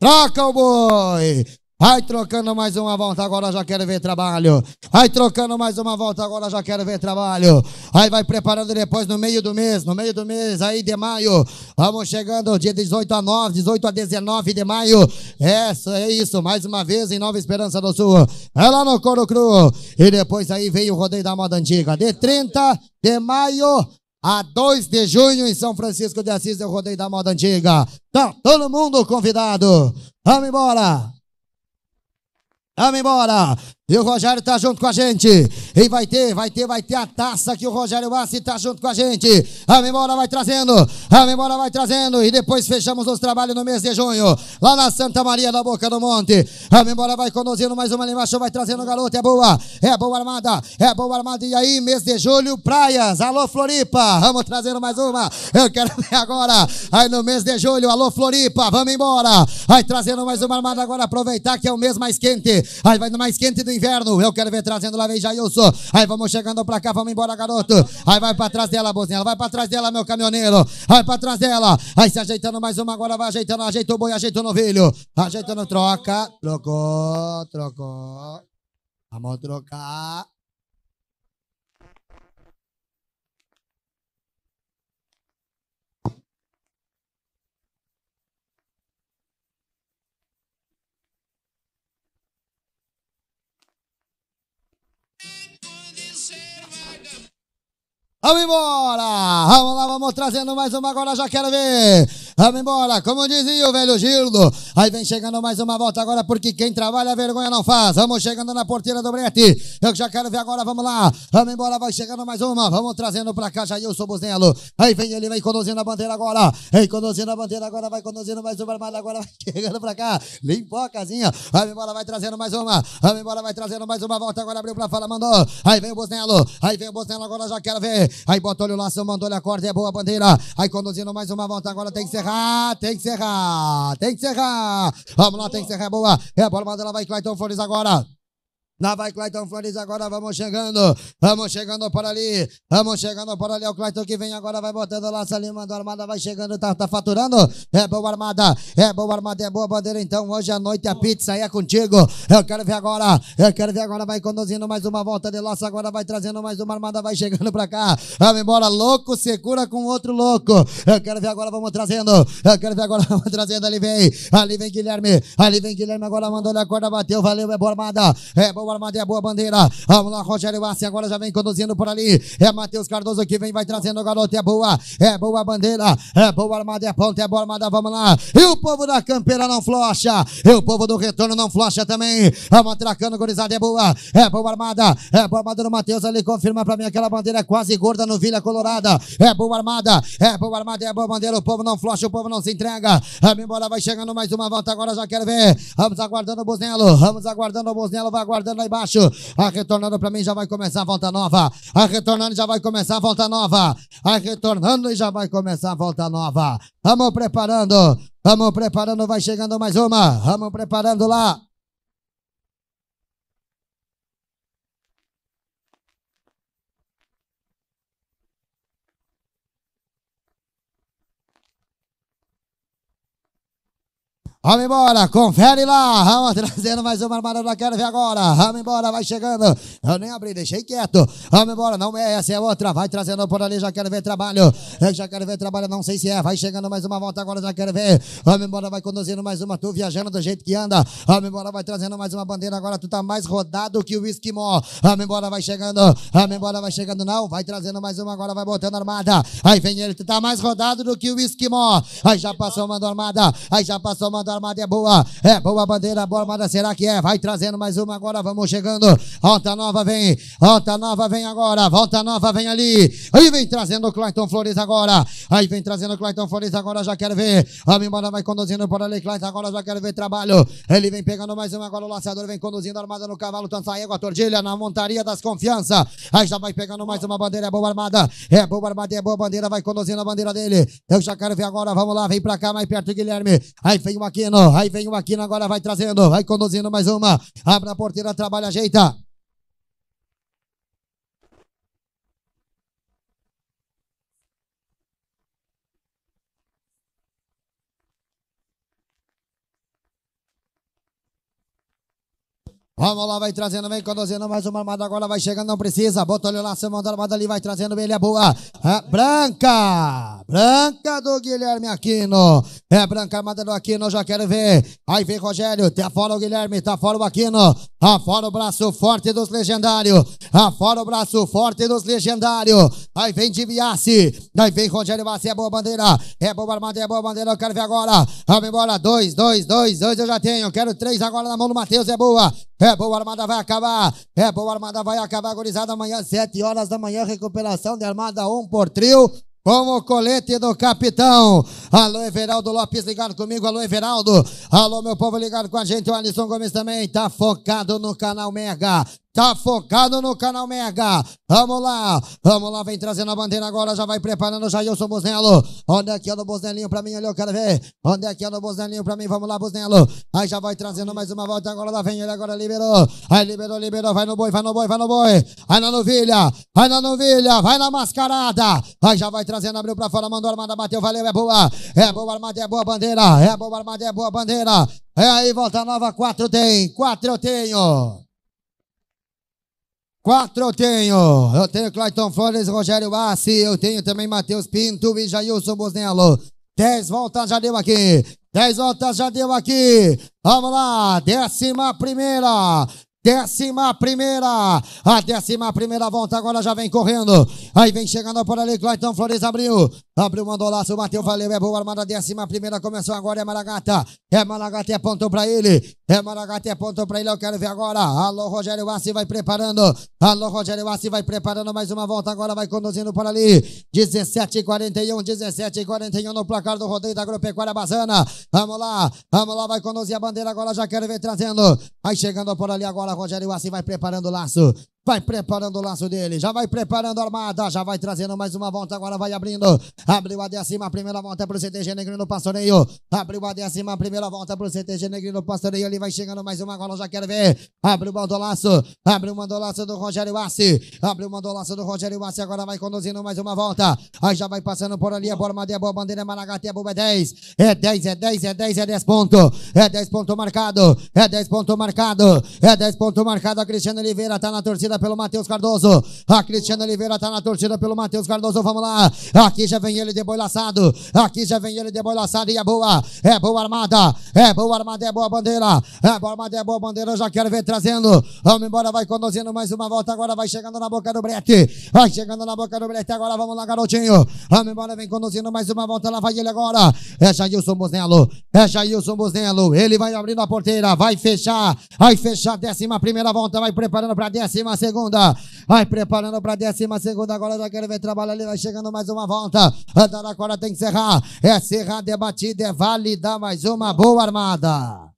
troca o boi, Vai trocando mais uma volta, agora já quero ver trabalho. Vai trocando mais uma volta, agora já quero ver trabalho. Aí vai preparando depois no meio do mês, no meio do mês, aí de maio. Vamos chegando dia 18 a 9, 18 a 19 de maio. Essa é isso, mais uma vez em Nova Esperança do Sul. É lá no Coro Cru. E depois aí veio o rodeio da moda antiga. De 30 de maio a 2 de junho em São Francisco de Assis, eu é rodei da moda antiga. Tá todo mundo convidado. Vamos embora. Vamos embora. E o Rogério tá junto com a gente. E vai ter, vai ter, vai ter a taça que o Rogério Massi tá junto com a gente. A memória vai trazendo, a memória vai trazendo. E depois fechamos os trabalhos no mês de junho, lá na Santa Maria da Boca do Monte. A memória vai conduzindo mais uma animação, vai trazendo garoto. É boa, é boa armada, é boa armada. E aí, mês de julho, praias. Alô, Floripa, vamos trazendo mais uma. Eu quero ver agora. Aí no mês de julho, alô, Floripa, vamos embora. Aí trazendo mais uma armada agora, aproveitar que é o mês mais quente. Aí vai no mais quente do inverno. Eu quero ver trazendo lá, vem Jailson. Aí vamos chegando pra cá, vamos embora, garoto. Aí vai pra trás dela, bozinha. Vai pra trás dela, meu caminhoneiro. Vai pra trás dela. Aí se ajeitando mais uma, agora vai ajeitando. Ajeita o boi, ajeita o novilho. Ajeitando, troca. Trocou, trocou. Vamos trocar. Vamos embora! Vamos lá, vamos trazendo mais uma agora, já quero ver! Vamos embora, como dizia o velho Gildo. Aí vem chegando mais uma volta agora, porque quem trabalha vergonha não faz. Vamos chegando na porteira do Brete. Eu já quero ver agora, vamos lá. Vamos embora, vai chegando mais uma. Vamos trazendo pra cá, eu sou Buzelo. Aí vem ele, vem conduzindo a bandeira agora. Vem conduzindo a bandeira agora, vai conduzindo mais uma armada agora, vai chegando pra cá. Limpou a casinha. Vamos embora, vai trazendo mais uma. Vamos embora, vai trazendo mais uma volta agora, abriu pra fala, mandou. Aí vem o Buzelo. Aí vem o Buzelo agora, já quero ver. Aí botou olho o laço, mandou ele a corda, é boa a bandeira. Aí conduzindo mais uma volta agora, tem que ser encerrar, tem que encerrar, tem que encerrar. Vamos lá, tem que encerrar, é boa. É a bola, mas ela vai, que vai ter então, fones agora. Lá vai Clayton Flores agora, vamos chegando. Vamos chegando por ali. Vamos chegando por ali. É o Clayton que vem agora, vai botando laço ali, a armada, vai chegando, tá, tá faturando. É boa armada, é boa armada, é boa bandeira. Então hoje à noite a pizza aí é contigo. Eu quero ver agora, eu quero ver agora. Vai conduzindo mais uma volta de laço agora, vai trazendo mais uma armada, vai chegando pra cá. Vamos embora, louco, segura com outro louco. Eu quero ver agora, vamos trazendo. Eu quero ver agora, vamos trazendo. Ali vem, ali vem Guilherme, ali vem Guilherme agora, mandou ali a corda, bateu, valeu, é boa armada, é boa bola, Madeira, boa bandeira. Vamos lá, Rogério Bassi agora já vem conduzindo por ali. É Matheus Cardoso que vem, vai trazendo o garoto. É boa, é boa a bandeira. É boa armada, é ponta, é boa armada, vamos lá. E o povo da campeira não flocha. E o povo do retorno não flocha também. Vamos atracando, gurizada, é boa. É boa armada, é boa armada do Matheus ali. Confirma pra mim aquela bandeira é quase gorda no Vila Colorada. É boa armada, é boa armada, é boa bandeira. O povo não flocha, o povo não se entrega. Vamos embora, vai chegando mais uma volta agora, já quero ver. Vamos aguardando o Busnelo. vamos aguardando o Busnelo, vai aguardando retornando lá embaixo. A retornando para mim já vai começar a volta nova. A retornando já vai começar a volta nova. A retornando e já vai começar a volta nova. Vamos preparando. Vamos preparando. Vai chegando mais uma. Vamos preparando lá. Vamos embora, confere lá. Vamos trazendo mais uma armada, já quero ver agora. Vamos embora, vai chegando. Eu nem abri, deixei quieto. Vamos embora, não é essa, é outra. Vai trazendo por ali, já quero ver trabalho. Eu já quero ver trabalho, não sei se é. Vai chegando mais uma volta agora, já quero ver. Vamos embora, vai conduzindo mais uma. Tu viajando do jeito que anda. Vamos embora, vai trazendo mais uma bandeira agora. Tu tá mais rodado que o esquimó. Vamos embora, vai chegando. Vamos embora, vai chegando, não. Vai trazendo mais uma agora, vai botando armada. Aí vem ele, tu tá mais rodado do que o esquimó. Aí já passou, mandou armada. Aí já passou, mandou armada é boa. É boa a bandeira, boa armada, será que é? Vai trazendo mais uma agora, vamos chegando. volta nova vem, volta nova vem agora, volta nova vem ali. Aí vem trazendo o Clayton Flores agora. Aí vem trazendo o Clayton Flores agora, já quero ver. A Mimbora vai conduzindo por ali, Clayton agora já quero ver trabalho. Ele vem pegando mais uma agora, o laçador vem conduzindo armada no cavalo, tança égua, tordilha na montaria das confiança. Aí já vai pegando mais uma bandeira, é boa armada. É boa armada, é boa bandeira, vai conduzindo a bandeira dele. Eu já quero ver agora, vamos lá, vem pra cá mais perto, Guilherme. Aí vem um aqui Aí vem o aqui, agora vai trazendo. Vai conduzindo mais uma. Abre a porteira, trabalha, ajeita. Vamos lá, vai trazendo, vem conduzindo mais uma armada. Agora vai chegando, não precisa. Bota olho lá, se manda armada ali, vai trazendo, bem, ele é boa. É branca, branca do Guilherme Aquino. É branca armada do Aquino, já quero ver. Aí vem Rogério, tá fora o Guilherme, tá fora o Aquino. Tá fora o braço forte dos legendários. Tá fora o braço forte dos legendários. Aí vem Diviassi. Aí vem Rogério Vassi, é boa bandeira. É boa armada, é boa bandeira, eu quero ver agora. Vamos embora, dois, dois, dois, dois, eu já tenho. Quero três agora na mão do Matheus, é boa. É boa armada, vai acabar. É boa armada, vai acabar. Agorizada amanhã, 7 horas da manhã. Recuperação de armada 1 um por trio. Com o colete do capitão. Alô, Everaldo Lopes, ligado comigo. Alô, Everaldo. Alô, meu povo, ligado com a gente. O Alisson Gomes também tá focado no canal Mega. Tá focado no canal Mega. Vamos lá. Vamos lá. Vem trazendo a bandeira agora. Já vai preparando. Jailson Buznelo. Onde é que é o Buznellinho pra mim? Olha, eu quero ver. Onde é que é o Buznellinho pra mim? Vamos lá, Buznelo. Aí já vai trazendo mais uma volta. Agora lá vem ele. Agora liberou. Aí liberou, liberou. Vai no boi, vai no boi, vai no boi. Aí na novilha. Vai na novilha. Vai na mascarada. Aí já vai trazendo. Abriu pra fora. Mandou a armada. Bateu. Valeu. É boa. É boa armada. É boa bandeira. É boa armada. É boa bandeira. É aí, volta nova. Quatro tem. Quatro eu tenho. Quatro eu tenho. Eu tenho Clayton Flores, Rogério Bassi. Eu tenho também Matheus Pinto e Jailson Bosnello. Dez voltas já deu aqui. Dez voltas já deu aqui. Vamos lá. Décima primeira. Décima primeira, a décima primeira volta, agora já vem correndo, aí vem chegando por ali, Clayton Flores abriu, abriu, mandou laço, bateu, valeu, é boa armada, décima primeira, começou agora, é Maragata, é Maragata, é ponto pra ele, é Maragata, é ponto pra ele, eu quero ver agora, alô Rogério Assi vai preparando, alô Rogério Assi vai preparando mais uma volta, agora vai conduzindo por ali, 17 41, 17 41 no placar do rodeio da Agropecuária Bazana, vamos lá, vamos lá, vai conduzir a bandeira agora, já quero ver trazendo, aí chegando por ali agora, Rogério assim vai preparando o laço. Vai preparando o laço dele, já vai preparando a armada, já vai trazendo mais uma volta, agora vai abrindo. Abriu a décima primeira volta é para o CTG Negrino Pastoreio. Abriu a décima primeira volta é para o CTG Negrino Pastoreio. Ele vai chegando mais uma agora, eu já quero ver. Abriu o laço, abriu o laço do Rogério Assi. Abriu o laço do Rogério Assi, agora vai conduzindo mais uma volta. Aí já vai passando por ali, a é bola é boa bandeira, Maragate, boa é 10. É 10, é 10, é 10, é 10 pontos. É 10 ponto marcado, é 10 ponto marcado, é 10 ponto marcado. A Cristiano Oliveira tá na torcida torcida pelo Matheus Cardoso. A Cristiana Oliveira tá na torcida pelo Matheus Cardoso. Vamos lá. Aqui já vem ele de boi laçado. Aqui já vem ele de boi laçado. E é boa. É boa armada. É boa armada. É boa bandeira. É boa armada. É boa bandeira. Eu já quero ver trazendo. Vamos embora. Vai conduzindo mais uma volta. Agora vai chegando na boca do brete. Vai chegando na boca do brete. Agora vamos lá, garotinho. Vamos embora. Vem conduzindo mais uma volta. Lá vai ele agora. É Jailson Buzelo. É Jailson Buzelo. Ele vai abrindo a porteira. Vai fechar. Vai fechar. Décima primeira volta. Vai preparando para décima segunda. Vai preparando para décima segunda. Agora já quero ver trabalho ali, vai chegando mais uma volta. Andar agora tem que encerrar. É serrar, debater, é validar mais uma boa armada.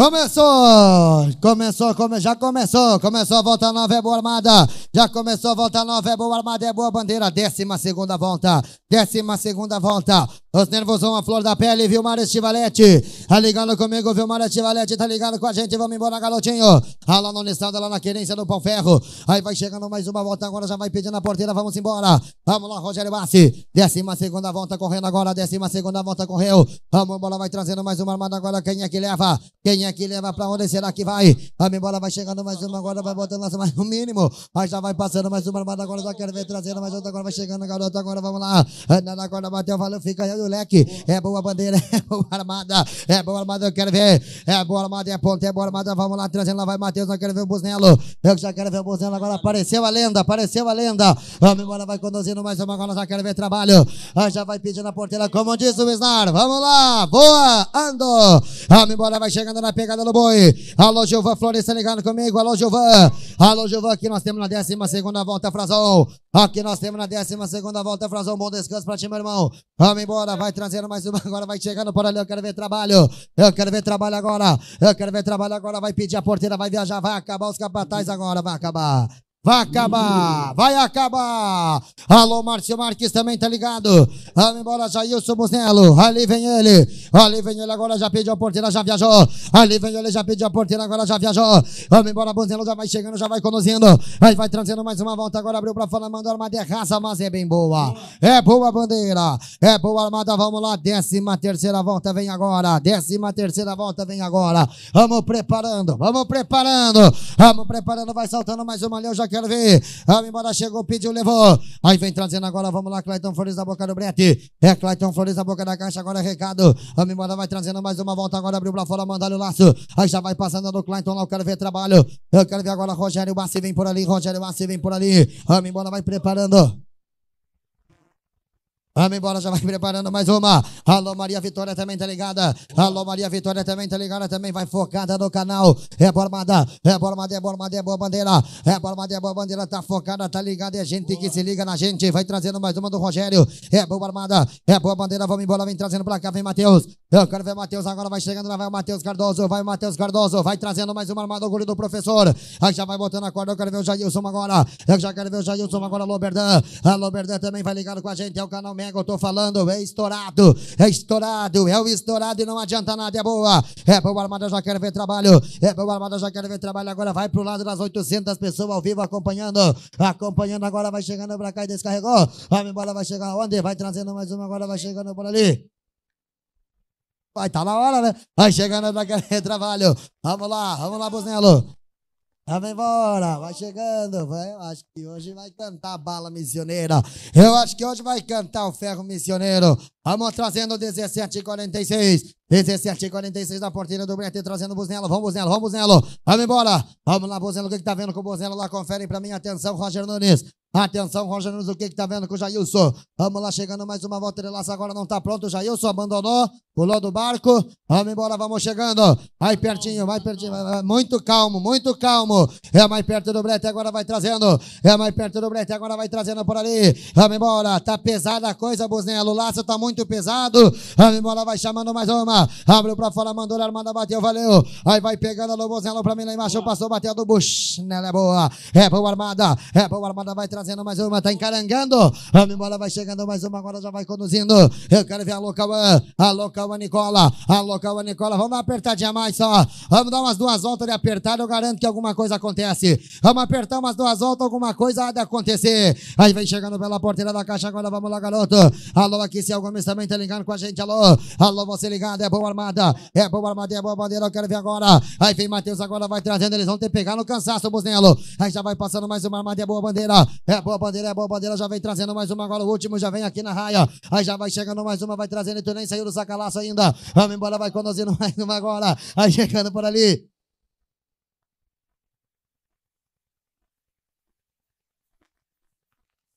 Começou! Começou, come, já começou! Começou a volta nova, é boa armada! Já começou a volta nova, é boa armada, é boa bandeira! Décima segunda volta! Décima segunda volta! Os nervos vão à flor da pele, viu, Mário Estivalete? Tá ligando comigo, viu, Mário Estivalete? Tá ligado com a gente? Vamos embora, garotinho! Ah, no listado, lá na querência do Pão Ferro! Aí vai chegando mais uma volta, agora já vai pedindo a porteira, vamos embora! Vamos lá, Rogério Bassi! Décima segunda volta correndo agora, décima segunda volta correu! Vamos embora, vai trazendo mais uma armada agora, quem é que leva? Quem é aqui, leva pra onde será que vai? minha embora, vai chegando mais uma, agora vai botando lança mais um mínimo. Mas já vai passando mais uma, mas agora só quero ver trazendo mais outra, agora vai chegando, garoto, agora vamos lá. Andando agora bateu, valeu, fica aí o leque. É boa bandeira, é boa armada, é boa armada, eu quero ver. É boa armada, é ponta, é boa armada, vamos lá, trazendo lá vai Matheus, eu quero ver o Buznelo. Eu já quero ver o Buznelo, agora apareceu a lenda, apareceu a lenda. Vamos embora, vai conduzindo mais uma, agora já quero ver trabalho. Ah, já vai pedindo na porteira, como diz o Snar, vamos lá, boa, ando. Vamos embora, vai chegando na pegada do boi. Alô, Gilvan Floresta tá ligado comigo. Alô, Gilvan. Alô, Gilvan, aqui nós temos na décima segunda volta, Frazão. Aqui nós temos na décima segunda volta, Frazão. Bom descanso pra ti, meu irmão. Vamos embora, vai trazendo mais uma agora, vai chegando por ali. Eu quero ver trabalho. Eu quero ver trabalho agora. Eu quero ver trabalho agora. Vai pedir a porteira, vai viajar, vai acabar os capatazes agora, vai acabar. Vai acabar, vai acabar. Alô, Márcio Marques também tá ligado. Vamos embora, Jailson Buzelo, Ali vem ele. Ali vem ele agora, já pediu a porteira, já viajou. Ali vem ele, já pediu a porteira, agora já viajou. Vamos embora, Buzelo já vai chegando, já vai conduzindo. Aí vai trazendo mais uma volta, agora abriu pra fora, mandou uma raça, mas é bem boa. É boa a bandeira, é boa armada, vamos lá. Décima terceira volta vem agora. Décima terceira volta vem agora. Vamos preparando, vamos preparando. Vamos preparando, vai saltando mais uma ali, já quero ver. A ah, embora chegou, pediu, levou. Aí vem trazendo agora, vamos lá, Clayton Flores da boca do Brete. É Clayton Flores da boca da caixa, agora é recado. A embora vai trazendo mais uma volta, agora abriu pra fora, mandando o laço. Aí já vai passando no Clayton lá, eu quero ver trabalho. Eu quero ver agora Rogério Bassi vem por ali, Rogério Bassi vem por ali. A embora vai preparando. Vamos embora, já vai preparando mais uma. Alô, Maria Vitória também tá ligada. Alô, Maria Vitória também tá ligada, também vai focada no canal. É Bormada, é Bormada, é Bormada, é Boa Bandeira. É Bormada, é Boa Bandeira, tá focada, tá ligada. É gente que se liga na gente. Vai trazendo mais uma do Rogério. É Boa Armada, é Boa Bandeira, vamos embora, vem trazendo pra cá, vem Matheus. Eu quero ver Matheus agora, vai chegando lá, vai o Matheus Cardoso, vai o Matheus Cardoso, vai trazendo mais uma armada, o guri do professor. Aí já vai botando a corda, eu quero ver o Jailson agora. Eu já quero ver o Jailson agora, Loberdan. A Loberdan também vai ligado com a gente, é o canal é eu estou falando, é estourado, é estourado, é o estourado e não adianta nada, é boa, é boa, armada, já quero ver trabalho, é boa, armada, já quero ver trabalho, agora vai pro lado das 800 pessoas ao vivo acompanhando, acompanhando, agora vai chegando para cá e descarregou, vai embora, vai chegar onde? Vai trazendo mais uma, agora vai chegando por ali. Vai, tá na hora, né? Vai chegando pra querer trabalho. Vamos lá, vamos lá, Buzinelo. Vamos vem embora, vai chegando. Vai. Eu acho que hoje vai cantar a bala missioneira. Eu acho que hoje vai cantar o ferro missioneiro. Vamos trazendo 1746. 1746 na porteira do Brete, trazendo o Buzelo. Vamos, buzelo vamos, buzelo Vamos embora. Vamos lá, buzelo O que, que tá vendo com o Buzelo lá? Conferem pra mim. Atenção, Roger Nunes. Atenção, Rogerino, o que está vendo com o Jailson? Vamos lá, chegando mais uma volta de laço. Agora não está pronto. O Jailson abandonou, pulou do barco. Vamos embora, vamos chegando. Vai pertinho, vai pertinho. Muito calmo, muito calmo. É mais perto do brete, agora vai trazendo. É mais perto do brete, agora vai trazendo por ali. Vamos embora. Tá pesada a coisa, Buznelo. O laço tá muito pesado. Vamos embora, vai chamando mais uma. Abriu pra fora, mandou a armada, bateu, valeu. Aí vai pegando a Buznelo pra mim lá embaixo. Passou, bateu do Bushnelo. É boa. É boa armada. É boa armada, vai trazendo trazendo mais uma, tá encarangando. Vamos embora, vai chegando mais uma, agora já vai conduzindo. Eu quero ver a local a a Nicola, a a Nicola. Vamos apertadinha mais só. Vamos dar umas duas voltas de apertado, eu garanto que alguma coisa acontece. Vamos apertar umas duas voltas, alguma coisa há de acontecer. Aí vem chegando pela porteira da caixa agora, vamos lá, garoto. Alô, aqui se algum também tá ligando com a gente, alô. Alô, você ligado, é boa armada, é boa armada, é boa bandeira, eu quero ver agora. Aí vem Matheus agora, vai trazendo, eles vão ter que pegar no cansaço, buzinelo Aí já vai passando mais uma armada, é boa bandeira, é boa bandeira, é boa bandeira, já vem trazendo mais uma agora, o último já vem aqui na raia. Aí já vai chegando mais uma, vai trazendo, e tu nem saiu do sacalaço ainda. Vamos embora, vai conduzindo mais uma agora. Aí chegando por ali.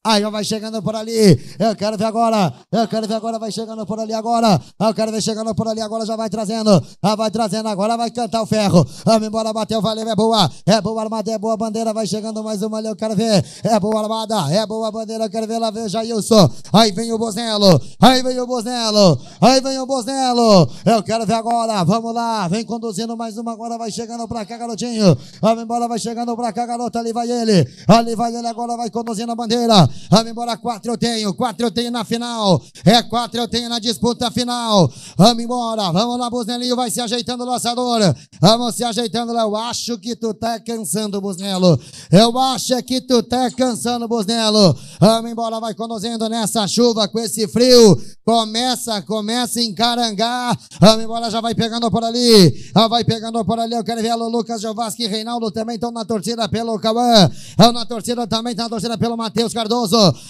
Aí vai chegando por ali. Eu quero ver agora. Eu quero ver agora. Vai chegando por ali agora. Eu quero ver chegando por ali agora. Já vai trazendo. Ah, vai trazendo agora. Vai cantar o ferro. Vamos embora. Bateu. Valeu. É boa. É boa armada. É boa bandeira. Vai chegando mais uma ali. Eu quero ver. É boa armada. É boa bandeira. Eu quero ver. Lá vem o Jailson. Aí vem o Bozelo. Aí vem o Bozelo. Aí vem o Bozelo. Eu quero ver agora. Vamos lá. Vem conduzindo mais uma agora. Vai chegando pra cá, garotinho. Vamos embora. Vai chegando pra cá, garota. Ali vai ele. Ali vai ele agora. Vai conduzindo a bandeira. Vamos embora, quatro eu tenho, quatro eu tenho na final. É quatro eu tenho na disputa final. Vamos embora, vamos lá, Busnelinho, vai se ajeitando lançador. Vamos se ajeitando lá. Tá eu acho que tu tá cansando, Busnelo. Eu acho que tu tá cansando, Busnelo. Vamos embora, vai conduzindo nessa chuva, com esse frio. Começa, começa a encarangar. Vamos embora, já vai pegando por ali. Já vai pegando por ali. Eu quero ver o Lucas Giovasque e Reinaldo também estão na torcida pelo Cauã. Na torcida também, tá na torcida pelo Matheus Cardoso.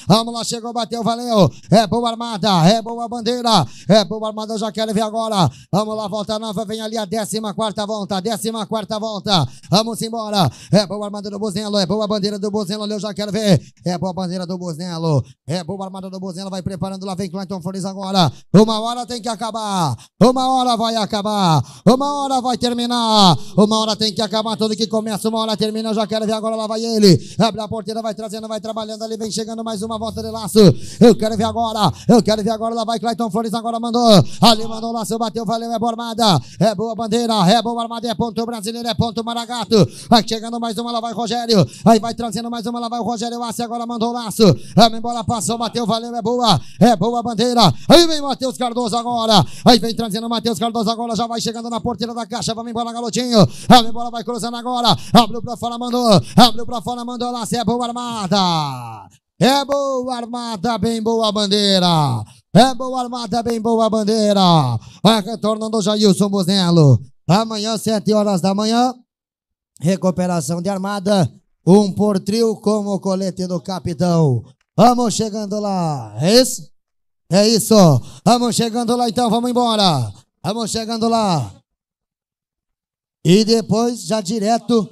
Vamos lá, chegou, bateu, valeu. É boa armada, é boa bandeira, é boa armada, eu já quero ver agora. Vamos lá, volta nova, vem ali a décima quarta volta, décima quarta volta. Vamos embora. É boa armada do Buzelo, é boa bandeira do Bozelo, eu já quero ver. É boa bandeira do Buzelo, é boa armada do Buzelo, vai preparando lá, vem Clayton Flores agora. Uma hora tem que acabar, uma hora vai acabar, uma hora vai terminar, uma hora tem que acabar, tudo que começa, uma hora termina, eu já quero ver agora, lá vai ele. Abre a porteira, vai trazendo, vai trabalhando ali, vem chegando chegando mais uma volta de laço. Eu quero ver agora. Eu quero ver agora. Lá vai Clayton Flores. Agora mandou. Ali mandou o laço. Bateu. Valeu. É boa armada. É boa bandeira. É boa armada. É ponto brasileiro. É ponto maragato. Vai chegando mais uma. Lá vai Rogério. Aí vai trazendo mais uma. Lá vai o Rogério Assi. Agora mandou o laço. É, vamos embora. Passou. Bateu. Valeu. É boa. É boa bandeira. Aí vem Matheus Cardoso agora. Aí vem trazendo Matheus Cardoso agora. Já vai chegando na porteira da caixa. Vamos embora, galotinho. É, vamos embora. Vai cruzando agora. Abriu pra fora. Mandou. Abriu pra fora. Mandou. Laço. É boa armada. É boa armada, bem boa bandeira. É boa armada, bem boa bandeira. Vai retornando o Jailson Buznello. Amanhã, 7 horas da manhã. Recuperação de armada. Um por trio como colete do capitão. Vamos chegando lá. É isso? É isso. Vamos chegando lá então, vamos embora. Vamos chegando lá. E depois, já direto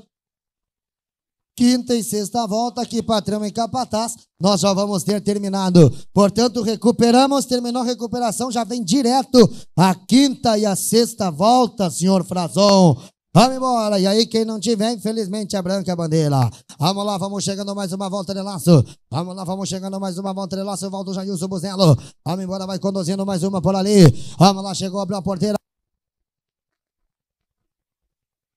Quinta e sexta volta aqui, patrão e capataz, nós já vamos ter terminado. Portanto, recuperamos, terminou a recuperação, já vem direto a quinta e a sexta volta, senhor Frazão. Vamos embora. E aí, quem não tiver, infelizmente, é branca a bandeira. Vamos lá, vamos chegando mais uma volta de laço. Vamos lá, vamos chegando mais uma volta de laço. Valdo Jailson Buzelo. Vamos embora, vai conduzindo mais uma por ali. Vamos lá, chegou, abriu a porteira.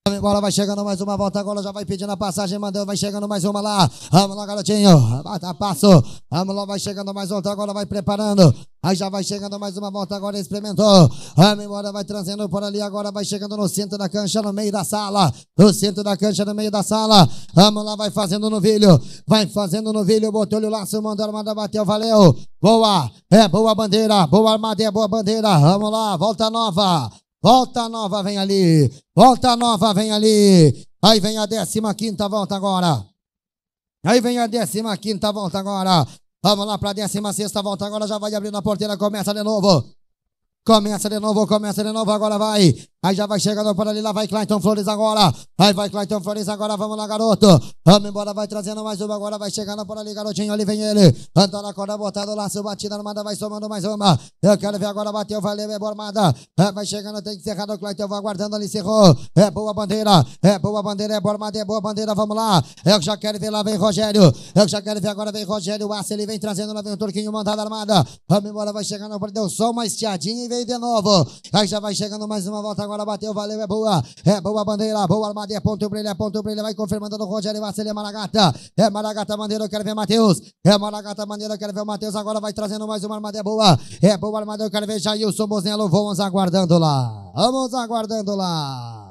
Agora vai chegando mais uma volta agora, já vai pedindo a passagem, mandando, vai chegando mais uma lá. Vamos lá, garotinho. Bata passo. Vamos lá, vai chegando mais outra agora, vai preparando. Aí já vai chegando mais uma volta agora, experimentou. Vamos embora, vai trazendo por ali agora, vai chegando no centro da cancha, no meio da sala. No centro da cancha, no meio da sala. Vamos lá, vai fazendo novilho. Vai fazendo novilho, botou-lhe o laço, mandou, manda, bateu, valeu. Boa, é boa bandeira, boa armadilha, é boa bandeira. Vamos lá, volta nova. Volta nova, vem ali. Volta nova, vem ali. Aí vem a décima quinta volta agora. Aí vem a décima quinta volta agora. Vamos lá para a décima sexta volta agora. Já vai abrindo a porteira. Começa de novo. Começa de novo, começa de novo. Agora vai. Aí já vai chegando por ali, lá vai Clayton Flores agora. Aí vai Clayton Flores agora, vamos lá, garoto. Vamos embora, vai trazendo mais uma agora, vai chegando por ali, garotinho, ali vem ele. Andando na corda, botado lá, seu batida armada, vai somando mais uma. Eu quero ver agora, bateu, valeu, é boa armada. É, vai chegando, tem que encerrar o Clayton, vai aguardando ali, cerrou. É boa bandeira, é boa bandeira, é boa armada, é boa bandeira, vamos lá. Eu já quero ver lá, vem Rogério. Eu já quero ver agora, vem Rogério. O Aço, ele vem trazendo lá, vem o Turquinho, mandado armada. Vamos embora, vai chegando, deu só uma estiadinha e veio de novo. Aí já vai chegando mais uma volta agora agora bateu, valeu, é boa. É boa a bandeira, boa armadilha, é ponto brilha, é ponto brilha, vai confirmando do Rogério Vassilha, é Maragata. É Maragata, bandeira, eu quero ver Matheus. É Maragata, bandeira, eu quero ver o Matheus. Agora vai trazendo mais uma armadilha boa. É boa armadilha, eu quero ver Jailson Bozinello. Vamos aguardando lá. Vamos aguardando lá.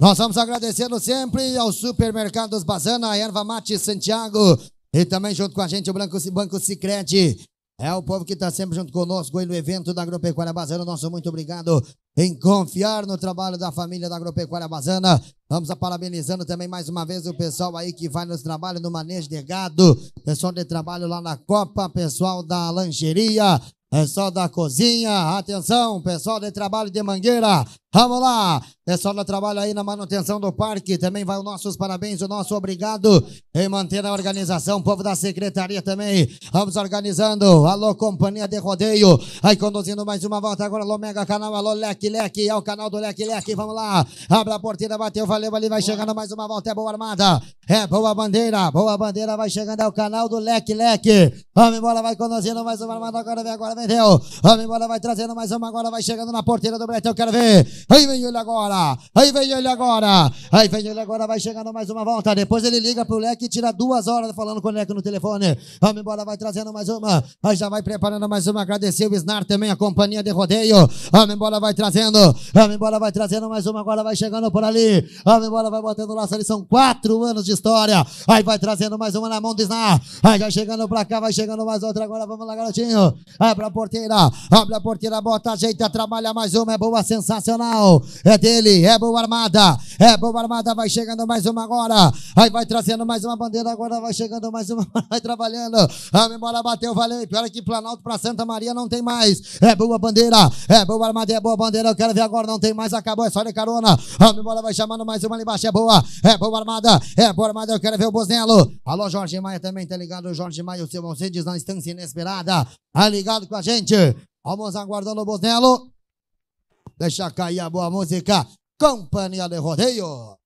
Nós vamos agradecendo sempre ao Supermercados Bazana, Erva Mate Santiago e também junto com a gente o Banco, Banco Sicredi. É o povo que está sempre junto conosco aí no evento da Agropecuária Bazana. Nosso muito obrigado em confiar no trabalho da família da Agropecuária Bazana. Vamos a parabenizando também mais uma vez o pessoal aí que vai nos trabalhos no manejo de gado, pessoal de trabalho lá na Copa, pessoal da lancheria, pessoal é da cozinha. Atenção, pessoal de trabalho de mangueira. Vamos lá, pessoal do trabalho aí na manutenção do parque, também vai os nossos parabéns, o nosso obrigado em manter a organização, povo da secretaria também, vamos organizando, alô companhia de rodeio, aí conduzindo mais uma volta agora, alô mega canal, alô leque leque, é o canal do leque leque, vamos lá, abre a porteira, bateu, valeu ali, vai chegando mais uma volta, é boa armada, é boa bandeira, boa bandeira, vai chegando, é o canal do leque leque, vamos embora, vai conduzindo mais uma armada, agora vem, agora vendeu, vamos embora, vai trazendo mais uma, agora vai chegando na porteira do Brete, eu quero ver... Aí vem ele agora. Aí vem ele agora. Aí vem ele agora. Vai chegando mais uma volta. Depois ele liga pro leque e tira duas horas falando com o leque no telefone. Vamos embora. Vai trazendo mais uma. Aí já vai preparando mais uma. Agradecer o Snar também, a companhia de rodeio. Vamos embora. Vai trazendo. Vamos embora. Vai trazendo mais uma. Agora vai chegando por ali. Vamos embora. Vai botando laço ali. São quatro anos de história. Aí vai trazendo mais uma na mão do Snar. Aí já chegando pra cá. Vai chegando mais outra. Agora vamos lá, garotinho. Abre a porteira. Abre a porteira. Bota, ajeita, trabalha mais uma. É boa, sensacional final. É dele, é boa armada. É boa armada, vai chegando mais uma agora. Aí vai trazendo mais uma bandeira agora, vai chegando mais uma, vai trabalhando. A memória bateu, valeu. Pior é que Planalto pra Santa Maria não tem mais. É boa bandeira, é boa armada, é boa bandeira. Eu quero ver agora, não tem mais, acabou, é só de carona. A memória vai chamando mais uma ali embaixo, é boa. É boa armada, é boa armada, eu quero ver o Bozinelo. Alô, Jorge Maia também, tá ligado? O Jorge Maia, o seu Alcides na instância inesperada. Tá ligado com a gente? Vamos aguardando o Bozinelo. Deixa cair a boa música. Companhia de Rodeio.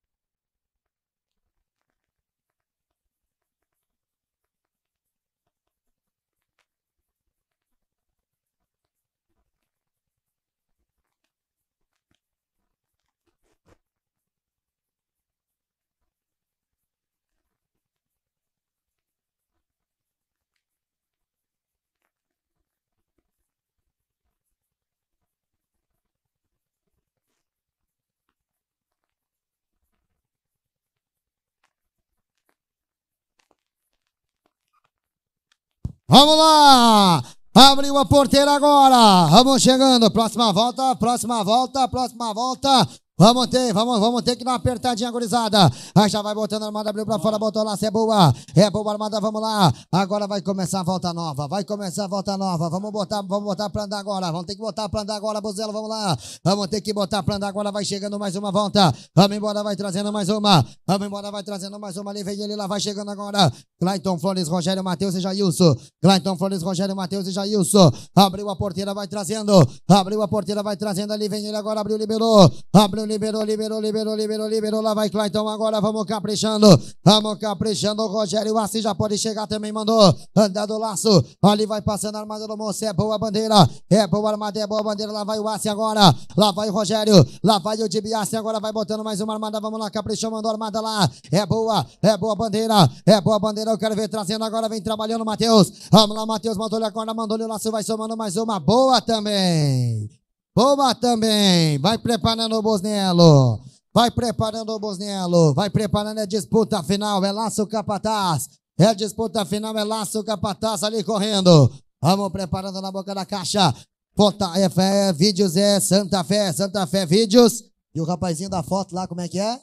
Vamos lá! Abriu a porteira agora! Vamos chegando! Próxima volta, próxima volta, próxima volta! Vamos ter, vamos, vamos ter que dar uma apertadinha gurizada. Aí já vai botando a armada, abriu pra fora, botou lá, se é boa. É boa armada, vamos lá. Agora vai começar a volta nova, vai começar a volta nova. Vamos botar, vamos botar pra andar agora. Vamos ter que botar pra andar agora, Bozelo, vamos lá. Vamos ter que botar pra andar agora, vai chegando mais uma volta. Vamos embora, vai trazendo mais uma. Vamos embora, vai trazendo mais uma ali, vem ele lá, vai chegando agora. Clayton Flores, Rogério Matheus e Jailson. Clayton Flores, Rogério Matheus e Jailson. Abriu a porteira, vai trazendo. Abriu a porteira, vai trazendo. Ali vem ele agora, abriu, liberou. Abriu, liberou, liberou, liberou, liberou, liberou. Lá vai Clayton agora, vamos caprichando. Vamos caprichando. O Rogério Assis já pode chegar também, mandou. o laço. Ali vai passando a armada do Moço. É boa bandeira. É boa armada, é boa bandeira. Lá vai o Assis agora. Lá vai o Rogério. Lá vai o Dibiase agora, vai botando mais uma armada. Vamos lá, caprichou, mandou a armada lá. É boa, é boa bandeira. É boa bandeira eu quero ver trazendo agora, vem trabalhando, Matheus. Vamos lá, Matheus, mandou-lhe a corda, mandou-lhe o laço, vai somando mais uma. Boa também. Boa também. Vai preparando o Bosnello. Vai preparando o Bosnello. Vai preparando a é disputa final. É laço capataz. É a disputa final, é laço capataz ali correndo. Vamos preparando na boca da caixa. Ponta é, é Vídeos é Santa Fé, Santa Fé Vídeos. E o rapazinho da foto lá, como é que é?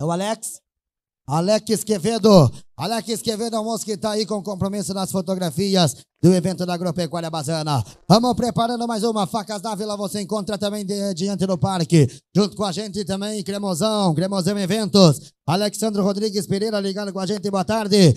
É o Alex? Alex Quevedo, Alex Quevedo o moço que está aí com compromisso nas fotografias do evento da Agropecuária Bazana. Vamos preparando mais uma. Facas da Vila você encontra também de, diante do parque. Junto com a gente também, Cremosão, Cremosão Eventos. Alexandre Rodrigues Pereira ligando com a gente, boa tarde.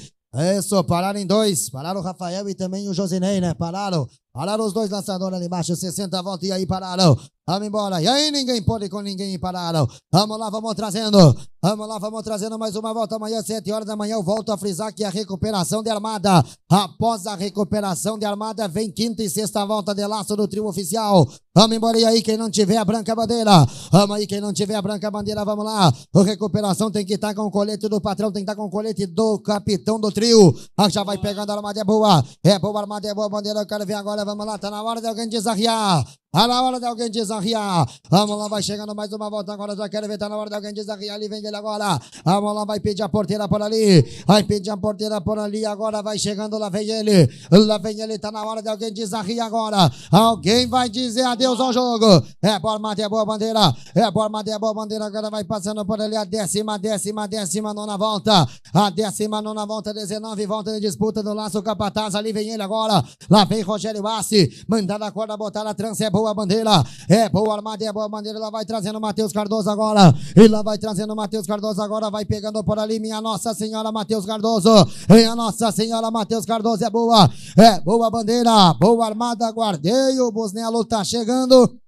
Isso, pararam em dois. Pararam o Rafael e também o Josinei, né? Pararam. Pararam os dois lançadores ali embaixo, 60 voltas e aí pararam. Vamos embora. E aí ninguém pode com ninguém pararam. Vamos lá, vamos trazendo. Vamos lá, vamos trazendo mais uma volta. Amanhã, 7 horas da manhã, eu volto a frisar que a recuperação de armada. Após a recuperação de armada, vem quinta e sexta volta de laço do trio oficial. Vamos embora. E aí, quem não tiver a branca bandeira. Vamos aí, quem não tiver a branca bandeira, vamos lá. A recuperação tem que estar tá com o colete do patrão, tem que estar tá com o colete do capitão do trio. Ah, já vai pegando a armada, é boa. É boa, a armada é boa, bandeira. Eu quero ver agora vamos lá, está na hora de alguém desafiar. Está ah, na hora de alguém desarriar. Vamos lá, vai chegando mais uma volta agora. Já quero ver. Está na hora de alguém desarriar ali. Vem ele agora. Vamos lá, vai pedir a porteira por ali. Vai pedir a porteira por ali. Agora vai chegando. Lá vem ele. Lá vem ele. tá na hora de alguém desarriar agora. Alguém vai dizer adeus ao jogo. É boa, mate, é boa bandeira. É boa, mate, é boa bandeira. Agora vai passando por ali. A décima, décima, décima nona volta. A décima nona volta. 19 volta de disputa do laço Capataz. Ali vem ele agora. Lá vem Rogério Assi. Mandada a corda botar a trança. É boa boa bandeira, é boa armada, é boa bandeira. Lá vai trazendo Matheus Cardoso agora. E lá vai trazendo Matheus Cardoso agora. Vai pegando por ali, minha Nossa Senhora Matheus Cardoso. Minha Nossa Senhora Matheus Cardoso é boa. É boa bandeira, boa armada. Guardei o Bosnelo, tá chegando.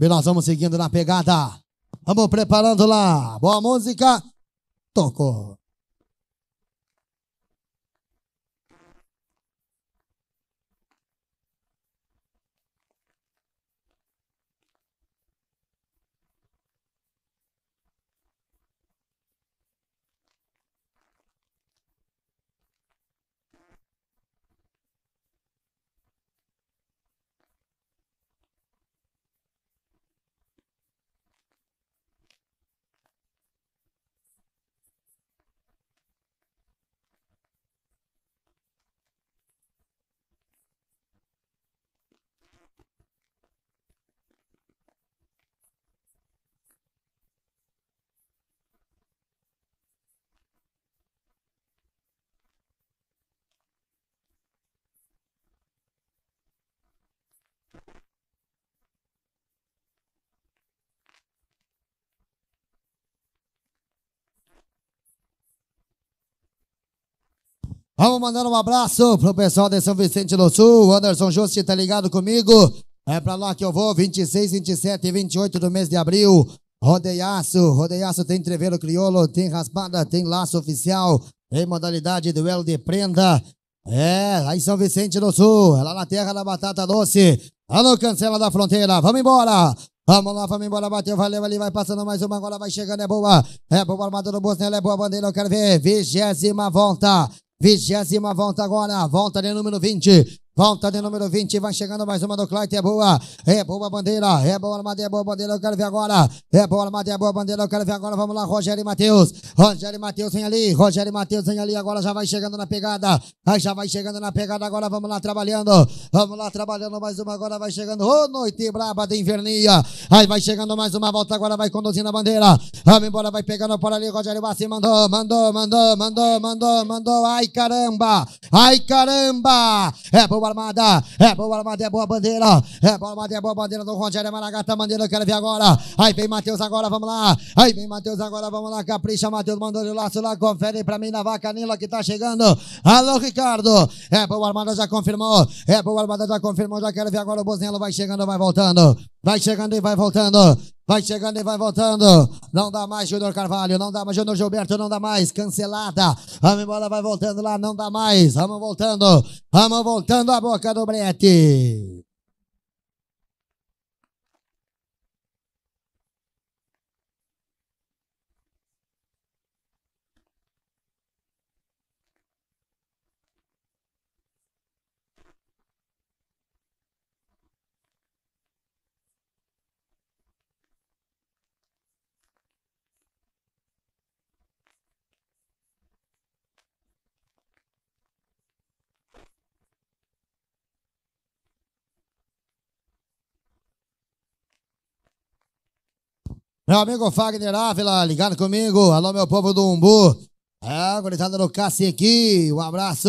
E nós vamos seguindo na pegada. Vamos preparando lá. Boa música. Tocou. Vamos mandando um abraço pro pessoal de São Vicente do Sul. Anderson Justi tá ligado comigo. É pra lá que eu vou, 26, 27 e 28 do mês de abril. Rodeiaço, rodeiaço tem treveiro crioulo, tem raspada, tem laço oficial, tem modalidade duelo de prenda. É, lá em São Vicente do Sul, é lá na terra da batata doce, lá no Cancela da Fronteira. Vamos embora! Vamos lá, vamos embora, bateu, valeu ali, vai passando mais uma, agora vai chegando, é boa. É boa, armadura do Bolsonaro, é boa bandeira, eu quero ver. Vigésima volta vigésima volta agora, volta de número 20, Volta de número 20, vai chegando mais uma do Clyde, é boa, é boa a bandeira, é boa armada, é boa bandeira, eu quero ver agora, é boa armada, é boa bandeira, eu quero ver agora, vamos lá, Rogério e Matheus, Rogério e Matheus vem ali, Rogério e Matheus vem ali, agora já vai chegando na pegada, aí já vai chegando na pegada, agora vamos lá trabalhando, vamos lá trabalhando mais uma, agora vai chegando, ô oh, noite braba de invernia, aí vai chegando mais uma volta, agora vai conduzindo a bandeira, vamos embora, vai pegando por ali, Rogério Bassi mandou, mandou, mandou, mandou, mandou, mandou, ai caramba, ai caramba, é boa boa armada, é boa armada, é boa bandeira, é boa armada, é boa bandeira do Rogério Maragata, bandeira, eu quero ver agora. Aí vem Matheus agora, vamos lá. Aí vem Matheus agora, vamos lá, capricha, Matheus mandou o laço lá, confere pra mim na vaca Nila que tá chegando. Alô, Ricardo, é boa armada, já confirmou, é boa armada, já confirmou, já quero ver agora o Bozinho vai chegando, vai voltando. Vai chegando e vai voltando. Vai chegando e vai voltando. Não dá mais, Júnior Carvalho. Não dá mais, Júnior Gilberto. Não dá mais. Cancelada. Vamos embora, vai voltando lá. Não dá mais. Vamos voltando. Vamos voltando a boca do brete. Meu amigo Fagner Ávila, ligado comigo. Alô, meu povo do Umbu. É, gurizada do Cassi aqui. Um abraço,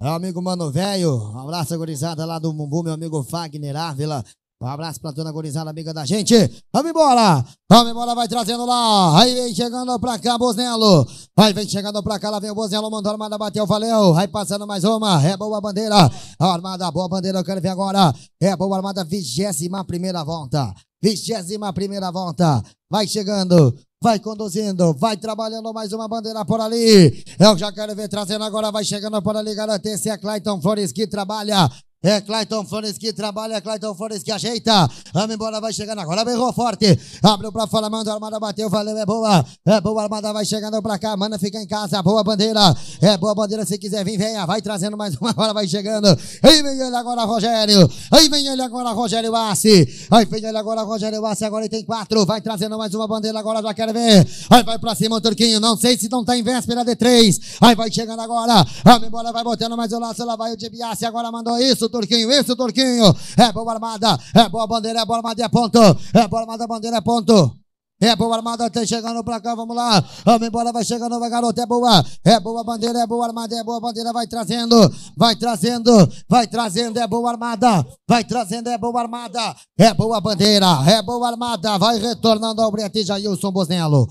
meu é amigo Mano Velho. Um abraço, gurizada lá do Umbu, meu amigo Fagner Ávila. Um abraço pra dona gurizada amiga da gente. Vamos embora. Vamos embora, vai trazendo lá. Aí vem chegando pra cá, Boznelo. Aí vem chegando pra cá, lá vem o Boznelo. Mandou a armada, bateu, valeu. Aí passando mais uma. É boa a bandeira. A armada, boa a bandeira, eu quero ver agora. É boa a armada, vigésima primeira volta. Vigésima primeira volta. Vai chegando. Vai conduzindo, vai trabalhando mais uma bandeira por ali. Eu já quero ver trazendo agora, vai chegando por ali, é Clayton Flores que trabalha é Clayton Flores que trabalha, Clayton Flores que ajeita. Vamos embora, vai chegando agora, berrou forte. Abriu pra fora, manda, armada bateu, valeu, é boa. É boa, a armada vai chegando pra cá, manda, fica em casa, boa bandeira. É boa bandeira, se quiser vir, venha, vai trazendo mais uma agora vai chegando. Aí vem ele agora, Rogério. Aí vem ele agora, Rogério Assi. Aí vem ele agora, Rogério Assi, agora ele tem quatro. Vai trazendo mais uma bandeira agora, já quero ver. Aí vai pra cima o Turquinho, não sei se não tá em véspera de três. Aí vai chegando agora, vamos embora, vai botando mais o laço, lá vai o Dibiassi, agora mandou isso, Turquinho, isso, Turquinho. É boa armada, é boa bandeira, é boa armada, é ponto. É boa armada, bandeira, é ponto. É boa armada, tá chegando pra cá, vamos lá. Vamos embora, vai chegando, vai garota, é boa. É boa bandeira, é boa armada, é boa bandeira, vai trazendo, vai trazendo, vai trazendo, é boa armada, vai trazendo, é boa armada, é boa bandeira, é boa armada, vai retornando ao Brete Jailson Bosnello.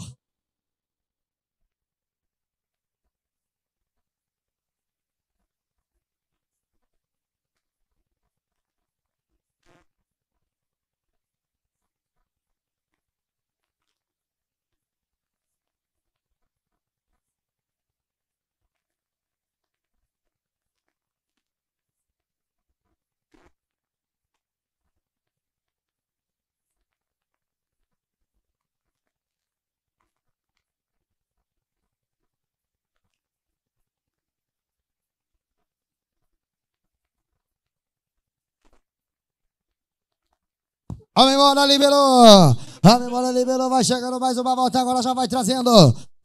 A embora, liberou. A embora, liberou. Vai chegando mais uma volta. Agora já vai trazendo.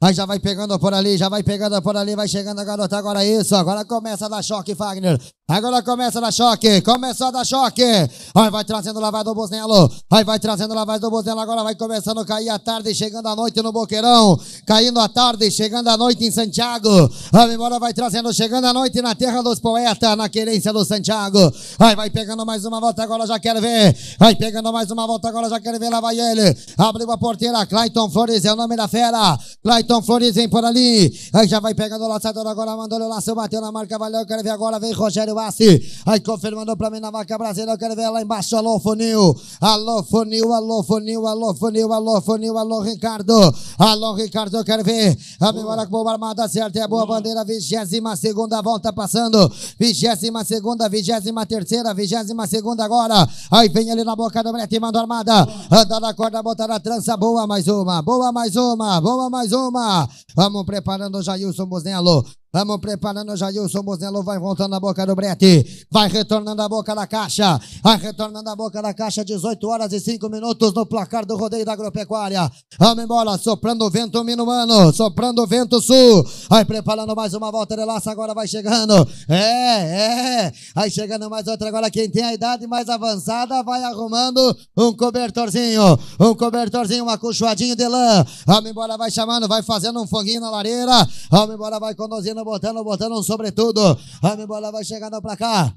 Aí já vai pegando por ali, já vai pegando por ali, vai chegando a garota, agora isso, agora começa a dar choque, Wagner. Agora começa a dar choque, começou a dar choque. Aí vai trazendo vai do Bozinelo, aí vai trazendo vai do Bozinelo. Agora vai começando a cair a tarde, chegando a noite no Boqueirão, caindo a tarde, chegando a noite em Santiago. A memória vai trazendo, chegando a noite na terra dos poetas, na querência do Santiago. Aí vai pegando mais uma volta, agora já quero ver. Aí pegando mais uma volta, agora já quero ver. Lá vai ele, abriu a porteira. Clayton Flores é o nome da fera. Clayton Flores vem por ali. Aí já vai pegando o laçador agora, mandou o laço, bateu na marca, valeu. Quero ver agora, vem Rogério Vassi. Aí confirmando pra mim na vaca brasileira, eu quero ver lá embaixo. Alô, Funil. Alô, Funil, alô, Funil, alô, Funil, alô, Funil, alô, Ricardo. Alô, Ricardo, eu quero ver. A memória com bomba armada certa é a boa bandeira. 22 segunda volta passando. 22 segunda, 23 terceira, 22 segunda agora. Aí vem ali na boca do Brete, manda armada. Anda na corda, bota na trança. Boa mais uma, boa mais uma, boa mais uma. Vamos preparando o Jailson Buzinello. Vamos preparando, o Jailson Somozelo vai voltando a boca do brete, vai retornando a boca da caixa, vai retornando a boca da caixa, 18 horas e 5 minutos no placar do rodeio da agropecuária. Vamos embora, soprando o vento minuano, soprando o vento sul, vai preparando mais uma volta de laça, agora vai chegando, é, é, vai chegando mais outra, agora quem tem a idade mais avançada vai arrumando um cobertorzinho, um cobertorzinho, um acolchoadinho de lã, vamos embora, vai chamando, vai fazendo um foguinho na lareira, vamos embora, vai conduzindo botando, botando, botando um sobretudo. A minha bola vai chegando pra cá.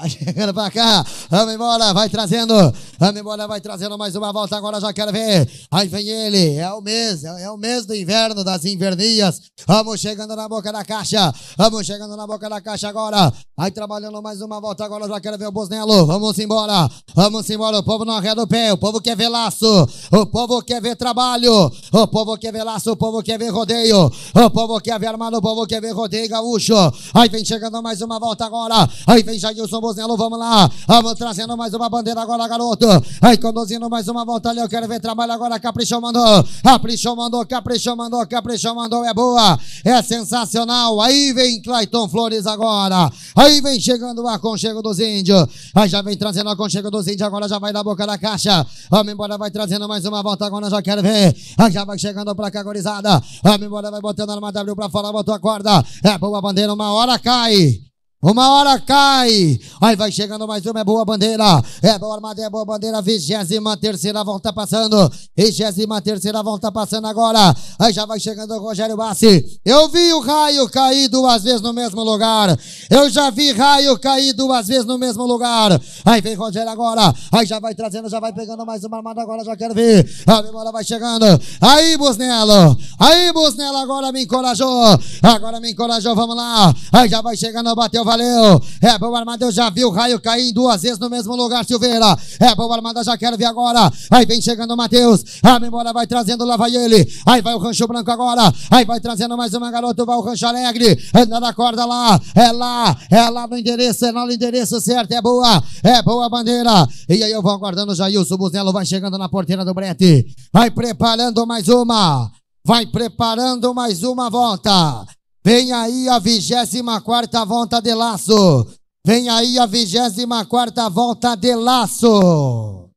Tá chegando pra cá, vamos embora, vai trazendo, vamos embora, vai trazendo mais uma volta, agora já quero ver. Aí vem ele, é o mês, é, é o mês do inverno, das invernias. Vamos chegando na boca da caixa, vamos chegando na boca da caixa agora. Aí trabalhando mais uma volta, agora já quero ver o Bosnello. Vamos embora, vamos embora, o povo não arreda o pé, o povo quer ver laço, o povo quer ver trabalho, o povo quer ver laço, o povo quer ver rodeio, o povo quer ver armado, o povo quer ver rodeio gaúcho. Aí vem chegando mais uma volta agora, aí vem Jailson Bozelo, vamos lá. Ah, vamos trazendo mais uma bandeira agora, garoto. Aí conduzindo mais uma volta ali, eu quero ver trabalho agora. Caprichou, mandou. Caprichou, mandou, caprichou, mandou, caprichou, mandou. É boa, é sensacional. Aí vem Clayton Flores agora. Aí vem chegando o aconchego dos índios. Aí já vem trazendo o aconchego dos índios, agora já vai da boca da caixa. Vamos embora, vai trazendo mais uma volta agora, já quero ver. Aí já vai chegando pra cá, gorizada. Vamos embora, vai botando a arma W pra fora, botou a corda. É boa bandeira, uma hora cai. Uma hora cai. Aí vai chegando mais uma, é boa bandeira. É boa armada, é boa bandeira. Vigésima terceira volta passando. Vigésima terceira volta passando agora. Aí já vai chegando o Rogério Bassi. Eu vi o raio cair duas vezes no mesmo lugar. Eu já vi raio cair duas vezes no mesmo lugar. Aí vem Rogério agora. Aí já vai trazendo, já vai pegando mais uma armada agora, já quero ver. A memória vai chegando. Aí, Busnelo, Aí, Busnelo agora me encorajou. Agora me encorajou, vamos lá. Aí já vai chegando, bateu, valeu. É bom armada, eu já vi o raio cair duas vezes no mesmo lugar, Silveira. É bom armada, já quero ver agora. Aí vem chegando o Matheus. A memória vai trazendo, lá vai ele. Aí vai o Rancho Branco agora. Aí vai trazendo mais uma garota, vai o Rancho Alegre. Anda na corda lá. É lá, é lá no endereço, é lá no endereço certo. É boa, é boa a bandeira. E aí eu vou aguardando o Jailson Buzelo, vai chegando na porteira do Brete. Vai preparando mais uma. Vai preparando mais uma volta. Vem aí a 24 volta de laço. Vem aí a 24 volta de laço.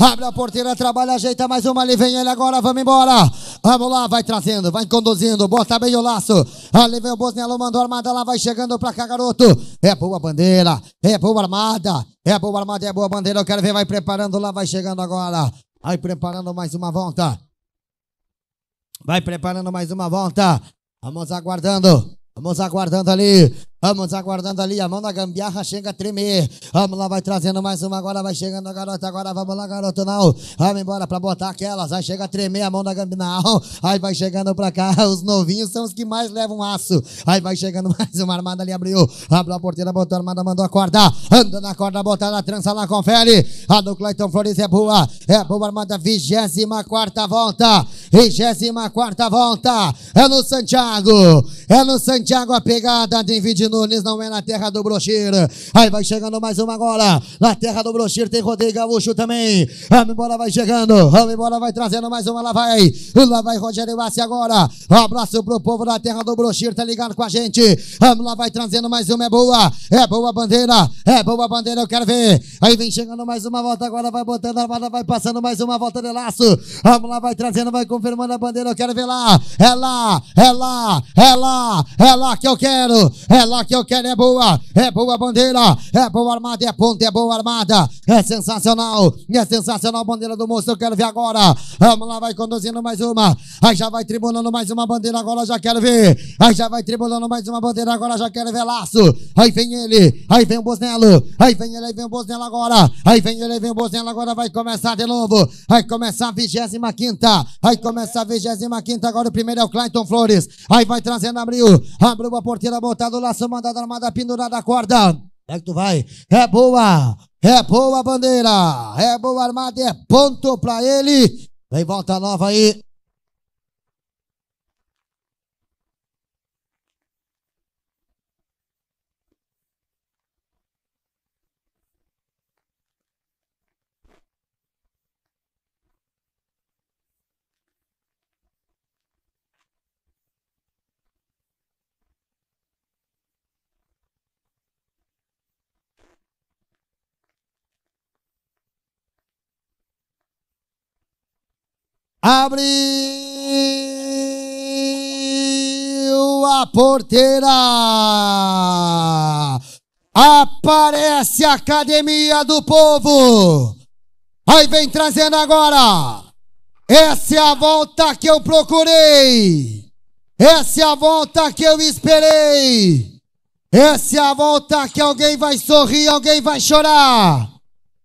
Abre a porteira, trabalha, ajeita mais uma ali, vem ele agora, vamos embora. Vamos lá, vai trazendo, vai conduzindo, bota bem o laço. Ali vem o Bosnello, mandou armada lá, vai chegando pra cá, garoto. É boa bandeira, é boa armada, é boa armada, é boa bandeira. Eu quero ver, vai preparando lá, vai chegando agora. Vai preparando mais uma volta. Vai preparando mais uma volta. Vamos aguardando, vamos aguardando ali. Vamos aguardando ali, a mão da gambiarra chega a tremer. Vamos lá, vai trazendo mais uma, agora vai chegando a garota, agora vamos lá, garoto, não. Vamos embora pra botar aquelas, aí chega a tremer a mão da gambiarra, Aí vai chegando pra cá, os novinhos são os que mais levam aço. Aí vai chegando mais uma armada ali, abriu, abriu a porteira, botou a armada, mandou a corda. Anda na corda, botar na trança lá, confere. A do Clayton Flores é boa, é boa armada, vigésima quarta volta, vigésima quarta volta. É no Santiago, é no Santiago a pegada, tem vídeo Nunes, não é na terra do Brochir. Aí vai chegando mais uma agora. Na terra do Brochir tem Rodrigo Gaúcho também. Vamos embora, vai chegando. Vamos embora, vai trazendo mais uma. Lá vai. Lá vai Rogério Bassi agora. Um abraço pro povo da terra do Brochir, tá ligado com a gente. Vamos lá, vai trazendo mais uma. É boa. É boa a bandeira. É boa a bandeira, eu quero ver. Aí vem chegando mais uma volta agora. Vai botando a bola, vai passando mais uma volta de laço. Vamos lá, vai trazendo, vai confirmando a bandeira. Eu quero ver lá. É lá, é lá, é lá, é lá que eu quero. É lá que eu quero é boa, é boa bandeira, é boa armada, é ponta, é boa armada, é sensacional, é sensacional bandeira do moço, eu quero ver agora. Vamos lá, vai conduzindo mais uma, aí já vai tribulando mais uma bandeira, agora já quero ver, aí já vai tribulando mais uma bandeira, agora já quero ver laço, aí vem ele, aí vem o Bosnelo, aí vem ele, aí vem o Bosnelo agora, aí vem ele, aí vem o Bosnelo agora, vai começar de novo, vai começar a vigésima quinta, vai começar a vigésima quinta, agora o primeiro é o Clayton Flores, aí vai trazendo, abriu, abriu a porteira, botado o laço mandada armada pendurada a corda. É que tu vai. É boa. É boa a bandeira. É boa armada. É ponto pra ele. Vem volta nova aí. Abriu a porteira. Aparece a academia do povo. Aí vem trazendo agora. Essa é a volta que eu procurei. Essa é a volta que eu esperei. Essa é a volta que alguém vai sorrir, alguém vai chorar.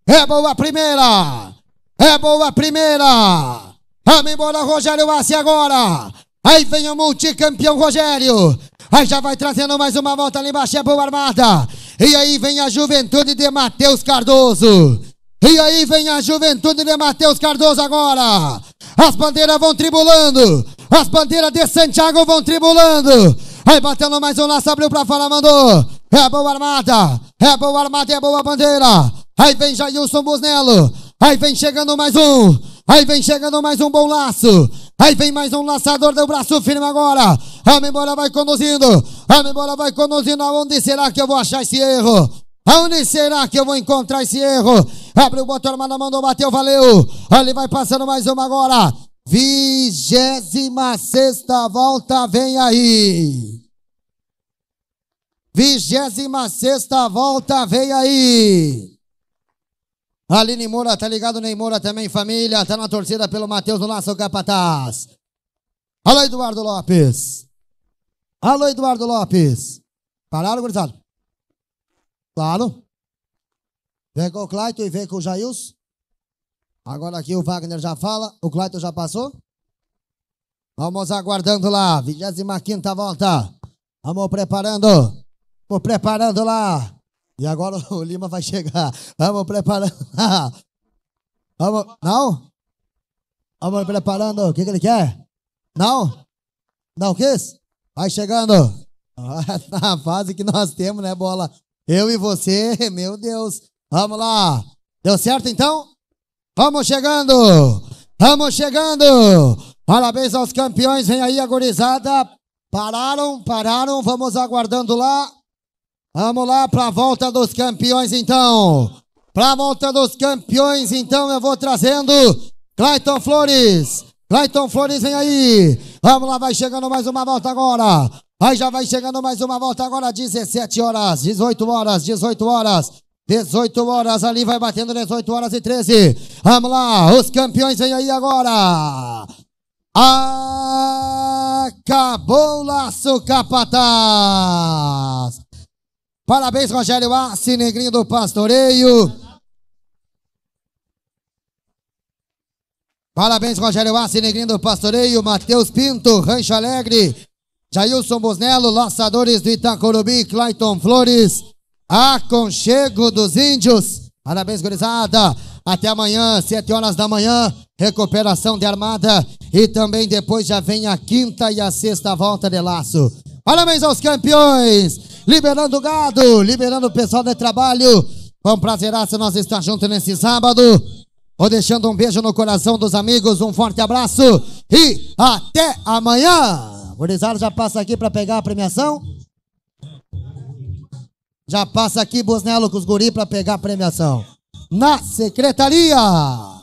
É boa a primeira. É boa a primeira. Vamos embora, Rogério Assi agora. Aí vem o multicampeão Rogério. Aí já vai trazendo mais uma volta ali embaixo, é boa armada. E aí vem a juventude de Matheus Cardoso. E aí vem a juventude de Matheus Cardoso agora. As bandeiras vão tribulando. As bandeiras de Santiago vão tribulando. Aí batendo mais um laço, abriu pra fora, mandou. É boa armada. É boa armada, é boa bandeira. Aí vem Jailson Busnello. Aí vem chegando mais um. Aí vem chegando mais um bom laço. Aí vem mais um laçador do braço firme agora. A memória vai conduzindo. A memória vai conduzindo. Aonde será que eu vou achar esse erro? Aonde será que eu vou encontrar esse erro? Abre o botão, mão na mão, bateu, valeu. Ele vai passando mais uma agora. Vigésima sexta volta, vem aí. Vigésima sexta volta, vem aí. Aline Moura, tá ligado? Ney Moura também, família. Tá na torcida pelo Matheus do Laço Capataz. Alô, Eduardo Lopes. Alô, Eduardo Lopes. Pararam, gurizada? Claro. Vem com o Claito e vem com o Jails. Agora aqui o Wagner já fala. O Claito já passou. Vamos aguardando lá. 25 volta. Vamos preparando. Vamos preparando lá. E agora o Lima vai chegar. Vamos preparando. Vamos. Não? Vamos preparando. O que, que ele quer? Não? Não quis? Vai chegando. Na fase que nós temos, né, bola? Eu e você, meu Deus. Vamos lá. Deu certo então? Vamos chegando. Vamos chegando. Parabéns aos campeões. Vem aí, agorizada. Pararam, pararam. Vamos aguardando lá. Vamos lá para a volta dos campeões, então. Para a volta dos campeões, então, eu vou trazendo Clayton Flores. Clayton Flores, vem aí. Vamos lá, vai chegando mais uma volta agora. Aí já vai chegando mais uma volta agora, 17 horas, 18 horas, 18 horas. 18 horas ali, vai batendo 18 horas e 13. Vamos lá, os campeões vêm aí agora. Acabou o laço, capataz. Parabéns, Rogério A, Cinegrinho do Pastoreio. Parabéns, Rogério A, Cinegrinho do Pastoreio. Matheus Pinto, Rancho Alegre. Jailson Busnello, Laçadores do Itacorubi, Clayton Flores. Aconchego dos Índios. Parabéns, gurizada. Até amanhã, 7 horas da manhã, recuperação de armada. E também depois já vem a quinta e a sexta volta de laço. Parabéns aos campeões. Liberando o gado, liberando o pessoal do trabalho. Foi um se nós estar juntos nesse sábado. Vou deixando um beijo no coração dos amigos, um forte abraço e até amanhã. Gurizada já passa aqui para pegar a premiação. Já passa aqui, Busnelo, com os guri para pegar a premiação. Na secretaria.